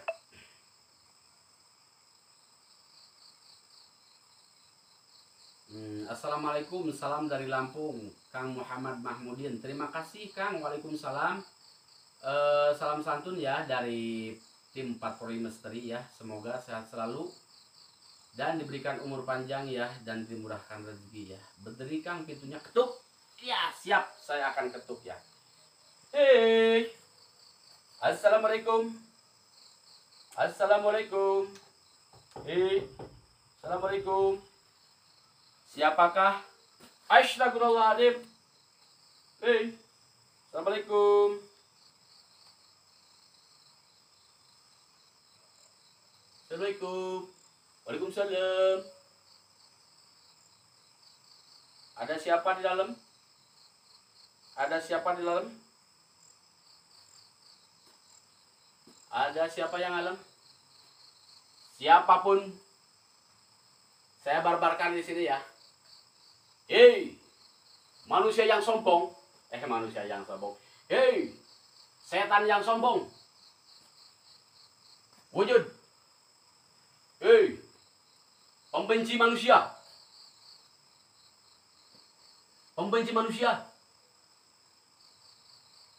Speaker 2: Hmm, assalamualaikum, salam dari Lampung, Kang Muhammad Mahmudin. Terima kasih Kang, Waalaikumsalam. E, salam santun ya dari tim 4 Misteri ya. Semoga sehat selalu dan diberikan umur panjang ya dan dimurahkan rezeki ya berdiri kang pintunya ketuk ya siap saya akan ketuk
Speaker 3: ya hei assalamualaikum assalamualaikum hei assalamualaikum siapakah astagfirullahaladzim hei assalamualaikum assalamualaikum Waalaikumsalam. Ada siapa di dalam? Ada
Speaker 2: siapa di dalam? Ada siapa yang alam? Siapapun saya barbarkan di sini ya. Hei, manusia yang sombong, eh manusia yang sombong. Hei, setan yang sombong.
Speaker 3: Wujud. Hei, Pembenci manusia. Pembenci manusia.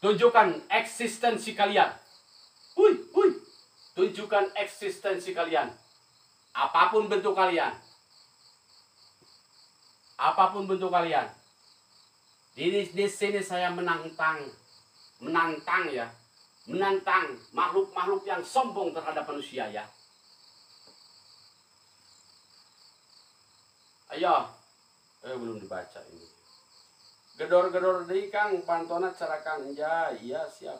Speaker 2: Tunjukkan eksistensi kalian. Hui, hui. Tunjukkan eksistensi kalian. Apapun bentuk kalian. Apapun bentuk kalian. Di, di sini saya menantang. Menantang ya. Menantang makhluk-makhluk yang sombong terhadap manusia ya. Ayah. Eh belum dibaca ini. Gedor-gedor di Kang pantona cara Kang ya iya siap.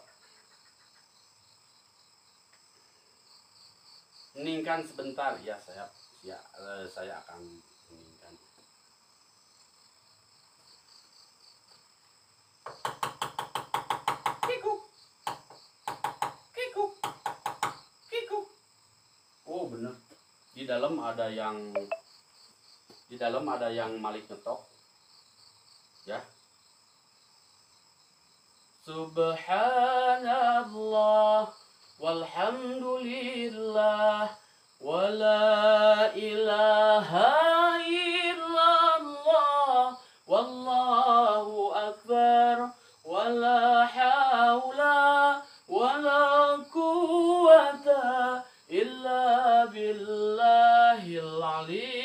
Speaker 2: Ningkan sebentar ya saya ya eh, saya akan ningkan. Kikuk. Kikuk. Kikuk. Oh benar. Di dalam ada yang di dalam ada yang Malik ngetok
Speaker 3: ya Subhanallah walhamdulillah wala ilaha illallah wallahu akbar wala haula wala quwata illa billahil alim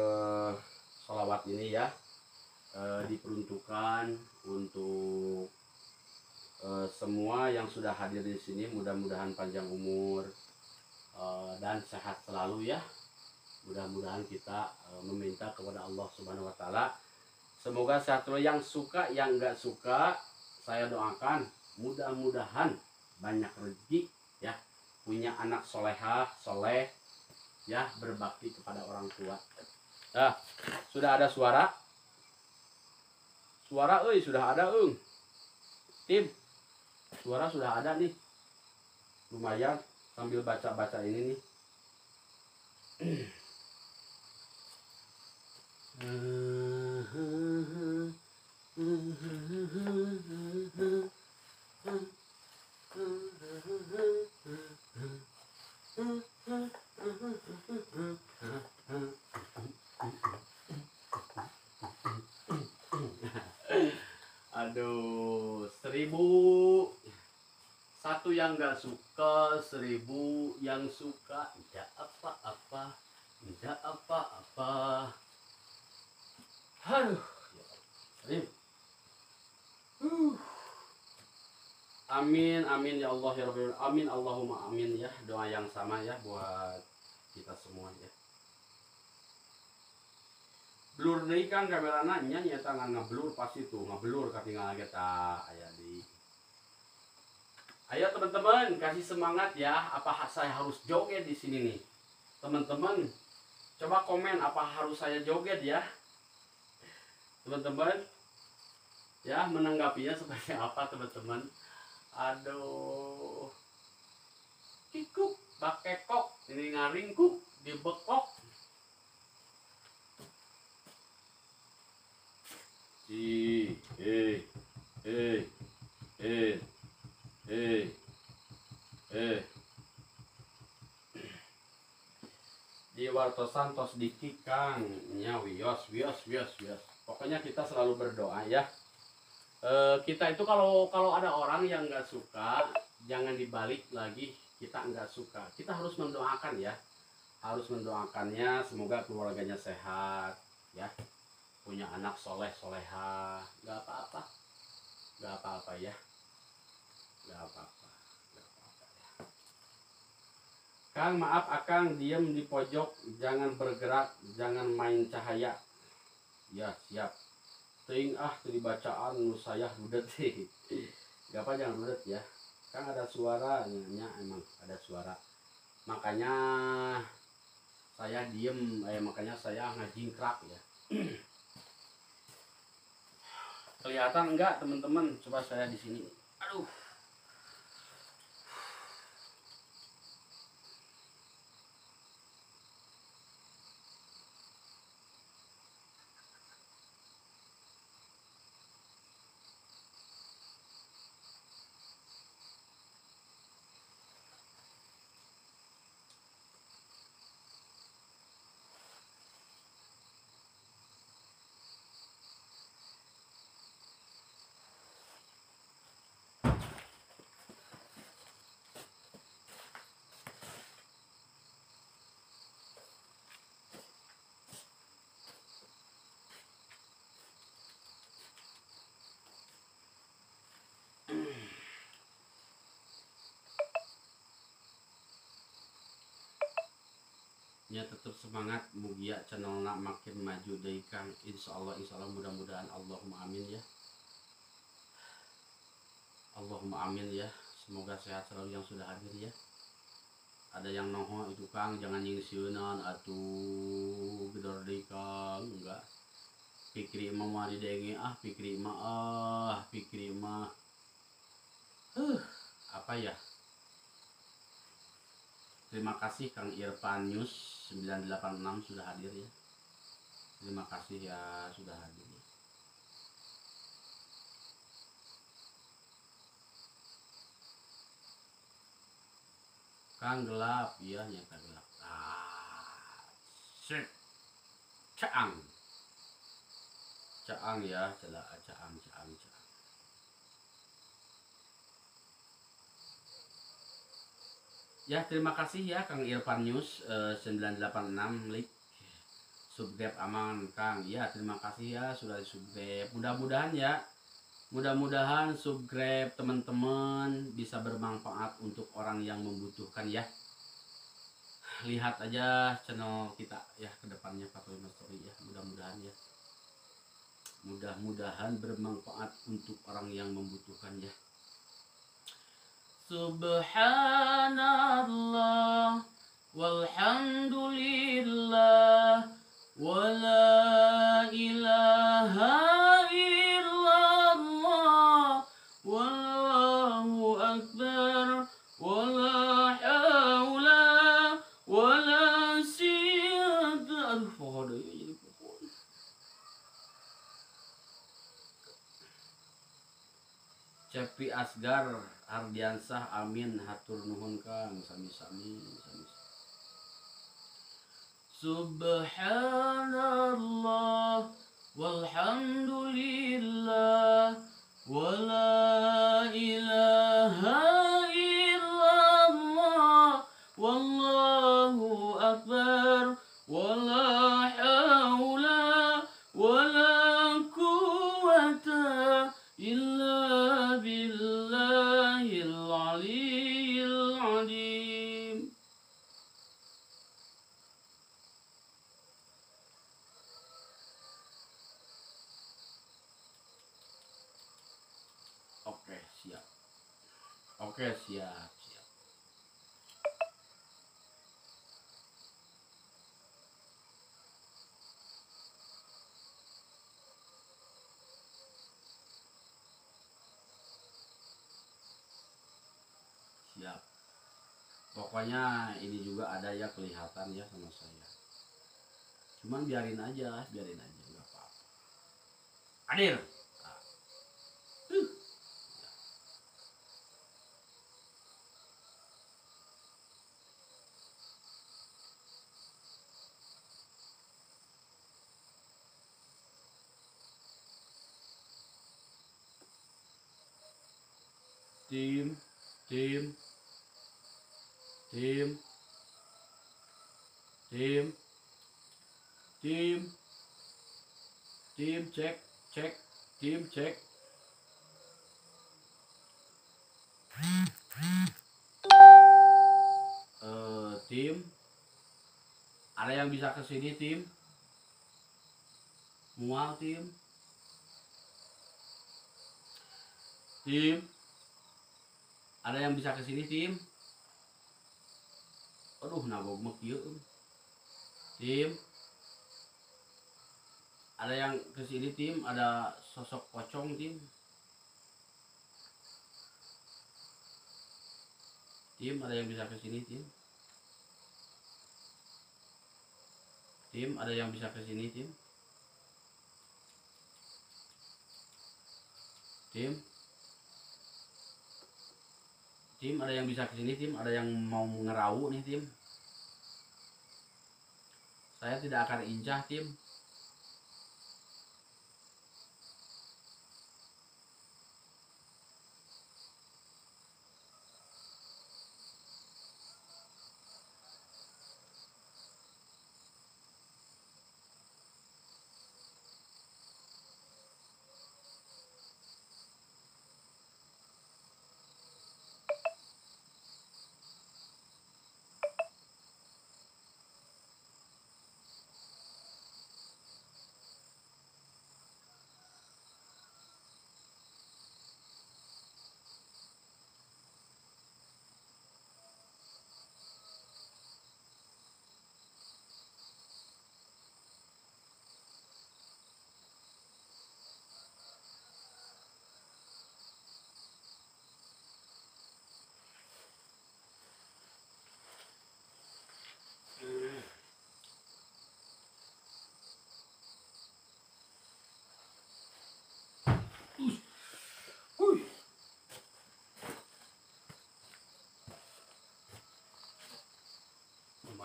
Speaker 2: pesawat ini ya e, diperuntukkan untuk e, semua yang sudah hadir di sini mudah-mudahan panjang umur e, dan sehat selalu ya mudah-mudahan kita e, meminta kepada Allah Subhanahu Wa Taala semoga sehat selalu yang suka yang nggak suka saya doakan mudah-mudahan banyak rezeki ya punya anak solehah soleh ya berbakti kepada orang tua Nah, sudah ada suara. Suara oi sudah ada ung Tim. Suara sudah ada nih. Lumayan sambil baca-baca ini nih. Aduh, seribu satu yang gak suka, seribu
Speaker 3: yang suka, tidak apa-apa, tidak apa-apa. Aduh, ya uh.
Speaker 2: Amin, amin ya Allah ya rabbi Amin, Allahumma amin ya. Doa yang sama ya buat kita semua ya blur nih kan kamera nanya nya tangan ngeblur pas itu ngeblur nggak kita ayah di ayo teman-teman kasih semangat ya apa saya harus joget di sini nih teman-teman coba komen apa harus saya joget ya teman-teman ya menanggapinya seperti apa teman-teman aduh kikuk bakekok ini ngaringkuk dibekok
Speaker 7: E, e, e,
Speaker 2: Di Warto Santos dikikang, Kang Wios, Wios, Wios, Pokoknya kita selalu berdoa ya. E, kita itu kalau kalau ada orang yang nggak suka, jangan dibalik lagi kita nggak suka. Kita harus mendoakan ya harus mendoakannya semoga keluarganya sehat ya punya anak soleh soleha nggak apa-apa nggak apa-apa ya nggak apa-apa nggak apa-apa ya. Kang maaf akang diam di pojok jangan bergerak jangan main cahaya ya siap ting ah tuh bacaan nu saya sih nggak apa jangan hudet ya kan ada suara nyanyi emang ada suara makanya saya diem eh makanya saya ngajingkrak ya kelihatan enggak teman-teman
Speaker 3: coba saya di sini aduh
Speaker 2: ya tetap semangat mugia channel nak makin maju dari kang insya Allah insya Allah mudah-mudahan Allahumma amin ya Allahumma amin ya semoga sehat selalu yang sudah hadir ya ada yang noho itu kang jangan nyingsiunan atuh gedor di kang enggak pikri emang mau denge ah pikri emang ah pikri emang uh, apa ya Terima kasih Kang Irfan News 986 sudah hadir ya. Terima kasih ya sudah hadir. Ya. Kang gelap, ya, nyata gelap. Ah, Caang. Caang ya, celah caang caang caang. Ya, terima kasih ya Kang Irfan News uh, 986 like subscribe aman Kang. Ya, terima kasih ya sudah subscribe. Mudah-mudahan ya mudah-mudahan subscribe teman-teman bisa bermanfaat untuk orang yang membutuhkan ya. Lihat aja channel kita ya ke depannya Pak Story ya, mudah-mudahan ya. Mudah-mudahan bermanfaat untuk orang yang membutuhkan ya.
Speaker 3: سبحان الله والحمد لله ولا إله إلا الله والله أكبر ولا حول ولا سيد
Speaker 1: الفضل
Speaker 2: Cepi Asgar Ardiansah amin hatur nuhun kang sami-sami
Speaker 3: sami Subhanallah walhamdulillah wala ilaha illallah wallahu akbar wallahu
Speaker 2: pokoknya ini juga ada ya kelihatan ya sama saya cuman biarin aja
Speaker 3: biarin aja nggak apa-apa hadir
Speaker 6: Team, team. tim Tim. Tim. Tim. Tim cek, cek, tim cek.
Speaker 2: Eh, tim. Ada yang bisa kesini tim? Mual tim. Tim. Ada yang bisa kesini tim? aduh nabok mek yuk tim ada yang kesini tim ada sosok pocong tim tim ada yang bisa kesini tim tim ada yang bisa kesini tim tim tim ada yang bisa kesini tim ada yang mau ngerau nih tim saya tidak akan injah tim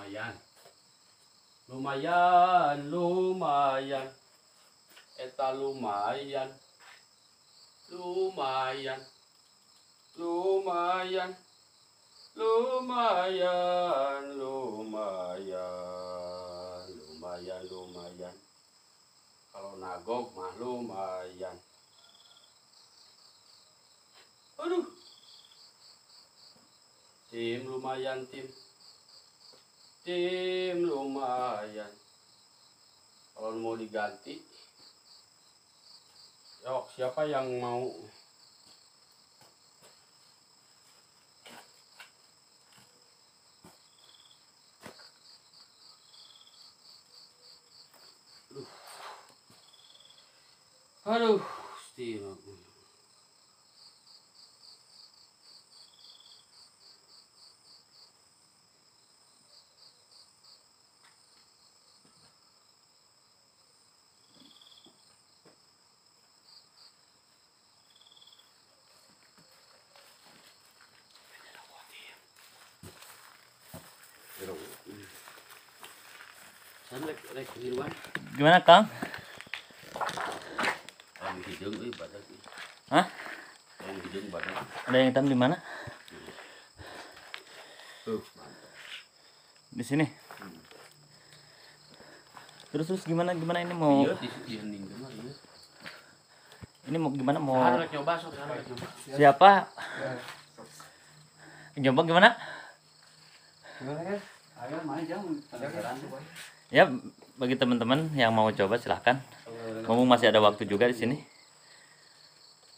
Speaker 2: lumayan lumayan lumayan eta lumayan lumayan lumayan lumayan lumayan lumayan lumayan kalau nagok mah lumayan aduh tim lumayan tim tim lumayan kalau mau diganti yuk ya, siapa yang mau
Speaker 3: Aduh, Aduh,
Speaker 4: Gimana Kang? Hah? Ada yang hitam di mana? Oh, di sini. Hmm. Terus terus gimana gimana ini mau? Iya, iya. Ini mau gimana mau? Siapa? Coba ya. gimana? Ya, bagi teman-teman yang mau coba silahkan mumpung masih ada waktu juga di sini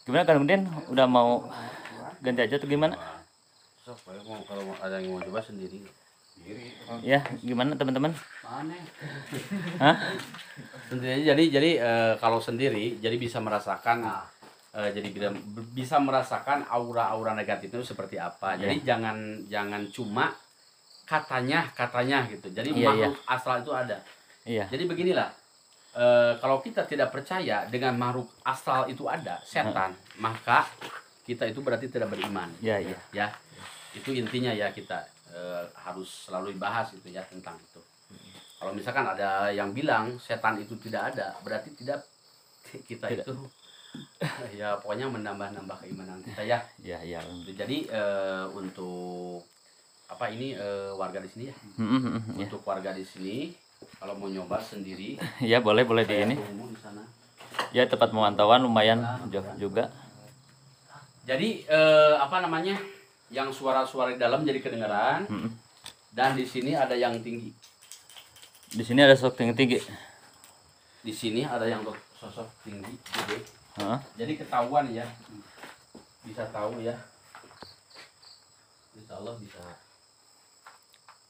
Speaker 4: gimana kemudian udah mau ganti aja tuh gimana
Speaker 2: kalau ada yang mau coba sendiri ya gimana teman-teman sendiri jadi jadi e, kalau sendiri jadi bisa merasakan e, jadi bisa, bisa merasakan aura-aura negatif itu seperti apa ya. jadi jangan jangan cuma katanya katanya gitu jadi ya, makhluk ya. astral itu ada Iya. Jadi beginilah, e, kalau kita tidak percaya dengan makhluk astral itu ada setan, hmm. maka kita itu berarti tidak beriman. Iya, iya. Ya. Itu intinya ya kita e, harus selalu dibahas itu ya tentang itu. Kalau misalkan ada yang bilang setan itu tidak ada, berarti tidak kita tidak. itu ya pokoknya menambah-nambah keimanan kita ya. Iya iya. Gitu. Jadi e, untuk apa ini e, warga di sini ya. Mm-hmm, mm-hmm, iya. untuk warga di sini kalau mau nyoba sendiri ya boleh boleh di ini ya tempat pemantauan lumayan nah, juga jadi eh, apa namanya yang suara-suara di dalam jadi kedengaran hmm. dan di sini ada yang tinggi
Speaker 4: di sini ada sosok tinggi tinggi
Speaker 2: di sini ada yang sosok tinggi gede hmm. jadi ketahuan ya bisa tahu ya Insya Allah bisa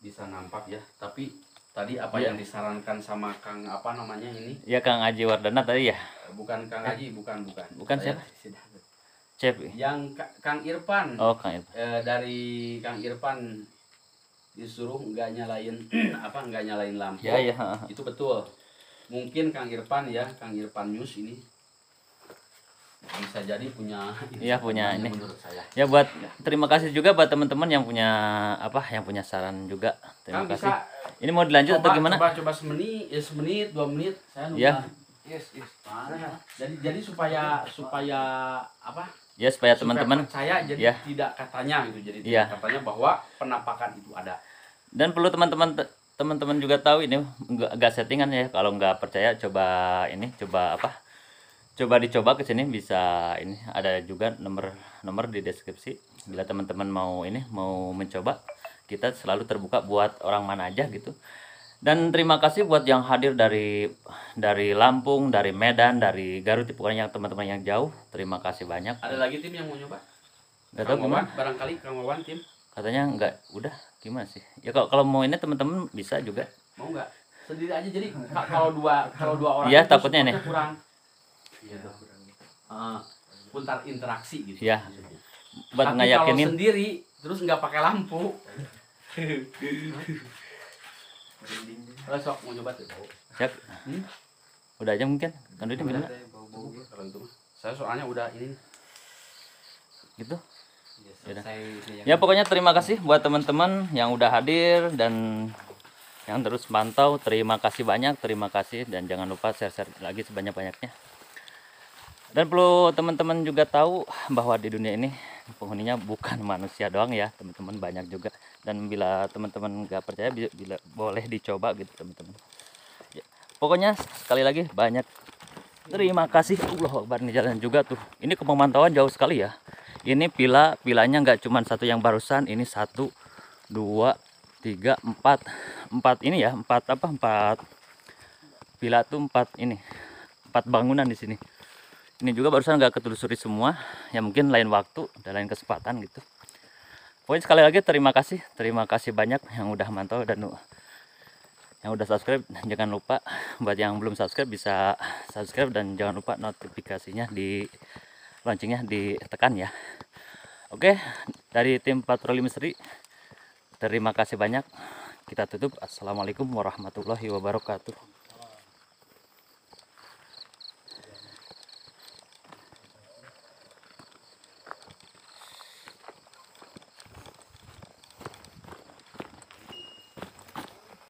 Speaker 2: bisa nampak ya tapi tadi apa ya. yang disarankan sama Kang apa namanya ini?
Speaker 4: Ya Kang Aji Wardana tadi ya.
Speaker 2: Bukan Kang eh, Aji, bukan bukan. Bukan Saya, siapa? Cep. Yang Kang Irfan. Oh, Kang Irfan. E, dari Kang Irfan disuruh nggak nyalain apa nggak nyalain lampu. Ya, ya. Itu betul. Mungkin Kang Irfan ya, Kang Irfan News ini bisa jadi punya iya punya ini menurut saya.
Speaker 4: ya buat ya. terima kasih juga buat teman-teman yang punya apa yang punya saran juga terima kan kasih bisa ini mau dilanjut coba, atau gimana? Coba
Speaker 2: coba semenit, ya semenit, dua menit. Saya lupa. Ya. Yes, yes. Parah. Jadi jadi supaya supaya apa?
Speaker 4: Ya supaya teman-teman saya jadi ya. tidak katanya gitu. Jadi ya. tidak katanya
Speaker 2: bahwa penampakan itu ada.
Speaker 4: Dan perlu teman-teman teman-teman juga tahu ini enggak, enggak settingan ya. Kalau nggak percaya coba ini coba apa? Coba dicoba ke sini bisa ini ada juga nomor nomor di deskripsi bila teman-teman mau ini mau mencoba kita selalu terbuka buat orang mana aja gitu dan terima kasih buat yang hadir dari dari Lampung dari Medan dari Garut pokoknya yang teman-teman yang jauh terima kasih banyak ada lagi
Speaker 2: tim yang mau nyoba Gak tahu gimana barangkali Kang Wawan tim
Speaker 4: katanya enggak, udah gimana sih ya kalau kalau mau ini teman-teman bisa juga
Speaker 2: mau enggak? sendiri aja jadi kalau dua kalau dua orang Iya takutnya nih kurang iya kurang. uh, ah, interaksi gitu Iya.
Speaker 4: buat ngayakinin. Kalau
Speaker 2: sendiri terus enggak pakai lampu kalau sok mau nyoba tuh bau.
Speaker 4: Siap. Hmm? Udah aja mungkin. Kan udah
Speaker 2: Saya soalnya udah ini. Gitu. Ya, ya, ya pokoknya
Speaker 4: terima kasih buat teman-teman yang udah hadir dan yang terus pantau terima kasih banyak terima kasih dan jangan lupa share-share lagi sebanyak-banyaknya dan perlu teman-teman juga tahu bahwa di dunia ini penghuninya bukan manusia doang ya, teman-teman banyak juga. Dan bila teman-teman nggak percaya, bila boleh dicoba gitu teman-teman. Ya, pokoknya sekali lagi banyak. Terima kasih Allah Akbar ini jalan juga tuh. Ini ke pemantauan jauh sekali ya. Ini pila pilanya nggak cuma satu yang barusan, ini satu, dua, tiga, empat, empat ini ya, empat apa empat pila tuh empat ini, empat bangunan di sini ini juga barusan nggak ketelusuri semua ya mungkin lain waktu dan lain kesempatan gitu pokoknya sekali lagi terima kasih terima kasih banyak yang udah mantau dan yang udah subscribe jangan lupa buat yang belum subscribe bisa subscribe dan jangan lupa notifikasinya di loncengnya ditekan ya oke dari tim patroli misteri terima kasih banyak kita tutup assalamualaikum warahmatullahi wabarakatuh